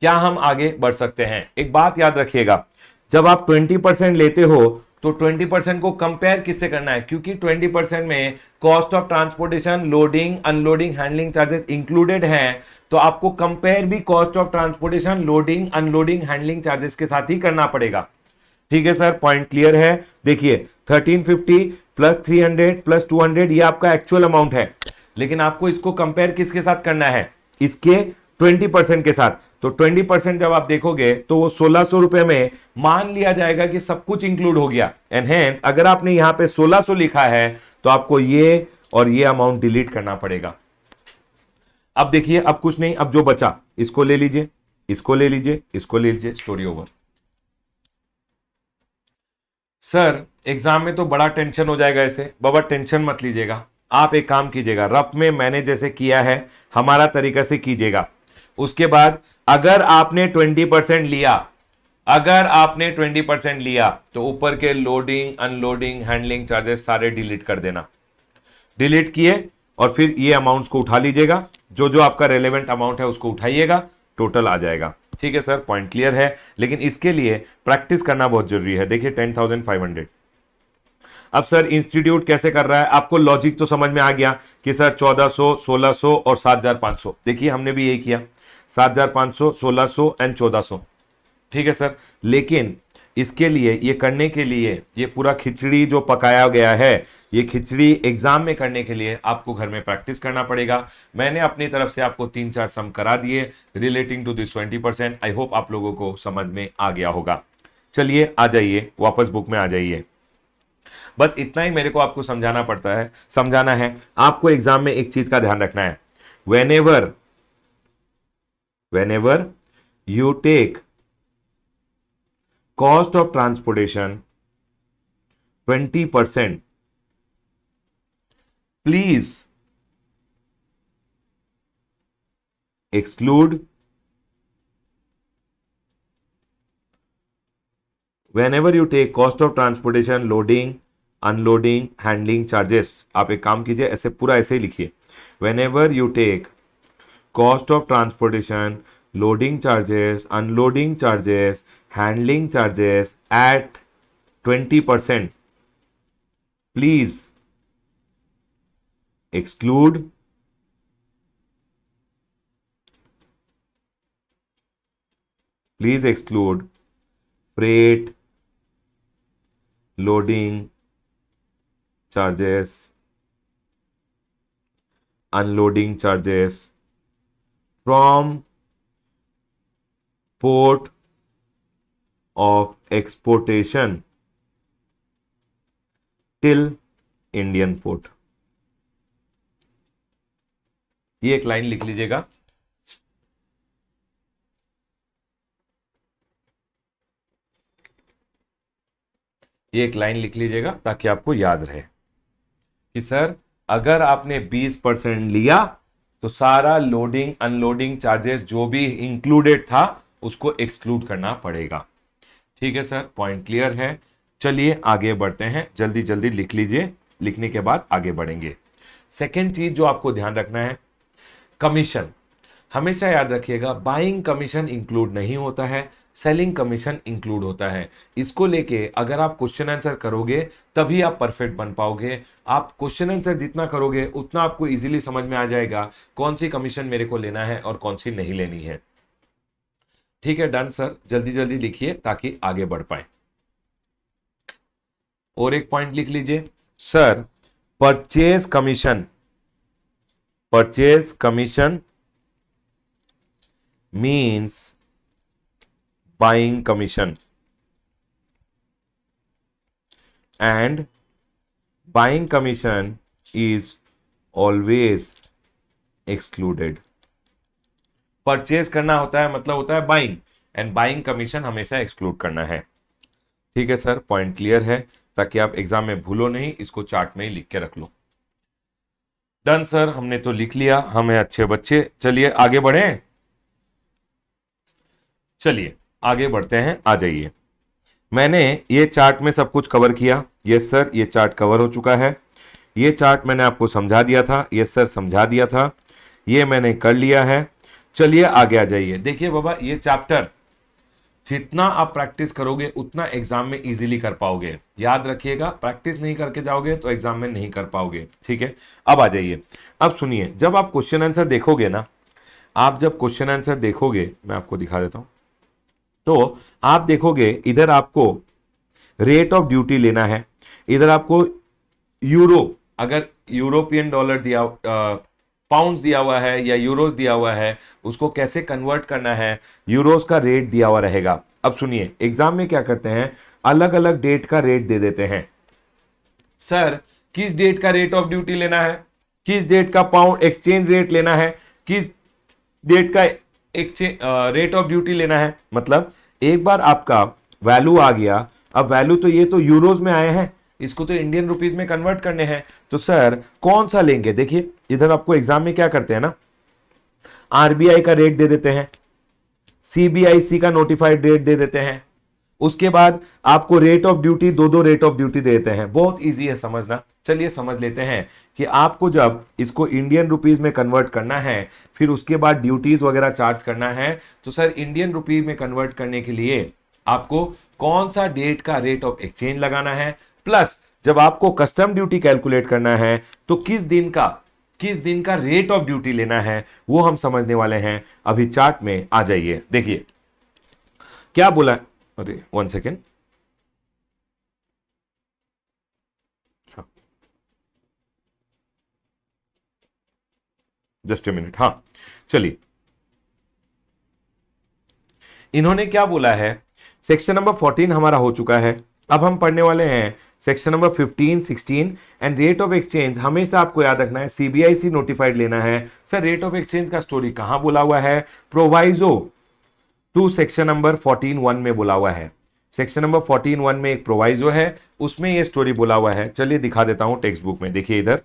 क्या हम आगे बढ़ सकते हैं एक बात याद रखिएगा जब आप 20 परसेंट लेते हो तो 20 को कंपेयर किससे करना है क्योंकि 20 में cost of transportation loading unloading handling charges included हैं तो आपको कंपेयर भी cost of transportation loading unloading handling charges के साथ ही करना पड़ेगा ठीक है सर पॉइंट क्लियर है देखिए 1350 प्लस 300 प्लस 200 ये आपका एक्चुअल अमाउंट है लेकिन आपको इसको कंपेयर किसके साथ करना है इसके ट्वेंटी परसेंट के साथ तो ट्वेंटी परसेंट जब आप देखोगे तो वो सोलह सौ रुपए में मान लिया जाएगा कि सब कुछ इंक्लूड हो गया एनहेंस अगर आपने यहां पे सोलह सो लिखा है तो आपको ये और ये अमाउंट डिलीट करना पड़ेगा अब देखिए अब कुछ नहीं अब जो बचा इसको ले लीजिए इसको ले लीजिए इसको ले लीजिए स्टोरी ओवर सर एग्जाम में तो बड़ा टेंशन हो जाएगा ऐसे बाबा टेंशन मत लीजिएगा आप एक काम कीजिएगा रफ में मैंने जैसे किया है हमारा तरीका से कीजिएगा उसके बाद अगर आपने 20 परसेंट लिया अगर आपने 20 परसेंट लिया तो ऊपर के लोडिंग अनलोडिंग हैंडलिंग चार्जेस सारे डिलीट कर देना डिलीट किए और फिर ये अमाउंट्स को उठा लीजिएगा जो जो आपका रेलेवेंट अमाउंट है उसको उठाइएगा टोटल आ जाएगा ठीक है सर पॉइंट क्लियर है लेकिन इसके लिए प्रैक्टिस करना बहुत जरूरी है देखिए टेन थाउजेंड फाइव हंड्रेड अब सर इंस्टीट्यूट कैसे कर रहा है आपको लॉजिक तो समझ में आ गया कि सर चौदह सो सोलह सो और सात हजार पांच सौ देखिए हमने भी यही किया सात हजार पांच सौ सोलह सौ एंड चौदह सौ ठीक है सर लेकिन इसके लिए ये करने के लिए ये पूरा खिचड़ी जो पकाया गया है ये खिचड़ी एग्जाम में करने के लिए आपको घर में प्रैक्टिस करना पड़ेगा मैंने अपनी तरफ से आपको तीन चार सम करा दिए relating to this twenty percent I hope आप लोगों को समझ में आ गया होगा चलिए आ जाइए वापस बुक में आ जाइए बस इतना ही मेरे को आपको समझाना पड़ता है समझाना है आपको एग्जाम में एक चीज का ध्यान रखना है whenever whenever you take cost of transportation twenty percent please exclude whenever you take cost of transportation loading unloading handling charges आप एक काम कीजिए ऐसे पूरा ऐसे ही लिखिए whenever you take cost of transportation, loading charges, unloading charges, handling charges at 20%. Please exclude please exclude freight loading charges unloading charges from port of exportation till Indian port ये एक लाइन लिख लीजिएगा ये एक line लिख लीजिएगा ताकि आपको याद रहे कि सर अगर आपने 20 परसेंट लिया तो सारा लोडिंग अनलोडिंग चार्जेस जो भी इंक्लूडेड था उसको एक्सक्लूड करना पड़ेगा ठीक है सर पॉइंट क्लियर है चलिए आगे बढ़ते हैं जल्दी जल्दी लिख लीजिए लिखने के बाद आगे बढ़ेंगे सेकेंड चीज जो आपको ध्यान रखना है कमीशन हमेशा याद रखिएगा बाइंग कमीशन इंक्लूड नहीं होता है सेलिंग कमीशन इंक्लूड होता है इसको लेके अगर आप क्वेश्चन आंसर करोगे तभी आप परफेक्ट बन पाओगे आप क्वेश्चन आंसर जितना करोगे उतना आपको इजीली समझ में आ जाएगा कौन सी कमीशन मेरे को लेना है और कौन सी नहीं लेनी है ठीक है डन सर जल्दी जल्दी लिखिए ताकि आगे बढ़ पाए और एक पॉइंट लिख लीजिए sir purchase commission purchase commission means buying commission and buying commission is always excluded purchase करना होता है मतलब होता है बाइंग एंड बाइंग कमीशन हमेशा एक्सक्लूड करना है ठीक है सर पॉइंट क्लियर है ताकि आप एग्जाम में भूलो नहीं इसको चार्ट में ही लिख के रख लो डन सर हमने तो लिख लिया हमें अच्छे बच्चे चलिए आगे बढ़े चलिए आगे बढ़ते हैं आ जाइए मैंने ये चार्ट में सब कुछ कवर किया यस सर ये चार्ट कवर हो चुका है ये चार्ट मैंने आपको समझा दिया था यस सर समझा दिया था ये मैंने कर लिया है चलिए आगे आ जाइए देखिए बाबा ये चैप्टर जितना आप प्रैक्टिस करोगे उतना एग्जाम में इजीली कर पाओगे याद रखिएगा प्रैक्टिस नहीं करके जाओगे तो एग्जाम में नहीं कर पाओगे ठीक है अब आ जाइए अब सुनिए जब आप क्वेश्चन आंसर देखोगे ना आप जब क्वेश्चन आंसर देखोगे मैं आपको दिखा देता हूँ तो आप देखोगे इधर आपको रेट ऑफ ड्यूटी लेना है इधर आपको यूरो अगर यूरोपियन डॉलर दिया पाउंड दिया हुआ है या यूरोस दिया हुआ है उसको कैसे कन्वर्ट करना है यूरोस का रेट दिया हुआ रहेगा अब सुनिए एग्जाम में क्या करते हैं अलग अलग डेट का रेट दे देते हैं सर किस डेट का रेट ऑफ ड्यूटी लेना है किस डेट का पाउंड एक्सचेंज रेट लेना है किस डेट का रेट ऑफ ड्यूटी लेना है मतलब एक बार आपका वैल्यू आ गया अब वैल्यू तो ये तो यूरोज में आए हैं इसको तो इंडियन रुपीज में कन्वर्ट करने हैं तो सर कौन सा लेंगे देखिए इधर आपको एग्जाम में क्या करते हैं ना आरबीआई का रेट दे देते हैं सीबीआईसी का नोटिफाइड रेट दे देते हैं उसके बाद आपको रेट ऑफ ड्यूटी दो दो रेट ऑफ ड्यूटी देते हैं बहुत इजी है समझना चलिए समझ लेते हैं कि आपको जब इसको इंडियन रुपीज में कन्वर्ट करना है फिर उसके बाद ड्यूटीज वगैरह चार्ज करना है तो सर इंडियन रुपीज में कन्वर्ट करने के लिए आपको कौन सा डेट का रेट ऑफ एक्सचेंज लगाना है प्लस जब आपको कस्टम ड्यूटी कैलकुलेट करना है तो किस दिन का किस दिन का रेट ऑफ ड्यूटी लेना है वो हम समझने वाले हैं अभी चार्ट में आ जाइए देखिए क्या बोला अरे one second just a minute हाँ चलिए इन्होंने क्या बोला है सेक्शन नंबर फोर्टीन हमारा हो चुका है अब हम पढ़ने वाले हैं section number 15, 16 and rate of exchange हमेशा आपको याद रखना है सीबीआईसी नोटिफाइड लेना है सर रेट ऑफ एक्सचेंज का स्टोरी कहां बोला हुआ है proviso to section number fourteen one में बोला हुआ है सेक्शन नंबर फोर्टीन वन में एक प्रोवाइजो है उसमें ये स्टोरी बोला हुआ है चलिए दिखा देता हूँ टेक्स्ट बुक में देखिए इधर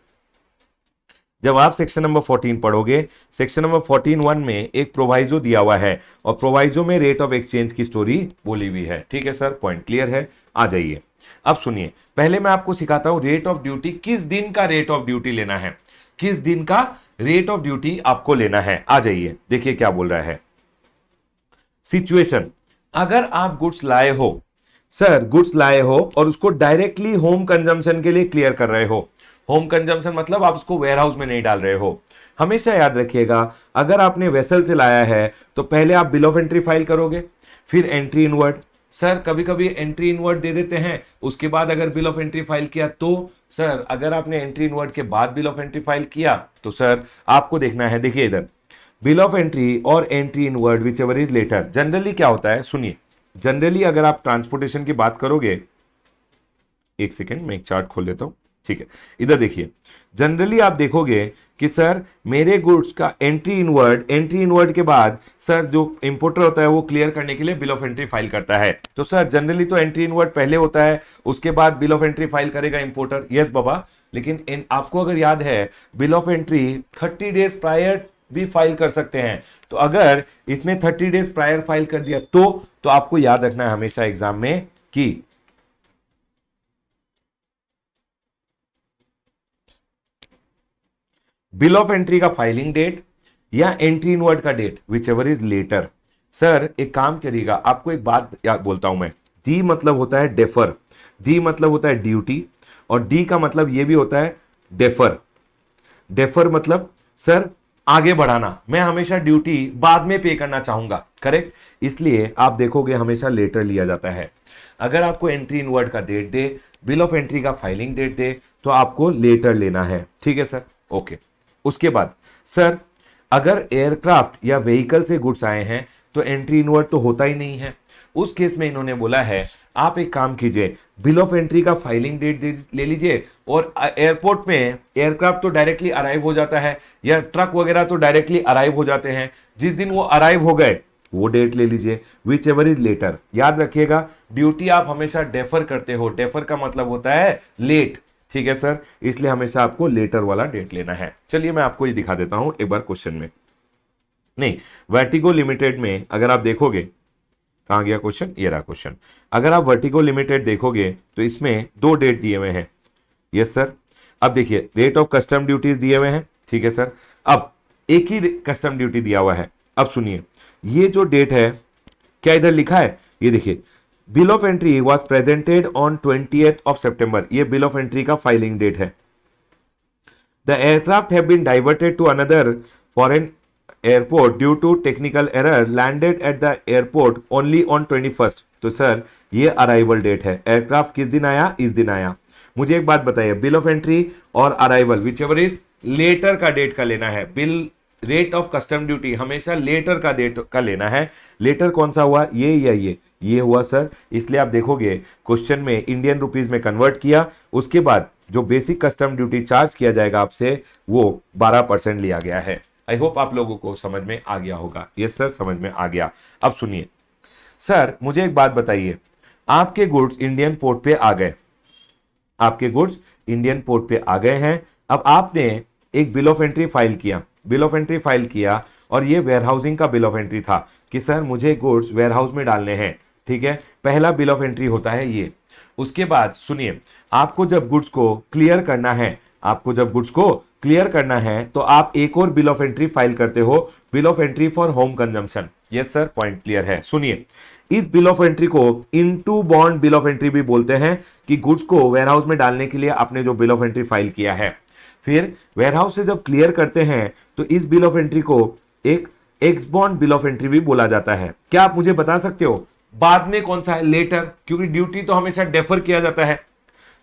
जब आप सेक्शन नंबर 14 पढ़ोगे सेक्शन नंबर 14 वन में एक प्रोवाइजो दिया हुआ है और प्रोवाइजो में रेट ऑफ एक्सचेंज की स्टोरी बोली हुई है ठीक है सर पॉइंट क्लियर है आ जाइए अब सुनिए पहले मैं आपको सिखाता हूं रेट ऑफ ड्यूटी किस दिन का रेट ऑफ ड्यूटी लेना है किस दिन का रेट ऑफ ड्यूटी आपको लेना है आ जाइए देखिए क्या बोल रहा है सिचुएशन अगर आप गुड्स लाए हो सर गुड्स लाए हो और उसको डायरेक्टली होम कंजम्पशन के लिए क्लियर कर रहे हो होम कंजम्पशन मतलब आप उसको वेयर हाउस में नहीं डाल रहे हो हमेशा याद रखिएगा अगर आपने वेसल से लाया है तो पहले आप बिल ऑफ एंट्री फाइल करोगे फिर एंट्री इनवर्ड सर कभी कभी एंट्री इनवर्ड दे देते हैं उसके बाद अगर बिल ऑफ एंट्री फाइल किया तो सर अगर आपने एंट्री इनवर्ड के बाद बिल ऑफ एंट्री फाइल किया तो सर आपको देखना है देखिए इधर बिल ऑफ एंट्री और entry inward whichever is later generally क्या होता है सुनिए जनरली अगर आप ट्रांसपोर्टेशन की बात करोगे एक सेकेंड मैं एक चार्ट खोल लेता हूं ठीक है इधर देखिए जनरली आप देखोगे कि सर मेरे गुड्स का entry inward entry inward के बाद सर जो इंपोर्टर होता है वो क्लियर करने के लिए बिल ऑफ एंट्री फाइल करता है तो सर जनरली तो एंट्री इन वर्ड पहले होता है उसके बाद बिल ऑफ एंट्री फाइल करेगा इंपोर्टर यस बाबा लेकिन इन, आपको अगर याद है bill of entry thirty days prior भी फाइल कर सकते हैं तो अगर इसने थर्टी डेज प्रायर फाइल कर दिया तो तो आपको याद रखना है हमेशा एग्जाम में कि बिल ऑफ एंट्री का फाइलिंग डेट या एंट्री इन वर्ड का date whichever is later sir एक काम करिएगा आपको एक बात बोलता हूं मैं डी मतलब होता है डेफर डी मतलब होता है ड्यूटी और डी का मतलब यह भी होता है डेफर डेफर मतलब सर आगे बढ़ाना मैं हमेशा ड्यूटी बाद में पे करना चाहूंगा करेक्ट इसलिए आप देखोगे हमेशा लेटर लिया जाता है अगर आपको एंट्री इनवर्ड का डेट दे बिल ऑफ एंट्री का फाइलिंग डेट दे तो आपको लेटर लेना है ठीक है सर ओके उसके बाद सर अगर एयरक्राफ्ट या व्हीकल से गुड्स आए हैं तो एंट्री इनवर्ड तो होता ही नहीं है उस केस में इन्होंने बोला है आप एक काम कीजिए बिल ऑफ एंट्री का फाइलिंग डेट ले लीजिए और एयरपोर्ट में एयरक्राफ्ट तो डायरेक्टली अराइव हो जाता है या ट्रक वगैरह तो डायरेक्टली अराइव हो जाते हैं जिस दिन वो अराइव हो गए वो डेट ले लीजिए विच एवर इज लेटर याद रखिएगा ड्यूटी आप हमेशा डेफर करते हो डेफर का मतलब होता है लेट ठीक है सर इसलिए हमेशा आपको लेटर वाला डेट लेना है चलिए मैं आपको ये दिखा देता हूं एक बार क्वेश्चन में नहीं वैटिगो लिमिटेड में अगर आप देखोगे कहाँ गया क्वेश्चन ये रहा क्वेश्चन अगर आप वर्टिको लिमिटेड देखोगे तो इसमें दो डेट दिए हुए हैं यस सर अब देखिए रेट ऑफ कस्टम ड्यूटीज दिए हुए हैं ठीक है सर अब एक ही कस्टम ड्यूटी दिया हुआ है अब सुनिए ये जो डेट है क्या इधर लिखा है ये देखिए bill of entry was presented on twenty of September ये बिल ऑफ एंट्री का फाइलिंग डेट है the aircraft have been diverted to another foreign airport due to technical error landed at the airport only on twenty first तो sir ये arrival date है aircraft किस दिन आया इस दिन आया मुझे एक बात बताइए बिल ऑफ एंट्री और arrival whichever is later का डेट का लेना है bill rate of custom duty हमेशा लेटर का डेट का लेना है लेटर कौन सा हुआ ये या ये ये हुआ सर इसलिए आप देखोगे क्वेश्चन में इंडियन रुपीज में कन्वर्ट किया उसके बाद जो बेसिक कस्टम ड्यूटी चार्ज किया जाएगा आपसे वो 12 परसेंट लिया गया है आई होप आप लोगों को समझ में आ गया होगा यस सर समझ में आ गया अब सुनिए सर मुझे एक बात बताइए आपके गुड्स इंडियन पोर्ट पे आ गए आपके गुड्स इंडियन पोर्ट पे आ गए हैं अब आपने एक बिल ऑफ एंट्री फाइल किया बिल ऑफ एंट्री फाइल किया और ये वेयरहाउसिंग का बिल ऑफ एंट्री था कि सर मुझे गुड्स वेयरहाउस में डालने हैं ठीक है पहला बिल ऑफ एंट्री होता है ये उसके बाद सुनिए आपको जब गुड्स को क्लियर करना है आपको जब गुड्स को क्लियर करना है तो आप एक और बिल ऑफ एंट्री फाइल करते हो bill of entry for home consumption yes sir point clear है सुनिए इस बिल ऑफ एंट्री को into bond bill of entry भी बोलते हैं कि गुड्स को वेयरहाउस में डालने के लिए आपने जो बिल ऑफ एंट्री फाइल किया है फिर वेयरहाउस से जब क्लियर करते हैं तो इस बिल ऑफ एंट्री को एक ex bond bill of entry भी बोला जाता है क्या आप मुझे बता सकते हो बाद में कौन सा है लेटर क्योंकि ड्यूटी तो हमेशा डेफर किया जाता है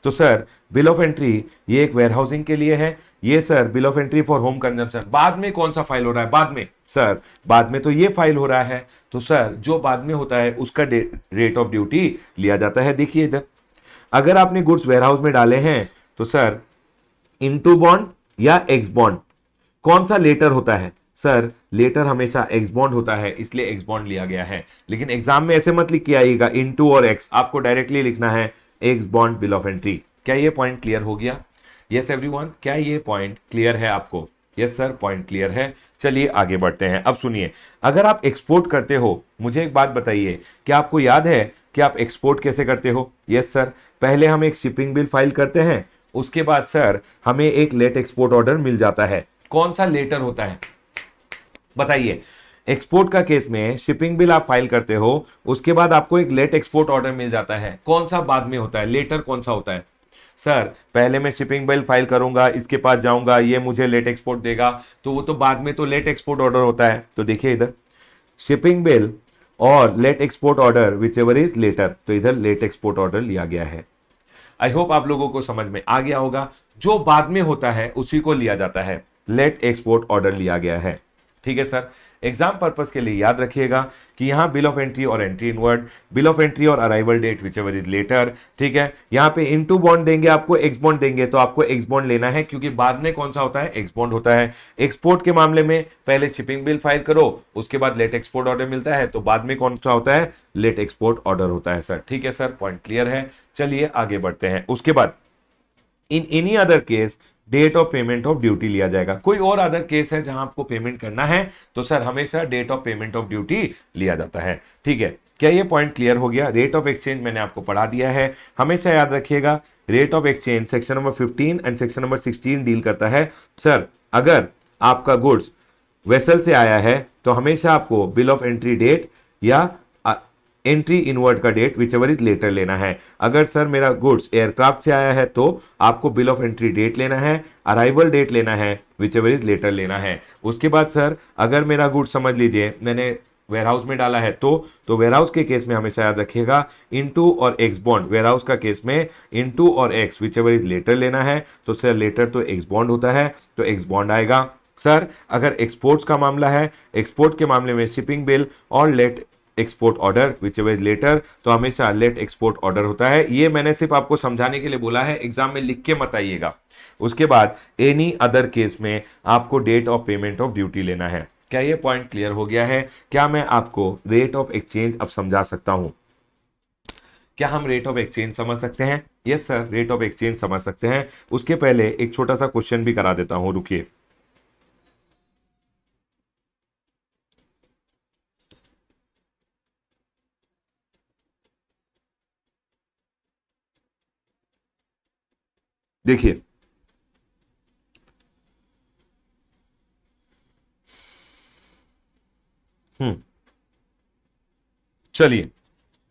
तो सर बिल ऑफ एंट्री ये एक वेयरहाउसिंग के लिए है ये sir bill of entry for home consumption बाद में कौन सा फाइल हो रहा है बाद में सर बाद में तो ये फाइल हो रहा है तो सर जो बाद में होता है उसका रेट ऑफ ड्यूटी लिया जाता है देखिए इधर अगर आपने गुड्स वेयरहाउस में डाले हैं तो सर इंटू बॉन्ड या एक्स बॉन्ड कौन सा लेटर होता है सर लेटर हमेशा एक्स बॉन्ड होता है इसलिए एक्स बॉन्ड लिया गया है लेकिन एग्जाम में ऐसे मत लिख के आइएगा टू और एक्स आपको डायरेक्टली लिखना है ex bond bill of entry क्या ये पॉइंट क्लियर हो गया यस एवरीवन क्या ये पॉइंट क्लियर है आपको यस सर पॉइंट क्लियर है चलिए आगे बढ़ते हैं अब सुनिए अगर आप एक्सपोर्ट करते हो मुझे एक बात बताइए क्या आपको याद है कि आप एक्सपोर्ट कैसे करते हो यस सर पहले हम एक शिपिंग बिल फाइल करते हैं उसके बाद सर हमें एक लेट एक्सपोर्ट ऑर्डर मिल जाता है कौन सा लेटर होता है बताइए एक्सपोर्ट का केस में शिपिंग बिल आप फाइल करते हो उसके बाद आपको एक लेट एक्सपोर्ट ऑर्डर मिल जाता है कौन सा बाद में होता है लेटर कौन सा होता है सर पहले मैं शिपिंग बिल फाइल करूंगा इसके पास जाऊंगा ये मुझे लेट एक्सपोर्ट देगा तो वो तो बाद में तो लेट एक्सपोर्ट ऑर्डर होता है तो देखिए इधर शिपिंग बिल और let export order whichever is later तो इधर लेट एक्सपोर्ट ऑर्डर लिया गया है आई होप आप लोगों को समझ में आ गया होगा जो बाद में होता है उसी को लिया जाता है लेट एक्सपोर्ट ऑर्डर लिया गया है ठीक है सर एग्जाम पर्पज के लिए याद रखिएगा कि यहाँ बिल ऑफ एंट्री और entry inward bill of entry और arrival date whichever is later ठीक है यहाँ पे इन टू बॉन्ड देंगे आपको एक्स बॉन्ड देंगे तो आपको एक्स बॉन्ड लेना है क्योंकि बाद में कौन सा होता है एक्स बॉन्ड होता है एक्सपोर्ट के मामले में पहले शिपिंग बिल फाइल करो उसके बाद लेट एक्सपोर्ट ऑर्डर मिलता है तो बाद में कौन सा होता है लेट एक्सपोर्ट ऑर्डर होता है सर ठीक है सर पॉइंट क्लियर है चलिए आगे बढ़ते हैं उसके बाद in any other case date of payment of duty लिया जाएगा कोई और अदर केस है जहां आपको पेमेंट करना है तो सर हमेशा date of payment of duty लिया जाता है ठीक है क्या ये पॉइंट क्लियर हो गया रेट ऑफ एक्सचेंज मैंने आपको पढ़ा दिया है हमेशा याद रखिएगा rate of exchange section number 15 and section number 16 deal करता है सर अगर आपका गुड्स वेसल से आया है तो हमेशा आपको बिल ऑफ एंट्री डेट या एंट्री इनवर्ड का date whichever is later लेना है अगर सर मेरा गुड्स एयरक्राफ्ट से आया है तो आपको बिल ऑफ एंट्री डेट लेना है अराइवल डेट लेना है विच एवर इज लेटर लेना है उसके बाद सर अगर मेरा गुड्स समझ लीजिए मैंने वेयरहाउस में डाला है तो तो वेयरहाउस के केस में हमेशा याद रखिएगा इनटू और एक्स बॉन्ड वेयरहाउस का केस में इनटू और ex whichever is later लेना है तो सर लेटर तो एक्स बॉन्ड होता है तो एक्स बॉन्ड आएगा सर अगर एक्सपोर्ट्स का मामला है एक्सपोर्ट के मामले में शिपिंग बिल और let export order whichever later तो हमेशा लेट एक्सपोर्ट ऑर्डर होता है ये मैंने सिर्फ आपको समझाने के लिए बोला है एग्जाम में लिख के मत आइएगा उसके बाद एनी अदर केस में आपको date of payment of duty लेना है क्या ये पॉइंट क्लियर हो गया है क्या मैं आपको रेट ऑफ एक्सचेंज अब समझा सकता हूं क्या हम रेट ऑफ एक्सचेंज समझ सकते हैं yes sir rate of exchange समझ सकते हैं उसके पहले एक छोटा सा क्वेश्चन भी करा देता हूं रुकिए देखिए हम्म चलिए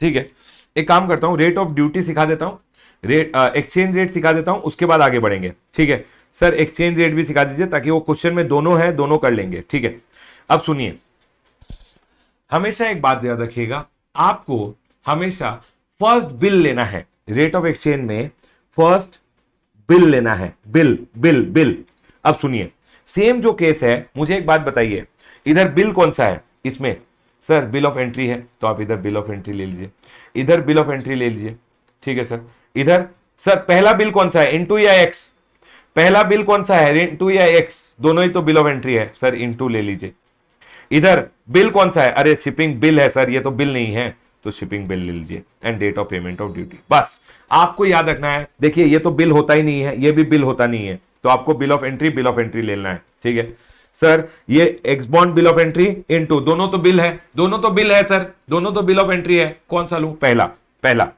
ठीक है एक काम करता हूं रेट ऑफ ड्यूटी सिखा देता हूं रेट एक्सचेंज रेट सिखा देता हूं उसके बाद आगे बढ़ेंगे ठीक है सर एक्सचेंज रेट भी सिखा दीजिए ताकि वो क्वेश्चन में दोनों है दोनों कर लेंगे ठीक है अब सुनिए हमेशा एक बात याद रखिएगा आपको हमेशा फर्स्ट बिल लेना है रेट ऑफ एक्सचेंज में फर्स्ट बिल लेना है बिल बिल बिल अब सुनिए सेम जो केस है मुझे एक बात बताइए इधर बिल कौन सा है इसमें सर बिल ऑफ एंट्री है तो आप इधर बिल ऑफ एंट्री ले लीजिए इधर बिल ऑफ एंट्री ले लीजिए ठीक है सर इधर सर पहला बिल कौन सा है इन या एक्स पहला बिल कौन सा है इंटू या एक्स दोनों ही तो बिल ऑफ एंट्री है सर इन ले लीजिए इधर बिल कौन सा है अरे शिपिंग बिल है सर ये तो बिल नहीं है तो शिपिंग बिल ले लीजिए and date of payment of duty बस आपको याद रखना है देखिए ये तो बिल होता ही नहीं है ये भी बिल होता नहीं है तो आपको bill of entry bill of entry लेना है ठीक है सर ये ex bond bill of entry into दोनों तो बिल है दोनों तो बिल है सर दोनों तो बिल ऑफ एंट्री है कौन सा लू पहला पहला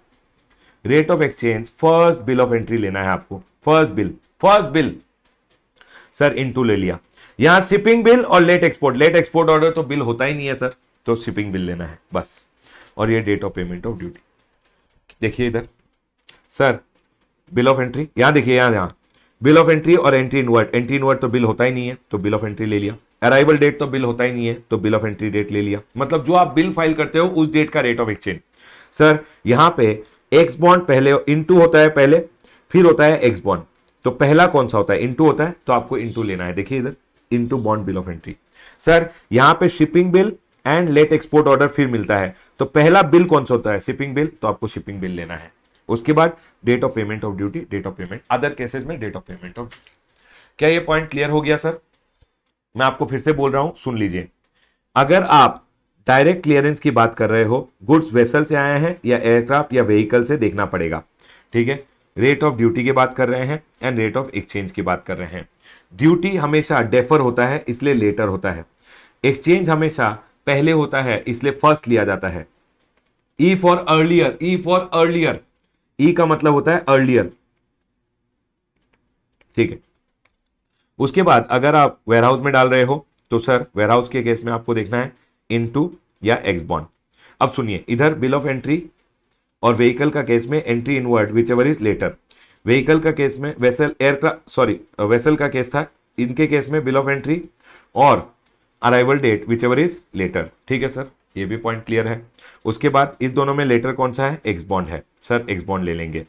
rate of exchange first bill of entry लेना है आपको first bill first bill sir into ले लिया यहां शिपिंग बिल और let export let export order तो बिल होता ही नहीं है सर तो शिपिंग बिल लेना है बस और ये date of payment of duty देखिए इधर सर बिल ऑफ एंट्री यहां देखिए यहां यहां बिल ऑफ एंट्री और एंट्री इनवर्ट एंट्री इनवर्ट तो बिल होता ही नहीं है तो बिल ऑफ एंट्री ले लिया अराइवल डेट तो बिल होता ही नहीं है तो बिल ऑफ एंट्री डेट ले लिया मतलब जो आप बिल फाइल करते हो उस डेट का रेट ऑफ एक्सचेंज सर यहां पे एक्स बॉन्ड पहले इनटू होता है पहले फिर होता है एक्स बॉन्ड तो पहला कौन सा होता है इनटू होता है तो आपको इनटू लेना है देखिए इधर into bond bill of entry sir यहां पे shipping bill and let export order फिर मिलता है तो पहला बिल कौन सा होता है शिपिंग बिल तो आपको शिपिंग बिल लेना है उसके बाद date of payment of duty date of payment other cases में डेट ऑफ पेमेंट ऑफ क्या ये पॉइंट क्लियर हो गया सर मैं आपको फिर से बोल रहा हूं सुन लीजिए अगर आप डायरेक्ट क्लियरेंस की बात कर रहे हो गुड्स वेसल से आए हैं या एयरक्राफ्ट या व्हीकल से देखना पड़ेगा ठीक है रेट ऑफ ड्यूटी की बात कर रहे हैं एंड रेट ऑफ एक्सचेंज की बात कर रहे हैं ड्यूटी हमेशा डेफर होता है इसलिए लेटर होता है एक्सचेंज हमेशा पहले होता है इसलिए फर्स्ट लिया जाता है E for earlier E for earlier E का मतलब होता है अर्लियर ठीक है उसके बाद अगर आप वेयरहाउस में डाल रहे हो तो सर वेयरहाउस के केस में आपको देखना है इनटू या एक्स बॉन अब सुनिए इधर बिल ऑफ एंट्री और व्हीकल का केस में entry inward whichever is later vehicle का केस में वेसल एयरक्राफ्ट सॉरी वेसल का केस था इनके केस में बिल ऑफ एंट्री और arrival date whichever is later ठीक है सर ये भी पॉइंट क्लियर है उसके बाद इस दोनों में लेटर कौन सा है एक्स बॉन्ड है सर एक्स बॉन्ड ले लेंगे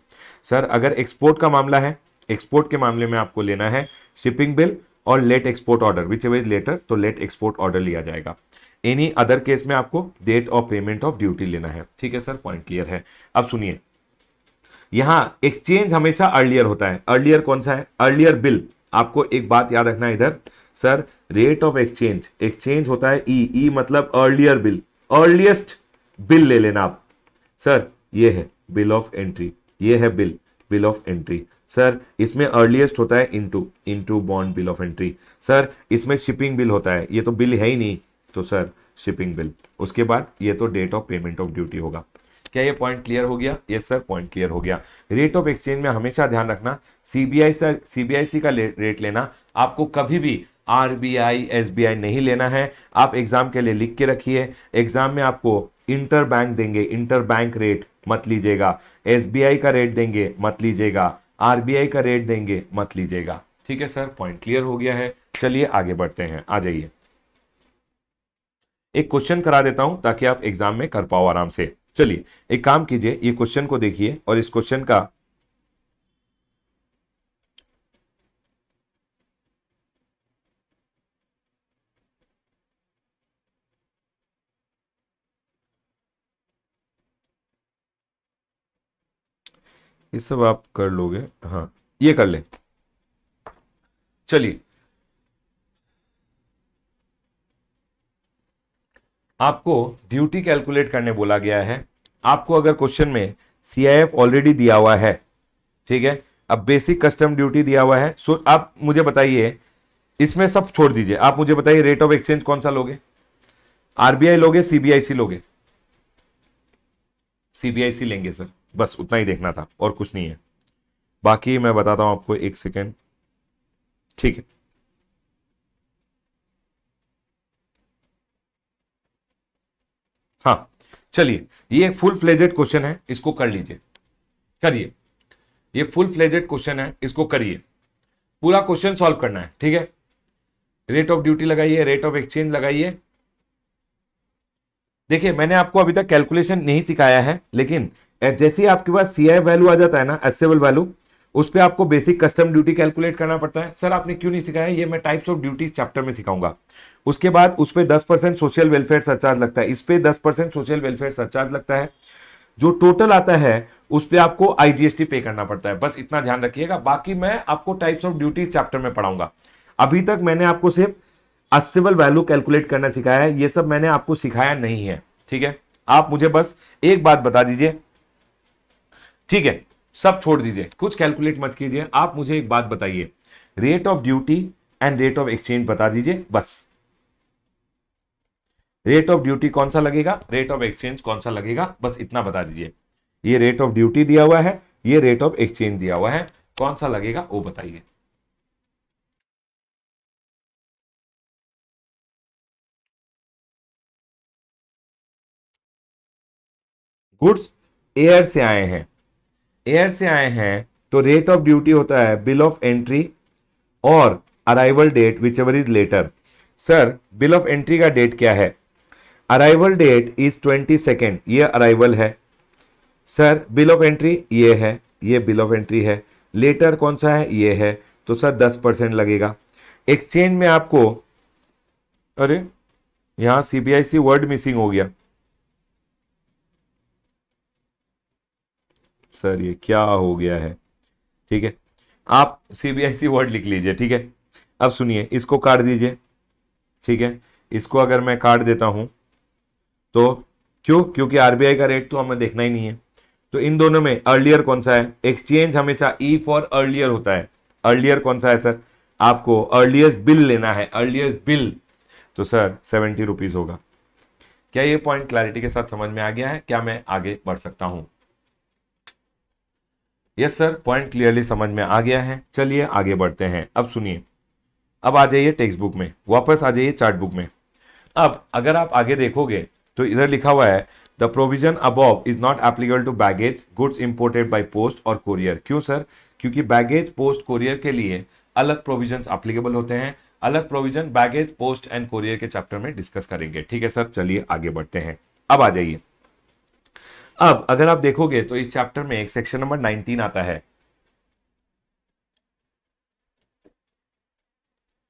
सर अगर एक्सपोर्ट का मामला है एक्सपोर्ट के मामले में आपको लेना है शिपिंग बिल और let export order whichever is later तो लेट एक्सपोर्ट ऑर्डर लिया जाएगा एनी अदर केस में आपको date of payment of duty लेना है ठीक है सर पॉइंट क्लियर है अब सुनिए यहाँ एक्सचेंज हमेशा अर्लियर होता है अर्लियर कौन सा है अर्लियर बिल आपको एक बात याद रखना है इधर sir rate of exchange exchange होता है ई e. ई e मतलब अर्लियर बिल अर्लिएस्ट बिल ले लेना आप सर ये है बिल ऑफ एंट्री ये है bill bill of entry sir इसमें अर्लिएस्ट होता है into into bond bill of entry sir इसमें शिपिंग बिल होता है ये तो बिल है ही नहीं तो सर शिपिंग बिल उसके बाद ये तो date of payment of duty होगा क्या ये पॉइंट क्लियर हो गया यस सर पॉइंट क्लियर हो गया रेट ऑफ एक्सचेंज में हमेशा ध्यान रखना सीबीआई सर सीबीआईसी का रेट लेना आपको कभी भी R B I S B I नहीं लेना है आप एग्ज़ाम के लिए लिख के रखिए एग्ज़ाम में आपको इंटर बैंक देंगे इंटर बैंक रेट मत लीजिएगा एस बी आई का रेट देंगे मत लीजिएगा आर बी आई का रेट देंगे मत लीजिएगा ठीक है सर पॉइंट क्लियर हो गया है चलिए आगे बढ़ते हैं आ जाइए एक क्वेश्चन करा देता हूं ताकि आप एग्जाम में कर पाओ आराम से चलिए एक काम कीजिए ये क्वेश्चन को देखिए और इस क्वेश्चन का ये सब आप कर लोगे हाँ ये कर ले चलिए आपको ड्यूटी कैलकुलेट करने बोला गया है आपको अगर क्वेश्चन में सीआईएफ ऑलरेडी दिया हुआ है ठीक है अब बेसिक कस्टम ड्यूटी दिया हुआ है सो आप मुझे बताइए इसमें सब छोड़ दीजिए आप मुझे बताइए रेट ऑफ एक्सचेंज कौन सा लोगे आरबीआई लोगे सीबीआईसी लोगे सीबीआईसी लेंगे सर बस उतना ही देखना था और कुछ नहीं है बाकी मैं बताता हूं आपको एक सेकेंड ठीक है हाँ चलिए ये फुल फ्लेजेड क्वेश्चन है इसको कर लीजिए करिए ये फुल फ्लेजेड क्वेश्चन है इसको करिए पूरा क्वेश्चन सॉल्व करना है ठीक है रेट ऑफ ड्यूटी लगाइए रेट ऑफ एक्सचेंज लगाइए देखिए मैंने आपको अभी तक कैलकुलेशन नहीं सिखाया है लेकिन जैसे ही आपके पास सी आई वैल्यू आ जाता है ना एसेबल वैल्यू उस पर आपको बेसिक कस्टम ड्यूटी कैलकुलेट करना पड़ता है सर आपने क्यों नहीं सिखाया ये मैं टाइप्स ऑफ ड्यूटीज चैप्टर में सिखाऊंगा उसके बाद उस पर दस परसेंट सोशल वेलफेयर सरचार्ज लगता है इस पर दस परसेंट सोशल वेलफेयर सरचार्ज लगता है जो टोटल आता है उस पर आपको आईजीएसटी पे करना पड़ता है बस इतना ध्यान रखिएगा बाकी मैं आपको टाइप्स ऑफ ड्यूटीज चैप्टर में पढ़ाऊंगा अभी तक मैंने आपको सिर्फ असिबल वैल्यू कैलकुलेट करना सिखाया है ये सब मैंने आपको सिखाया नहीं है ठीक है आप मुझे बस एक बात बता दीजिए ठीक है सब छोड़ दीजिए कुछ कैलकुलेट मत कीजिए आप मुझे एक बात बताइए rate of duty and rate of exchange बता दीजिए बस रेट ऑफ ड्यूटी कौन सा लगेगा रेट ऑफ एक्सचेंज कौन सा लगेगा बस इतना बता दीजिए ये रेट ऑफ ड्यूटी दिया हुआ है ये रेट ऑफ एक्सचेंज दिया हुआ है कौन सा लगेगा वो बताइए गुड्स एयर से आए हैं एयर से आए हैं तो रेट ऑफ ड्यूटी होता है बिल ऑफ एंट्री और arrival date whichever is later sir bill of entry का डेट क्या है arrival date is twenty second ये अराइवल है सर बिल ऑफ एंट्री ये है ये बिल ऑफ एंट्री है लेटर कौन सा है ये है तो सर दस परसेंट लगेगा एक्सचेंज में आपको अरे यहाँ सी वर्ड मिसिंग हो गया सर ये क्या हो गया है ठीक है आप ई वर्ड लिख लीजिए ठीक है अब सुनिए इसको काट दीजिए ठीक है इसको अगर मैं काट देता हूं तो क्यों क्योंकि आरबीआई का रेट तो हमें देखना ही नहीं है तो इन दोनों में अर्लियर कौन सा है एक्सचेंज हमेशा ई फॉर अर्लियर होता है अर्लियर कौन सा है सर आपको अर्लियस्ट बिल लेना है अर्लियस्ट बिल तो सर सेवेंटी रुपीज होगा क्या ये पॉइंट क्लैरिटी के साथ समझ में आ गया है क्या मैं आगे बढ़ सकता हूँ यस सर पॉइंट क्लियरली समझ में आ गया है चलिए आगे बढ़ते हैं अब सुनिए अब आ जाइए टेक्स्ट बुक में वापस आ जाइए चार्ट बुक में अब अगर आप आगे देखोगे तो इधर लिखा हुआ है the provision above is not applicable to baggage goods imported by post और कोरियर क्यों सर क्योंकि बैगेज पोस्ट कोरियर के लिए अलग प्रोविजन एप्लीकेबल होते हैं अलग provision baggage post and courier के चैप्टर में डिस्कस करेंगे ठीक है सर चलिए आगे बढ़ते हैं अब आ जाइए अब अगर आप देखोगे तो इस चैप्टर में एक सेक्शन नंबर 19 आता है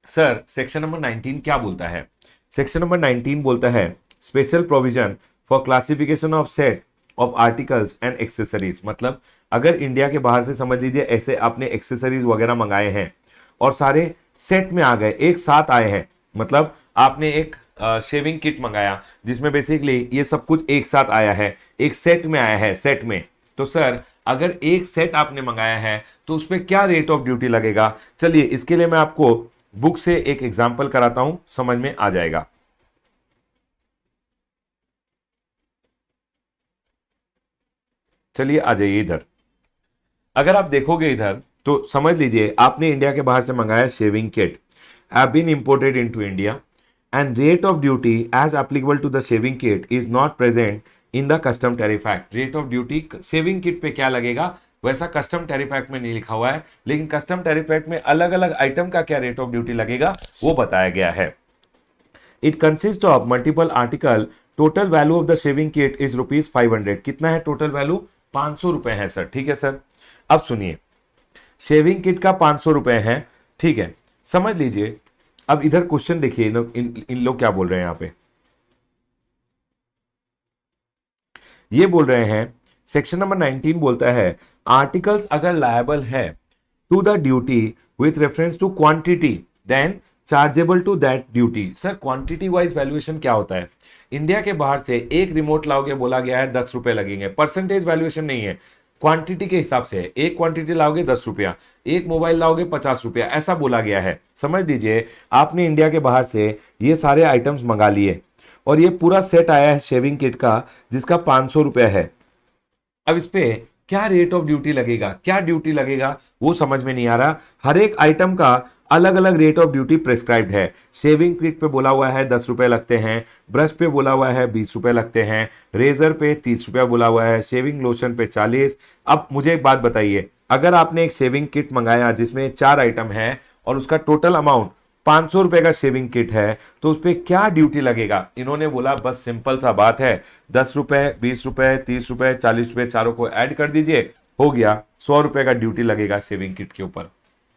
सर सेक्शन नंबर 19 क्या बोलता है सेक्शन नंबर 19 बोलता है special provision for classification of set of articles and accessories मतलब अगर इंडिया के बाहर से समझ लीजिए ऐसे आपने एक्सेसरीज वगैरह मंगाए हैं और सारे सेट में आ गए एक साथ आए हैं मतलब आपने एक शेविंग किट मंगाया जिसमें बेसिकली ये सब कुछ एक साथ आया है एक सेट में आया है सेट में तो सर अगर एक सेट आपने मंगाया है तो उस पर क्या रेट ऑफ ड्यूटी लगेगा चलिए इसके लिए मैं आपको बुक से एक एग्जाम्पल कराता हूं समझ में आ जाएगा चलिए आ जाइए इधर अगर आप देखोगे इधर तो समझ लीजिए आपने इंडिया के बाहर से मंगाया shaving kit have been imported into India and rate of duty as applicable to the shaving kit is not present in the custom tariff act rate of duty saving kit pe क्या लगेगा वैसा custom tariff act में नहीं लिखा हुआ है लेकिन custom tariff act में अलग अलग आइटम का क्या रेट ऑफ ड्यूटी लगेगा वो बताया गया है it consist of multiple article total value of the shaving kit is rupees five hundred कितना है टोटल वैल्यू पांच सौ रुपए है सर ठीक है सर अब सुनिए शेविंग किट का पांच सौ रुपए है ठीक है समझ लीजिए अब इधर क्वेश्चन देखिए इन इन, लोग क्या बोल रहे हैं यहां पे ये बोल रहे हैं सेक्शन नंबर 19 बोलता है आर्टिकल्स अगर लायबल है to the duty with reference to quantity then chargeable to that duty sir quantity wise valuation क्या होता है इंडिया के बाहर से एक रिमोट लाओगे बोला गया है दस रुपए लगेंगे परसेंटेज वैल्यूएशन नहीं है क्वांटिटी के हिसाब से है एक क्वांटिटी लाओगे दस रुपया एक मोबाइल लाओगे पचास रुपया ऐसा बोला गया है समझ दीजिए आपने इंडिया के बाहर से ये सारे आइटम्स मंगा लिए और ये पूरा सेट आया है शेविंग किट का जिसका पांच सौ रुपया है अब इस पर क्या रेट ऑफ ड्यूटी लगेगा क्या ड्यूटी लगेगा वो समझ में नहीं आ रहा हर एक आइटम का अलग अलग रेट ऑफ ड्यूटी प्रेस्क्राइब है शेविंग किट पे बोला हुआ है दस रुपये लगते हैं ब्रश पे बोला हुआ है बीस रुपये लगते हैं रेजर पे तीस रुपया बोला हुआ है शेविंग लोशन पे चालीस अब मुझे एक बात बताइए अगर आपने एक शेविंग किट मंगाया जिसमें चार आइटम है और उसका टोटल अमाउंट पाँच सौ रुपये का शेविंग किट है तो उस पर क्या ड्यूटी लगेगा इन्होंने बोला बस सिंपल सा बात है दस रुपये बीस रुपये तीस रुपये चालीस रुपये चारों को ऐड कर दीजिए हो गया सौ रुपये का ड्यूटी लगेगा शेविंग किट के ऊपर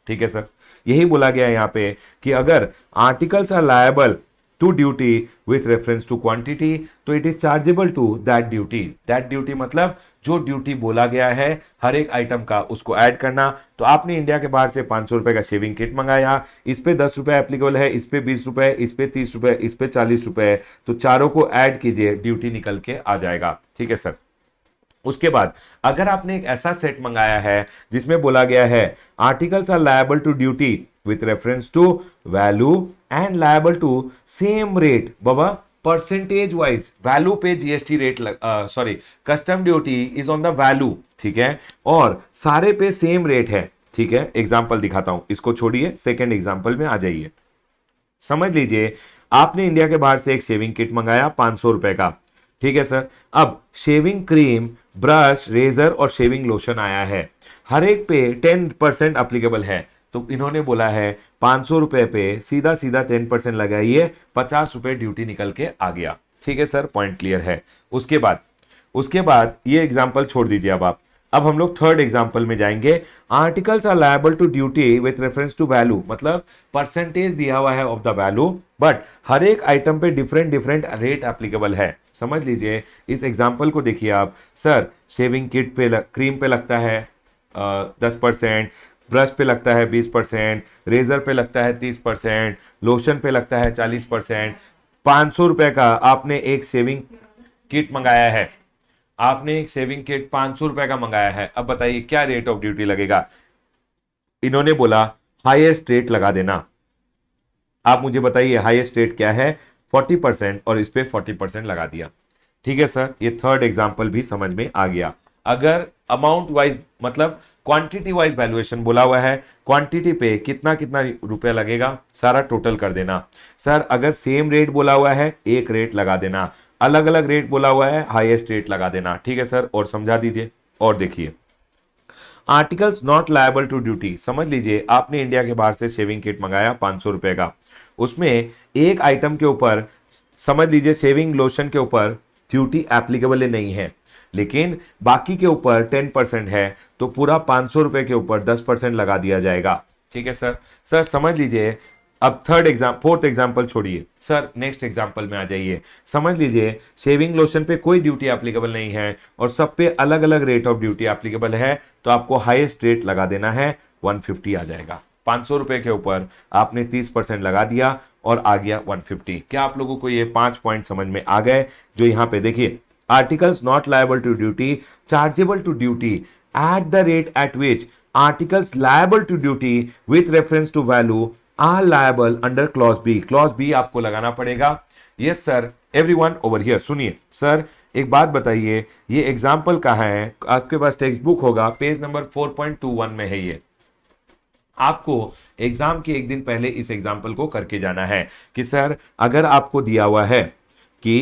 ठीक है सर यही बोला गया यहाँ पे कि अगर articles are liable to duty with reference to quantity तो it is chargeable to that duty that duty मतलब जो ड्यूटी बोला गया है हर एक आइटम का उसको ऐड करना तो आपने इंडिया के बाहर से पांच सौ रुपए का शेविंग किट मंगाया इस पे दस रुपए एप्लीकेबल है इस पे बीस रुपए इस पे तीस रुपए इस पे चालीस रुपए तो चारों को ऐड कीजिए ड्यूटी निकल के आ जाएगा ठीक है सर उसके बाद अगर आपने एक ऐसा सेट मंगाया है जिसमें बोला गया है articles are liable to duty with reference to value and liable to same rate बाबा परसेंटेज वाइज वैल्यू पे GST rate sorry custom duty is on the value ठीक है और सारे पे सेम रेट है ठीक है एग्जाम्पल दिखाता हूं इसको छोड़िए सेकेंड एग्जाम्पल में आ जाइए समझ लीजिए आपने इंडिया के बाहर से एक सेविंग किट मंगाया पांच सौ रुपए का ठीक है सर अब शेविंग क्रीम ब्रश रेजर और शेविंग लोशन आया है हर एक पे टेन परसेंट अप्लीकेबल है तो इन्होंने बोला है पांच सौ रुपये पे सीधा सीधा टेन परसेंट लगाइए पचास रुपए ड्यूटी निकल के आ गया ठीक है सर पॉइंट क्लियर है उसके बाद उसके बाद ये एग्जाम्पल छोड़ दीजिए अब आप अब हम लोग थर्ड एग्जाम्पल में जाएंगे articles are liable to duty with reference to value मतलब परसेंटेज दिया हुआ है ऑफ द वैल्यू बट हर एक आइटम पे डिफरेंट डिफरेंट रेट एप्लीकेबल है समझ लीजिए इस एग्जाम्पल को देखिए आप सर शेविंग किट पे लग, क्रीम पे लगता है दस परसेंट ब्रश पे लगता है बीस परसेंट रेजर पे लगता है तीस परसेंट लोशन पे लगता है चालीस परसेंट पाँच सौ रुपये का आपने एक शेविंग किट मंगाया है आपने एक सेविंग किट पांच सौ रुपए का मंगाया है अब बताइए क्या रेट ऑफ ड्यूटी लगेगा इन्होंने बोला हाईएस्ट रेट लगा देना आप मुझे बताइए हाईएस्ट रेट क्या है फोर्टी परसेंट और इस पर फोर्टी परसेंट लगा दिया ठीक है सर ये थर्ड एग्जाम्पल भी समझ में आ गया अगर अमाउंट वाइज मतलब क्वांटिटी वाइज वैल्यूएशन बोला हुआ है क्वांटिटी पे कितना कितना रुपया लगेगा सारा टोटल कर देना सर अगर सेम रेट बोला हुआ है एक रेट लगा देना अलग अलग रेट बोला हुआ है हाईएस्ट रेट लगा देना ठीक है सर और समझा दीजिए और देखिए articles not liable to duty समझ लीजिए आपने इंडिया के बाहर से शेविंग किट मंगाया पांच सौ रुपए का उसमें एक आइटम के ऊपर समझ लीजिए शेविंग लोशन के ऊपर ड्यूटी एप्लीकेबल नहीं है लेकिन बाकी के ऊपर टेन परसेंट है तो पूरा पांच सौ रुपए के ऊपर दस परसेंट लगा दिया जाएगा ठीक है सर सर समझ लीजिए अब थर्ड एग्जाम फोर्थ एग्जाम्पल छोड़िए सर नेक्स्ट एग्जाम्पल में आ जाइए समझ लीजिए सेविंग लोशन पे कोई ड्यूटी एप्लीकेबल नहीं है और सब पे अलग अलग रेट ऑफ ड्यूटी एप्लीकेबल है तो आपको हाईएस्ट रेट लगा देना है 150 आ जाएगा पांच सौ रुपए के ऊपर आपने तीस परसेंट लगा दिया और आ गया वन फिफ्टी क्या आप लोगों को ये पांच पॉइंट समझ में आ गए जो यहाँ पे देखिए articles not liable to duty chargeable to duty at the rate at which articles liable to duty with reference to value are liable under clause B clause B आपको लगाना पड़ेगा yes sir every one over here सुनिए sir एक बात बताइए ये example कहा है आपके पास टेक्स्ट बुक होगा पेज नंबर 4.21 में है ये आपको एग्जाम के एक दिन पहले इस एग्जाम्पल को करके जाना है कि सर अगर आपको दिया हुआ है कि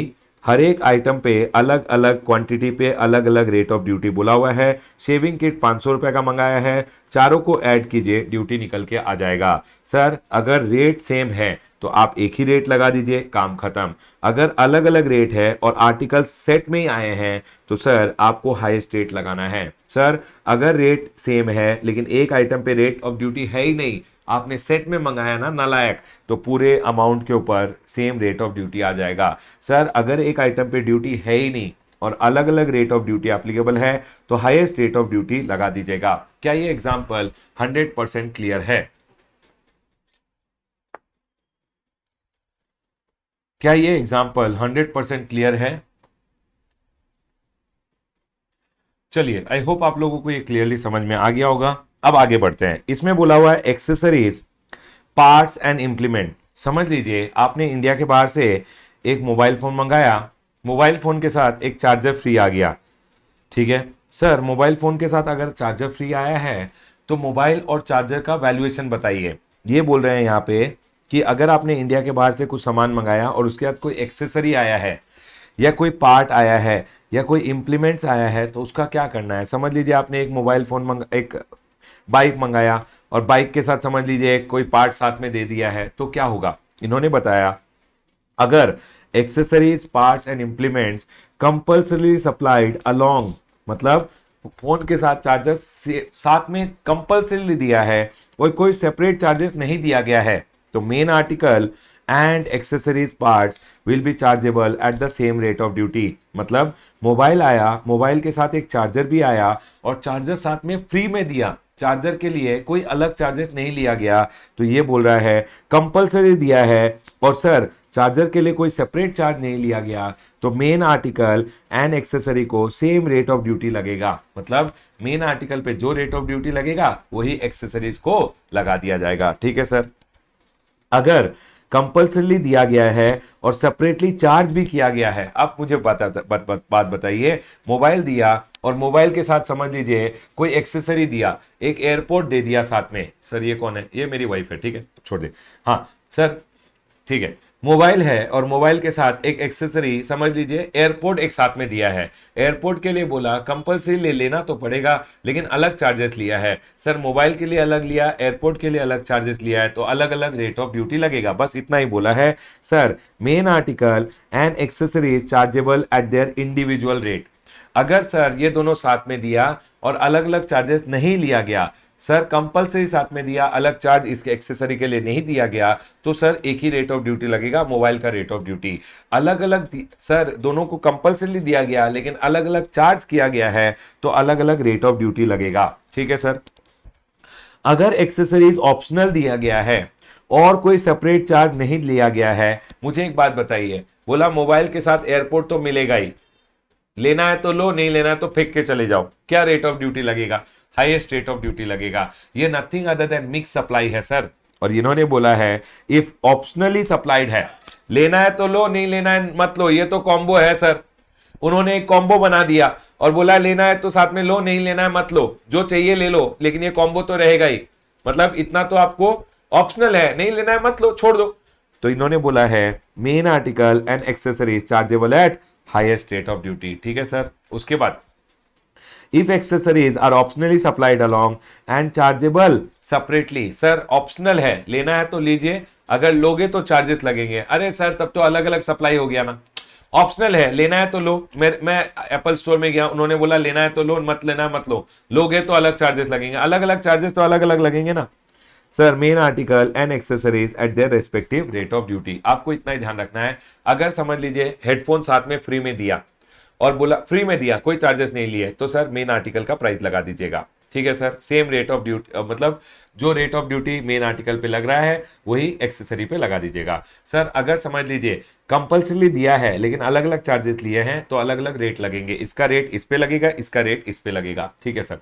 हर एक आइटम पे अलग अलग क्वांटिटी पे अलग अलग रेट ऑफ ड्यूटी बोला हुआ है शेविंग किट पाँच सौ का मंगाया है चारों को ऐड कीजिए ड्यूटी निकल के आ जाएगा सर अगर रेट सेम है तो आप एक ही रेट लगा दीजिए काम खत्म अगर अलग अलग रेट है और आर्टिकल सेट में ही आए हैं तो सर आपको हाईएस्ट रेट लगाना है सर अगर रेट सेम है लेकिन एक आइटम पे रेट ऑफ ड्यूटी है ही नहीं आपने सेट में मंगाया ना नालायक तो पूरे अमाउंट के ऊपर सेम रेट ऑफ ड्यूटी आ जाएगा सर अगर एक आइटम पे ड्यूटी है ही नहीं और अलग अलग रेट ऑफ ड्यूटी एप्लीकेबल है तो हाईएस्ट रेट ऑफ ड्यूटी लगा दीजिएगा क्या ये एग्जाम्पल हंड्रेड परसेंट क्लियर है क्या ये एग्जाम्पल हंड्रेड परसेंट क्लियर है चलिए आई होप आप लोगों को ये क्लियरली समझ में आ गया होगा अब आगे बढ़ते हैं इसमें बोला हुआ है एक्सेसरीज पार्ट्स एंड इम्प्लीमेंट समझ लीजिए आपने इंडिया के बाहर से एक मोबाइल फ़ोन मंगाया मोबाइल फ़ोन के साथ एक चार्जर फ्री आ गया ठीक है सर मोबाइल फ़ोन के साथ अगर चार्जर फ्री आया है तो मोबाइल और चार्जर का वैल्यूएशन बताइए ये बोल रहे हैं यहाँ पे कि अगर आपने इंडिया के बाहर से कुछ सामान मंगाया और उसके बाद कोई एक्सेसरी आया है या कोई पार्ट आया है या कोई इम्प्लीमेंट्स आया है तो उसका क्या करना है समझ लीजिए आपने एक मोबाइल फ़ोन मंगा एक बाइक मंगाया और बाइक के साथ समझ लीजिए कोई पार्ट साथ में दे दिया है तो क्या होगा इन्होंने बताया अगर accessories parts and implements compulsory supplied along मतलब फोन के साथ चार्जर साथ में कंपल्सरी दिया है और कोई सेपरेट चार्जेस नहीं दिया गया है तो main article and accessories parts will be chargeable at the same rate of duty मतलब मोबाइल आया मोबाइल के साथ एक चार्जर भी आया और चार्जर साथ में फ्री में दिया चार्जर के लिए कोई अलग चार्जेस नहीं लिया गया तो ये बोल रहा है कंपलसरी दिया है और सर चार्जर के लिए कोई सेपरेट चार्ज नहीं लिया गया तो मेन आर्टिकल एंड एक्सेसरी को सेम रेट ऑफ ड्यूटी लगेगा मतलब मेन आर्टिकल पे जो रेट ऑफ ड्यूटी लगेगा वही एक्सेसरीज को लगा दिया जाएगा ठीक है सर अगर कंपल्सरली दिया गया है और सेपरेटली चार्ज भी किया गया है अब मुझे बता, बत, बत, बात बताइए मोबाइल दिया और मोबाइल के साथ समझ लीजिए कोई एक्सेसरी दिया एक एयरपोर्ट दे दिया साथ में सर ये कौन है ये मेरी वाइफ है ठीक है छोड़ दे हाँ सर ठीक है मोबाइल है और मोबाइल के साथ एक एक्सेसरी समझ लीजिए एयरपोर्ट एक साथ में दिया है एयरपोर्ट के लिए बोला कंपलसरी ले लेना तो पड़ेगा लेकिन अलग चार्जेस लिया है सर मोबाइल के लिए अलग लिया एयरपोर्ट के लिए अलग चार्जेस लिया है तो अलग अलग रेट ऑफ ड्यूटी लगेगा बस इतना ही बोला है sir main article and accessories chargeable at their individual rate अगर सर ये दोनों साथ में दिया और अलग अलग चार्जेस नहीं लिया गया सर कंपलसरी साथ में दिया अलग चार्ज इसके एक्सेसरी के लिए नहीं दिया गया तो सर एक ही रेट ऑफ ड्यूटी लगेगा मोबाइल का रेट ऑफ ड्यूटी अलग अलग सर दोनों को कंपलसरी दिया गया लेकिन अलग अलग चार्ज किया गया है तो अलग अलग रेट ऑफ ड्यूटी लगेगा ठीक है सर अगर एक्सेसरीज ऑप्शनल दिया गया है और कोई सेपरेट चार्ज नहीं लिया गया है मुझे एक बात बताइए बोला मोबाइल के साथ एयरपोर्ट तो मिलेगा ही लेना है तो लो नहीं लेना है तो फेंक के चले जाओ क्या रेट ऑफ ड्यूटी लगेगा हाईएस्ट रेट ऑफ ड्यूटी लगेगा ये nothing other than mix supply है सर और इन्होंने बोला है इफ ऑप्शनली सप्लाइड है लेना है तो लो नहीं लेना है मत लो ये तो कॉम्बो है सर उन्होंने एक कॉम्बो बना दिया और बोला लेना है तो साथ में लो नहीं लेना है मत लो जो चाहिए ले लो लेकिन ये कॉम्बो तो रहेगा ही मतलब इतना तो आपको ऑप्शनल है नहीं लेना है मत लो छोड़ दो तो इन्होंने बोला है main article and accessories chargeable at highest rate of duty ठीक है सर उसके बाद if accessories are optionally supplied along and chargeable separately sir optional है लेना है तो लीजिए अगर लोगे तो चार्जेस लगेंगे अरे सर तब तो अलग अलग सप्लाई हो गया ना ऑप्शनल है लेना है तो लो मैं मैं एप्पल स्टोर में गया उन्होंने बोला लेना है तो लो मत लेना मत लो लोगे तो अलग चार्जेस लगेंगे अलग अलग चार्जेस तो अलग अलग लगेंगे ना sir main article and accessories at their respective rate of duty आपको इतना ही ध्यान रखना है अगर समझ लीजिए हेडफोन साथ में फ्री में दिया और बोला फ्री में दिया कोई चार्जेस नहीं लिए तो सर मेन आर्टिकल का प्राइस लगा दीजिएगा ठीक है sir same rate of duty मतलब जो rate of duty main article पे लग रहा है वही एक्सेसरी पे लगा दीजिएगा सर अगर समझ लीजिए कंपल्सरी दिया है लेकिन अलग अलग चार्जेस लिए हैं तो अलग अलग रेट लगेंगे इसका रेट इस पे लगेगा इसका रेट इस पे लगेगा ठीक है सर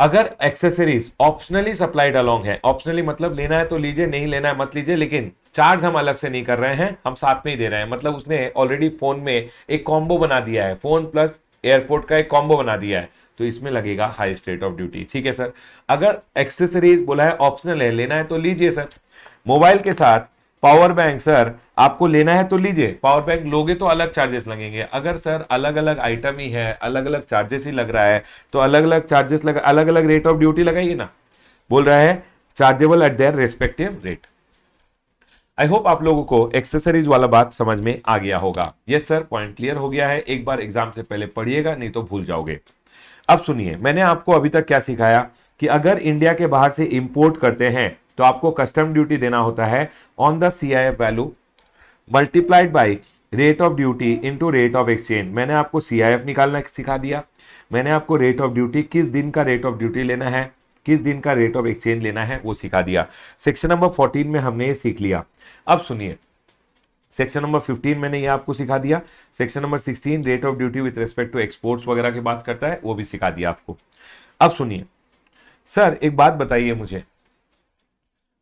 अगर एक्सेसरीज ऑप्शनली सप्लाइड अलोंग है ऑप्शनली मतलब लेना है तो लीजिए नहीं लेना है मत लीजिए लेकिन चार्ज हम अलग से नहीं कर रहे हैं हम साथ में ही दे रहे हैं मतलब उसने ऑलरेडी फोन में एक कॉम्बो बना दिया है फोन प्लस एयरपोर्ट का एक कॉम्बो बना दिया है तो इसमें लगेगा हाई स्टेट ऑफ ड्यूटी ठीक है सर अगर एक्सेसरीज बोला है ऑप्शनल है लेना है तो लीजिए सर मोबाइल के साथ पावर बैंक सर आपको लेना है तो लीजिए पावर बैंक लोगे तो अलग चार्जेस लगेंगे अगर सर अलग अलग आइटम ही है अलग अलग चार्जेस ही लग रहा है तो अलग अलग चार्जेस लगा अलग अलग रेट ऑफ ड्यूटी लगाइए ना बोल रहा है chargeable at their respective rate I hope आप लोगों को एक्सेसरीज वाला बात समझ में आ गया होगा यस सर पॉइंट क्लियर हो गया है एक बार एग्जाम से पहले पढ़िएगा नहीं तो भूल जाओगे अब सुनिए मैंने आपको अभी तक क्या सिखाया कि अगर इंडिया के बाहर से इंपोर्ट करते हैं तो आपको कस्टम ड्यूटी देना होता है on the C I F value multiplied by rate of duty to rate of exchange मैंने आपको सी आई एफ निकालना सिखा दिया मैंने आपको रेट ऑफ ड्यूटी किस दिन का रेट ऑफ ड्यूटी लेना है किस दिन का रेट ऑफ एक्सचेंज लेना है वो सिखा दिया सेक्शन नंबर फोर्टीन में हमने ये सीख लिया अब सुनिए सेक्शन नंबर फिफ्टीन मैंने ये आपको सिखा दिया section number sixteen rate of duty with respect to exports वगैरह की बात करता है वो भी सिखा दिया आपको अब सुनिए सर एक बात बताइए मुझे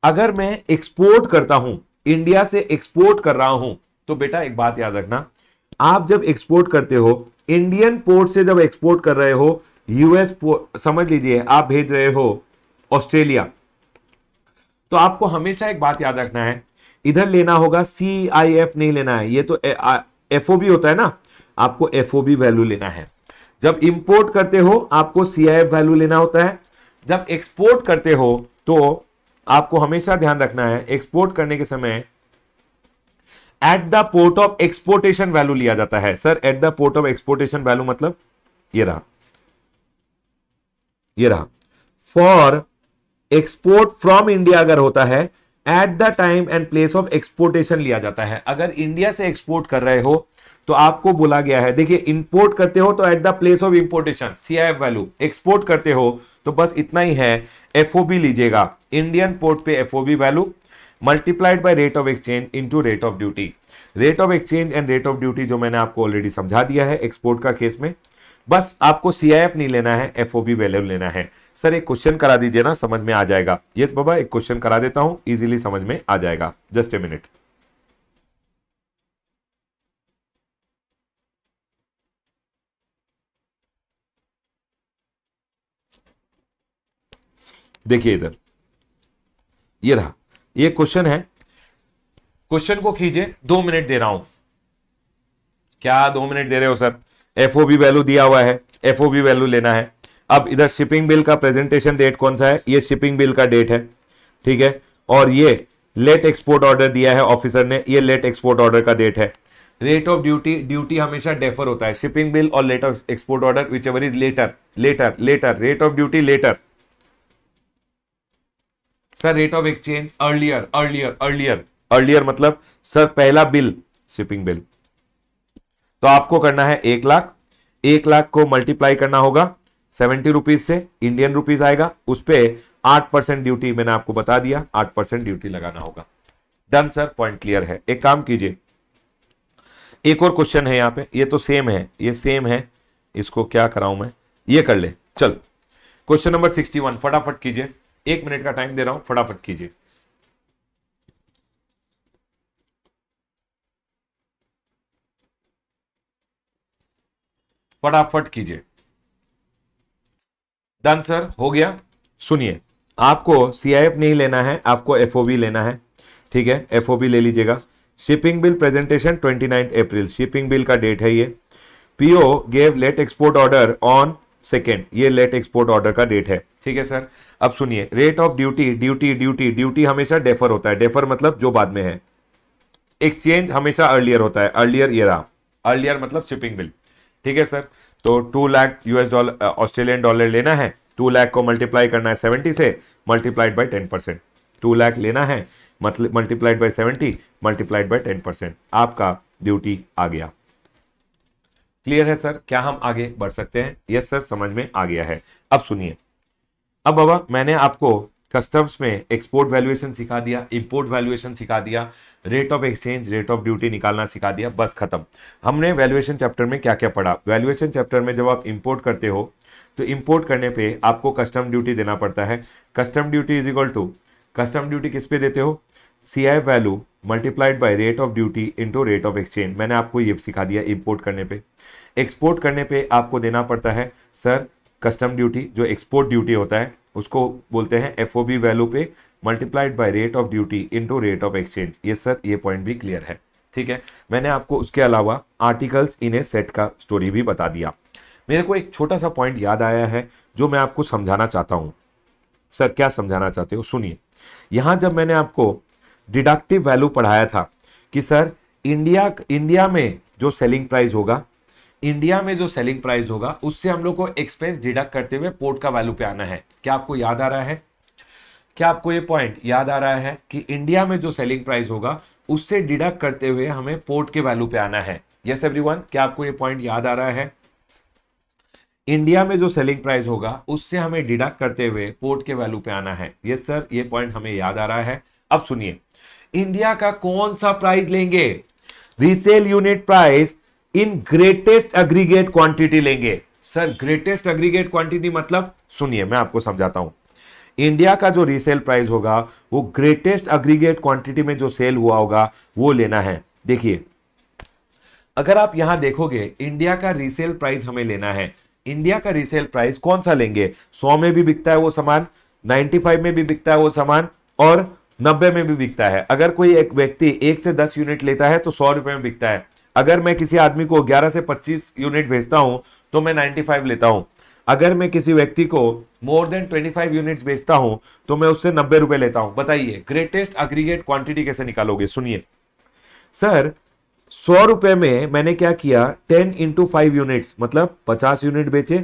अगर मैं एक्सपोर्ट करता हूं इंडिया से एक्सपोर्ट कर रहा हूं तो बेटा एक बात याद रखना आप जब एक्सपोर्ट करते हो इंडियन पोर्ट से जब एक्सपोर्ट कर रहे हो यूएस समझ लीजिए आप भेज रहे हो ऑस्ट्रेलिया तो आपको हमेशा एक बात याद रखना है इधर लेना होगा सी आई एफ नहीं लेना है ये तो एफ ओ बी होता है ना आपको एफ ओ बी वैल्यू लेना है जब इंपोर्ट करते हो आपको सी आई एफ वैल्यू लेना होता है जब एक्सपोर्ट करते हो तो आपको हमेशा ध्यान रखना है एक्सपोर्ट करने के समय at the port of exportation value लिया जाता है sir at the port of exportation value मतलब ये रहा ये रहा फॉर एक्सपोर्ट फ्रॉम इंडिया अगर होता है at the time and place of exportation लिया जाता है अगर इंडिया से एक्सपोर्ट कर रहे हो तो आपको बोला गया है देखिए इंपोर्ट करते हो तो at the place of importation CIF value export करते हो तो बस इतना ही है एफओबी लीजिएगा इंडियन पोर्ट पे FOB value multiplied by rate of exchange into rate of duty rate of exchange and rate of duty जो मैंने आपको ऑलरेडी समझा दिया है एक्सपोर्ट का केस में बस आपको सीआईएफ नहीं लेना है एफओबी वैल्यू लेना है सर एक क्वेश्चन करा दीजिए ना समझ में आ जाएगा यस yes, बाबा एक क्वेश्चन करा देता हूं इजीली समझ में आ जाएगा जस्ट ए मिनट देखिए इधर ये रहा ये क्वेश्चन है क्वेश्चन को खींचे दो मिनट दे रहा हूं क्या दो मिनट दे रहे हो sir F O B value दिया हुआ है एफ ओ बी वैल्यू लेना है अब इधर शिपिंग बिल का प्रेजेंटेशन डेट कौन सा है ये शिपिंग बिल का डेट है ठीक है और ये लेट एक्सपोर्ट ऑर्डर दिया है ऑफिसर ने ये लेट एक्सपोर्ट ऑर्डर का डेट है रेट ऑफ ड्यूटी ड्यूटी हमेशा डेफर होता है शिपिंग बिल और let of export order whichever is later later later rate of duty later sir rate of exchange earlier earlier earlier earlier मतलब sir पहला bill shipping bill तो आपको करना है एक लाख एक लाख को मल्टीप्लाई करना होगा सेवेंटी रुपीज से इंडियन रुपीज आएगा उस पर आठ परसेंट ड्यूटी मैंने आपको बता दिया आठ परसेंट ड्यूटी लगाना होगा डन सर पॉइंट क्लियर है एक काम कीजिए एक और क्वेश्चन है यहां पे ये तो सेम है ये सेम है इसको क्या कराऊं मैं ये कर ले चल क्वेश्चन नंबर सिक्सटी वन फटाफट कीजिए एक मिनट का टाइम दे रहा हूं फटाफट कीजिए फटाफट कीजिए डन सर हो गया सुनिए आपको सीआईएफ नहीं लेना है आपको एफओबी लेना है ठीक है एफओबी ले लीजिएगा shipping bill presentation twenty ninth April shipping bill का डेट है ये PO gave let export order on second ये लेट एक्सपोर्ट ऑर्डर का डेट है ठीक है सर अब सुनिए rate of duty duty duty duty हमेशा डेफर होता है डेफर मतलब जो बाद में है एक्सचेंज हमेशा अर्लियर होता है अर्लियर इरा अर्लियर मतलब शिपिंग बिल ठीक है सर तो two lakh US dollar Australian dollar लेना है टू लाख को मल्टीप्लाई करना है सेवेंटी से multiplied by ten percent two lakh लेना है मतलब multiplied by seventy multiplied by ten percent आपका ड्यूटी आ गया क्लियर है सर क्या हम आगे बढ़ सकते हैं यस सर समझ में आ गया है अब सुनिए अब बाबा मैंने आपको कस्टम्स में एक्सपोर्ट वैल्यूएशन सिखा दिया इंपोर्ट वैल्यूएशन सिखा दिया rate of exchange rate of duty निकालना सिखा दिया बस खत्म हमने वैल्यूएशन चैप्टर में क्या क्या पढ़ा वैल्यूएशन चैप्टर में जब आप इंपोर्ट करते हो तो इंपोर्ट करने पे आपको कस्टम ड्यूटी देना पड़ता है custom duty is equal to custom duty किस पे देते हो C I value multiplied by rate of duty into rate of exchange मैंने आपको ये सिखा दिया इम्पोर्ट करने पे एक्सपोर्ट करने पे आपको देना पड़ता है सर कस्टम ड्यूटी जो एक्सपोर्ट ड्यूटी होता है उसको बोलते हैं एफ ओ बी वैल्यू पे multiplied by rate of duty into rate of exchange ये सर ये पॉइंट भी क्लियर है ठीक है मैंने आपको उसके अलावा आर्टिकल्स इन ए सेट का स्टोरी भी बता दिया मेरे को एक छोटा सा पॉइंट याद आया है जो मैं आपको समझाना चाहता हूँ सर क्या समझाना चाहते हो सुनिए यहाँ जब मैंने आपको डिडक्टिव वैल्यू पढ़ाया था कि सर इंडिया इंडिया में जो सेलिंग प्राइस होगा इंडिया में जो सेलिंग प्राइस होगा उससे हम लोग को एक्सपेंस डिडक्ट करते हुए पोर्ट का वैल्यू पे आना है क्या आपको याद आ रहा है क्या आपको ये पॉइंट याद आ रहा है कि इंडिया में जो सेलिंग प्राइस होगा उससे डिडक्ट करते हुए हमें पोर्ट के वैल्यू पे आना है यस एवरीवन क्या आपको ये पॉइंट याद आ रहा है इंडिया में जो सेलिंग प्राइस होगा उससे हमें डिडक्ट करते हुए पोर्ट के वैल्यू पे आना है यस सर ये पॉइंट हमें याद आ रहा है अब सुनिए इंडिया का कौन सा प्राइस लेंगे resale unit price in greatest aggregate quantity लेंगे सर ग्रेटेस्ट अग्रीगेट क्वांटिटी मतलब सुनिए मैं आपको समझाता हूं इंडिया का जो रीसेल प्राइस होगा वो ग्रेटेस्ट अग्रीगेट क्वांटिटी में जो सेल हुआ होगा वो लेना है देखिए अगर आप यहां देखोगे इंडिया का रीसेल प्राइस हमें लेना है इंडिया का रीसेल प्राइस कौन सा लेंगे सौ में भी बिकता है वो सामान 95 में भी बिकता है वो सामान और 90 में भी बिकता है अगर कोई एक व्यक्ति एक से दस यूनिट लेता है तो सौ रुपए में बिकता है अगर मैं किसी आदमी को 11 से 25 यूनिट भेजता हूं तो मैं 95 लेता हूं अगर मैं किसी व्यक्ति को मोर देन 25 यूनिट्स भेजता हूं तो मैं उससे नब्बे रुपए लेता हूं बताइए ग्रेटेस्ट अग्रीगेट क्वांटिटी कैसे निकालोगे सुनिए सर सौ रुपए में मैंने क्या किया टेन इंटू फाइव यूनिट्स मतलब पचास यूनिट बेचे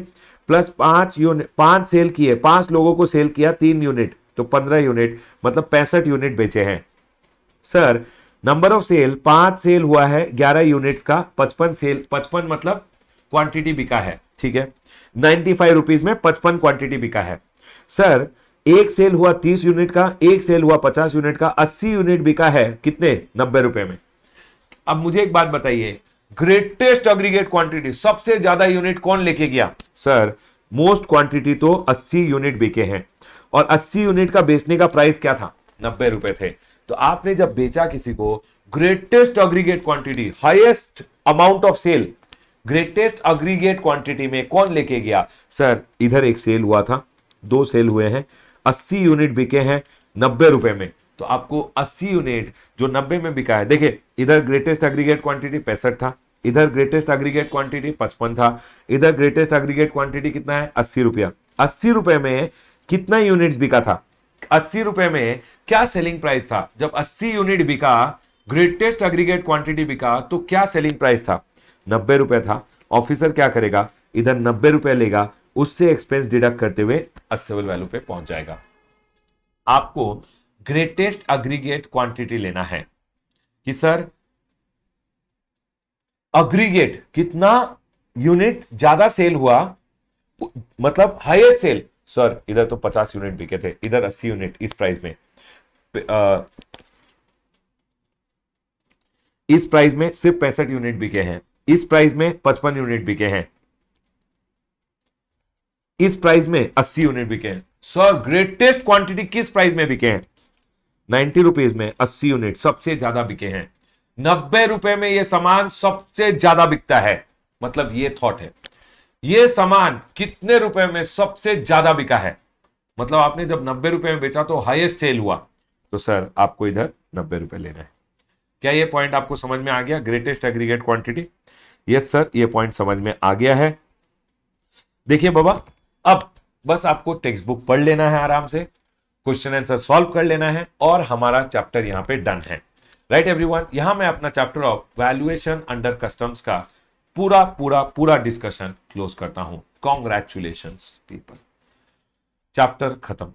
प्लस पांच यूनिट पांच सेल किए पांच लोगों को सेल किया तीन यूनिट तो पंद्रह यूनिट मतलब पैंसठ यूनिट बेचे हैं सर नंबर ऑफ सेल पांच सेल हुआ है ग्यारह यूनिट्स का पचपन सेल पचपन मतलब क्वांटिटी बिका है ठीक है नाइनटी फाइव रुपीज में पचपन क्वांटिटी बिका है सर एक सेल हुआ तीस यूनिट का एक सेल हुआ पचास यूनिट का अस्सी यूनिट बिका है कितने नब्बे रुपए में अब मुझे एक बात बताइए ग्रेटेस्ट अग्रीगेट क्वांटिटी सबसे ज्यादा यूनिट कौन लेके गया सर मोस्ट क्वांटिटी तो अस्सी यूनिट बिके हैं और अस्सी यूनिट का बेचने का प्राइस क्या था नब्बे रुपए थे तो आपने जब बेचा किसी को greatest aggregate quantity highest amount of sale greatest aggregate quantity में कौन लेके गया सर इधर एक सेल हुआ था दो सेल हुए हैं अस्सी यूनिट बिके हैं नब्बे रुपए में तो आपको अस्सी यूनिट जो नब्बे में बिका है देखिए इधर ग्रेटेस्ट अग्रीगेट क्वांटिटी पैंसठ था इधर ग्रेटेस्ट अग्रीगेट क्वांटिटी पचपन था इधर ग्रेटेस्ट अग्रीगेट क्वांटिटी कितना है अस्सी रुपया अस्सी रुपए में कितना यूनिट्स बिका था अस्सी रुपए में क्या सेलिंग प्राइस था जब अस्सी यूनिट बिका ग्रेटेस्ट अग्रीगेट क्वांटिटी बिका तो क्या सेलिंग प्राइस था नब्बे रुपए था ऑफिसर क्या करेगा इधर नब्बे रुपए लेगा उससे एक्सपेंस डिडक्ट करते हुए असेबल वैल्यू पे पहुंच जाएगा आपको ग्रेटेस्ट अग्रीगेट क्वांटिटी लेना है कि सर अग्रीगेट कितना यूनिट ज्यादा सेल हुआ मतलब हाईएस्ट सेल सर इधर तो पचास यूनिट बिके थे इधर अस्सी यूनिट इस प्राइस में आ, इस प्राइस में सिर्फ पैंसठ यूनिट बिके हैं इस प्राइस में पचपन यूनिट बिके हैं इस प्राइस में अस्सी यूनिट बिके हैं सर ग्रेटेस्ट क्वांटिटी किस प्राइस में बिके हैं नाइन्टी रुपीज में अस्सी यूनिट सबसे ज्यादा बिके हैं नब्बे रुपए में यह सामान सबसे ज्यादा बिकता है मतलब ये थॉट है ये सामान कितने रुपए में सबसे ज्यादा बिका है मतलब आपने जब नब्बे रुपए में बेचा तो हाईएस्ट सेल हुआ तो सर आपको इधर नब्बे रुपए लेना है क्या ये पॉइंट आपको समझ में आ गया greatest aggregate quantity yes sir ये पॉइंट समझ में आ गया है देखिए बाबा अब बस आपको टेक्स्ट बुक पढ़ लेना है आराम से क्वेश्चन आंसर सॉल्व कर लेना है और हमारा चैप्टर यहाँ पे डन है राइट एवरीवन यहाँ मैं अपना chapter of valuation under customs का पूरा पूरा पूरा डिस्कशन क्लोज करता हूं कॉन्ग्रेचुलेशन पीपल चैप्टर खत्म